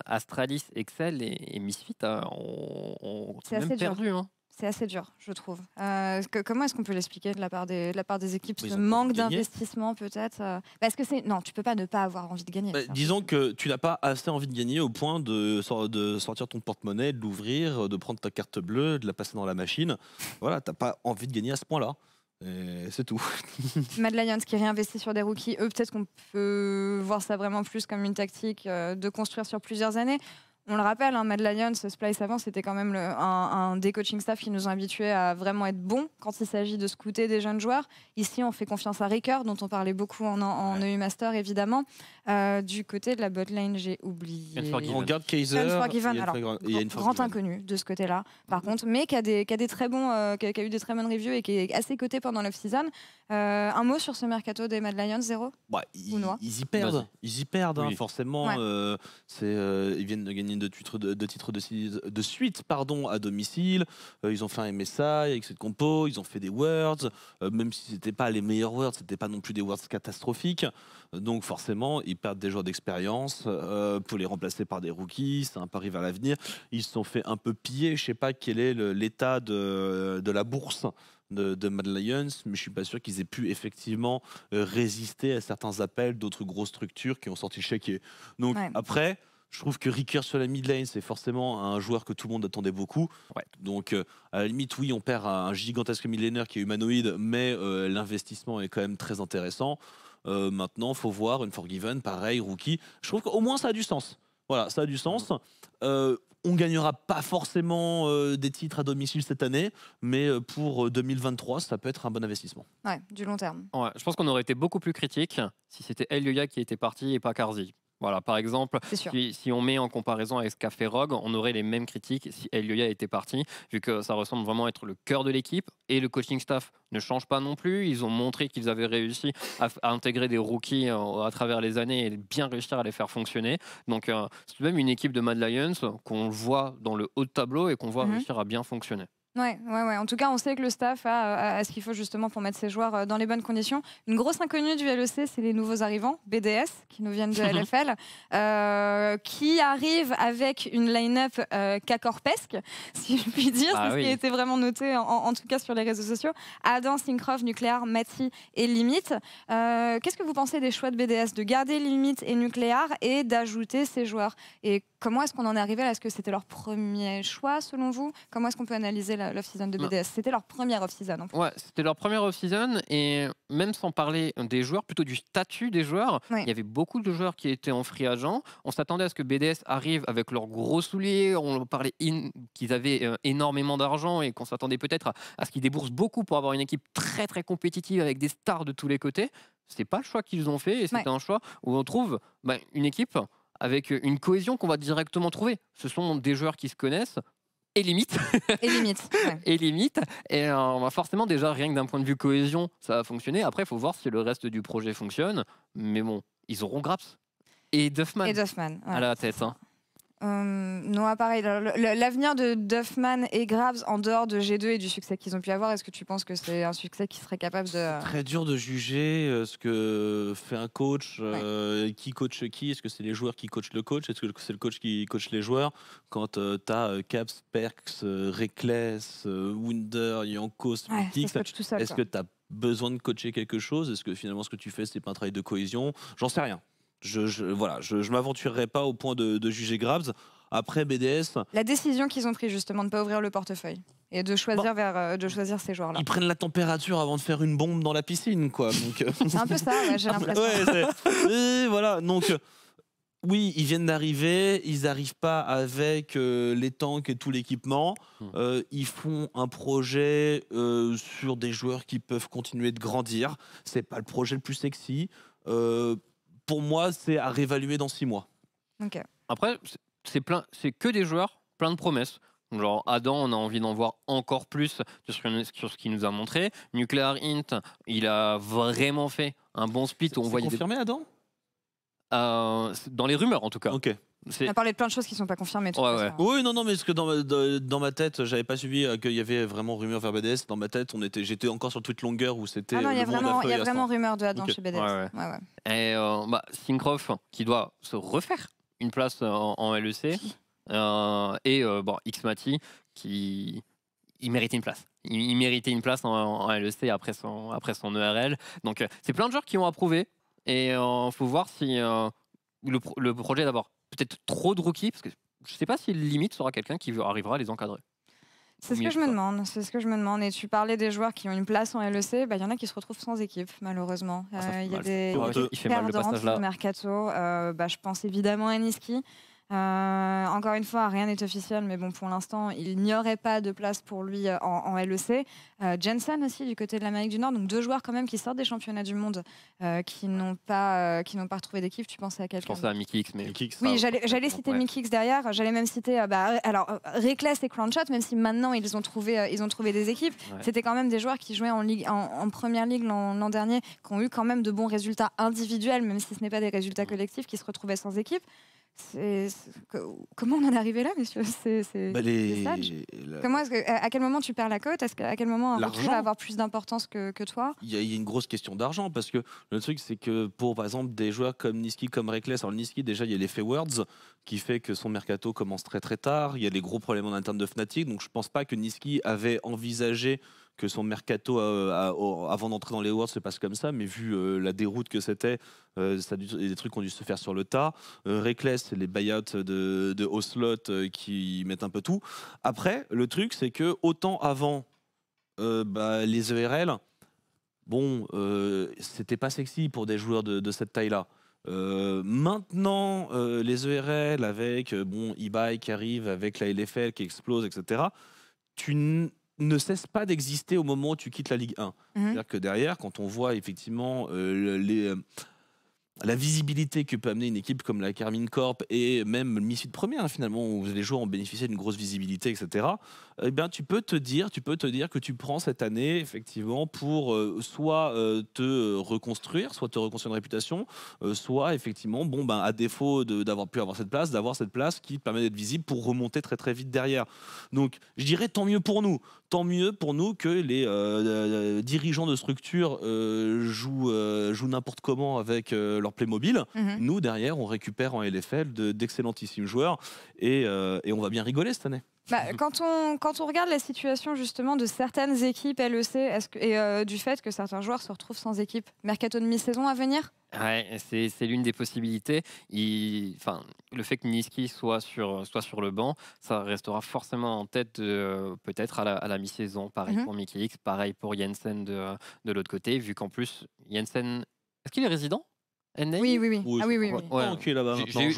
Astralis, Excel et, Misfit, hein, on, même perdu. Hein c'est assez dur, je trouve. Euh, comment est-ce qu'on peut l'expliquer de la part des, de la part équipes bah, Ce manque d'investissement peut-être euh, Parce que c'est non, tu peux pas ne pas avoir envie de gagner. Bah, disons que tu n'as pas assez envie de gagner au point de, sortir ton porte-monnaie, de l'ouvrir, de prendre ta carte bleue, de la passer dans la machine. Voilà, tu n'as pas envie de gagner à ce point-là. C'est tout. Mad Lions qui réinvestit sur des rookies, eux peut-être qu'on peut voir ça vraiment plus comme une tactique euh, de construire sur plusieurs années on le rappelle, hein, Lions ce Splice avant, c'était quand même un, des coaching staff qui nous ont habitués à vraiment être bons quand il s'agit de scouter des jeunes joueurs. Ici, on fait confiance à Ricker dont on parlait beaucoup en, EU e Master, évidemment. Euh, du côté de la botlane, j'ai oublié. On regarde Kaiser. Alors, grand, grand inconnu de ce côté-là, par contre, mais qui a, des, très bons, euh, a, eu des très bonnes reviews et qui est assez coté pendant l'off-season. Euh, un mot sur ce mercato des Mad Lions, 0 bah, ils, ils, y perdent, ils y perdent, hein, forcément. ils viennent de gagner de, titres de, suite pardon, à domicile. Euh, ils ont fait un MSI avec cette compo, ils ont fait des words euh, même si ce n'était pas les meilleurs words ce pas non plus des words catastrophiques. Donc forcément, ils perdent des joueurs d'expérience euh, pour les remplacer par des rookies, c'est un pari vers l'avenir. Ils se sont fait un peu piller, je ne sais pas quel est l'état de, la bourse de, Mad Lions, mais je suis pas sûr qu'ils aient pu effectivement résister à certains appels d'autres grosses structures qui ont sorti le chéquier. Donc après, je trouve que Ricker sur la mid lane, c'est forcément un joueur que tout le monde attendait beaucoup. Donc, euh, à la limite, oui, on perd un gigantesque mid laner qui est humanoïde, mais euh, l'investissement est quand même très intéressant. Euh, maintenant, faut voir une Forgiven, pareil, rookie. Je trouve qu'au moins ça a du sens. Voilà, ça a du sens. Euh, on gagnera pas forcément euh, des titres à domicile cette année, mais pour 2023, ça peut être un bon investissement. Ouais, du long terme. Ouais, je pense qu'on aurait été beaucoup plus critique si c'était El qui était parti et pas Karzi par exemple, si, on met en comparaison avec ce qu'a fait Rogue, on aurait les mêmes critiques si Elioya était parti, vu que ça ressemble vraiment à être le cœur de l'équipe et le coaching staff ne change pas non plus. Ils ont montré qu'ils avaient réussi à, intégrer des rookies euh, à travers les années et bien réussir à les faire fonctionner. Donc, euh, c'est même une équipe de Mad Lions qu'on voit dans le haut de tableau et qu'on voit mhm. réussir à bien fonctionner. Ouais, ouais, ouais, En tout cas, on sait que le staff a, ce qu'il faut justement pour mettre ses joueurs euh, dans les bonnes conditions. Une grosse inconnue du LEC, c'est les nouveaux arrivants, BDS, qui nous viennent de LFL, mhm. euh, qui arrivent avec une line-up euh, cacorpesque, si je puis dire. Ah c'est ce qui a été vraiment noté, en, tout cas sur les réseaux sociaux. Adam, Syncroft, Nucléaire, Mati et Limite. Qu'est-ce que vous pensez des choix de BDS de garder Limite et Nucléaire et d'ajouter ces joueurs et Comment est-ce qu'on en est arrivé là Est-ce que c'était leur premier choix selon vous Comment est-ce qu'on peut analyser l'off-season de BDS C'était leur première off-season en Ouais, c'était leur première off-season et même sans parler des joueurs, plutôt du statut des joueurs, il y avait beaucoup de joueurs qui étaient en free agent. On s'attendait à ce que BDS arrive avec leurs gros souliers, on parlait qu'ils avaient euh, énormément d'argent et qu'on s'attendait peut-être à, ce qu'ils déboursent beaucoup pour avoir une équipe très très compétitive avec des stars de tous les côtés. n'est pas le choix qu'ils ont fait et c'était un choix où on trouve bah, une équipe avec euh, une cohésion qu'on va directement trouver. Ce sont des joueurs qui se connaissent, et limite. Et limite. et limite. Et euh, forcément, déjà, rien que d'un point de vue cohésion, ça va fonctionner. Après, il faut voir si le reste du projet fonctionne. Mais bon, ils auront Graps. Et Duffman. Et Duffman. À la tête. Hein. Euh, non, ah, pareil. L'avenir de Duffman et Graves en dehors de G2 et du succès qu'ils ont pu avoir, est-ce que tu penses que c'est un succès qui serait capable de. Très dur de juger euh, ce que fait un coach, euh, qui coach qui. Est-ce que c'est les joueurs qui coachent le coach Est-ce que c'est le coach qui coache les joueurs Quand tu as Caps, Perks, Reckless, Wunder, Yankos, ouais, est-ce que tu as besoin de coacher quelque chose Est-ce que finalement ce que tu fais, c'est pas un travail de cohésion J'en sais rien. Je, je voilà, je, m'aventurerai pas au point de, juger Grabs. Après BDS. La décision qu'ils ont prise justement de ne pas ouvrir le portefeuille et de choisir, bah, vers, euh, de choisir ces joueurs-là. Ils prennent la température avant de faire une bombe dans la piscine, quoi. Euh. C'est un peu ça, j'ai ah, l'impression. voilà, donc euh, oui, ils viennent d'arriver, ils n'arrivent pas avec les tanks et tout l'équipement. Hmm. ils font un projet sur des joueurs qui peuvent continuer de grandir. C'est pas le projet le plus sexy pour moi, c'est à réévaluer dans six mois. Après, c'est plein, c'est que des joueurs, plein de promesses. Genre Adam, on a envie d'en voir encore plus sur ce qu'il nous a montré. Nuclear Int, il a vraiment fait un bon split. C'est on voyait confirmé Adam euh, Dans les rumeurs en tout cas. Ok. On a parlé de plein de choses qui ne sont pas confirmées. Oui, non, non, mais parce que dans ma, tête, dans ma tête, j'avais pas suivi euh, qu'il y avait vraiment rumeur vers BDS. Dans ma tête, on était, j'étais encore sur toute longueur où c'était. Ah non, il y a vraiment, y rumeur de Adam chez BDS. Ouais, Et euh, bah, qui doit se refaire une place en, LEC. Euh, et bon, Xmati, qui il méritait une place. Il, méritait une place en, LEC après son, après son ERL. Donc, c'est plein de joueurs qui ont approuvé. Et il faut voir si le projet d'abord peut-être trop de rookies, parce que je ne sais pas si limite sera quelqu'un qui arrivera à les encadrer. C'est ce que je me demande. C'est ce que je me demande. Et tu parlais des joueurs qui ont une place en LEC. Bah, il y en a qui se retrouvent sans équipe, malheureusement. Ah, euh, il y a des perdants de mercato. Euh, bah, je pense évidemment à Niski. Euh, encore une fois, rien n'est officiel, mais bon, pour l'instant, il n'y aurait pas de place pour lui euh, en, LEC. Euh, Jensen aussi du côté de l'Amérique du Nord, donc deux joueurs quand même qui sortent des championnats du monde, qui n'ont pas, qui n'ont pas retrouvé d'équipe. Tu pensais à quelqu'un Je pensais à mais oui, j'allais, citer ouais. derrière. J'allais même citer, bah, alors Reckless et Crownshot, même si maintenant ils ont trouvé, ils ont trouvé des équipes. C'était quand même des joueurs qui jouaient en en, première ligue l'an dernier, qui ont eu quand même de bons résultats individuels, même si ce n'est pas des résultats mm. collectifs, qui se retrouvaient sans équipe. Comment on en est arrivé là, monsieur bah, à quel moment tu perds la cote Est-ce quel moment un va avoir plus d'importance que, toi Il y, a une grosse question d'argent parce que le truc c'est que pour par exemple des joueurs comme Niski, comme Reckless, alors Niski déjà il y a l'effet Words qui fait que son mercato commence très très tard. Il y a des gros problèmes en interne de Fnatic, donc je pense pas que Niski avait envisagé que son mercato euh, avant d'entrer dans les Worlds se passe comme ça, mais vu euh, la déroute que c'était, euh, ça des trucs ont dû se faire sur le tas. Reckless, les buyouts de, de Oslot qui mettent un peu tout. Après, le truc, c'est que autant avant bah, les ERL, bon, c'était pas sexy pour des joueurs de, cette taille-là. maintenant, les ERL avec bon eBay qui arrive, avec la LFL qui explose, etc. Tu ne cesse pas d'exister au moment où tu quittes la Ligue 1. Mhm. C'est-à-dire que derrière, quand on voit effectivement euh, les, euh, la visibilité que peut amener une équipe comme la Carmine Corp et même le de Première, hein, finalement, où les joueurs ont bénéficié d'une grosse visibilité, etc., eh bien, tu peux te dire, tu peux te dire que tu prends cette année, effectivement, pour euh, soit te reconstruire, soit te reconstruire une réputation, soit, effectivement, bon, ben, à défaut d'avoir pu avoir cette place, d'avoir cette place qui te permet d'être visible pour remonter très, très vite derrière. Donc, je dirais tant mieux pour nous tant mieux pour nous que les euh, euh, dirigeants de structure euh, jouent, n'importe comment avec leur Playmobil. mobile. Mhm. Nous, derrière, on récupère en LFL d'excellentissimes joueurs et on va bien rigoler cette année. Bah, quand, on, quand on regarde la situation justement de certaines équipes LEC est-ce et euh, du fait que certains joueurs se retrouvent sans équipe, mercato de mi-saison à venir Ouais, c'est, c'est l'une des possibilités. enfin, le fait que Niski soit sur, soit sur le banc, ça restera forcément en tête euh, peut-être à la, à la mi-saison. Pareil mm-hmm. pour Mickey pareil pour Jensen de, de l'autre côté, vu qu'en plus, Jensen, est-ce qu'il est résident NA Oui, oui, oui. ah, oui, oui, Ouais. là-bas, J'ai- eu-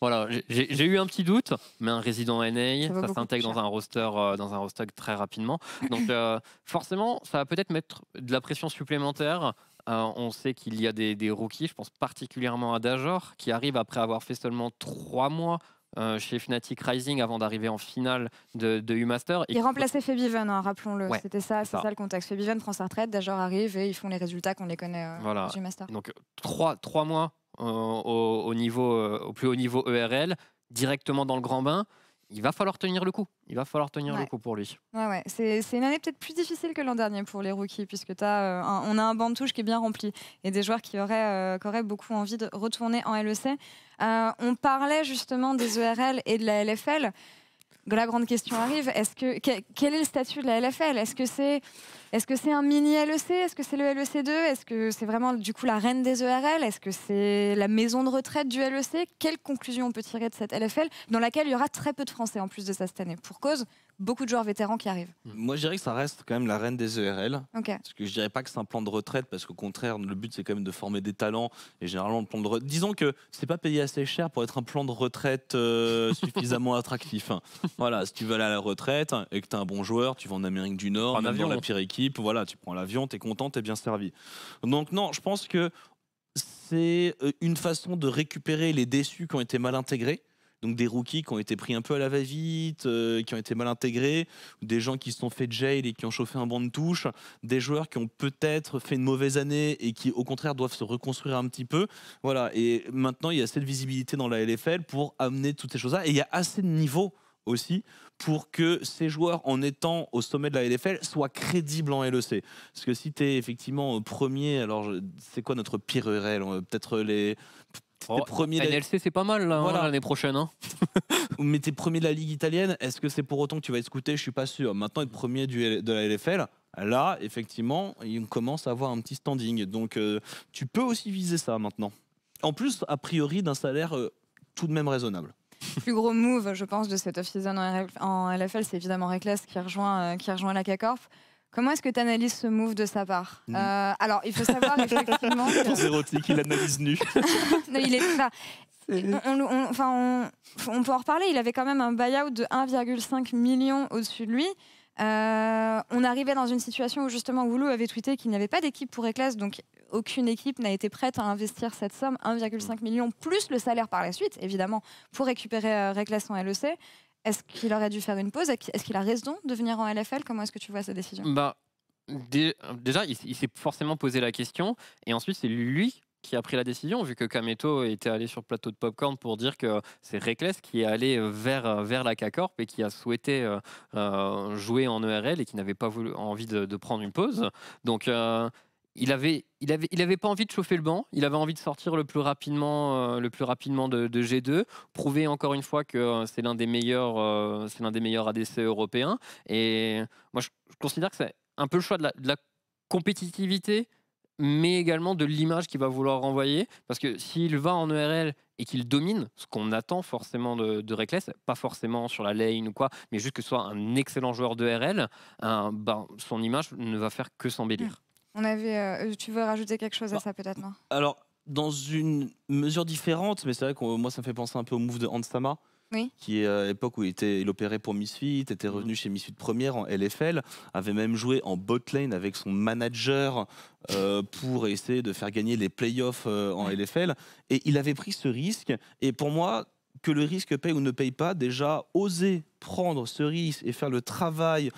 Voilà, j'ai- eu un petit doute, mais un résident NA, Ça s'intègre dans un roster, euh, dans un roster très rapidement. Donc euh, forcément, ça va peut-être mettre de la pression supplémentaire. Euh, on sait qu'il y a des, des rookies, je pense particulièrement à Dajor, qui arrive après avoir fait seulement trois mois euh, chez Fnatic Rising avant d'arriver en finale de, UMaster U-Master. Il remplaçait Febiven, hein, rappelons-le. C'était ça, ça. le contexte. Febiven prend sa retraite, Dajor arrive et ils font les résultats qu'on les connaît euh, voilà. Donc trois, trois mois euh, au, niveau, au plus haut niveau ERL, directement dans le grand bain il va falloir tenir le coup. Il va falloir tenir le coup pour lui. Ouais, ouais. C'est, une année peut-être plus difficile que l'an dernier pour les rookies, puisque as, euh, on a un banc de touche qui est bien rempli et des joueurs qui auraient, euh, auraient beaucoup envie de retourner en LEC. Euh, on parlait justement des ERL et de la LFL. La grande question arrive est-ce que, quel est le statut de la LFL Est-ce que c'est est-ce que c'est un mini LEC Est-ce que c'est le LEC2 Est-ce que c'est vraiment du coup la reine des ERL Est-ce que c'est la maison de retraite du LEC Quelle conclusion on peut tirer de cette LFL dans laquelle il y aura très peu de Français en plus de ça cette année Pour cause, beaucoup de joueurs vétérans qui arrivent. Hmm. Moi, je dirais que ça reste quand même la reine des ERL. Parce que je dirais pas que c'est un plan de retraite, parce qu'au contraire, le but c'est quand même de former des talents. Et généralement, le plan de Disons que c'est pas payé assez cher pour être un plan de retraite euh, suffisamment attractif. voilà, si tu veux aller à la retraite et que tu es un bon joueur, tu vas en Amérique du Nord, en avion, dans la pire voilà, tu prends l'avion, es content, es bien servi. Donc non, je pense que c'est euh, une façon de récupérer les déçus qui ont été mal intégrés. Donc des rookies qui ont été pris un peu à la va-vite, euh, qui ont été mal intégrés, des gens qui se sont fait jail et qui ont chauffé un banc de touche, des joueurs qui ont peut-être fait une mauvaise année et qui au contraire doivent se reconstruire un petit peu. Voilà, et maintenant il y a assez de visibilité dans la LFL pour amener toutes ces choses-là. Et il y a assez de niveaux aussi pour que ces joueurs, en étant au sommet de la LFL, soient crédibles en LEC. Parce que si tu es effectivement premier, alors c'est quoi notre pire URL euh, Peut-être les. Oh, premiers c'est pas mal hein, l'année prochaine. Hein. tu es premier de la Ligue italienne, est-ce que c'est pour autant que tu vas être scouté Je suis pas sûr. Maintenant, être premier de la LFL, là, effectivement, il commence à avoir un petit standing. Donc, euh, tu peux aussi viser ça maintenant. En plus, a priori, d'un salaire euh, tout de même raisonnable. plus gros move, je pense, de cette off-season en, LFL, c'est évidemment Reckless qui rejoint, euh, qui rejoint la k Comment est-ce que tu analyses ce move de sa part mm. euh, Alors, il faut savoir effectivement. Que... érotique, il analyse nu. non, il est. Enfin, on, peut en reparler. Il avait quand même un buyout de 1,5 million au-dessus de lui. Euh, on arrivait dans une situation où justement Goulou avait tweeté qu'il n'y avait pas d'équipe pour Eclas, donc aucune équipe n'a été prête à investir cette somme, 1,5 million plus le salaire par la suite, évidemment, pour récupérer euh, en LEC. Est-ce qu'il aurait dû faire une pause Est-ce qu'il a raison de venir en LFL Comment est-ce que tu vois sa décision ben, Déjà, il s'est forcément posé la question, et ensuite c'est lui qui a pris la décision, vu que Kameto était allé sur le plateau de Popcorn pour dire que c'est Reckless qui est allé euh, vers, euh, vers la K-Corp et qui a souhaité euh, jouer en ERL et qui n'avait pas envie de, prendre une pause. Donc, il avait, il avait, il avait pas envie de chauffer le banc. Il avait envie de sortir le plus rapidement, le plus rapidement de, G2, prouver encore une fois que c'est l'un des meilleurs, c'est l'un des meilleurs ADC européens. Et moi, je, considère que c'est un peu le choix de la, de la compétitivité mais également de l'image qu'il va vouloir renvoyer. Parce que s'il va en ERL et qu'il domine, ce qu'on attend forcément de, de Reckless, pas forcément sur la lane ou quoi, mais juste que ce soit un excellent joueur d'ERL, e ben, son image ne va faire que s'embellir. Hmm. On avait, euh, tu veux rajouter quelque chose à bah, ça peut-être, Alors, dans une mesure différente, mais c'est vrai que moi ça me fait penser un peu au move de Hansama qui euh, à l'époque où il, était, il opérait pour Misfit, était mhm. revenu chez chez Misfit Première en LFL, avait même joué en bot lane avec son manager euh, pour essayer de faire gagner les playoffs euh, en LFL. Et il avait pris ce risque. Et pour moi, que le risque paye ou ne paye pas, déjà, oser prendre ce risque et faire le travail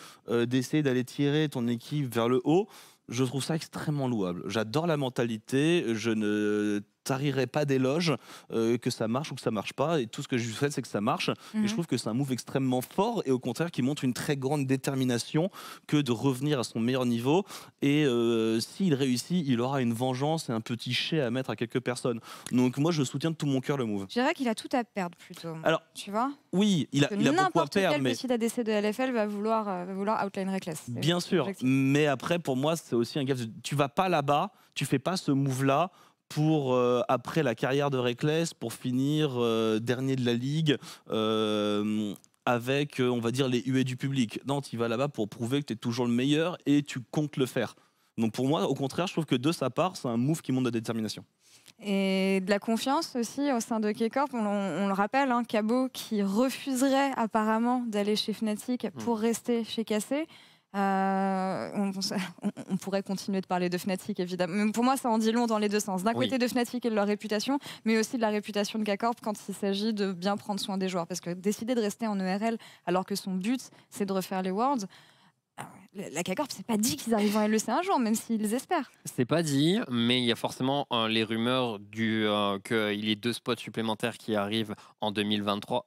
d'essayer d'aller tirer ton équipe vers le haut, je trouve ça extrêmement louable. J'adore la mentalité, je ne tarirait pas d'éloge euh, que ça marche ou que ça marche pas. Et tout ce que je lui c'est que ça marche. Et je mhm. trouve que c'est un move extrêmement fort et au contraire qui montre une très grande détermination que de revenir à son meilleur niveau. Et euh, s'il réussit, il aura une vengeance et un petit chais à mettre à quelques personnes. Donc moi, je soutiens de tout mon cœur le move. Je dirais qu'il a tout à perdre plutôt. Alors, tu vois Oui, il a, il a beaucoup à perdre. Quel mais... petit ADC de LFL va vouloir, euh, vouloir outline reckless. Bien sûr. Mais après, pour moi, c'est aussi un gaffe. Tu vas pas là-bas, tu fais pas ce move-là pour euh, après la carrière de Reckless pour finir euh, dernier de la ligue euh, avec on va dire les huées du public. Non, tu vas là-bas pour prouver que tu es toujours le meilleur et tu comptes le faire. Donc pour moi au contraire, je trouve que de sa part, c'est un move qui montre de la détermination. Et de la confiance aussi au sein de K-Corp. On, le rappelle, hein, Cabo qui refuserait apparemment d'aller chez Fnatic pour mm. rester chez Cassé. Euh, on, pourrait continuer de parler de Fnatic, évidemment. pour moi, ça en dit long dans les deux sens. D'un côté de Fnatic et de leur réputation, mais aussi de la réputation de k quand il s'agit de bien prendre soin des joueurs. Parce que décider de rester en ERL alors que son but, c'est de refaire les Worlds, euh, la k c'est pas dit qu'ils arrivent en LEC un jour, même s'ils espèrent. C'est pas dit, mais il y a forcément euh, les rumeurs du qu'il y ait deux spots supplémentaires qui arrivent en 2023.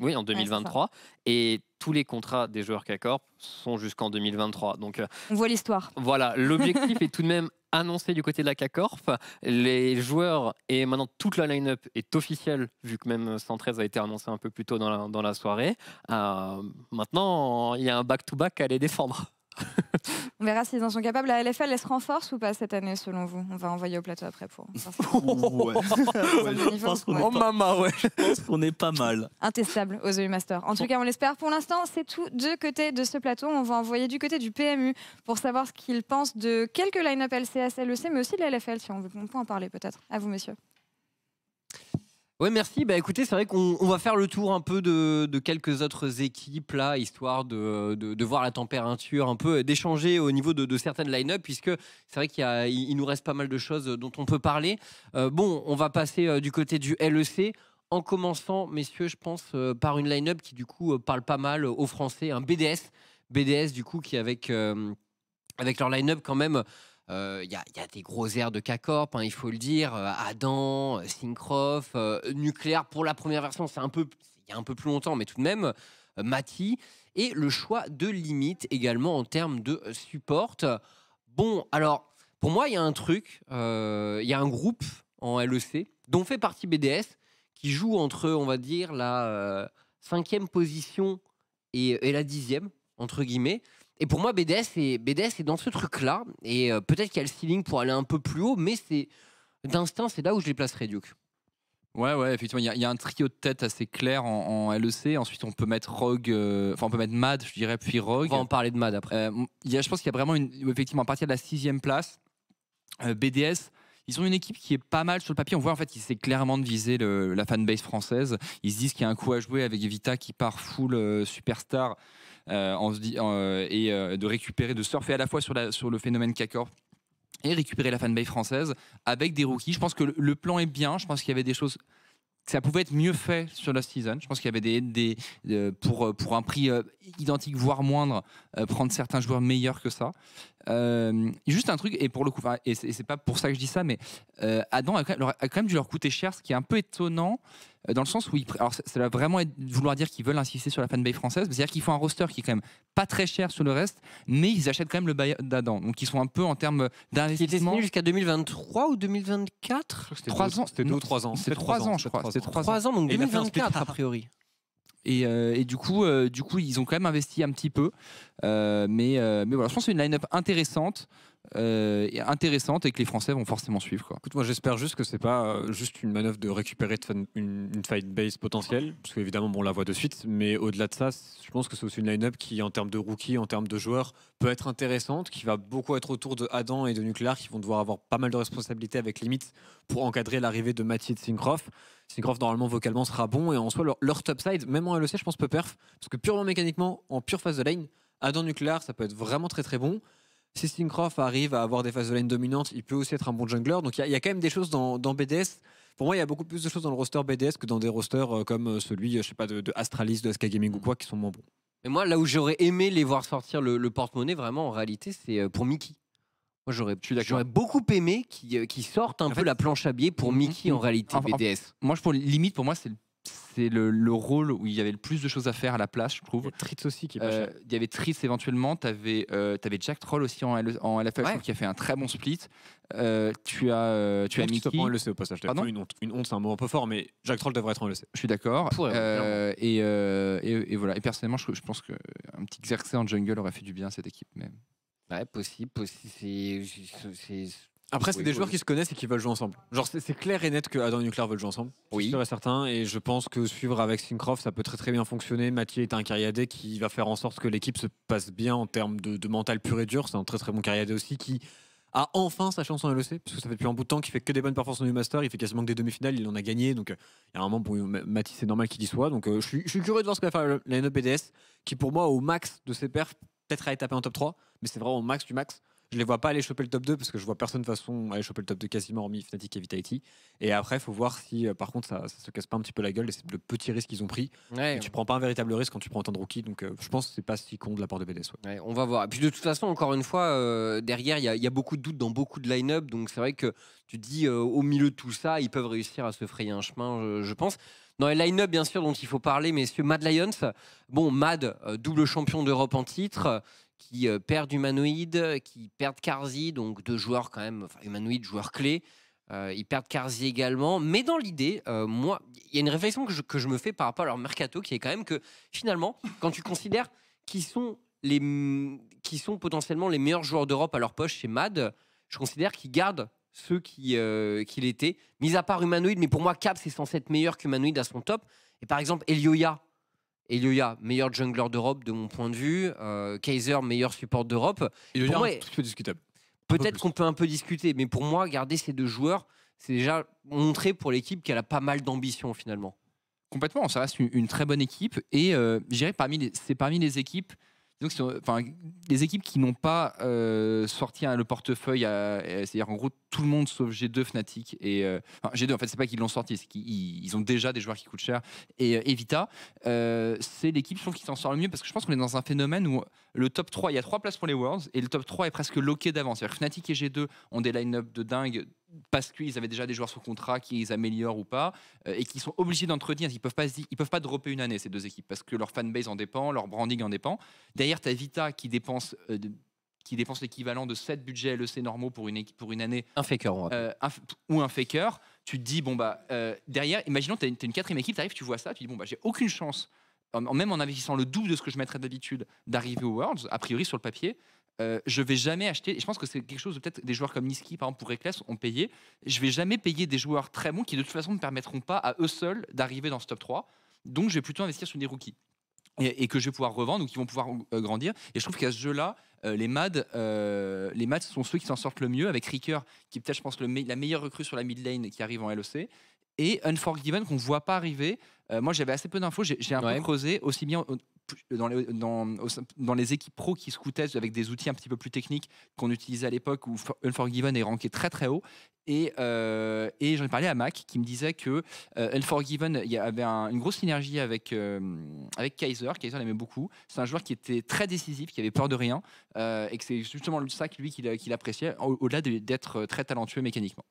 Oui, en 2023. et tous les contrats des joueurs k sont jusqu'en 2023. Donc, euh, On voit l'histoire. Voilà, l'objectif est tout de même annoncé du côté de la k Les joueurs et maintenant toute la line-up est officielle, vu que même 113 a été annoncé un peu plus tôt dans la, soirée. Euh, maintenant, il y a un back-to-back -back à les défendre. On verra s'ils en sont capables. La LFL, elle se renforce ou pas cette année, selon vous On va envoyer au plateau après pour. on oh, je pense qu'on est, pas... mal. Intestable aux EU Masters. En tout cas, on l'espère. Pour l'instant, c'est tout de côté de ce plateau. On va envoyer du côté du PMU pour savoir ce qu'ils pensent de quelques line-up LCS, LEC, mais aussi de la LFL, si on veut. peut en parler peut-être. À vous, monsieur oui, merci. Bah écoutez, c'est vrai qu'on va faire le tour un peu de, quelques autres équipes là, histoire de, voir la température un peu, d'échanger au niveau de, certaines line-up, puisque c'est vrai qu'il il nous reste pas mal de choses dont on peut parler. Euh, bon, on va passer euh, du côté du LEC. En commençant, messieurs, je pense euh, par une line-up qui du coup parle pas mal aux Français, un BDS, BDS du coup qui avec avec leur line-up quand même il euh, y, y, a des gros airs de K-Corp, hein, il faut le dire. Euh, Adam, euh, Syncroft, Nucléaire pour la première version, c'est un peu, il y a un peu plus longtemps, mais tout de même, Mati. Et le choix de limite également en termes de support. Bon, alors, pour moi, il y a un truc, il y a un groupe en LEC dont fait partie BDS qui joue entre, on va dire, la cinquième position et, et la dixième, entre guillemets. Et pour moi, BDS est, BDS est dans ce truc-là. Et euh, peut-être qu'il y a le ceiling pour aller un peu plus haut, mais c'est d'instinct, c'est là où je les placerais, Duke. Ouais, ouais, effectivement, il y, a un trio de tête assez clair en, LEC. Ensuite, on peut mettre Rogue, euh, enfin, on peut mettre Mad, je dirais, puis Rogue. On va en parler de Mad après. Euh, il y a, je pense qu'il y a vraiment, une, effectivement, à partir de la sixième place, BDS, ils ont une équipe qui est pas mal sur le papier. On voit en fait qu'ils essaient clairement de viser la fanbase française. Ils se disent qu'il y a un coup à jouer avec Evita qui part full superstar euh, se dit, euh, et euh, de récupérer, de surfer à la fois sur, la, sur le phénomène k et récupérer la fanbase française avec des rookies. Je pense que le plan est bien. Je pense qu'il y avait des choses. Ça pouvait être mieux fait sur la season. Je pense qu'il y avait des, des pour pour un prix identique voire moindre prendre certains joueurs meilleurs que ça. juste un truc et pour le coup et c'est pas pour ça que je dis ça mais Adam a quand, même, dû leur coûter cher ce qui est un peu étonnant euh, dans le sens où ils, alors ça, va vraiment vouloir dire qu'ils veulent insister sur la fanbase française, c'est-à-dire qu'ils font un roster qui est quand même pas très cher sur le reste, mais ils achètent quand même le bail d'Adam, donc ils sont un peu en termes d'investissement. jusqu'à 2023 ou 2024 Trois ans. C'était deux ou trois ans. C'était trois ans, je crois. C'était trois ans, donc 2024 a priori. Et, euh, du coup, euh, du coup, ils ont quand même investi un petit peu. mais, mais voilà, je pense que c'est une line-up intéressante. Euh, intéressante et que les Français vont forcément suivre. Quoi. Écoute, moi j'espère juste que c'est pas euh, juste une manœuvre de récupérer une, fight base potentielle, parce qu'évidemment bon, on la voit de suite, mais au-delà de ça, je pense que c'est aussi une line-up qui, en termes de rookies, en termes de joueurs, peut être intéressante, qui va beaucoup être autour de Adam et de Nuclear, qui vont devoir avoir pas mal de responsabilités avec limite pour encadrer l'arrivée de Mathieu de Sincroff normalement, vocalement sera bon, et en soit leur, top side, même en LEC, je pense, peut perf, parce que purement mécaniquement, en pure phase de lane, Adam Nuclear, ça peut être vraiment très très bon. Si arrive à avoir des phases de lane dominantes, il peut aussi être un bon jungler. Donc il y, a quand même des choses dans, BDS. Pour moi, il y a beaucoup plus de choses dans le roster BDS que dans des rosters euh, comme euh, celui, euh, je sais pas, de, de Astralis, de SK Gaming ou quoi, qui sont moins bons. Mais moi, là où j'aurais aimé les voir sortir le, porte-monnaie, vraiment, en réalité, c'est pour Mickey. Moi, j'aurais, j'aurais beaucoup aimé qu'ils sortent un peu la planche à billets pour mm, mm, Mickey en mm. réalité BDS. moi, je, pour, limite, pour moi, c'est le c'est le, le, rôle où il y avait le plus de choses à faire à la place, je trouve. Il y Tritz aussi qui euh, Il y avait Tritz éventuellement. Tu avais, euh, avais, Jack Troll aussi en, e, en LFL qui a fait un très bon split. Euh, tu as, tu as Mickey. en LEC au une honte, c'est un mot un peu fort, mais Jack Troll devrait être en LEC. Je suis d'accord. Et, et, voilà. Et personnellement, je, je pense qu'un petit exercice en jungle aurait fait du bien à cette équipe. Mais... Ouais, possible. possible c'est après, c'est des joueurs qui se connaissent et qui veulent jouer ensemble. Genre, c'est clair et net que Adam et Nuclear veulent jouer ensemble. Oui. C'est sûr et certain. Et je pense que suivre avec Syncroft, ça peut très très bien fonctionner. Mathieu est un carriadé qui va faire en sorte que l'équipe se passe bien en termes de, mental pur et dur. C'est un très très bon carriadé aussi qui a enfin sa chance en LEC, parce que ça fait plus un bout de temps qu'il fait que des bonnes performances en New master il fait quasiment que des demi-finales, il en a gagné, donc il y a un moment, pour Mathieu, c'est normal qu'il y soit, donc euh, je, suis, curieux de voir ce que va faire la NOPDS, e qui pour moi, au max de ses perfs, peut-être à en top 3, mais c'est vraiment au max du max. Je les vois pas aller choper le top 2 parce que je vois personne de façon aller choper le top 2 quasiment hormis Fnatic et Vitality. Et après, il faut voir si euh, par contre ça, se casse pas un petit peu la gueule et c'est le petit risque qu'ils ont pris. ne tu prends pas un véritable risque quand tu prends un temps de rookie. Donc euh, je pense que c'est pas si con de la part de BDS. on va voir. Et puis de toute façon, encore une fois, euh, derrière, il y, a beaucoup de doutes dans beaucoup de line-up. Donc c'est vrai que tu dis au milieu de tout ça, ils peuvent réussir à se frayer un chemin, je, pense. Dans les line-up, bien sûr, dont il faut parler, messieurs, Mad Lions. Bon, Mad, double champion d'Europe en titre. Euh, qui perdent humanoïde, qui perdent Carzi, donc deux joueurs quand même, enfin, humanoïde, joueur clé. Euh, ils perdent Carzi également. Mais dans l'idée, euh, moi, il y a une réflexion que je, que je, me fais par rapport à leur mercato qui est quand même que finalement, quand tu considères qui sont, les, qui sont potentiellement les meilleurs joueurs d'Europe à leur poche chez MAD, je considère qu'ils gardent ceux qui, euh, qui l'étaient, mis à part Humanoïde, Mais pour moi, Cap, c'est censé être meilleur qu'Humanoïde à son top. Et par exemple, Elioya, Elioia, meilleur jungler d'Europe de mon point de vue. Euh, Kaiser, meilleur support d'Europe. Et un peu discutable. Peut-être qu'on peut un peu discuter, mais pour moi, garder ces deux joueurs, c'est déjà montrer pour l'équipe qu'elle a pas mal d'ambition finalement. Complètement, ça reste une, très bonne équipe et euh, je dirais parmi c'est parmi les équipes donc, enfin, les équipes qui n'ont pas euh, sorti le portefeuille, c'est-à-dire en gros tout le monde sauf G2 Fnatic et euh, enfin, G2 en fait c'est pas qu'ils l'ont sorti c'est qu'ils ont déjà des joueurs qui coûtent cher et euh, Vita, euh, c'est l'équipe qui s'en sort le mieux parce que je pense qu'on est dans un phénomène où le top 3 il y a trois places pour les Worlds et le top 3 est presque loqué d'avance Fnatic et G2 ont des line-up de dingue parce qu'ils avaient déjà des joueurs sous contrat qu'ils améliorent ou pas et qui sont obligés d'entretenir. Ils peuvent pas peuvent pas dropper une année ces deux équipes parce que leur fanbase en dépend, leur branding en dépend. Derrière, t'as Vita qui dépense qui dépense l'équivalent de 7 budgets LEC normaux pour une, pour une année. Un faker, euh, Ou un faker. Tu te dis, bon, bah, euh, derrière, imaginons, tu as, une une quatrième équipe, tu arrives, tu vois ça, tu dis, bon, bah, j'ai aucune chance, même en investissant le double de ce que je mettrais d'habitude, d'arriver aux Worlds, a priori sur le papier. Euh, je vais jamais acheter. Et je pense que c'est quelque chose peut-être des joueurs comme Niski, par exemple, pour Reckless, ont payé. Je vais jamais payer des joueurs très bons qui de toute façon ne permettront pas à eux seuls d'arriver dans ce top 3. Donc je vais plutôt investir sur des rookies et, que je vais pouvoir revendre ou qui vont pouvoir grandir. Et je trouve qu'à ce jeu-là, euh, les MAD, euh, les MAD sont ceux qui s'en sortent le mieux avec Ricker, qui peut-être, je pense, le la meilleure recrue sur la mid lane qui arrive en LOC Et Unforgiven qu'on ne voit pas arriver. Euh, moi, j'avais assez peu d'infos. J'ai un peu creusé aussi bien dans les, dans, les équipes pro qui scoutaient avec des outils un petit peu plus techniques qu'on utilisait à l'époque où Unforgiven est ranké très très haut. Euh, et, j'en ai parlé à Mac qui me disait que euh, Unforgiven y avait une grosse synergie euh, avec, Kaiser. Kaiser l'aimait beaucoup. C'est un joueur qui était très décisif, qui avait peur de rien. et que c'est justement ça lui qu'il appréciait, au-delà d'être très talentueux mécaniquement.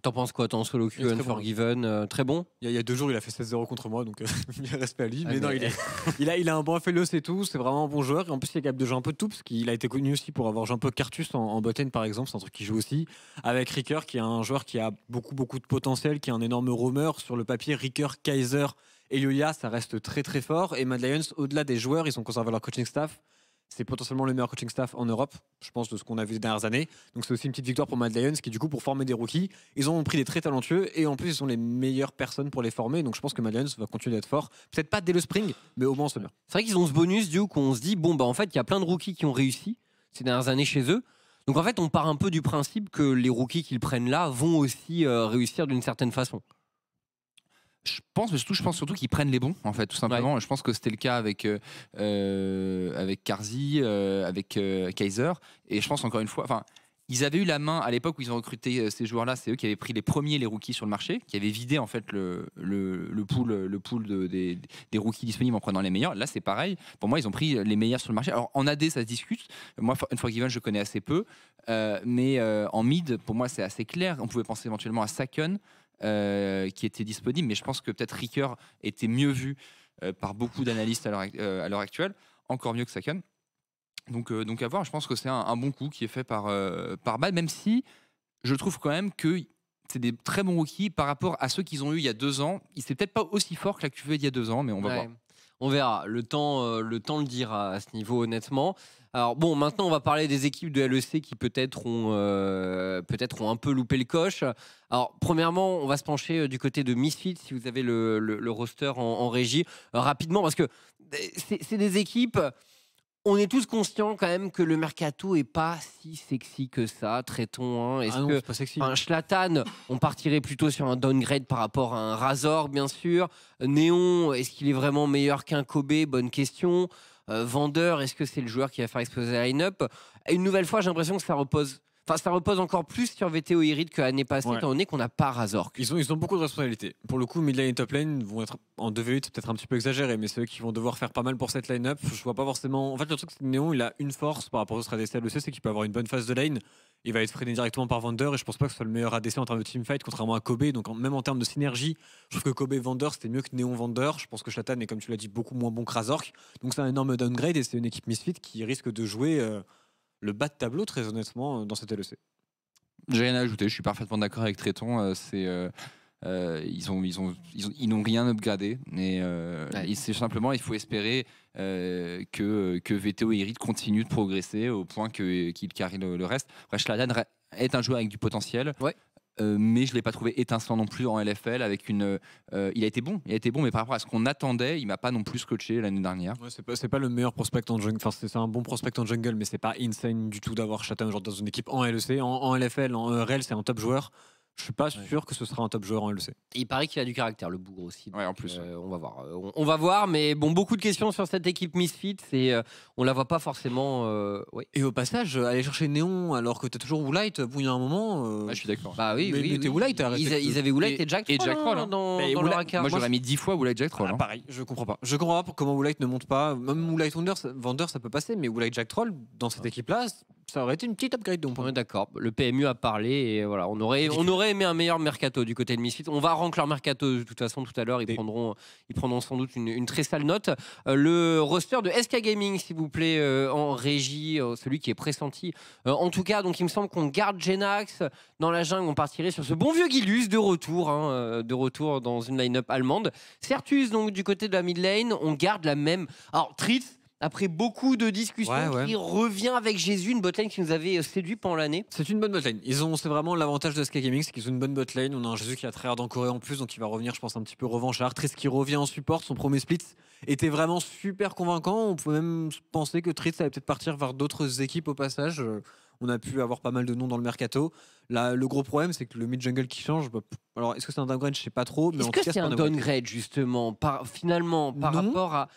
T'en penses quoi, ton solo Q, Unforgiven Très bon hein. euh, il y, a, deux jours, il a fait 16-0 contre moi, donc euh, il respect à lui. Ah, mais non, il, il, a, il a un bon FLE, c'est tout. C'est vraiment un bon joueur. Et en plus, il est capable de jouer un peu de tout, parce qu'il a été connu aussi pour avoir joué un peu Cartus en, en par exemple. C'est un truc qu'il joue aussi. Avec Ricker, qui est un joueur qui a beaucoup, beaucoup de potentiel, qui est un énorme roamer. Sur le papier, Ricker, Kaiser et Yulia, ça reste très, très fort. Et Mad Lions, au-delà des joueurs, ils ont conservé leur coaching staff c'est potentiellement le meilleur coaching staff en Europe, je pense, de ce qu'on a vu ces dernières années. Donc c'est aussi une petite victoire pour Mad Lions qui, du coup, pour former des rookies, ils ont pris des très talentueux et en plus, ils sont les meilleures personnes pour les former. Donc je pense que Mad Lions va continuer d'être fort. Peut-être pas dès le spring, mais au moins en summer. C'est vrai qu'ils ont ce bonus, du coup, qu'on se dit, bon, bah en fait, il y a plein de rookies qui ont réussi ces dernières années chez eux. Donc en fait, on part un peu du principe que les rookies qu'ils prennent là vont aussi euh, réussir d'une certaine façon. Je pense, mais surtout, je pense surtout qu'ils prennent les bons, en fait, tout simplement. Je pense que c'était le cas avec euh, euh avec Karzi, euh, avec euh, Kaiser, et je pense encore une fois, enfin. Ils avaient eu la main à l'époque où ils ont recruté ces joueurs-là. C'est eux qui avaient pris les premiers, les rookies sur le marché, qui avaient vidé en fait le, le, pool, le pool des, des, rookies disponibles en prenant les meilleurs. Là, c'est pareil. Pour moi, ils ont pris les meilleurs sur le marché. Alors en AD, ça se discute. Moi, Unforgiven, je connais assez peu, mais en mid, pour moi, c'est assez clair. On pouvait penser éventuellement à Saken. Euh, qui était disponible, mais je pense que peut-être Ricker était mieux vu euh, par beaucoup d'analystes euh, à l'heure actuelle, encore mieux que Saken Donc, donc à voir, je pense que c'est un, bon coup qui est fait par, par Bad, même si je trouve quand même que c'est des très bons rookies par rapport à ceux qu'ils ont eu il y a deux ans. Il peut-être pas aussi fort que la QV il y a deux ans, mais on va voir. On verra. Le temps, euh, le temps le dira à ce niveau, honnêtement. Alors bon, maintenant on va parler des équipes de LEC qui peut-être ont, euh, peut-être ont un peu loupé le coche. Alors premièrement, on va se pencher euh, du côté de Misfit si vous avez le, roster en régie rapidement parce que c'est des équipes on est tous conscients quand même que le mercato est pas si sexy que ça, traitons. Hein. Ah hein. un Schlatan, on partirait plutôt sur un downgrade par rapport à un Razor, bien sûr. Néon, est-ce qu'il est vraiment meilleur qu'un Kobe Bonne question. Euh, vendeur, est-ce que c'est le joueur qui va faire exploser la line-up Une nouvelle fois, j'ai l'impression que ça repose Enfin, ça repose encore plus sur VTO Irid que l'année passée, On est donné qu'on n'a pas Razork. Ils ont, ils ont beaucoup de responsabilités. Pour le coup, midlane et top vont être en 2v8, peut-être un petit peu exagéré, mais ceux qui vont devoir faire pas mal pour cette line-up. Je vois pas forcément. En fait, le truc, c'est que Néon, il a une force par rapport à ADC à l'OC, c'est qu'il peut avoir une bonne phase de lane. Il va être freiné directement par Vander, et je pense pas que ce soit le meilleur ADC en termes de team fight, contrairement à Kobe. Donc, même en termes de synergie, je trouve que Kobe Vander, c'était mieux que Néon Vander. Je pense que Shatan est, comme tu l'as dit, beaucoup moins bon que Donc, c'est un énorme downgrade, et c'est une équipe misfit qui risque de jouer. Euh, le bas de tableau, très honnêtement, euh, dans cette LEC. J'ai rien à ajouter, je suis parfaitement d'accord avec Tréton. Euh, c'est. Euh, ils ont, ils ont, ils n'ont rien upgradé. il euh, c'est simplement, il faut espérer que, que VTO et Irid continuent de progresser au point qu'ils carrient le, reste. Bref, est un joueur avec du potentiel. Ouais. Euh, mais je ne l'ai pas trouvé étincelant non plus en LFL. Avec une, euh, il a été bon, il a bon, mais par rapport à ce qu'on attendait, il m'a pas non plus scotché l'année dernière. c'est pas, le meilleur prospect en jungle. Enfin, c'est un bon prospect en jungle, mais c'est pas insane du tout d'avoir Chatham dans une équipe en LEC, en, LFL, en ERL, e c'est un top joueur. Je suis pas sûr que ce sera un top joueur en LEC. il paraît qu'il a du caractère, le bougre aussi. Ouais, en plus. Euh, on va voir. Euh, on, va voir, mais bon, beaucoup de questions sur cette équipe Misfit C'est, euh, on la voit pas forcément. Et au passage, aller chercher Néon alors que tu as toujours Woolite, il y a un moment. je suis d'accord. Bah oui, mais, oui, ils, avaient Woolite et, Jack Troll. Et Jack Troll dans, Moi, j'aurais mis 10 fois Woolite Jack Troll. Ah, hein. Pareil, je comprends pas. Je comprends pas comment Woolite ne monte pas. Même Woolite Vendeur, ça peut passer, mais Woolite Jack Troll, dans cette équipe-là, ça aurait été une petite upgrade. Donc, on est d'accord. Le PMU a parlé et voilà, on aurait. On aurait aimer aimé un meilleur mercato du côté de Misfit. On va rank leur mercato de toute façon tout à l'heure. Ils, prendront, ils prendront sans doute une, très sale note. Euh, le roster de SK Gaming, s'il vous plaît, euh, en régie, euh, celui qui est pressenti. en tout cas, donc il me semble qu'on garde Genax dans la jungle. On partirait sur ce bon vieux Gilus de retour, hein, de retour dans une line-up allemande. Certus, donc du côté de la mid lane, on garde la même. Alors, Tritz après beaucoup de discussions, il qui revient avec Jésus, une botlane qui nous avait euh, séduit pendant l'année. C'est une bonne botlane. Ils ont, c'est vraiment l'avantage de Sky Gaming, c'est qu'ils ont une bonne botlane. On a un Jésus qui a très hard en Corée en plus, donc il va revenir, je pense, un petit peu revanchard. Trist qui revient en support, son premier split était vraiment super convaincant. On pouvait même penser que Trist allait peut-être partir vers d'autres équipes au passage. Euh, on a pu avoir pas mal de noms dans le mercato. Là, le gros problème, c'est que le mid-jungle qui change. Bah, alors, est-ce que c'est un downgrade Je sais pas trop. Est-ce que c'est un, downgrade, justement par, Finalement, par rapport à.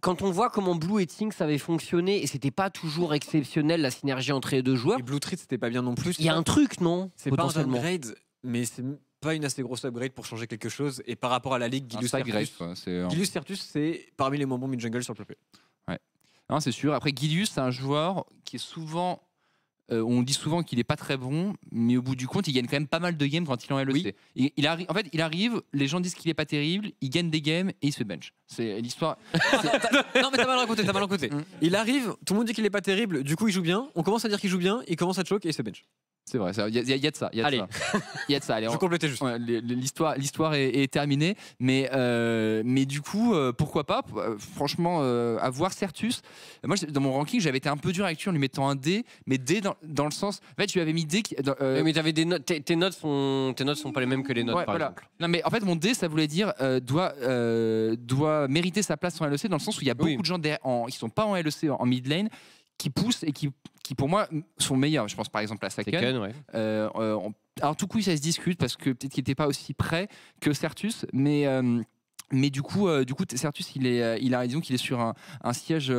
Quand on voit comment Blue et ça avaient fonctionné, et c'était pas toujours exceptionnel la synergie entre les deux joueurs. Et Blue Treat, n'était pas bien non plus. Il y a un truc, non C'est pas un downgrade, mais c'est pas une assez grosse upgrade pour changer quelque chose. Et par rapport à la ligue, ah, Gilus Certus, Certus euh, c'est parmi les moins bons mid-jungle sur le plan Ouais. c'est sûr. Après, Gilius, c'est un joueur qui est souvent euh, on dit souvent qu'il n'est pas très bon, mais au bout du compte, il gagne quand même pas mal de games quand il est en LEC. Oui. Il, arrive, en fait, il arrive, les gens disent qu'il n'est pas terrible, il gagne des games et il se bench. C'est l'histoire. non, mais t'as mal raconté, t'as mal raconté. Hein. Il arrive, tout le monde dit qu'il n'est pas terrible, du coup, il joue bien, on commence à dire qu'il joue bien, il commence à choke et il se bench. C'est vrai, il y, a de ça. Y allez, il y a ça. Allez, on, Je juste. L'histoire, l'histoire est, terminée, mais euh, mais du coup, euh, pourquoi pas euh, Franchement, avoir Certus. Moi, dans mon ranking, j'avais été un peu dur avec lui en lui mettant un D, mais D dans, dans le sens. En fait, je lui avais mis D. mais des Tes, notes sont tes notes sont pas les mêmes que les notes. par voilà. exemple. Non, mais en fait, mon D, ça voulait dire doit doit mériter sa place en LEC dans le sens où il y a beaucoup de gens qui qui sont pas en LEC en, en mid lane qui poussent et qui, qui pour moi sont meilleurs. Je pense par exemple à Saken. Euh, euh, alors tout coup ça se discute parce que peut-être qu'il n'était pas aussi prêt que Certus, mais euh, mais du coup, du coup, Certus, il est, il a, raison, qu'il est sur un, un siège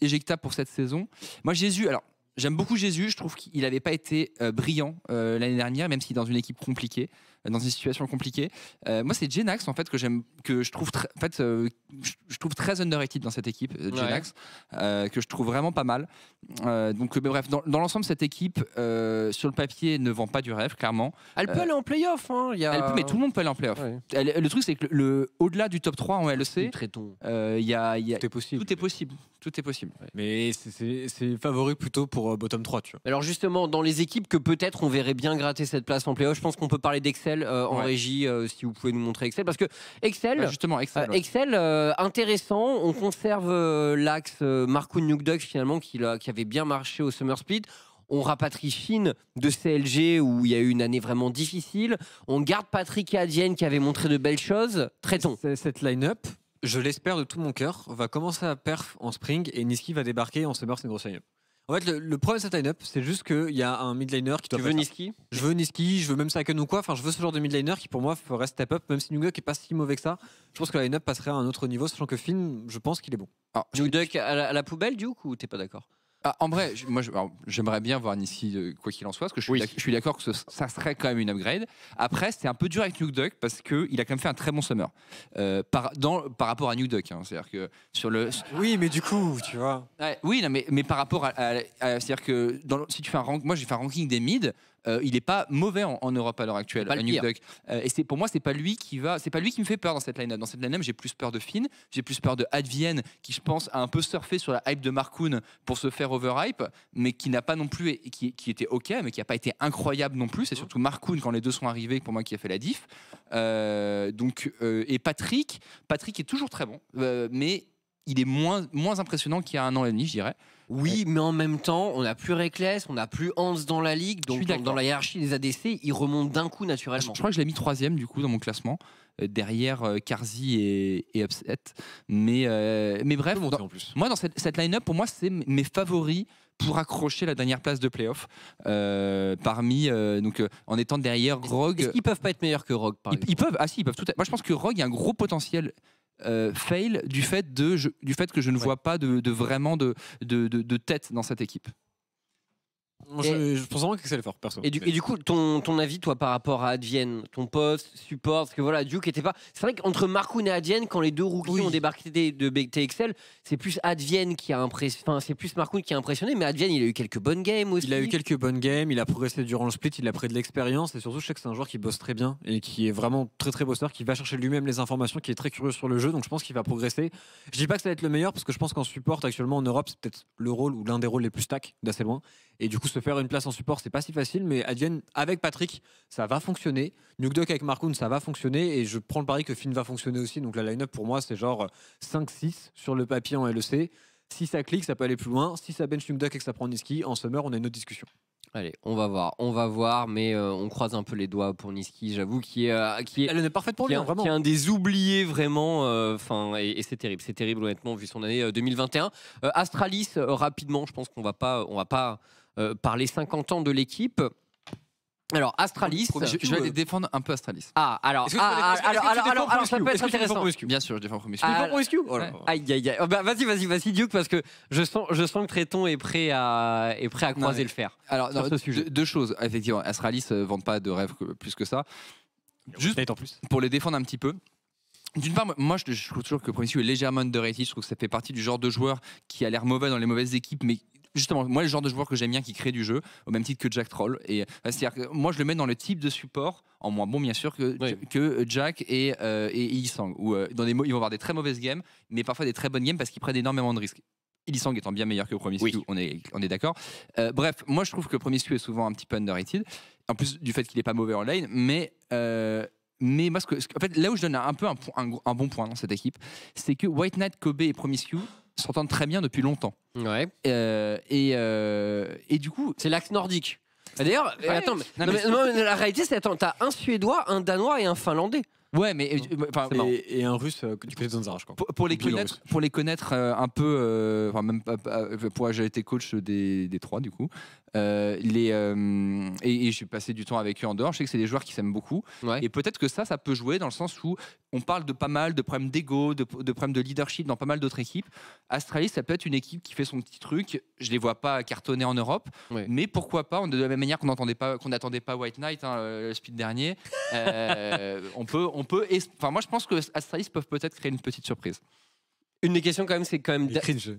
éjectable pour cette saison. Moi, Jésus, alors J'aime beaucoup Jésus, je trouve qu'il n'avait pas été brillant l'année dernière, même si dans une équipe compliquée dans une situation compliquée. Euh, moi, c'est Genax en fait que j'aime, que je trouve, en fait, euh, je, trouve très underrated dans cette équipe, euh, Genax, que je trouve vraiment pas mal. donc, bref, dans, l'ensemble, cette équipe sur le papier ne vend pas du rêve, clairement. Elle peut aller en playoff. Hein, elle peut, mais tout le monde peut aller en playoff. le truc, c'est que le, au-delà du top 3 en LEC, il tout est possible. Tout est possible. Tout est possible. Mais c'est favori plutôt pour bottom 3, tu vois. Alors justement, dans les équipes que peut-être on verrait bien gratter cette place en playoff, je pense qu'on peut parler d'Excel euh, en régie, euh, si vous pouvez nous montrer Excel. Parce que Excel, bah, justement, Excel, euh, intéressant, on conserve l'axe Marco Nuke finalement qui, qui avait bien marché au Summer Split on rapatrie Chine de CLG où il y a eu une année vraiment difficile. On garde Patrick et Adienne qui avait montré de belles choses. Traitons. Cette line-up, je l'espère de tout mon cœur, va commencer à perf en spring et Niski va débarquer en summer, c'est une grosse en fait, le, problème de cette line-up, c'est juste qu'il y a un midliner qui te. Tu veux Niski Je veux Niski, je veux même Saken ou quoi. Enfin, je veux ce genre de midliner qui, pour moi, ferait step-up, même si New Duck est pas si mauvais que ça. Je pense que la line-up passerait à un autre niveau, sachant que Finn, je pense qu'il est bon. Ah, à la, poubelle, Duke ou t'es pas d'accord ah, en vrai, moi, j'aimerais bien voir Nissi, euh, quoi qu'il en soit, parce que je suis d'accord que ça serait quand même une upgrade. Après, c'était un peu dur avec Nuke Duck parce qu'il a quand même fait un très bon summer euh, par, rapport à Nuke Duck. Hein, que sur le. Oui, mais du coup, tu vois. oui, mais, mais par rapport à. c'est-à-dire que si tu fais un rank, moi, j'ai fait un ranking des mids. Euh, il n'est pas mauvais en, Europe à l'heure actuelle, euh, et c'est pour moi, c'est pas lui qui va, c'est pas lui qui me fait peur dans cette line Dans cette line j'ai plus peur de Finn, j'ai plus peur de Advienne, qui je pense a un peu surfé sur la hype de Marcoon pour se faire overhype, mais qui n'a pas non plus, qui, qui était ok, mais qui n'a pas été incroyable non plus. C'est surtout Markoun quand les deux sont arrivés, pour moi, qui a fait la diff. Euh, donc, et Patrick, Patrick est toujours très bon, mais il est moins, moins impressionnant qu'il y a un an et demi, je dirais. Oui, mais en même temps, on n'a plus Reckless, on n'a plus Hans dans la ligue, donc dans, la hiérarchie des ADC, il remonte d'un coup naturellement. Je, crois que je l'ai mis troisième du coup dans mon classement euh, derrière euh, Carzi et, Upset. Mais, euh, mais bref, moi dans cette, line-up, pour moi, c'est mes favoris pour accrocher la dernière place de playoff. Euh, parmi, donc, en étant derrière Rogue. Ils peuvent pas être meilleurs que Rogue, par ils, ils, peuvent, ah si, ils peuvent tout. Moi, je pense que Rogue a un gros potentiel euh, fail du fait, du fait que je ne vois pas de, vraiment de, tête dans cette équipe je, pense vraiment que c'est fort perso. Et du, et du coup, ton, ton, avis, toi, par rapport à Advienne, ton poste, support, parce que voilà, Duke était pas. C'est vrai qu'entre Marcoun et Advienne, quand les deux rookies ont débarqué de, de TXL, c'est plus Advienne qui a impressionné. Enfin, c'est plus Marcoun qui a impressionné, mais Advienne, il a eu quelques bonnes games aussi. Il a eu quelques bonnes games, il a progressé durant le split, il a pris de l'expérience, et surtout, je sais que c'est un joueur qui bosse très bien et qui est vraiment très très bosseur, qui va chercher lui-même les informations, qui est très curieux sur le jeu, donc je pense qu'il va progresser. Je dis pas que ça va être le meilleur, parce que je pense qu'en support, actuellement en Europe, c'est peut-être le rôle ou l'un des rôles les plus stack d'assez loin. Et du coup, faire une place en support, c'est pas si facile, mais Adjen avec Patrick, ça va fonctionner. Nuke avec Markoun, ça va fonctionner. Et je prends le pari que Finn va fonctionner aussi. Donc la line-up pour moi, c'est genre 5-6 euh, sur le papier en LEC. Si ça clique, ça peut aller plus loin. Si ça bench Nuke et que ça prend Niski, en summer, on a une autre discussion. Allez, on va voir, on va voir, mais euh, on croise un peu les doigts pour Niski, j'avoue, qui est, euh, qui est, elle est parfaite pour hein, un, vraiment. Qui est un des oubliés vraiment, enfin, et, et c'est terrible, c'est terrible honnêtement vu son année 2021. Astralis, rapidement, je pense qu'on va pas, on va pas euh, par les 50 ans de l'équipe. Alors, Astralis. Je, vais défendre un peu Astralis. Ah, alors, ah, alors, alors, alors, ça peut être intéressant. Bien sûr, je défends Promiscu. Ah, oh Aïe, aïe, bah, vas-y, vas-y, vas-y, Duke, parce que je sens, que Tréton est prêt à, est prêt à croiser le fer. Alors, ce sujet. Deux, choses. Effectivement, Astralis euh, ne vend pas de rêve plus que ça. Juste en plus. pour les défendre un petit peu. D'une part, moi je trouve toujours que Promiscu est légèrement underrated. Je trouve que ça fait partie du genre de joueur qui a l'air mauvais dans les mauvaises équipes, mais justement, moi, le genre de joueur que j'aime bien qui crée du jeu, au même titre que Jack Troll. Et euh, c'est-à-dire que moi, je le mets dans le type de support en moins bon, bien sûr, que, euh, Jack et, euh, euh dans ils vont avoir des très mauvaises games, mais parfois des très bonnes games parce qu'ils prennent énormément de risques. Ilisang étant bien meilleur que le on est, on est d'accord. bref, moi je trouve que promiscu est souvent un petit peu underrated, en plus du fait qu'il n'est pas mauvais en lane, mais mais moi, que, fait, là où je donne un peu un, bon point dans cette équipe, c'est que White Knight, Kobe et Promiscu s'entendent très bien depuis longtemps. Ouais. Euh, et, euh, et du coup. C'est l'axe nordique. Bah, d'ailleurs, ouais. Euh, attends, mais, non, mais, non, mais la réalité, c'est attends, t'as un Suédois, un Danois et un Finlandais. Ouais, mais euh, enfin, et, et, un russe euh, du côté de Zanzarage, quoi. Pour, pour, les connaître, pour les connaître euh, un peu, euh, enfin euh, même pas, pour j'ai été coach des, des, trois du coup, euh, les, euh, et, j'ai passé du temps avec eux en dehors. Je sais que c'est des joueurs qui s'aiment beaucoup. Et peut-être que ça, ça peut jouer dans le sens où on parle de pas mal de problèmes d'ego, de, problèmes de leadership dans pas mal d'autres équipes. Astralis, ça peut être une équipe qui fait son petit truc. Je les vois pas cartonner en Europe, mais pourquoi pas on, De la même manière qu'on n'attendait pas, qu'on pas White Knight hein, euh, le speed dernier, on peut, on peut. Enfin, moi, je pense que Astralis peuvent peut-être créer une petite surprise. Une des questions quand même, c'est quand même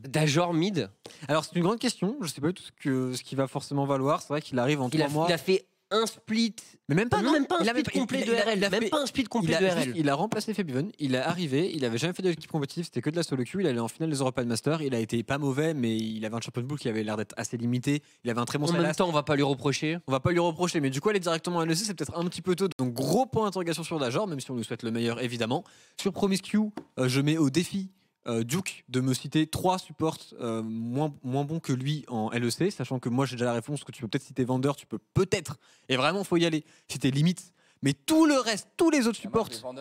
d'Ajor Mid. Alors c'est une grande question. Je sais pas tout ce que ce qui va forcément valoir. C'est vrai qu'il arrive en il trois mois. Il a fait un split. Mais même pas, pas un split complet de RL. Même pas un split complet de RL. Il a remplacé Febiven, il est arrivé, il avait jamais fait de l'équipe compétitive, c'était que de la solo queue, il allait en finale des European Masters, il a été pas mauvais, mais il avait un champion de boule qui avait l'air d'être assez limité, il avait un très bon En même temps, on va pas lui reprocher. On va pas lui reprocher, mais du coup, aller directement à l'EC, c'est peut-être un petit peu tôt. Donc, gros point d'interrogation sur Dajor, même si on nous souhaite le meilleur, évidemment. Sur Promise Q, euh, je mets au défi euh, Duke de me citer trois supports euh, moins, moins bons que lui en LEC, sachant que moi j'ai déjà la réponse que tu peux peut-être citer Vendeur, tu peux peut-être, et vraiment faut y aller, c'était limite. Mais tout le reste, tous les autres ah bah, supports.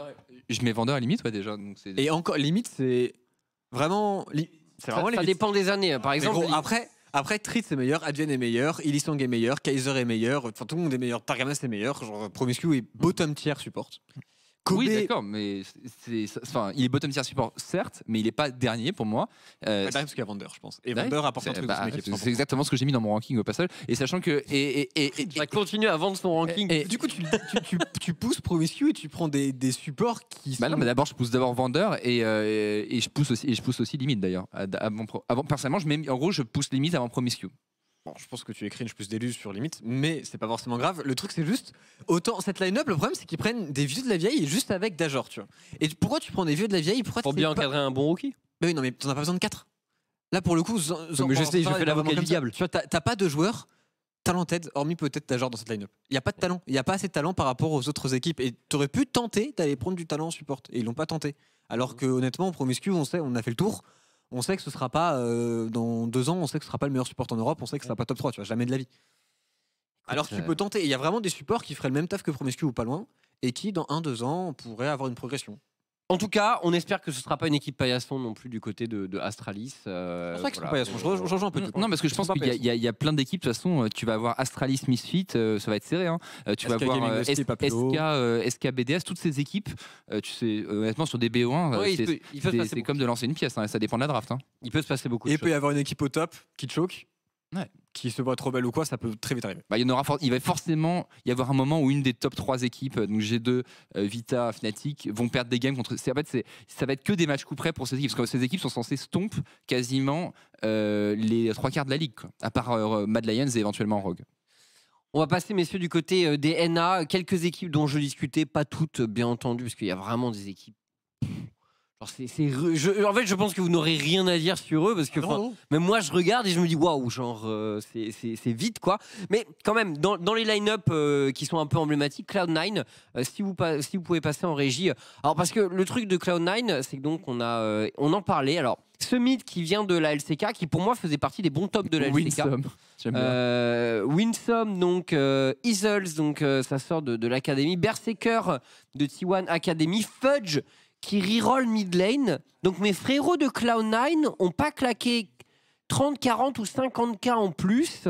je mets Vendeur à limite, ouais, déjà. Donc et encore, limite, c'est vraiment. Ça, dépend des années, hein. par exemple. après. Après, Tritz est meilleur, Adjen est meilleur, Illisang est meilleur, Kaiser est meilleur, enfin tout le monde est meilleur, Targamas est meilleur, genre Promiscu est bottom tier support. Oui, d'accord, mais c'est, il est bottom tier support, certes, mais il n'est pas dernier pour moi. Euh, bah, parce qu'il y a je pense. Et Vander apporte un truc bah, C'est exactement ce que j'ai mis dans mon ranking au passage. Et sachant que. Et, et, et, bah, à vendre son ranking. Et, du coup, tu, tu, tu, pousses Promiscu et tu prends des, des supports qui. Bah mais d'abord, je pousse d'abord Vander et, euh, et, je pousse aussi, je pousse aussi Limite d'ailleurs. Avant, personnellement, je mets, en gros, je pousse Limite avant Promiscue je pense que tu écris une plus d'élus sur limite, mais c'est pas forcément grave. Le truc, c'est juste autant cette line-up. Le problème, c'est qu'ils prennent des vieux de la vieille juste avec Dajor, tu vois. Et pourquoi tu prends des vieux de la vieille pourquoi Pour bien encadrer un bon rookie. Mais bah oui, non, mais t'en as pas besoin de 4 Là, pour le coup, mais, je du diable. Tu vois, t'as pas de joueurs talentueux, hormis peut-être Dajor dans cette line-up. Il n'y a pas de talent. Il n'y a pas assez de talent par rapport aux autres équipes. Et t'aurais pu tenter d'aller prendre du talent en support. Et ils l'ont pas tenté. Alors mmh. que honnêtement, Promiscu, on sait, on a fait le tour on sait que ce sera pas euh, dans deux ans, on sait que ce sera pas le meilleur support en Europe, on sait que ce sera pas top 3, tu vois, jamais de la vie. Alors tu euh, peux tenter. Il y a vraiment des supports qui feraient le même taf que Promiscu ou pas loin, et qui, dans un, deux ans, pourraient avoir une progression. En tout cas, on espère que ce ne sera pas une équipe paillasson non plus du côté de, de Astralis. Euh, c'est voilà. paillasson. Je, je, je, un peu. Mm, non, parce que je, pense qu'il y, y, a plein d'équipes. De toute façon, tu vas avoir Astralis, Misfit, euh, ça va être serré. Hein. Euh, tu vas avoir SK, BDS, toutes ces équipes. tu sais, honnêtement, sur des BO1, c'est comme de lancer une pièce. Hein, ça dépend de la draft. Hein. Il peut se passer beaucoup. Et il peut y avoir une équipe au top qui te choque qui se voit trop belle ou quoi, ça peut très vite arriver. Bah, il, va forcément y avoir un moment où une des top 3 équipes, euh, donc G2, euh, Vita, Fnatic, vont perdre des games contre. c'est- En fait, ça va être que des matchs coup près pour ces équipes, parce que ces équipes sont censées stomp quasiment euh, les trois quarts de la ligue, à part Mad Lions et éventuellement Rogue. On va passer, messieurs, du côté des NA. Quelques équipes dont je discutais, pas toutes, bien entendu, parce qu'il y a vraiment des équipes en fait, je pense que vous n'aurez rien à dire sur eux parce que ah Mais moi, je regarde et je me dis waouh, genre euh, c'est vite quoi. Mais quand même, dans, les line-up euh, qui sont un peu emblématiques, Cloud9, euh, si, vous si vous pouvez passer en régie. Alors parce que le truc de Cloud9, c'est que donc on a, on en parlait. Alors ce mythe qui vient de la LCK, qui pour moi faisait partie des bons tops de la Winsome. LCK. Euh, Winsome, donc euh, Easels, donc ça sort de, de l'académie. Berserker de T1 Academy. Fudge qui reroll mid lane. Donc mes frérots de Cloud9 ont pas claqué 30, 40 ou 50k en plus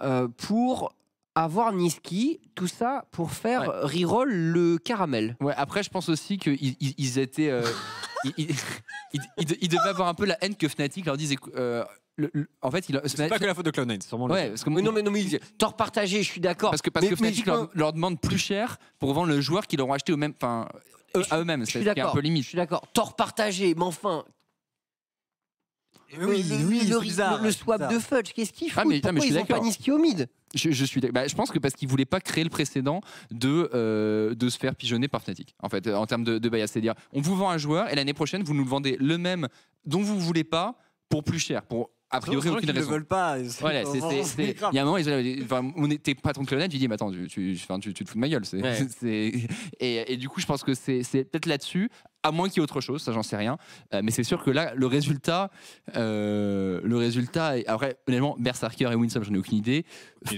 euh, pour avoir Niski, tout ça pour faire reroll le caramel. Ouais, après je pense aussi qu'ils étaient... Euh, ils, devaient avoir un peu la haine que Fnatic leur disait... Euh, en fait, il c'est pas que la faute de Cloud9, sûrement. Ouais, parce que mais non, mais ils mais tort je suis d'accord. Parce que parce que Fnatic leur, demande plus cher pour vendre le joueur qu'ils auront acheté au même, euh, à eux-mêmes. C'est un peu limite. Je suis d'accord. Tort partagé, mais enfin, oui, le, swap de Fudge, qu'est-ce qu'ils fait ah mais, ah, ils ont pas Niskiomid je, je, suis bah, je pense que parce qu'ils voulait pas créer le précédent de, euh, de se faire pigeonner par Fnatic, en fait, en termes de, de bias. C'est-à-dire, on vous vend un joueur et l'année prochaine, vous nous le vendez le même dont vous voulez pas pour plus cher, pour a priori aucune raison. Ils ne veulent pas. Voilà, c'est Il y a un moment, ils, enfin, on était pas ton clonade, tu dis, mais attends, tu, tu, tu, te fous de ma gueule. et, et, du coup, je pense que c'est peut-être là-dessus, à moins qu'il y ait autre chose, ça j'en sais rien. Euh, mais c'est sûr que là, le résultat, euh, le résultat, est... après, honnêtement, Berserker et Winsome, j'en ai aucune idée.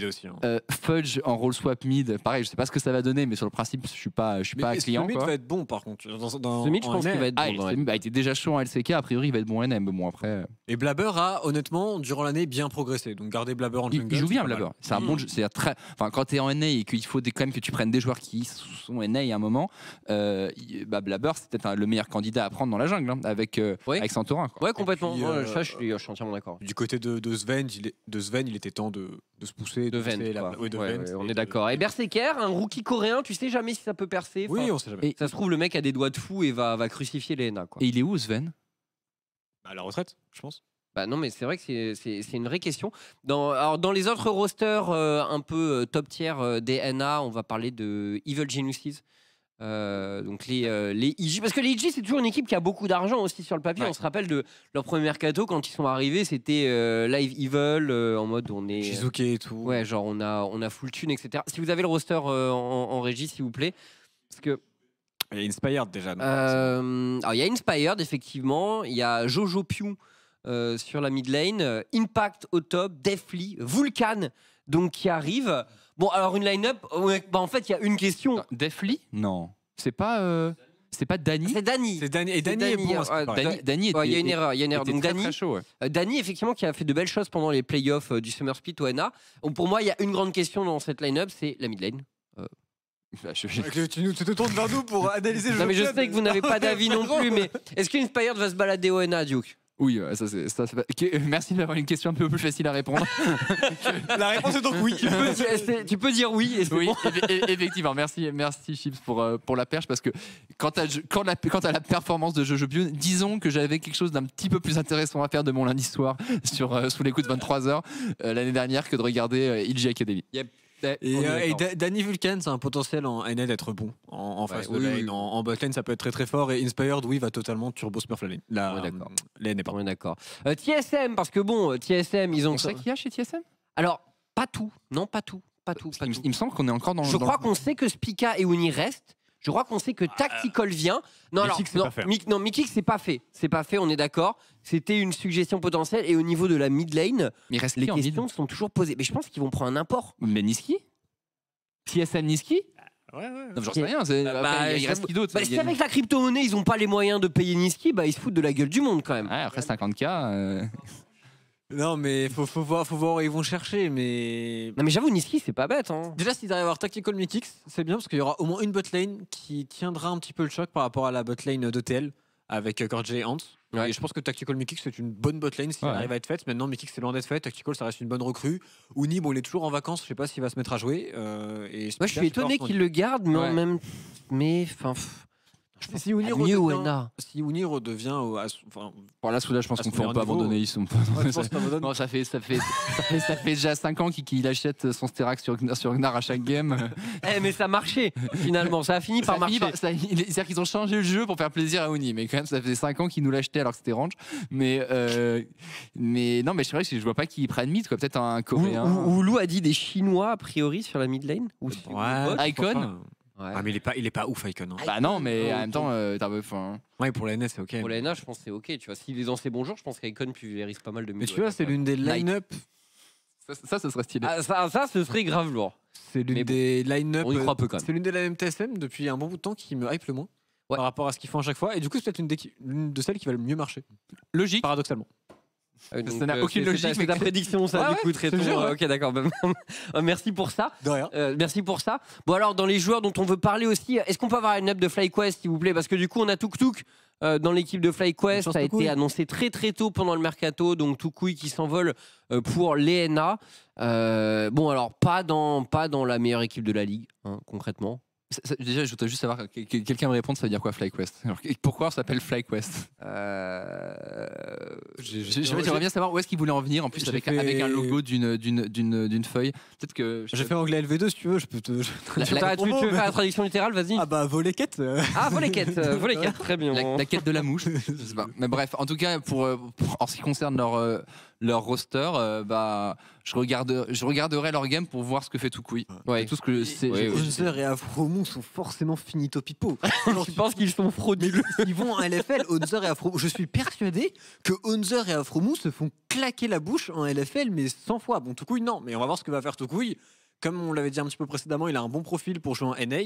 aussi. Hein. Euh, Fudge en role swap mid, pareil, je sais pas ce que ça va donner, mais sur le principe, je suis pas, je suis pas client. Ce mid va être bon par contre. Dans, ce mid, je pense qu'il va être bon. Ah, il, a été bah, déjà chaud en LCK, a priori, il va être bon en NM, bon après. Et Blabber a, honnêtement, durant l'année, bien progressé. Donc garder Blabber en jungle. Il joue bien Blabber. C'est un bon mm. jeu C'est très. Enfin, quand t'es en NA et qu'il faut des, quand même que tu prennes des joueurs qui sont NA à un moment, bah, Blabber, c'est peut-être un le meilleur candidat à prendre dans la jungle hein, avec, euh, avec Santorin. Ouais, complètement. Euh, je, suis, entièrement d'accord. Du côté de, de, Sven, il de Sven, il était temps de, de se pousser. De, Sven on est d'accord. Et Berserker, un rookie coréen, tu sais jamais si ça peut percer. oui, on sait jamais. Et ça se trouve, le mec a des doigts de fou et va, va crucifier les Et il est où, Sven bah, À la retraite, je pense. Bah non, mais c'est vrai que c'est une vraie question. Dans, alors dans les autres rosters euh, un peu top tier des NA, on va parler de Evil Genesis, euh, donc les, euh, les IG, parce que les IG c'est toujours une équipe qui a beaucoup d'argent aussi sur le papier. On se rappelle de leur premier mercato quand ils sont arrivés, c'était euh, Live Evil en mode on est Shizuke et tout. Ouais, genre on a on a full tune etc. Si vous avez le roster en, régie s'il vous plaît, parce que il y a Inspired déjà. alors il y a Inspired effectivement, il y a Jojo Piu sur la mid lane, Impact au top, Deathly, Vulcan donc qui arrive. Bon, alors une line-up, euh, bah, en fait, il y a une question. Defly Non. C'est pas. Euh, c'est pas Dany C'est Dany. Et Dany est bon. Euh, il y a une erreur. Il y a une erreur. Donc Dany, effectivement, qui a fait de belles choses pendant les playoffs du Summer Split au pour moi, il y a une grande question dans cette line-up, c'est la mid lane. Bah, tu, nous- tu te tournes vers nous pour analyser le Non, mais je sais que vous n'avez pas d'avis non plus, mais est-ce qu'une qu'Inspired va se balader au Duke oui, ça c'est. Ça, Merci d'avoir une question un peu plus facile à répondre. La réponse est donc oui. Tu peux, dire, oui. effectivement. Merci, merci Chips pour, euh, pour la perche parce que quant à, quand la, à la performance de Jojo Bion, disons que j'avais quelque chose d'un petit peu plus intéressant à faire de mon lundi soir sur, euh, sous l'écoute de 23h euh, l'année dernière que de regarder euh, Academy. Et, euh, Danny Vulcan, c'est un potentiel en NL d'être bon en, en lane. En, botlane, ça peut être très très fort. Et Inspired, oui, va totalement turbo smurf la lane. La, ouais, d'accord. Euh, la TSM, euh, parce que bon, TSM, ils ont. C'est ça qu'il y a chez TSM Alors, pas tout. Non, pas tout. Pas tout. il, me semble qu'on est encore dans. Je crois qu'on sait que Spica et Uni restent. Je crois qu'on sait que ah, euh, Tactical vient. Non, alors, non, hein. c'est pas fait. C'est pas fait, on est d'accord. C'était une suggestion potentielle. Et au niveau de la mid lane, reste les questions sont toujours posées. Mais je pense qu'ils vont prendre un import. Mais Niski PSN Niski Ouais, ouais. j'en sais rien. Bah, il bah, reste qui d'autre bah, Si avec la crypto-monnaie, ils ont pas les moyens de payer Niski, bah, ils se foutent de la gueule du monde quand même. Ouais, après 50K. Non, mais faut, faut, voir, faut voir où ils vont chercher. Mais. Non, mais j'avoue, Niski, c'est pas bête. Hein. Déjà, s'ils arrivent à avoir Tactical Mythics, c'est bien parce qu'il y aura au moins une botlane qui tiendra un petit peu le choc par rapport à la botlane d'OTL avec Corjay euh, et Hans. Et je pense que Tactical Mythics, c'est une bonne botlane s'il arrive à être faite. Maintenant, Mythics, c'est loin d'être fait. Tactical, ça reste une bonne recrue. Ouni, bon, il est toujours en vacances. Je sais pas s'il va se mettre à jouer. Euh, Moi, je suis étonné qu'il le garde, mais en même. Mais. Enfin. Si, si redevient, enfin, là, je pense qu'on ne peut pas abandonner. Ils sont pas, ça, non, ça fait, ça fait, ça fait, déjà 5 ans qu'il achète son Sterak sur, sur Gnar à chaque game. Eh, mais ça marchait finalement. Ça a fini par marcher. C'est-à-dire qu'ils ont changé le jeu pour faire plaisir à Uni, mais quand même, ça faisait 5 ans qu'ils nous l'achetaient alors que c'était Range. Mais, euh, mais non, mais c'est vrai que je vois pas qu'ils prennent mid, Peut-être un Coréen. Ou, Lou a dit des Chinois a priori sur la mid lane. Ou ouais, Icon. Ah, mais il est pas, il est pas ouf, Icon. Hein. Bah non, mais ah, en même temps, euh, t'as enfin, Ouais, pour la NS, e c'est ok. Pour la NA, e je pense que c'est ok. Tu vois, s'il est dans ses bons je pense qu'Icon risque pas mal de Mais tu vois, c'est l'une des line-up. Ça, ça, ce serait stylé. Ah, ça, ça, ce serait grave lourd. C'est l'une des line-up. on y croit euh, peu quand même. C'est l'une des line-up TSM depuis un bon bout de temps qui me hype le moins par rapport à ce qu'ils font à chaque fois. Et du coup, c'est peut-être l'une de celles qui va le mieux marcher, Logique. paradoxalement. Euh, ça n'a euh, aucune logique. C'est ta, prédiction, ça, du coup, très euh, Ok, d'accord. Bah, bah, merci pour ça. merci pour ça. Bon, alors, dans les joueurs dont on veut parler aussi, est-ce qu'on peut avoir une up de FlyQuest, s'il vous plaît Parce que du coup, on a Tuk Tuk dans l'équipe de FlyQuest. Ça a été annoncé très, très tôt pendant le mercato. Donc, Tukui qui s'envole pour l'ENA. bon, alors, pas dans, pas dans la meilleure équipe de la Ligue, hein, concrètement déjà, je voudrais juste savoir, quelqu'un me répond, ça veut dire quoi FlyQuest Pourquoi on s'appelle FlyQuest euh... J'aimerais bien savoir où est-ce qu'il voulait en venir, en plus avec, avec, un logo d'une feuille. Peut-être que... J'ai fait anglais LV2 si tu veux, je peux te... tu, veux faire la traduction littérale, vas-y. Ah bah, voler quête euh. Ah, voler quête, euh, très bien. La, quête de la mouche, je sais pas. Mais bref, en tout cas, pour euh, en ce qui concerne leur leur roster, euh, bah, je, regarde, je regarderai leur game pour voir ce que fait Tukui. Ouais. tout ce que c'est. et Afromon sont forcément finito pipo. je pense pense qu'ils sont frauduleux Ils vont en LFL, Onzer et Afromon. Je suis persuadé que onzer et Afromon se font claquer la bouche en LFL, mais 100 fois. Bon, Tukui, non, mais on va voir ce que va faire Tukui. Comme on l'avait dit un petit peu précédemment, il a un bon profil pour jouer en NA.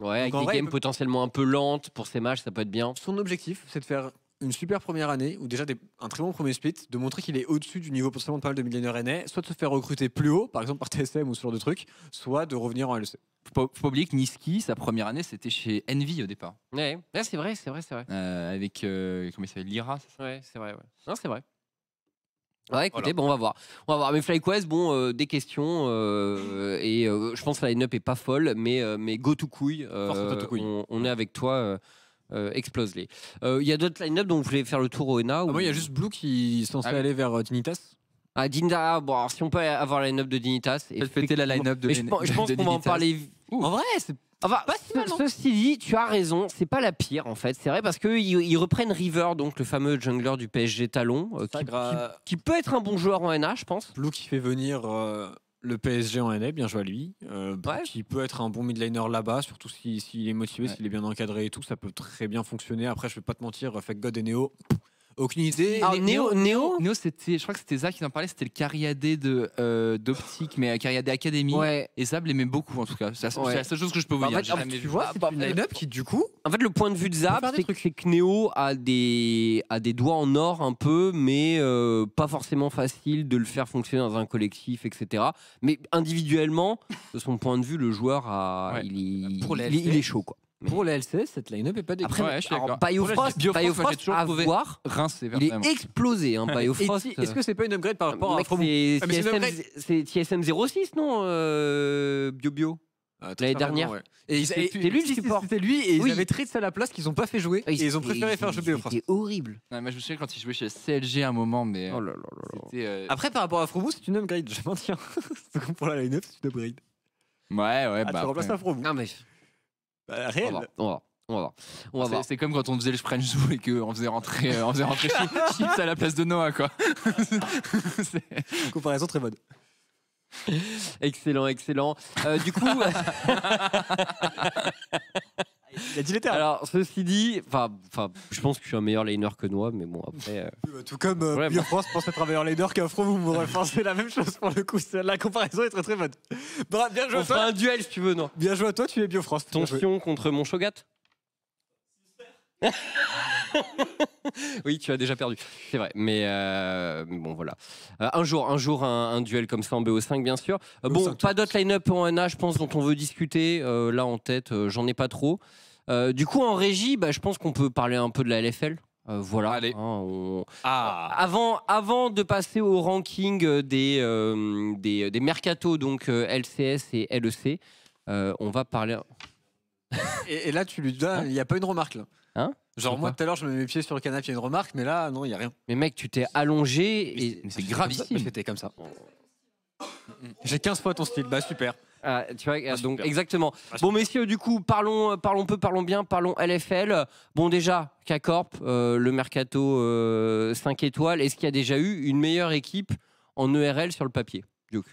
Ouais, avec des games potentiellement un peu lentes pour ces matchs, ça peut être bien. Son objectif, c'est de faire une super première année, ou déjà un très bon premier split, de montrer qu'il est au-dessus du niveau potentiellement de pas mal de millionnaires aînés, soit de se faire recruter plus haut, par exemple par TSM ou ce genre de truc, soit de revenir en LEC. Faut pas oublier que Niski, sa première année, c'était chez Envy au départ. Ouais, ah, c'est vrai, c'est vrai, c'est vrai. Euh, avec, euh, comment il s'appelle, Lyra, c'est ça Ouais, c'est vrai, ouais. Non, c'est vrai. Ah, ouais, écoutez, bon, on va voir. On va voir. Mais FlyQuest, bon, euh, des questions. et je pense que la line-up est pas folle, mais, mais go to couille. on, est avec toi. Euh, explose-les. Euh, il y a d'autres line-up dont vous voulez faire le tour au ENA. Ah, ou... il y a juste Blue qui est censé aller vers euh, Dinitas Ah, Dinda, bon, alors, si on peut avoir la line-up de Dignitas. la line-up de, Je, pense qu'on va en parler. En vrai, c'est. pas si mal, hein. ceci dit, tu as raison, c'est pas la pire en fait. C'est vrai parce qu'ils reprennent River, donc le fameux jungler du PSG Talon, euh, qui, qui, peut être un bon joueur en NA, je pense. Blue qui fait venir le PSG en est, bien joué à lui. Euh, Il peut être un bon midliner là-bas, surtout s'il si, est motivé, s'il est bien encadré et tout, ça peut très bien fonctionner. Après, je vais pas te mentir, Fake God et Neo, aucune idée. Ah, Néo, c'était, je crois que c'était Zach qui en parlait, c'était le Cariadé de euh, d'optique, mais euh, Cariadé Academy. Et Zab l'aimait beaucoup en tout cas. C'est la, seule chose que je peux vous bah, dire. En fait, tu vois, bah, c'est bah, une qui du coup. En fait, le point de vue de Zab, c'est que Néo a des a des doigts en or un peu, mais euh, pas forcément facile de le faire fonctionner dans un collectif, etc. Mais individuellement, de son point de vue, le joueur a, il, est chaud quoi. Pour la LCS, cette line-up n'est pas dégueulasse. Ouais, je suis Biofrost, à voir, il est explosé, hein, Biofrost. Est-ce que c'est pas une upgrade par rapport à Mec, c'est ah, TSM 06, non euh, Bio Bio. Ah, L'année dernière. C'était lui le support. C'était lui et ils avaient Tritz à la place qu'ils n'ont pas fait jouer. Ah, et ils ont préféré faire jouer Biofrost. C'était horrible. je me souviens quand ils jouaient chez CLG à un moment, mais Oh là là euh, là euh, Après, par rapport à Fromou, c'est une upgrade, je m'en tiens. pour la line-up, c'est une upgrade. Ouais, ouais, bah. tu remplaces remplacer Non, mais bah, On va C'est comme quand on faisait le Sprench Zoo et qu'on faisait rentrer, on faisait rentrer euh, Chips à la place de Noah, quoi. Comparaison très bonne. Excellent, excellent. Euh, du coup. Il a dit Alors, ceci dit, enfin, je pense que je suis un meilleur laner que Noah, mais bon, après. Euh, bah, tout comme euh, France pense être un meilleur laner qu'Afro, vous m'aurez pensé la même chose pour le coup. La comparaison est très très bonne. bien joué On à Fera un duel si tu veux, non Bien joué à toi, tu es Ton Tension contre mon Shogat oui, tu as déjà perdu. C'est vrai. Mais euh, bon, voilà. Euh, un jour, un jour, un, duel comme ça en BO5, bien sûr. Euh, bon, pas d'autres line-up en A je pense, dont on veut discuter. là, en tête, j'en ai pas trop. du coup, en régie, bah, je pense qu'on peut parler un peu de la LFL. voilà. Hein, ah. Avant, avant de passer au ranking des, des, donc LCS et LEC, on va parler. et, là, tu lui donnes. Hein il n'y a pas une remarque là. Hein Genre moi tout à l'heure je me mets mes pieds sur le canapé, il y a une remarque, mais là non, il n'y a rien. Mais mec, tu t'es allongé et. c'est gravissime. C'était comme ça. J'ai 15 fois ton style, bah super. Ah, tu vois, ah, euh, donc exactement. Ah, bon messieurs, du coup, parlons, euh, parlons peu, parlons bien, parlons LFL. Bon déjà, K-Corp, euh, le mercato 5 étoiles, est-ce qu'il y a déjà eu une meilleure équipe en ERL sur le papier, Duke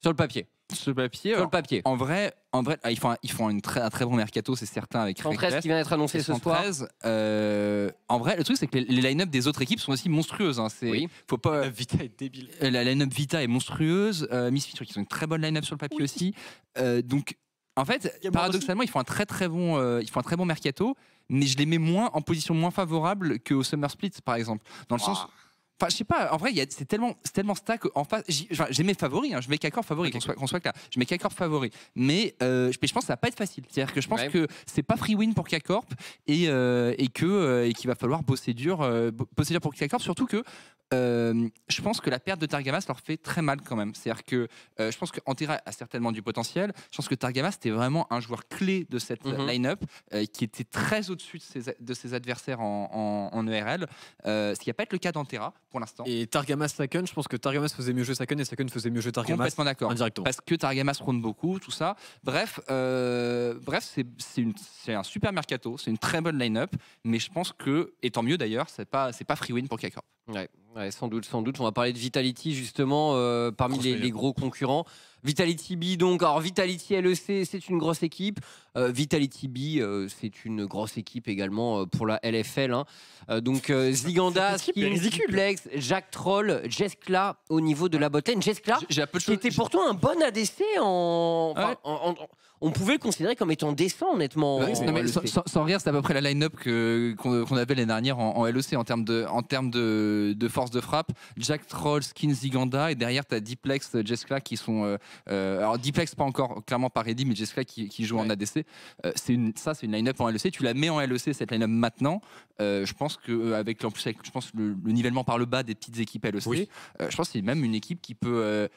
Sur le papier ce papier. Sur le papier. En vrai, en vrai ah, ils font, un, ils font une très, très bon mercato, c'est certain, avec 13 qui vient d'être annoncé ce soir. Euh, en vrai, le truc, c'est que les, line-up des autres équipes sont aussi monstrueuses. Hein, c'est, faut pas, la Vita est débile. Euh, la line-up Vita est monstrueuse. Euh, Miss Future qui ont une très bonne line-up sur le papier aussi. donc, en fait, paradoxalement, ils font un très très bon, ils font un très bon mercato, mais je les mets moins en position moins favorable qu'au Summer Split, par exemple, dans le sens Enfin, je sais pas, en vrai, c'est tellement, tellement stack en face. J'ai mes favoris, hein, je mets qu'accord favori, okay. qu'on soit, clair. Je mets qu'accord favori. Euh, mais je, pense que ça va pas être facile. C'est-à-dire que je pense que c'est pas free win pour KCorp et, euh, euh, et qu'il va falloir bosser dur, bosser dur pour Surtout que euh, je pense que la perte de Targamas leur fait très mal quand même. C'est-à-dire que euh, je pense que a certainement du potentiel. Je pense que Targamas était vraiment un joueur clé de cette mhm. line-up euh, qui était très au-dessus de, de ses, adversaires en, en, ERL. E ce qui n'a pas être le cas d'Antera pour l'instant. Et Targamas Saken, je pense que Targamas faisait mieux jouer Saken et Saken faisait mieux jouer Targamas. Complètement d'accord. Parce que Targamas prône beaucoup, tout ça. Bref, bref, c'est un super mercato, c'est une très bonne line-up, mais je pense que et tant mieux d'ailleurs, c'est pas c'est pas free win pour k ouais sans doute, sans doute. On va parler de Vitality justement euh, parmi les, gros concurrents. Vitality B, donc, alors Vitality LEC, c'est une grosse équipe. Euh, Vitality B, euh, c'est une grosse équipe également euh, pour la LFL. Hein. donc Ziganda, Diplex, Jack Troll, Jeskla au niveau de la botlane. Jeskla, qui était pourtant un bon ADC en... on pouvait le considérer comme étant décent, honnêtement. E sans, rire, c'est à peu près la line-up qu'on avait les dernières en, LEC en termes, de, en de, force de frappe. Jack Troll, Skin Ziganda, et derrière, tu as Diplex, Jeskla qui sont euh, alors Diplex pas encore clairement pas ready, mais Jessica qui, joue en ADC, euh, c'est une, ça c'est une line-up en LEC. Tu la mets en LEC cette line-up maintenant. Euh, je pense que avec en je pense le, nivellement par le bas des petites équipes LEC, je pense que c'est même une équipe qui peut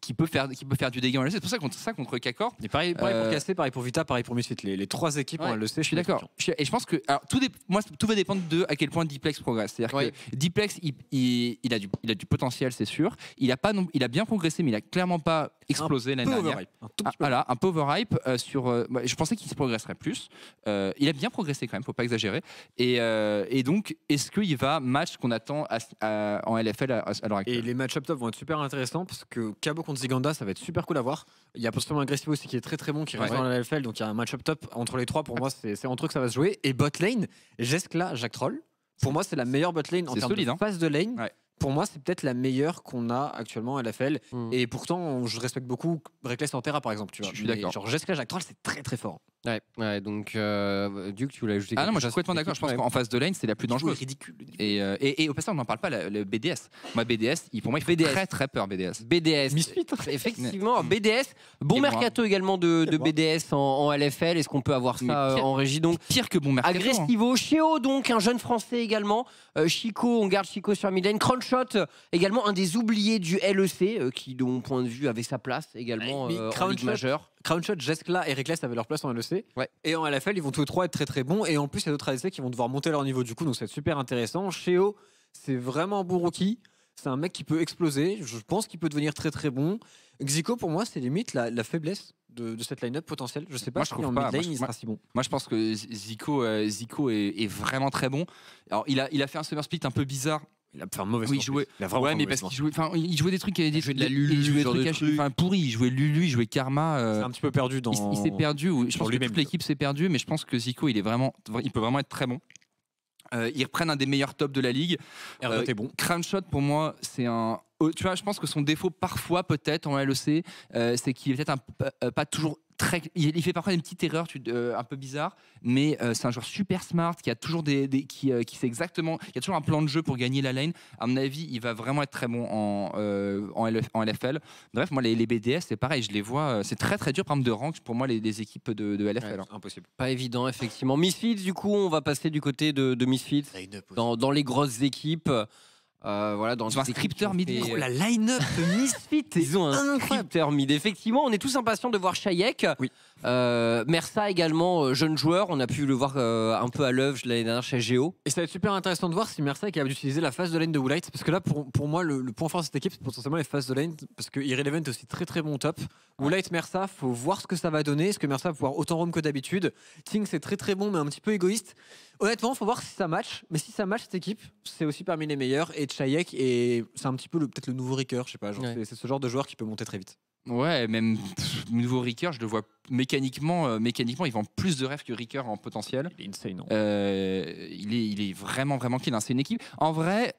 qui peut faire qui peut faire du dégât en LEC. C'est pour ça contre ça contre Kakor. Et pareil, pour Cassé, pareil pour Vita, pareil pour Misfit. Les, trois équipes en LEC. Je suis d'accord. Et je pense que tout moi tout va dépendre de à quel point Diplex progresse. C'est-à-dire que Diplex il, a du il a du potentiel, c'est sûr. Il a pas il a bien progressé, mais il n'a clairement pas explosé l'année dernière. Un, ah, voilà, un peu overhype euh, sur. Euh, bah, je pensais qu'il se progresserait plus. Euh, il a bien progressé quand même, faut pas exagérer. Et, et donc, est-ce qu'il va match qu'on attend en LFL à, l'heure actuelle Et les match up top vont être super intéressants parce que Cabo contre Ziganda, ça va être super cool à voir. Il y a possiblement Agressivo aussi qui est très très bon, qui reste en la LFL, donc il y a un match up top entre les trois. Pour moi, c'est entre eux que ça va se jouer. Et bot lane, Jeskla, Jack Troll. Pour moi, c'est la meilleure bot lane en termes de hein. phase de lane pour moi, c'est peut-être la meilleure qu'on a actuellement à l'FL hmm. Et pourtant, je respecte beaucoup Reckless Terra, par exemple. Tu vois. Je suis d'accord. Genre, Jessica Jactral, c'est très très fort. Ouais, donc, euh, Duke, tu voulais ajouter Ah non, moi je suis complètement d'accord. Je pense qu'en face de lane, c'est la plus dangereuse. ridicule. Euh, et, et, au passage, on n'en parle pas, le, BDS. Moi, BDS, pour moi, il fait très très peur, BDS. BDS. Effectivement, BDS. Bon mercato également de, de BDS en, LFL. Est-ce qu'on peut avoir ça euh, pire, en régie donc Pire que bon mercato. Hein. Agressivo. Hein. donc, un jeune français également. Euh, Chico, on garde Chico sur Midlane. Crunch Shot, euh, également un des oubliés du LEC, euh, qui, de mon point de vue, avait sa place également ouais, euh, en Ligue majeure. Crownshot, Jeskla et Reckless avaient leur place en LEC. Ouais. Et en LFL, ils vont tous les trois être très très bons. Et en plus, il y a d'autres LEC qui vont devoir monter leur niveau du coup, donc c'est super intéressant. Sheo, c'est vraiment un bon rookie. C'est un mec qui peut exploser. Je pense qu'il peut devenir très très bon. Xico, pour moi, c'est limite la, faiblesse de, cette line-up potentielle. Je sais pas moi, je si bon. Moi, je pense que Zico, Zico est, est, vraiment très bon. Alors, il a, il a fait un summer split un peu bizarre il a fait un mauvais oui, il a vraiment ouais, il jouait des trucs, il jouait de la Lulu, il jouait des trucs, Enfin, pourri. Il jouait Lulu, il jouait Karma. Euh, c'est un petit peu perdu dans. Il, s'est perdu. Je pense que toute l'équipe s'est perdue, mais je pense que Zico, il est vraiment, il peut vraiment être très bon. Euh, ils reprennent un des meilleurs tops de la ligue. Euh, pour moi, c'est un. Oh, tu vois, je pense que son défaut, parfois, peut-être, en LEC, euh, c'est qu'il est peut-être euh, pas toujours il fait parfois des petites erreurs tu, euh, un peu bizarre, mais euh, c'est un joueur super smart qui a toujours des, euh, qui, sait exactement, il y a toujours un plan de jeu pour gagner la lane. À mon avis, il va vraiment être très bon en, en, LFL. Bref, moi les, BDS, c'est pareil, je les vois, c'est très très dur par exemple de rank pour moi les, équipes de, LFL. Hein. c'est impossible. Pas évident effectivement. Misfits, du coup, on va passer du côté de, de Misfits dans, dans les grosses équipes. Euh, voilà, dans un scripteur mid. Oh euh, la line-up Misfit Ils ont un scripteur mid. Effectivement, on est tous impatients de voir Shayek. Oui. Euh, Mersa également, euh, jeune joueur. On a pu le voir euh, un peu à l'œuvre l'année dernière chez Géo. Et ça va être super intéressant de voir si Mersa est capable d'utiliser la phase de lane de Woolite. Parce que là, pour, pour moi, le, point fort de cette équipe, c'est potentiellement les phases de lane. Parce que Irrelevant est aussi très très bon top. Woolite, Mersa, faut voir ce que ça va donner. Est-ce que Mersa va pouvoir autant roam que d'habitude King c'est très très bon, mais un petit peu égoïste. Honnêtement, faut voir si ça match. Mais si ça match cette équipe, c'est aussi parmi les meilleurs. Et Chayek, et c'est un petit peu peut-être le nouveau Ricker, je sais pas. C'est, ce genre de joueur qui peut monter très vite. Ouais, même le nouveau Ricker, je le vois mécaniquement, euh, mécaniquement, il vend plus de rêves que Ricker en potentiel. Il est insane. Non hein. euh, il, est, il est vraiment, vraiment clean. Hein. C'est une équipe. En vrai,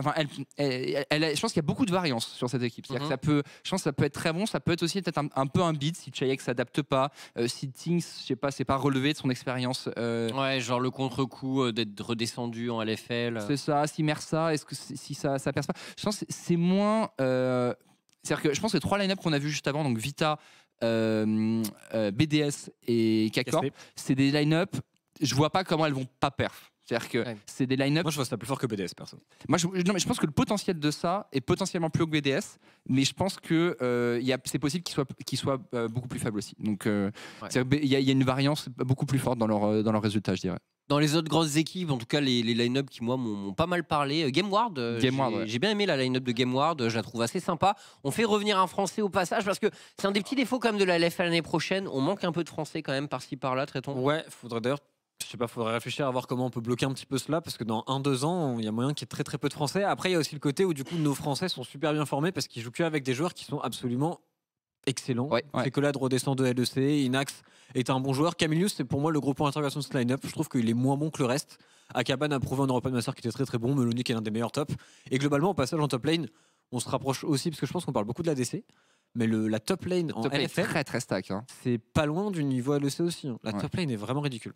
enfin, elle, je pense qu'il y a beaucoup de variance sur cette équipe. Mhm. ça peut, je pense que ça peut être très bon, ça peut être aussi peut-être un, peu un beat si Chayek s'adapte pas, euh, si Tings, je sais pas, c'est pas relevé de son expérience. Euh, ouais, genre le contre-coup euh, d'être redescendu en LFL. C'est ça, si Mersa, est-ce que si ça, ça perce pas Je pense c'est moins. C'est-à-dire que je pense que les trois line-up qu'on a vu juste avant, donc Vita, BDS et Kakor, c'est des line-up je vois pas comment elles vont pas perdre. C'est-à-dire que c'est des line-up. Moi, je pense ça plus fort que BDS, personne. Moi, je, non, mais je pense que le potentiel de ça est potentiellement plus haut que BDS, mais je pense que euh, c'est possible qu'il soit, soit euh, beaucoup plus faible aussi. Donc, euh, il y, a une variance beaucoup plus forte dans leurs dans leur résultats, je dirais. Dans les autres grosses équipes, en tout cas les, les line-up qui, moi, m'ont pas mal parlé. GameWard, j'ai bien aimé la line-up de GameWard, je la trouve assez sympa. On fait revenir un Français au passage parce que c'est un des petits défauts comme de la LF l'année prochaine. On manque un peu de Français quand même par-ci par-là, traitons. Ouais, faudrait d'ailleurs je sais pas, faudrait réfléchir à voir comment on peut bloquer un petit peu cela, parce que dans 1-2 ans, il y a moyen qu'il y ait très très peu de Français. Après, il y a aussi le côté où du coup nos Français sont super bien formés parce qu'ils jouent que avec des joueurs qui sont absolument excellents. Ouais, Fécolade redescend de LEC, Inax est un bon joueur. Camilius c'est pour moi le gros point d'interrogation de ce line-up. Je trouve qu'il est moins bon que le reste. Akaban a prouvé en European Master qui était très très bon. Melonique est l'un des meilleurs tops. Et globalement, au passage en top lane, on se rapproche aussi, parce que je pense qu'on parle beaucoup de la DC mais la top lane en top LFL, très très stack. Hein. C'est pas loin du niveau LEC aussi. Hein. La top lane est vraiment ridicule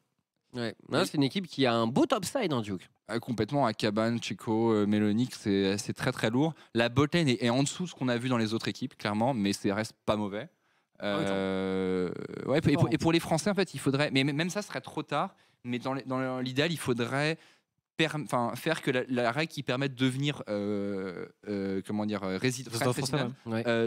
c'est une équipe qui a un beau top side en Duke. Ah, complètement à Cabane, Chico, euh, Mélonique, c'est c'est très très lourd. La botane est, en dessous de ce qu'on a vu dans les autres équipes, clairement, mais c'est reste pas mauvais. Ah euh, ouais, et, pour, les Français, en fait, il faudrait. Mais même ça serait trop tard. Mais dans l'idéal, il faudrait faire que la, règle qui permet de devenir euh, euh, comment dire euh, résident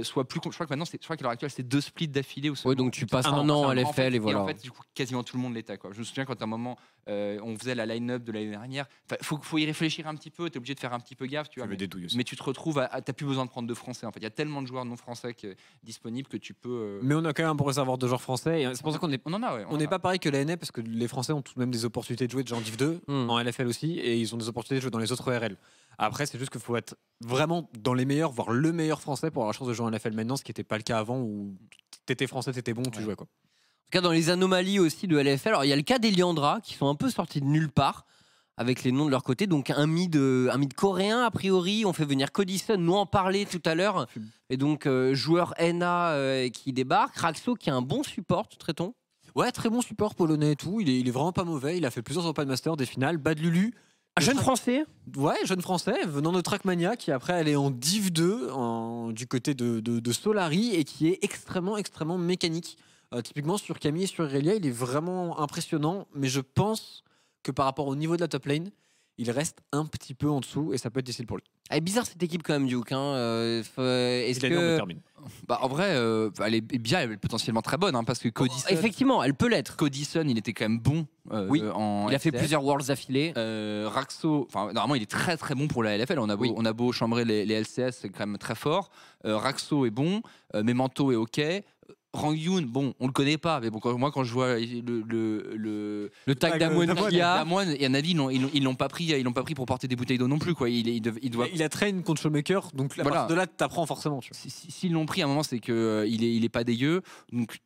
soit plus je crois que maintenant je crois qu'à l'heure actuelle c'est deux splits d'affilée ouais, donc tu passes un, an à l'FL et voilà en fait du coup quasiment tout le monde l'était quoi je me souviens quand à un moment on faisait la line-up de l'année dernière faut, faut y réfléchir un petit peu t'es obligé de faire un petit peu gaffe tu vois, mais, mais, tu te retrouves t'as plus besoin de prendre de français en fait il y a tellement de joueurs non français disponibles que tu peux mais on a quand même pour réservoir de joueurs français c'est pour ça qu'on on en a ouais, on n'est pas pareil que l'année parce que les français ont tout de même des opportunités de jouer de en Div 2 hmm. en LFL aussi et ils ont des opportunités de jouer dans les autres RL. Après, c'est juste qu'il faut être vraiment dans les meilleurs, voire le meilleur français pour avoir la chance de jouer en LFL maintenant, ce qui n'était pas le cas avant où tu étais français, tu étais bon, tu jouais quoi. En tout cas, dans les anomalies aussi de LFL, alors il y a le cas des Liandra qui sont un peu sortis de nulle part avec les noms de leur côté. Donc un mid, euh, un mid coréen a priori. On fait venir Cody nous en parler tout à l'heure. Et donc euh, joueur NA euh, qui débarque. Raxo qui a un bon support, traitons. Ouais, très bon support polonais et tout. Il est, vraiment pas mauvais. Il a fait plusieurs Open Masters, des finales. Bad Lulu, un jeune Français Ouais, jeune Français venant de Trackmania qui après elle est en Div 2 du côté de, de, Solari et qui est extrêmement, extrêmement mécanique. Euh, typiquement sur Camille et sur Irelia il est vraiment impressionnant, mais je pense que par rapport au niveau de la top lane, il reste un petit peu en dessous et ça peut être difficile pour lui. Elle est bizarre cette équipe quand même, Duke. Hein. Euh, euh, est-ce que... Bah, en vrai, euh, elle est bien, elle est potentiellement très bonne hein, parce que Cody. effectivement, elle peut l'être. Cody il était quand même bon. oui. il a fait plusieurs Worlds affilés. Raxo, enfin normalement, il est très très bon pour la LFL. On a beau, on a beau chambrer les, les LCS, c'est quand même très fort. Raxo est bon, Memento est ok. Rang Yoon, bon, on le connaît pas, mais bon, moi quand je vois le, le, le, le tag d'Amoine euh, et a avis, ils l'ont pas pris, ils l'ont pas pris pour porter des bouteilles d'eau non plus, quoi. Il, il, doit. Il a traîné contre Showmaker, donc la de là, t'apprends forcément. S'ils l'ont pris à un moment, c'est que euh, il est, il est pas dégueu. Donc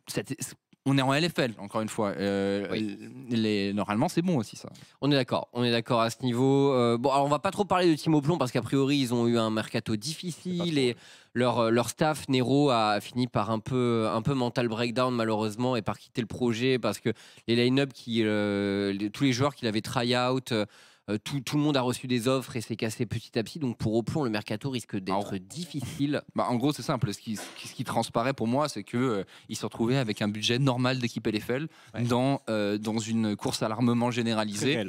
on est en LFL, encore une fois. Euh, normalement, c'est bon aussi, ça. On est d'accord, on est d'accord à ce niveau. bon, alors on va pas trop parler de Timo Plomb parce qu'à priori, ils ont eu un mercato difficile et euh, leur, staff, Nero, a fini par un peu, un peu mental breakdown malheureusement et par quitter le projet parce que les line-up, qui, euh, tous les joueurs qu'il avait try-out, euh, euh, tout, tout, le monde a reçu des offres et s'est cassé petit à petit. Donc pour au Oplon, le mercato risque ah, d'être difficile. Bah, en gros, c'est simple. Ce qui, ce qui, transparaît pour moi, c'est qu'il euh, se retrouvaient avec un budget normal d'équipe LFL dans, euh, dans une course à l'armement généralisée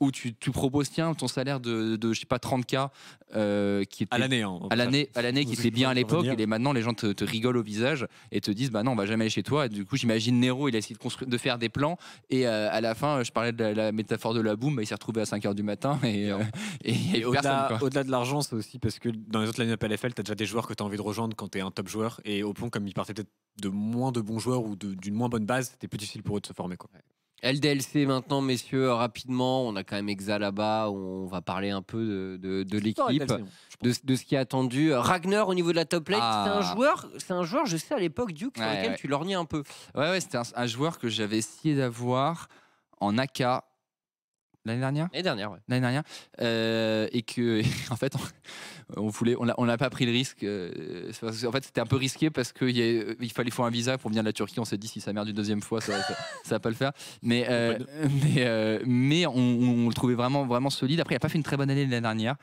où, tu, proposes tiens, ton salaire de, je sais pas, 30K euh, qui à l'année. Hein, à l'année, à l'année qui était bien à l'époque. Et maintenant, les gens te, rigolent au visage et te disent bah non, on va jamais aller chez toi. Et du coup, j'imagine Nero, il a essayé de, construire, de faire des plans et à la fin, je parlais de la, métaphore de la boum, bah, il s'est retrouvé à 5h du matin et, euh, au-delà de l'argent, c'est aussi parce que dans les autres line-up LFL, tu as déjà des joueurs que tu as envie de rejoindre quand tu es un top joueur. Et au pont comme ils partaient peut-être de moins de bons joueurs ou d'une moins bonne base, c'était plus difficile pour eux de se former. Quoi. LDLC maintenant, messieurs, rapidement. On a quand même Exa là-bas. On va parler un peu de, l'équipe, hein, de, ce qui est attendu. Ragnar au niveau de la top lane, c'est un ah. joueur, c'est un joueur, je sais à l'époque, Duke, sur tu lorgnais un peu. Ouais, ouais, c'était un, un, joueur que j'avais essayé d'avoir en AK L'année dernière et dernière, ouais. L'année dernière. Euh, et que, en fait, on, voulait, on n'a pas pris le risque. Euh, en fait, c'était un peu risqué parce qu'il il fallait faire un visa pour venir de la Turquie. On s'est dit, si ça merde une deuxième fois, ça, ne va pas le faire. Mais, euh, mais, on, le trouvait vraiment, vraiment solide. Après, il n'a pas fait une très bonne année l'année dernière.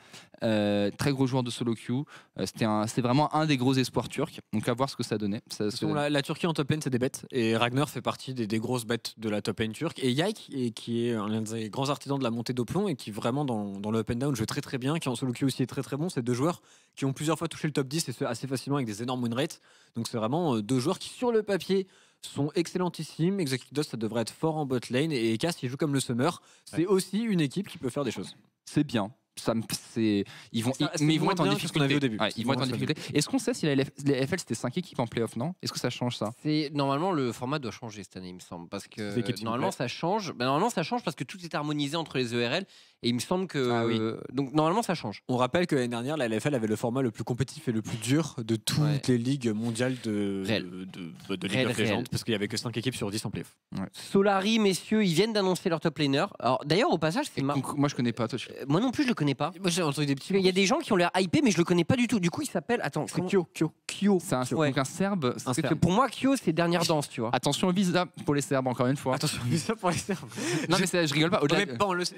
Euh, très gros joueur de solo queue. Euh, c'était, un, vraiment un des gros espoirs turcs. Donc à voir ce que ça donnait. la, Turquie en top lane, c'est des bêtes. Et Ragnar fait partie des, grosses bêtes de la top lane turque. Et Yaik, qui est un des grands artisans de la montée d'Oplon et qui vraiment dans, le up and down joue très très bien, qui en solo queue aussi est très très bon. C'est deux joueurs qui ont plusieurs fois touché le top 10 et ce assez facilement avec des énormes win rates. Donc c'est vraiment euh, deux joueurs qui sur le papier sont excellentissimes. Exekidos, ça devrait être fort en bot lane. Et Kass, il joue comme le Summer. C'est aussi une équipe qui peut faire des choses. C'est bien ça ils vont, mais ils vont être en difficulté. ils vont être en difficulté. Est-ce qu'on sait si la FL c'était 5 équipes en playoff, non Est-ce que ça change ça Normalement, le format doit changer cette année, il me semble. Parce que normalement, ça change. Ben, normalement, ça change parce que tout est harmonisé entre les ERL et il me semble que. Ah donc normalement, ça change. On rappelle que l'année dernière, la LFL avait le format le plus compétitif et le plus dur de toutes les ligues mondiales de, de, de, parce qu'il n'y avait que 5 équipes sur 10 en playoff. Solari, messieurs, ils viennent d'annoncer leur top laner. Alors d'ailleurs, au passage, c'est marrant. Moi, je connais pas. Euh, moi non plus, je le connais pas. Il y a des gens qui ont l'air hypés, mais je le connais pas du tout. Du coup, il s'appelle. Attends, c'est Kyo. Kyo. Kyo. C'est un, serbe. pour moi, Kyo, c'est dernière danse, tu vois. Attention au visa pour les Serbes, encore une fois. Attention au visa pour les Serbes. non, mais je rigole pas.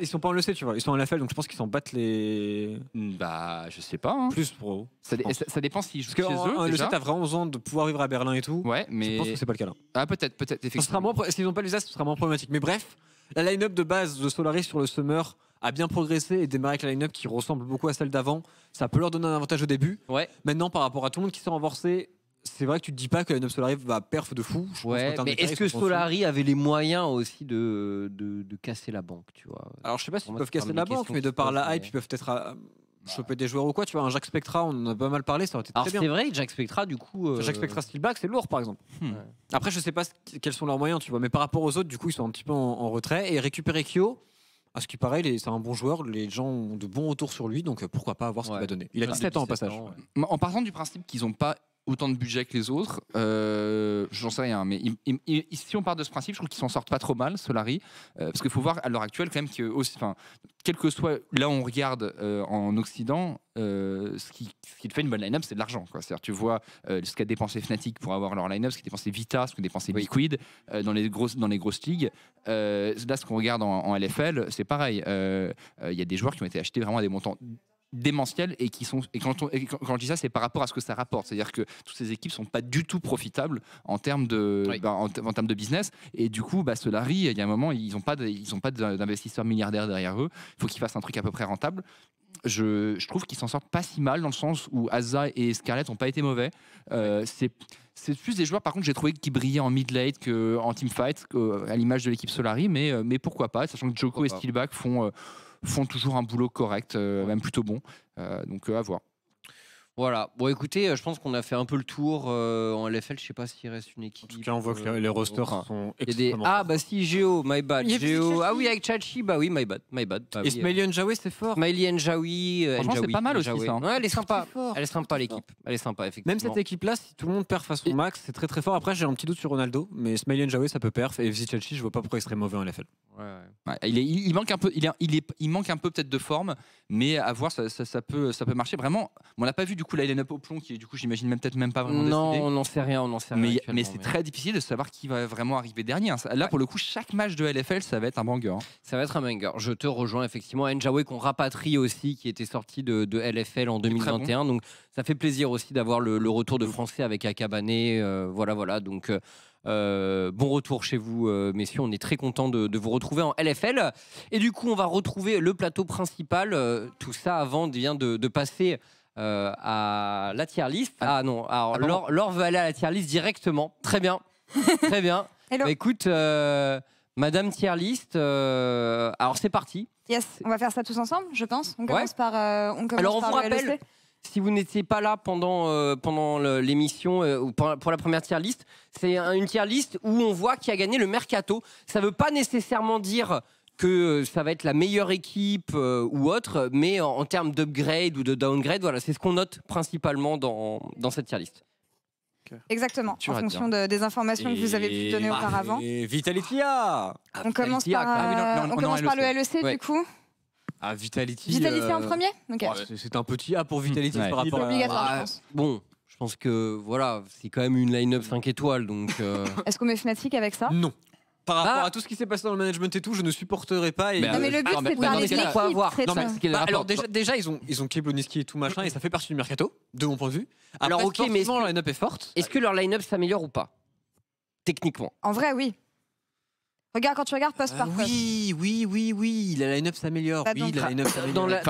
Ils sont pas en le tu vois. Euh, Ils sont en l'AFL donc je pense qu'ils s'en battent les. Mm, bah, je sais pas. Hein. Plus pro. Ça, dépend s'ils jouent chez le eux. a vraiment besoin de pouvoir vivre à Berlin et tout. Ouais, mais. Je pense que c'est pas le cas là. Ah, peut-être, peut-être, effectivement. S'ils n'ont pas l'usage, ce sera moins problématique. Mais bref, la line-up de base de Solaris sur le Summer a bien progressé et démarrer avec la line-up qui ressemble beaucoup à celle d'avant. Ça peut leur donner un avantage au début. Ouais. Maintenant, par rapport à tout le monde qui s'est renforcé, c'est vrai que tu te dis pas que Nob Solari va perf de fou. mais est-ce que Solari avait les moyens aussi de, casser la banque, tu vois Alors je sais pas s'ils peuvent casser la banque, mais de par la hype, ils peuvent peut-être euh, bah. choper des joueurs ou quoi. Tu vois, un Jack Spectra, on en a pas mal parlé, ça aurait été très bien. C'est vrai, Jack Spectra, du coup. Jack euh, Spectra Steelback, c'est lourd, par exemple. Hmm. Après, je sais pas quels sont leurs moyens, tu vois, mais par rapport aux autres, du coup, ils sont un petit peu en, retrait. Et récupérer Kyo, à ce qui paraît, c'est un bon joueur, les gens ont de bons retours sur lui, donc euh, pourquoi pas avoir ce qu'il va donner. Il a 17 ans en passage. En partant du principe qu'ils n'ont pas autant de budget que les autres. Euh, J'en sais rien, mais si on part de ce principe, je trouve qu'ils s'en sortent pas trop mal, Solari, euh, parce qu'il faut voir à l'heure actuelle quand même que aussi, enfin, quel que soit là on regarde euh, en Occident, euh, ce, qui, te fait une bonne line-up, c'est de l'argent. C'est-à-dire, tu vois ce qu'a dépensé Fnatic pour avoir leur line-up, ce qu'a dépensé Vita, ce qu'a dépensé Liquid dans, les grosses, dans les grosses ligues. là, ce qu'on regarde en, en LFL, c'est pareil. Il y a des joueurs qui ont été achetés vraiment à des montants démentielles et qui sont quand, on, et quand, je dis ça c'est par rapport à ce que ça rapporte c'est-à-dire que toutes ces équipes sont pas du tout profitables en termes de bah, en, de business et du coup bah Solari il y a un moment ils ont pas ils ont pas d'investisseurs milliardaires derrière eux il faut qu'ils fassent un truc à peu près rentable je, trouve qu'ils s'en sortent pas si mal dans le sens où Azza et Scarlett ont pas été mauvais euh, c'est plus des joueurs, par contre, j'ai trouvé qui brillaient en mid-late en team fight, à l'image de l'équipe Solari, mais, euh, mais pourquoi pas, sachant que Joko et Steelback font, euh, font toujours un boulot correct, euh, même plutôt bon. Euh, donc euh, à voir. Voilà. Bon, écoutez, euh, je pense qu'on a fait un peu le tour euh, en LFL. Je sais pas s'il reste une équipe. En tout cas, on voit que euh, les, rosters sont extrêmement. Ah, bah si, Géo, my bad. Ah oui, avec Chachi, bah oui, my bad. Bah Et Smiley c'est fort. Smailian Franchement, c'est pas mal aussi, ça, hein. ouais, elle est sympa. Elle est sympa, l'équipe. Elle est sympa, effectivement. Même cette équipe-là, si tout le monde perd face au max, c'est très très fort. Après, j'ai un petit doute sur Ronaldo, mais Smiley Jawi ça peut perf. Et Chachi, je vois pas pourquoi il serait mauvais en LFL. Il, manque un peu, peut-être de forme, mais à voir, ça, peut, ça peut marcher. Vraiment, on l'a pas vu du coup beaucoup la line au plomb, qui du coup, j'imagine même peut-être même pas vraiment Non, on n'en sait rien, on n'en sait rien. Mais, c'est très difficile de savoir qui va vraiment arriver dernier. Hein. Là, pour le coup, chaque match de LFL, ça va être un banger. Hein. Ça va être un banger. Je te rejoins effectivement. Njawe qu'on rapatrie aussi, qui était sorti de, LFL en 2021. Donc, ça fait plaisir aussi d'avoir le, retour de Français avec Akabane. Euh, voilà, voilà. Donc. Euh, euh, bon retour chez vous, messieurs. On est très content de, vous retrouver en LFL. Et du coup, on va retrouver le plateau principal. tout ça avant vient de, de passer euh, à la tier list. Ah, ah non, alors ah Laure, veut aller à la tier list directement. Très bien, très bien. Bah, écoute, euh, Madame tier list, euh, alors c'est parti. Yes, on va faire ça tous ensemble, je pense. On commence par. on alors on vous rappelle. Si vous n'étiez pas là pendant, pendant l'émission ou pour, la première tier liste, c'est une tier liste où on voit qui a gagné le mercato. Ça ne veut pas nécessairement dire que euh, ça va être la meilleure équipe euh, ou autre, mais en, termes d'upgrade ou de downgrade, voilà, c'est ce qu'on note principalement dans, cette tier list. Exactement, en fonction des informations que vous avez pu donner auparavant. Vitality ah, ah On commence par, le LEC e du coup ah, Vitality. Vitality en euh, premier C'est un petit A pour Vitality par rapport à. Ah, bon, je pense que voilà, c'est quand même une line-up 5 étoiles donc. Est-ce qu'on met Fnatic avec ça Non par rapport ah. à tout ce qui s'est passé dans le management et tout, je ne supporterai pas. mais le but, ah, c'est de parler bah, Alors, déjà, déjà, ils ont, ils ont et tout machin, et ça fait partie du mercato, de mon point de vue. Ah, bah, alors, ok, mais. leur line-up est forte. Est-ce que leur line-up s'améliore ou pas Techniquement. En vrai, oui. Regarde, quand tu regardes passe par Oui, oui, oui, oui, la line-up s'améliore. Oui, la line-up s'améliore. Dans la,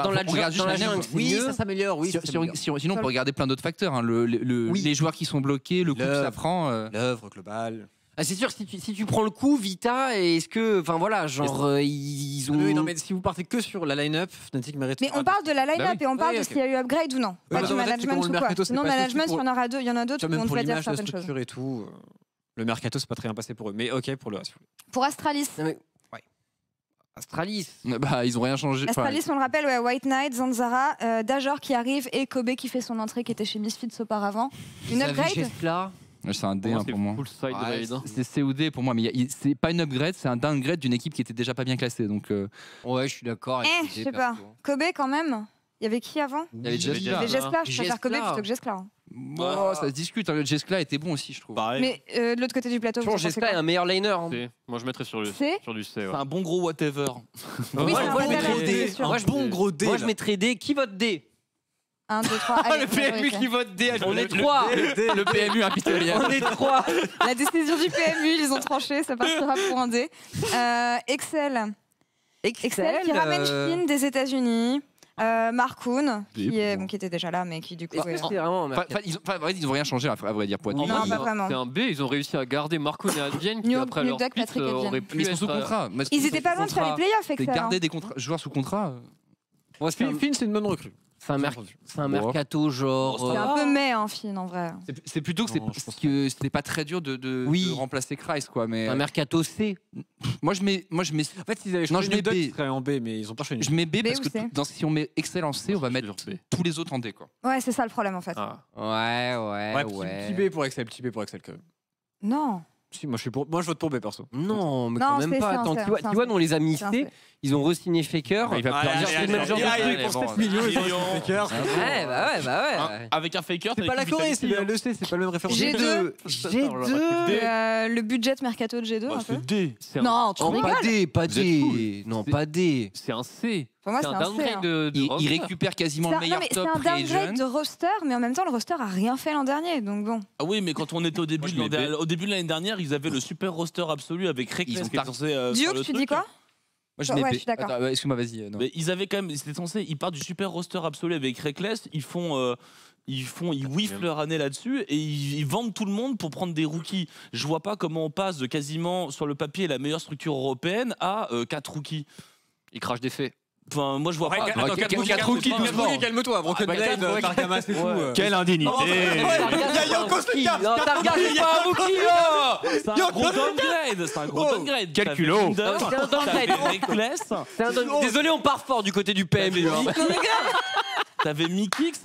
oui, ça s'améliore. Oui, sinon, on peut regarder plein d'autres facteurs. Hein. Les joueurs qui sont bloqués, le coup que ça prend. Euh. L'œuvre globale. Ah, c'est sûr, si tu, prends le coup, Vita, est-ce que. Enfin voilà, genre, euh, non, mais si vous partez que sur la line-up, Fnatic mérite. Mais on parle de la bah line-up et on parle de s'il y a eu upgrade ou non. pas du management ou quoi. Non, management, il y en aura deux, il y en a d'autres, dire certaines choses. Et tout, euh, le mercato, c'est pas très bien passé pour eux. Mais ok, pour le. Pour Astralis. Astralis. Bah, ils ont rien changé. Astralis, on le rappelle, ouais, White Knight, Zanzara, euh, Dajor qui arrive et Kobe qui fait son entrée, qui était chez Misfits auparavant. Une upgrade. C'est un D pour moi. Hein. c'est C D pour moi, mais c'est pas une upgrade, c'est un downgrade d'une équipe qui était déjà pas bien classée. Donc, euh. Ouais, je suis d'accord. Eh, je sais pas. Hein. Kobe quand même. Il y avait qui avant Il y avait Jeskla. Je préfère Kobe plutôt que Jeskla. Hein. Bon, bah, ça se discute. Hein. était bon aussi, je trouve. Mais euh, de l'autre côté du plateau, je pense Jeskla est un meilleur liner. Moi, je mettrais sur, le, sur du C. C'est un bon gros whatever. moi, je Un bon gros D. Moi, je mettrais D. Qui vote D 1, 2, 3. le PMU qui vote D. On est trois. Le PMU impitoyable. On est trois. La décision du PMU, ils ont tranché, ça partira pour un D. Euh, Excel. Excel. Excel. qui ramène euh, Chine des États-Unis. Euh, Marcoun, qui, est, bon, qui, était déjà là, mais qui du coup. Est... Est vraiment enfin, ils n'ont rien changé, à vrai dire, Poitiers. Non, pas vraiment. C'est un B, ils ont réussi à garder Marcoun et Advienne, qui après leur pit, euh, pu ils sont sous euh, contrat. Ils étaient pas loin de faire les playoffs, Excel. Hein. Garder des joueurs sous contrat. Finn, c'est une bonne recrue. C'est un, oh. mercato genre. Oh, c'est euh, un peu mais en hein, fin en vrai. C'est plutôt que que pas très dur de, remplacer Christ quoi. Mais un euh, mercato C. moi je mets moi je mets. En fait ils avaient non, je mets B. mais ils ont pas fait. Je mets B, parce que dans, si on met excellent C on va mettre tous les autres en D quoi. Ouais c'est ça le problème en fait. Ah. Ouais ouais ouais. Petit, B pour Excel petit B pour Excel quand même. Non. Si moi je suis pour moi vote pour B perso. Non mais quand même pas. Tu vois, on les a mis C ils ont re-signé Faker. Ah, il va ah, pour 7 ah, millions, ils ont Faker. Ouais, bah ouais, bah ouais. Avec un Faker, c'est pas la Corée, c'est le hein. C, c'est pas le même référentiel G2, G2, le budget mercato de G2 bah, un D. Non, tu oh, rigoles. Pas D, pas D. Non, pas D. C'est un C. Pour moi, c'est un, un downgrade hein. de, il, récupère quasiment le meilleur non, top. C'est un downgrade de roster, mais en même temps, le roster a rien fait l'an dernier, donc bon. Ah oui, mais quand on était au début, de, au début de l'année dernière, ils avaient le super roster absolu avec Rekles qui est censé. Euh, Duke, tu dis quoi je oh, d'accord. excuse-moi, vas-y. Euh, ils avaient quand même, c'était censé, ils partent du super roster absolu avec Reckless, ils font. Euh, ils font, ils whiffent leur année là-dessus et ils, vendent tout le monde pour prendre des rookies. Je vois pas comment on passe de quasiment sur le papier la meilleure structure européenne à euh, quatre rookies. Ils crachent des faits moi je vois pas. calme-toi, Broken c'est fou Quelle indignité y a pas C'est un gros downgrade C'est un gros downgrade Quel C'est un Désolé, on part fort du côté du PM. T'avais Mikix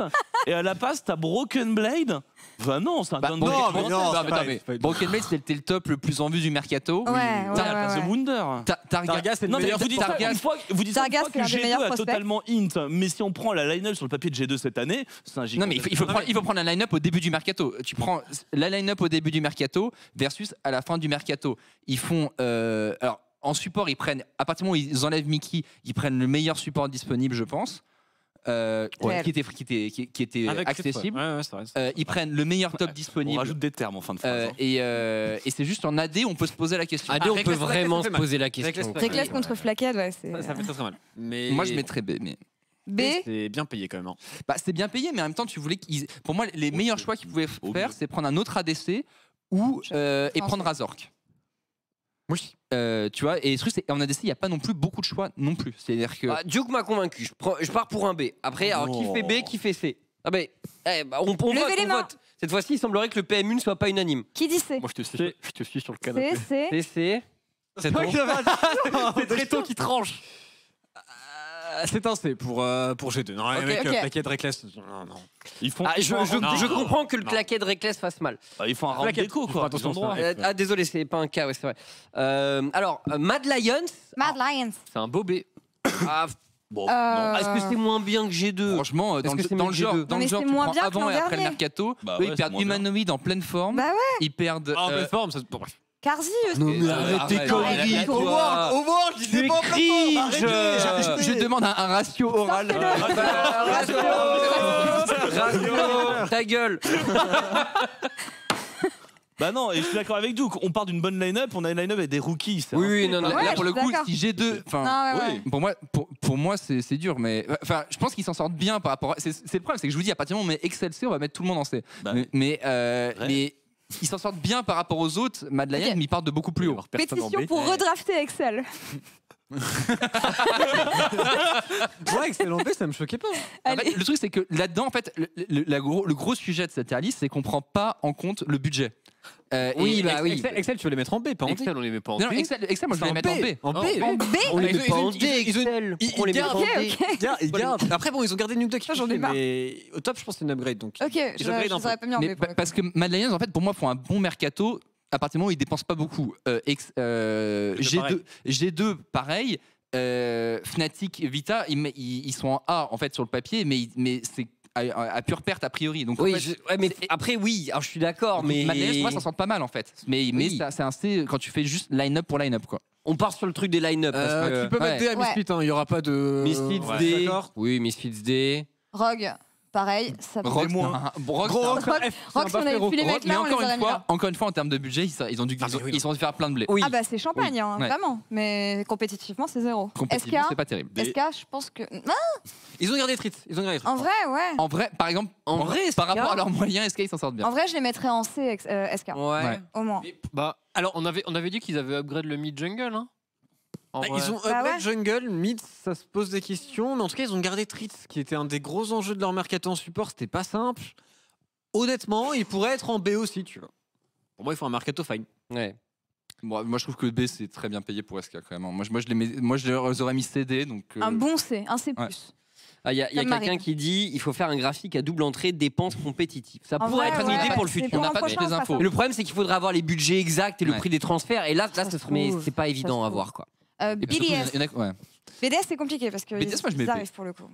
et à la passe, t'as Broken Blade. Bah non, c'est un bah, non, mais non, mais Broken Blade, c'était le top le plus en vue du mercato. Ouais, Targas Wunder. Targas, c'est le meilleur. Vous Targas, une fois, vous dites que G2 a totalement hint, mais si on prend la line-up sur le papier de G2 cette année, c'est un gigantesque. Non, ah, mais il faut, prendre, la line-up au début du mercato. Tu prends la line-up au début du mercato versus à la fin du mercato. Ils font. Euh, alors, en support, ils prennent. À partir du moment où ils enlèvent Mickey, ils prennent le meilleur support disponible, je pense. Euh, qui était, qui qui, était accessible. Euh, ils prennent le meilleur top disponible. On rajoute des termes en fin de phrase. Euh, hein. et, c'est juste en AD, on peut se poser la question. AD, on ah, peut vraiment se poser la question. classe contre Flacade, Ça, fait très très mal. Mais... Moi, je mettrais B, mais. B. C'est bien payé quand même. Hein. Bah, c'est bien payé, mais en même temps, tu voulais Pour moi, les meilleurs choix qu'ils pouvaient faire, c'est prendre un autre ADC ou et prendre Azork. Oui. Euh, tu vois, et truc, a décidé, il n'y a pas non plus beaucoup de choix non plus. C'est-à-dire que. Bah, Duke m'a convaincu. Je, je, pars pour un B. Après, alors, qui fait B, qui fait C ah ben, eh, bah, on, on, vote, on vote, Cette fois-ci, il semblerait que le PMU ne soit pas unanime. Qui dit C Moi, je te, suis, je te suis sur le canapé. C, C. C, C'est C'est Tréton qui tranche. Euh, c'est un C pour, euh, pour G2. Non, avec le mecs, reckless. Non, non. Ils font, ah, je, comprends que le claquet de Reckless fasse mal. Bah, ils font un rang Plaquette. déco, quoi. Attention, euh, ah, désolé, c'est pas un cas. ouais, c'est vrai. alors, Mad Lions, Mad Lions. Ah, c'est un bobé. ah, Bon, Est-ce que c'est moins bien que G2 Franchement, dans, le- c'est dans que genre, dans le genre, tu moins prends bien avant et après le mercato, bah ils perdent en pleine forme. Bah ouais. Ils perdent. Ah, en pleine forme, ça. Carzi aussi. Non, mais Au moins au voir, je euh, je, demande un, ratio oral. ratio Ta gueule bah non, et je suis d'accord avec vous. On part d'une bonne line-up, on a une line-up avec des rookies. Oui, oui, non, là, pour le coup, si j'ai deux. Enfin, ah, Pour moi, pour, moi c'est dur, mais. Enfin, je pense qu'ils s'en sortent bien par rapport à. C'est le problème, c'est que je vous dis, à partir du moment où on met Excel C, on va mettre tout le monde en C. Bah mais. Mais, euh, mais ils s'en sortent bien par rapport aux autres. Madeleine, mais ils partent de beaucoup plus haut. Pétition pour redrafter Excel. ouais, Excel en B, ça me choquait pas. le truc, c'est que là-dedans, en fait, le, gros, le gros sujet de cette analyse, c'est qu'on prend pas en compte le budget. Euh, oui, bah, oui. Excel, tu veux les mettre en B, pas en D. Excel, on les met pas en B. Non, Excel, Excel, moi je vais les mettre en B. En B. En B. On les met en D. Excel. On les met en D. Après, bon, ils ont gardé Nuke Duck. J'en ai marre. Mais au top, je pense que c'est une upgrade. Donc. Ok. Je aurait pas mis en B. Parce que Lions, en fait, pour moi, font un bon mercato à partir du moment où ils dépensent pas beaucoup. Euh, euh, G2, pareil. Fnatic, Vita, ils, ils, sont en A en fait sur le papier, mais, mais c'est à, pure perte a priori. Donc, après, oui, alors je suis d'accord, mais. moi, ça sent pas mal en fait. Mais, mais un c'est assez. Quand tu fais juste line-up pour line-up, quoi. On part sur le truc des line-up. Euh, tu peux mettre D à hein, il y n'y aura pas de. Misfits D. Oui, Misfits D. Rogue pareil, ça me être moins. on avait pu les mettre là, on les Encore une fois, en termes de budget, ils ont dû ah, ils faire plein de blé. Ah bah c'est champagne, hein, vraiment. Mais compétitivement, c'est zéro. Compétitivement, c'est pas terrible. SK, je pense que. Ils ont gardé Trit. Ils ont gardé En vrai, ouais. En vrai, par exemple, par rapport à leurs moyens, SK ils s'en sortent bien. En vrai, je les mettrais en C, euh, SK. Ouais. Au moins. Bah alors on avait on avait dit qu'ils avaient upgrade le mid jungle, hein. Bah, ils ont bah Jungle, Mid, ça se pose des questions, mais en tout cas, ils ont gardé Tritz, qui était un des gros enjeux de leur mercato en support, c'était pas simple. Honnêtement, il pourrait être en B aussi, tu vois. Pour moi, il faut un mercato fine. Ouais. moi, je trouve que B, c'est très bien payé pour SK, quand même. Hein. Moi, je, moi, je, les, moi, je aurais mis CD. Donc, euh, Un bon C, un C. Ah, il y a, quelqu'un qui dit il faut faire un graphique à double entrée dépenses compétitives. Ça pourrait être une idée pour le futur. On n'a pas toutes infos. le problème, c'est qu'il faudrait avoir les budgets exacts et le prix des transferts. Et là, c'est pas évident à voir, quoi. Euh, BDS. c'est compliqué parce que arrivent pour le coup.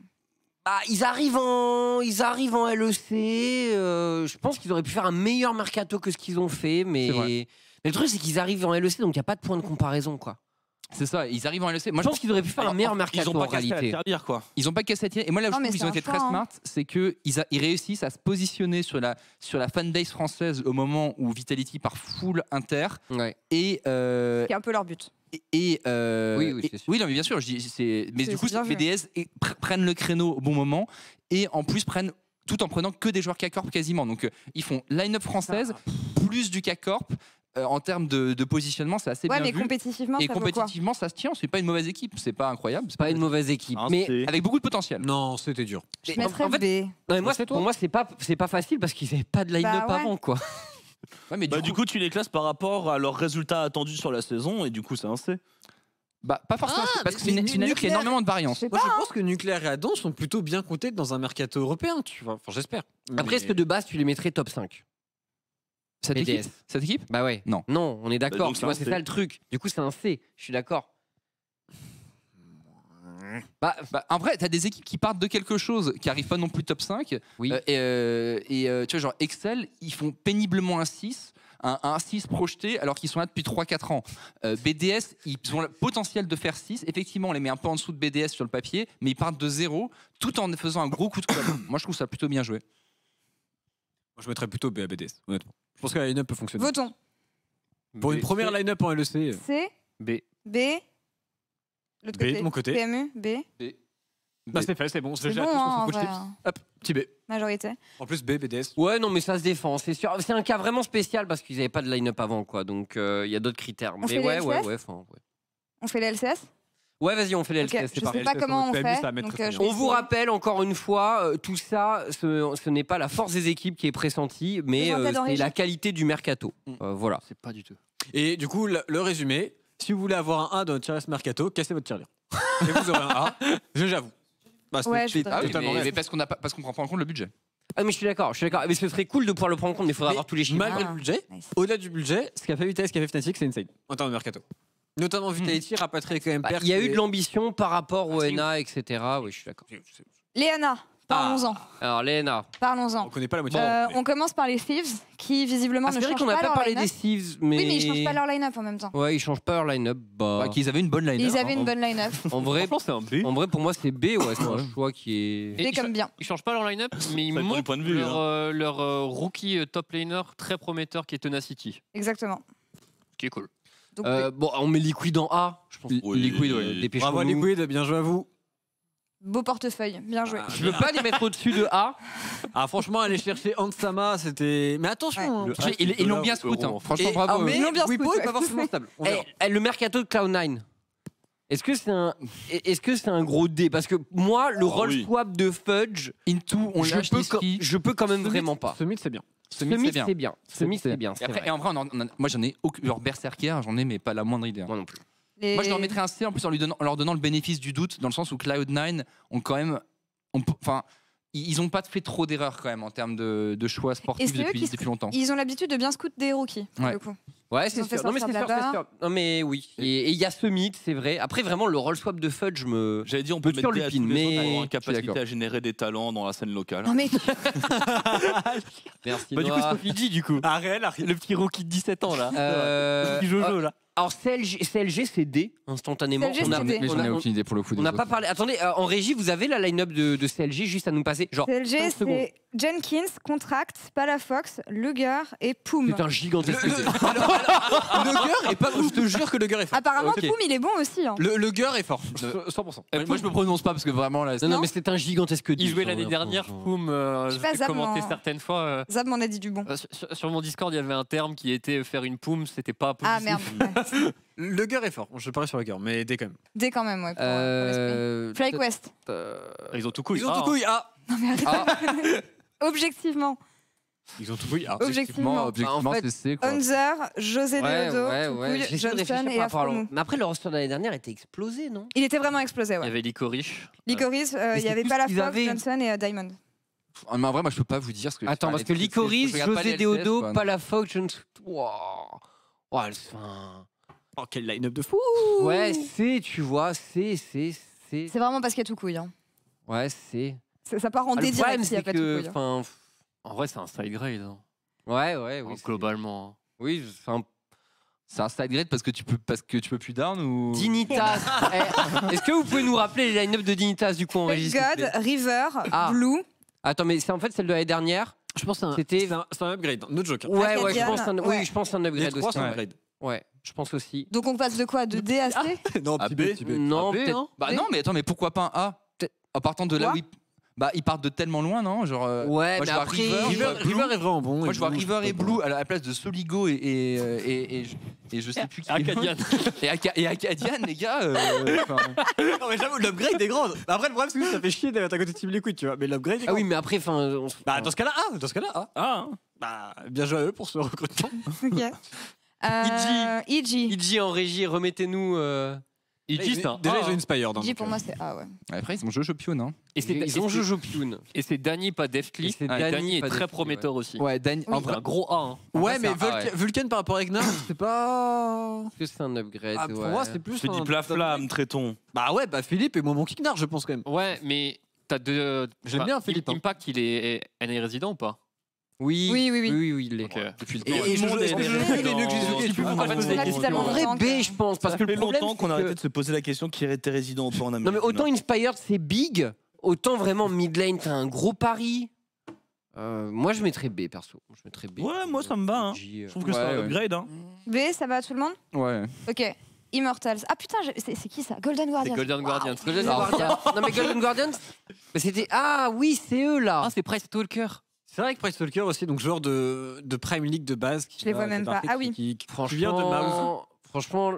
Bah, ils arrivent en, ils arrivent en LEC. Euh, je pense qu'ils auraient pu faire un meilleur mercato que ce qu'ils ont fait, mais, le truc c'est qu'ils arrivent en LEC, donc il n'y a pas de point de comparaison, quoi. C'est ça, ils arrivent en LEC. Moi, je pense qu'ils auraient pu faire un meilleur mercato ont en pas quoi. Ils n'ont pas qu'à Et moi, là où trouve qu'ils ont été très smart, c'est qu'ils réussissent à se positionner sur la, sur la fanbase française au moment où Vitality part full inter. Et, euh, C'est un peu leur but et, euh, oui, mais bien sûr. mais du coup, les et prennent le créneau au bon moment et en plus prennent tout en prenant que des joueurs k Corp quasiment. Donc euh, ils font line-up française ah. plus du k Corp. Euh, en termes de, positionnement, c'est assez ouais, bien mais vu. compétitivement, et compétitivement, ça se tient. C'est pas une mauvaise équipe, c'est pas incroyable. C'est pas, une mauvaise équipe, ah, mais avec beaucoup de potentiel. Non, c'était dur. Je mettrais en B. moi, pour moi, c'est pas, pas facile parce qu'ils n'avaient pas de line-up bah avant, quoi mais bah, du, coup... tu les classes par rapport à leurs résultats attendus sur la saison, et du coup, c'est un C. Bah, pas forcément, ah, parce que c'est une, une qui a énormément de variance. Moi, je pense que Nucléaire et Adam sont plutôt bien comptés dans un mercato européen, tu vois. Enfin, j'espère. Après, est-ce que de base, tu les mettrais top 5 cette équipe, Cette équipe Bah ouais. Non. Non, on est bah, d'accord. c'est ça le truc. Du coup, c'est un C. Je suis d'accord. Bah, bah, en vrai, t'as des équipes qui partent de quelque chose, qui arrivent pas non plus top 5. Euh, et, euh, euh, tu vois, genre Excel, ils font péniblement un 6 un, 6 projeté alors qu'ils sont là depuis 3-4 ans. BDS, ils ont le potentiel de faire 6. Effectivement, on les met un peu en dessous de BDS sur le papier, mais ils partent de zéro tout en faisant un gros coup de com. Moi, je trouve ça plutôt bien joué. je mettrais plutôt BDS, honnêtement. Je pense que la line-up peut fonctionner. Votons. Pour une première line-up en LEC. C. B. B. B, de mon côté. PMU, B. Bah, c'est fait, c'est bon. C'est déjà bon, hein. Hop, petit B. Majorité. En plus, B, BDS. Ouais, non, mais ça se défend, c'est sûr. C'est un cas vraiment spécial parce qu'ils n'avaient pas de line-up avant, quoi. Donc, euh, il y a d'autres critères. mais fait ouais, ouais, ouais, enfin, On fait les LCS Ouais, vas-y, on fait les LCS. Je ne sais pas comment on fait. Euh, on vous rappelle encore une fois, euh, tout ça, ce, n'est pas la force des équipes qui est pressentie, mais c'est la qualité du mercato. Mm. voilà. C'est pas du tout. Et du coup, le résumé, si vous voulez avoir un A dans notre tier mercato, cassez votre tirelire. Et vous aurez un A. Je j'avoue. parce qu'on prend pas en compte le budget. Ah, mais je suis d'accord, je suis d'accord. Mais ce serait cool de pouvoir le prendre en compte, mais il faudra avoir tous les chiffres. Malgré le budget, ah, au-delà du budget, ce qu'a fait Vita ce qu'a fait Fnatic, c'est insane. En termes de mercato. Notamment hmm. Vitality, rapatrié quand même Bah, Il y a eu de l'ambition par rapport ah, au NA, etc. Oui, je suis d'accord. Léana, Parlons-en. Ah, alors, l'ENA. Parlons-en. On connaît pas la moitié. Euh, on commence par les Thieves, qui visiblement Ah, ne c'est vrai qu'on n'a pas, parlé des Thieves, mais. Oui, mais ils ne changent pas leur line-up en même temps. Ouais, ils ne changent pas leur line-up. Bah, bah qu'ils avaient une bonne line up Ils hein. avaient une bonne line-up. En vrai, en vrai, pour moi, c'est B, ouais, c'est un choix qui est. B comme bien. ils changent pas leur line-up, mais ils montrent point de vue, leur, hein. euh, euh, rookie top laner très prometteur qui est Tenacity, Exactement. qui est cool. bon, on met Liquid en A, je pense. Oui. Liquid, ouais. Bravo Liquid, bien joué à vous. Beau portefeuille, bien joué. Ah, je veux pas les mettre au-dessus de A. Ah franchement, aller chercher Ansama, c'était. Mais attention, hein. ils l'ont bien scout. Hein. Franchement, bravo. Euh. mais Ils l'ont bien Wipo stable. Eh, eh, le mercato de Cloud9. Est-ce que c'est un, gros dé Parce que moi, le ah Roll swap de Fudge, Into, on je peux, quand- je peux quand même vraiment pas. Ce mythe, c'est bien. Ce mythe, c'est bien. Ce c'est bien. Et après, en vrai, moi j'en ai aucune. Berserker, j'en ai, mais pas la moindre idée. Hein. Moi non plus. Moi, je leur mettrais un C en plus en, lui leur donnant le bénéfice du doute, dans le sens où Cloud9 ont quand même. Enfin, ils n'ont pas fait trop d'erreurs quand même en termes de, choix sportifs depuis, depuis longtemps. Ils ont l'habitude de bien scout des rookies, ouais. Ouais, c'est sûr. Non, mais c'est Non, mais oui. Et il y a ce mythe, c'est vrai. Après, vraiment, le roll swap de Fudge me. J'avais dit, on peut mettre Lupin, mais. capacité à générer des talents dans la scène locale. Non, mais. Merci. Bah, du coup, ce du coup. Arel, ah, le petit rookie de 17 ans, là. Euh, le petit Jojo, oh, là. Alors CLG, c'est D instantanément. CLG, on a, on a, aucune idée pour le coup. On n'a pas parlé. Attendez, euh, en régie, vous avez la line-up de, de, CLG juste à nous passer. Genre, CLG, c'est Jenkins, Contract, Palafox, Luger et Poum. C'est un gigantesque. Le, le- Luger est pas je te jure que Luger est fort. Apparemment, Poom Poum, il est bon aussi. hein. Le, Luger est fort. 100%. Euh, Moi, je me prononce pas parce que vraiment là. Non, mais c'est un gigantesque. Il jouait l'année dernière, Poum, euh, Je commenté certaines fois. Euh. Zab m'en a dit du bon. sur- mon Discord, il y avait un terme qui était faire une Poum, c'était pas ah, positif. Ah merde. Le Luger est fort. Je parie sur Luger, mais dès quand même. D quand même, ouais. Ils ont tout couille. Ils ont tout ah. couille. Ah, Non mais Ah. Objectivement. Ils ont tout Objectivement, objectivement c'est quoi. José ouais, Deodo, ouais, ouais. Johnson et Mais après, le roster de l'année dernière était explosé, non Il était vraiment explosé, ouais. Il y avait Licorice. Licorice, euh, il n'y avait pas la Fox, Johnson et euh, Diamond. en vrai, moi, je peux pas vous dire ce que. Attends, parce que Licorice, José Deodo, pas, la Fox, Johnson. Waouh Waouh, Oh, quel line-up de fou Ouais, c'est, tu vois, c'est, c'est, c'est. C'est vraiment parce qu'il y a tout couille. Hein. Ouais, c'est. Ça, ça part en ah, délire s'il n'y En vrai, c'est un style grade. Ouais, ouais, oui. Oh, globalement. Hein. Oui, enfin. C'est un style grade parce que tu peux parce que tu peux plus darn ou Dignitas. Eh, est-ce que vous pouvez nous rappeler les line-up de Dignitas du coup en régie God, River, ah. Blue. Attends mais c'est en fait celle de l'année dernière. Je pense un... c'était un, un, upgrade, notre joker. Hein. Ouais ouais, je pense un, ouais. oui, je pense un upgrade aussi. Un upgrade. Ouais. Je pense aussi. Donc on passe de quoi De D à C ah. Non, petit B, B. Non, B, hein bah non, mais attends, mais pourquoi pas un A En partant de là, oui bah ils partent de tellement loin, non Genre. Euh, ouais, moi, mais je vois River, River, est vraiment bon. Moi, je vois River et Blue à la place de Soligo et, et, euh, et, et, je- sais plus qui. Acadian. Et, Aca- et Acadian, les gars. Euh, non, mais j'avoue, l'upgrade est grand. Après, le problème, c'est que ça fait chier d'être à côté de Team Liquid, tu vois. Mais l'upgrade est Ah oui, mais après, enfin. Bah, dans ce cas-là, ah, dans ce cas-là, ah. ah. Bah, bien joué à eux pour ce recrutement. Ok. Euh, Iji. Iji. en régie, remettez-nous. Il existe bah, un Déjà, A, ils ont une Spire, dans pour moi, c'est A, ouais. Bah, après, ils ont Jojo Pion Hein. Et c'est Ils ont Jojo Pion. Et c'est Dany, pas Deftly. C'est ah, Dany, est très prometteur aussi. Ouais, Dany. Oui. un gros A. Hein. Ouais, mais Vulcan, par rapport à Egnar, c'est pas. Est-ce que c'est un upgrade ah, Pour ouais. moi, c'est plus. Philippe Flamme, traitons. Bah ouais, bah Philippe et mon Kiknar, je pense quand même. Ouais, mais t'as deux. J'aime bien Philippe. Hein. Impact, il est est résident ou pas oui, oui, oui, oui, oui, il est. Okay. Depuis le temps. Et, et je, je, je, je les que j'ai vrai, B, je pense. Parce que le problème, longtemps qu'on a arrêté de se poser la question qui était résident ou pas en Amérique. Non, mais autant Inspired, c'est big, autant vraiment Midlane, t'as un gros pari. Euh, moi, je mettrais B perso. Je mettrais B. Ouais, moi, ça me va. Hein. Euh, je trouve que c'est un upgrade. Hein. B, ça va à tout le monde Ouais. Ok. Immortals. Ah putain, c'est qui ça Golden Guardians. Ah, Golden Guardians. Non, mais Golden Guardians, C'était. Ah oui, c'est eux là. Ah, c'est Price cœur. C'est vrai que Price Talker aussi, donc genre de, de Prime League de base. Qui Je les vois même pas. Ah oui. franchement, vient de Franchement,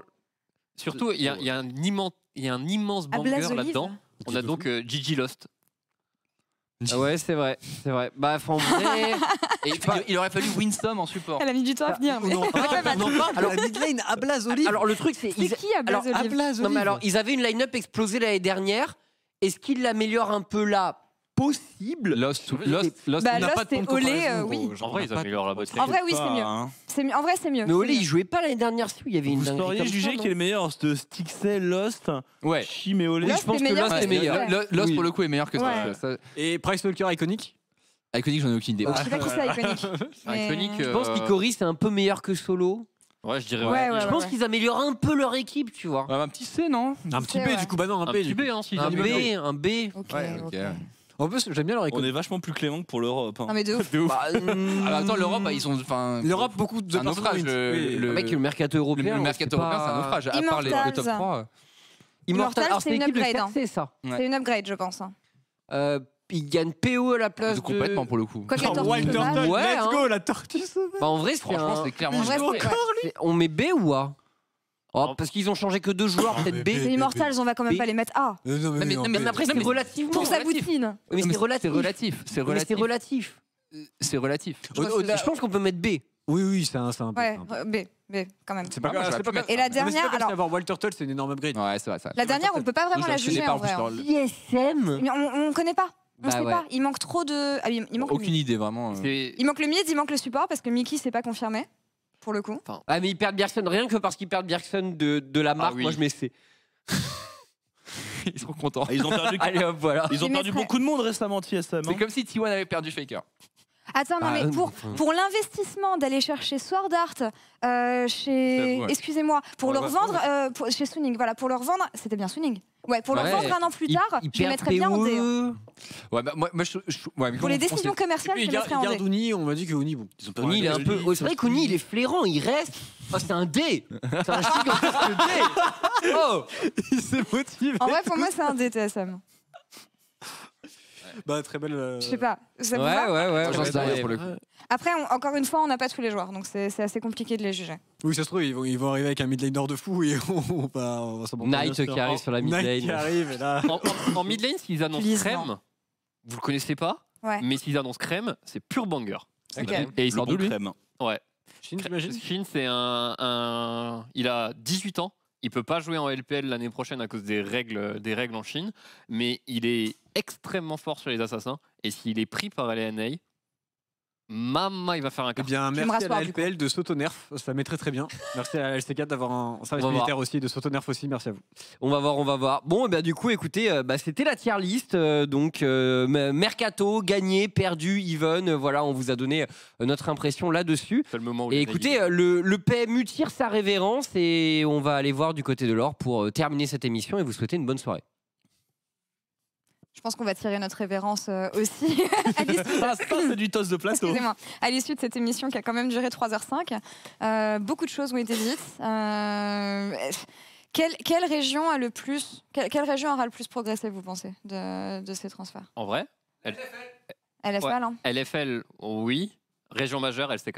surtout, il y, a un immense, il y a un immense ah, banger là-dedans. On a donc euh, Gigi Lost. Ah ouais, c'est vrai, c'est vrai. Bah, il, aurait fallu Winston en support. Elle a mis du temps à venir. Mais... Non, non, alors, le truc, c'est. qui ils avaient une line-up explosée l'année dernière. Est-ce qu'ils l'améliorent un peu là possible. Bah, Lost, Lost, Lost. on n'a Lost pas de et euh, oui. Euh, en vrai, ils améliorent la En vrai, oui, hein. c'est mieux. En vrai, c'est mieux. Mais Olé, il jouait pas l'année dernière, si il y avait une Vous dinguerie jugé qui est le meilleur de Stixel, Lost, Ouais. Chim et Olé je pense que Lost est meilleur. Lost, pour le coup, est meilleur que ça. Et Price Walker iconique Iconic, j'en ai aucune idée. Je pense c'est un peu meilleur que Solo. Ouais, je dirais. Ouais, Je pense qu'ils améliorent un peu leur équipe, tu vois. Un petit C, non Un petit B, du coup, bah non, un, B. petit B, hein, Un B, un B. Ok, ok. ok. En plus, j'aime bien leur économie. On est vachement plus clément que pour l'Europe. hein. Ah, mais de ouf. Bah, euh, ah, bah, attends, l'Europe, ils sont. L'Europe, beaucoup de c'est un Le, mec, le mercato le- le européen. mercato européen, c'est un naufrage. À part les, le top 3. Immortal, c'est une upgrade, hein. C'est ça. C'est une upgrade, je pense. hein. Euh, Ils gagnent PO à la place. Ah, de- Complètement pour le coup. Quoi qu'il y a Tortue Ouais, let's hein. go, la tortue sauvage. Bah, en vrai, Franchement, c'est clairement. Mais Encore, On met B ou A Oh, parce qu'ils ont changé que deux joueurs, ah, peut-être B. Les Immortals, on va quand même pas les mettre A. Ah. mais, après, c'est relatif. Pour sa boutine. Mais c'est relatif. C'est relatif. C'est relatif. Je pense qu'on peut mettre B. Oui, oui, c'est un, peu... ouais, euh, B. B, quand même. C'est pas, ah, grave. Pas Et la dernière, pas alors. Walter Tull, c'est une énorme upgrade. Ouais, c'est vrai, La dernière, on peut pas vraiment la juger en vrai. Hein. ISM. on, connaît pas. On bah sait pas. Il manque trop de. Aucune idée, vraiment. Euh. Il manque le mid, il manque le support parce que Mickey c'est pas confirmé pour le coup. ah, mais ils perdent Bjergsen, rien que parce qu'ils perdent Bjergsen de, de la ah marque, moi je mets ils sont contents. Ah, ils ont perdu, voilà. ils ont perdu beaucoup de monde récemment, TSM. C'est hein. comme si T1 avait perdu Faker. Attends, non, bah, mais pour, pour l'investissement d'aller chercher Sword Art euh, chez. Excusez-moi, pour ouais, leur vendre euh, pour, chez Suning, voilà, pour leur vendre, c'était bien Suning. Ouais, pour leur vendre un an plus tard, il, je les mettrais bien en D. E. E. Ouais, bah, moi, moi, je, pour les décisions commerciales, je les mettrais en D. E. Ouni, on m'a dit que Ouni, bon, ils ont pas Ouni, il est bah, un peu. c'est vrai qu'Ouni, il est flairant, il reste. Oh, c'est un D C'est un gigantesque D Oh Il s'est motivé. En vrai, pour moi, c'est un D, TSM. Bah, très belle. Euh, Je sais pas. Ça va ouais, ouais. Ah, pour le coup. Après, encore une fois, on n'a pas tous les joueurs, donc c'est assez compliqué de les juger. Oui, ça se trouve, ils vont, ils vont arriver avec un mid laner de fou et on va, s'en Knight qui arrive sur la mid Knight qui arrive En, mid lane, s'ils annoncent crème, vous le connaissez pas, mais s'ils annoncent crème, c'est pur banger. Et ils parlent de lui crème. Ouais. Chine c'est un, un- Il a 18 ans. Il peut pas jouer en LPL l'année prochaine à cause des règles, des règles en Chine, mais il est extrêmement fort sur les assassins. Et s'il est pris par LNA, Maman, il va faire un eh cas. Eh bien, merci à la LPL de s'autonerf, ça met très très bien. Merci à la LC4 d'avoir un service militaire aussi, de s'autonerf aussi, merci à vous. On va voir, on va voir. Bon, et eh bien, du coup, écoutez, euh, bah, c'était la tier list. Euh, donc, euh, mercato, gagné, perdu, even. voilà, on vous a donné notre impression là-dessus. le moment Et écoutez, le, le, PMU tire sa révérence et on va aller voir du côté de l'or pour terminer cette émission et vous souhaiter une bonne soirée. Je pense qu'on va tirer notre révérence euh, aussi. c'est du toss de plateau. Excusez-moi. À l'issue de cette émission qui a quand même duré 3h05, euh, beaucoup de choses ont été dites. Euh, quelle, région a le plus, quelle, région aura le plus progressé, vous pensez, de, ces transferts En vrai LFL. LFL, hein. oui. Région majeure, LCK.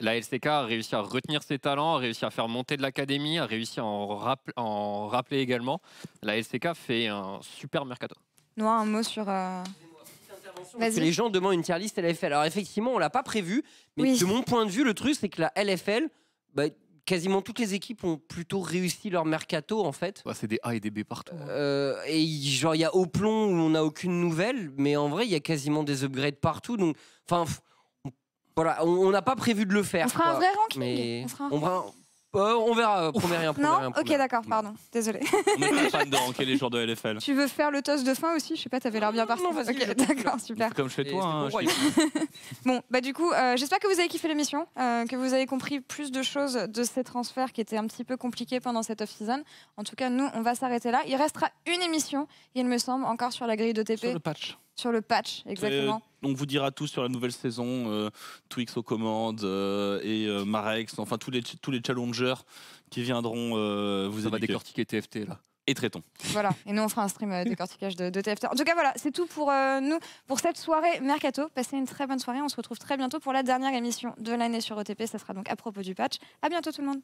La LCK a réussi à retenir ses talents, a réussi à faire monter de l'académie, a réussi à en, en rappeler également. La LCK fait un super mercato. Noir, un mot sur. Euh, les gens demandent une tier list LFL. Alors effectivement, on l'a pas prévu, mais de mon point de vue, le truc c'est que la LFL, bah, quasiment toutes les équipes ont plutôt réussi leur mercato en fait. Bah, c'est des A et des B partout. Hein. Euh, et genre il y a au plomb où on n'a aucune nouvelle, mais en vrai il y a quasiment des upgrades partout. Donc enfin voilà, on n'a pas prévu de le faire. On fera quoi. un vrai ranking. Mais on fera euh, on verra, euh, premier rien, Non Ok, d'accord, pardon. Désolé. On pas les jours de LFL. Tu veux faire le toast de fin aussi Je sais pas, t'avais l'air bien parti. Ok, d'accord, super. Comme chez toi, hein, Bon, bah du coup, euh, j'espère que vous avez kiffé l'émission, que vous avez compris plus de choses de ces transferts qui étaient un petit peu compliqués pendant cette off-season. En tout cas, nous, on va s'arrêter là. Il restera une émission, il me semble, encore sur la grille de TP. sur le patch. Sur le patch, exactement. on vous dira tout sur la nouvelle saison, euh, Twix aux commandes euh, et euh, Marex, enfin tous les, challengers qui viendront vous avez décortiqué TFT là. Et traitons. Voilà, et nous on fera un stream décortiquage de, de, TFT. En tout cas, voilà, c'est tout pour nous, pour cette soirée Mercato. Passez une très bonne soirée, on se retrouve très bientôt pour la dernière émission de l'année sur OTP. Ça sera donc à propos du patch. À bientôt tout le monde.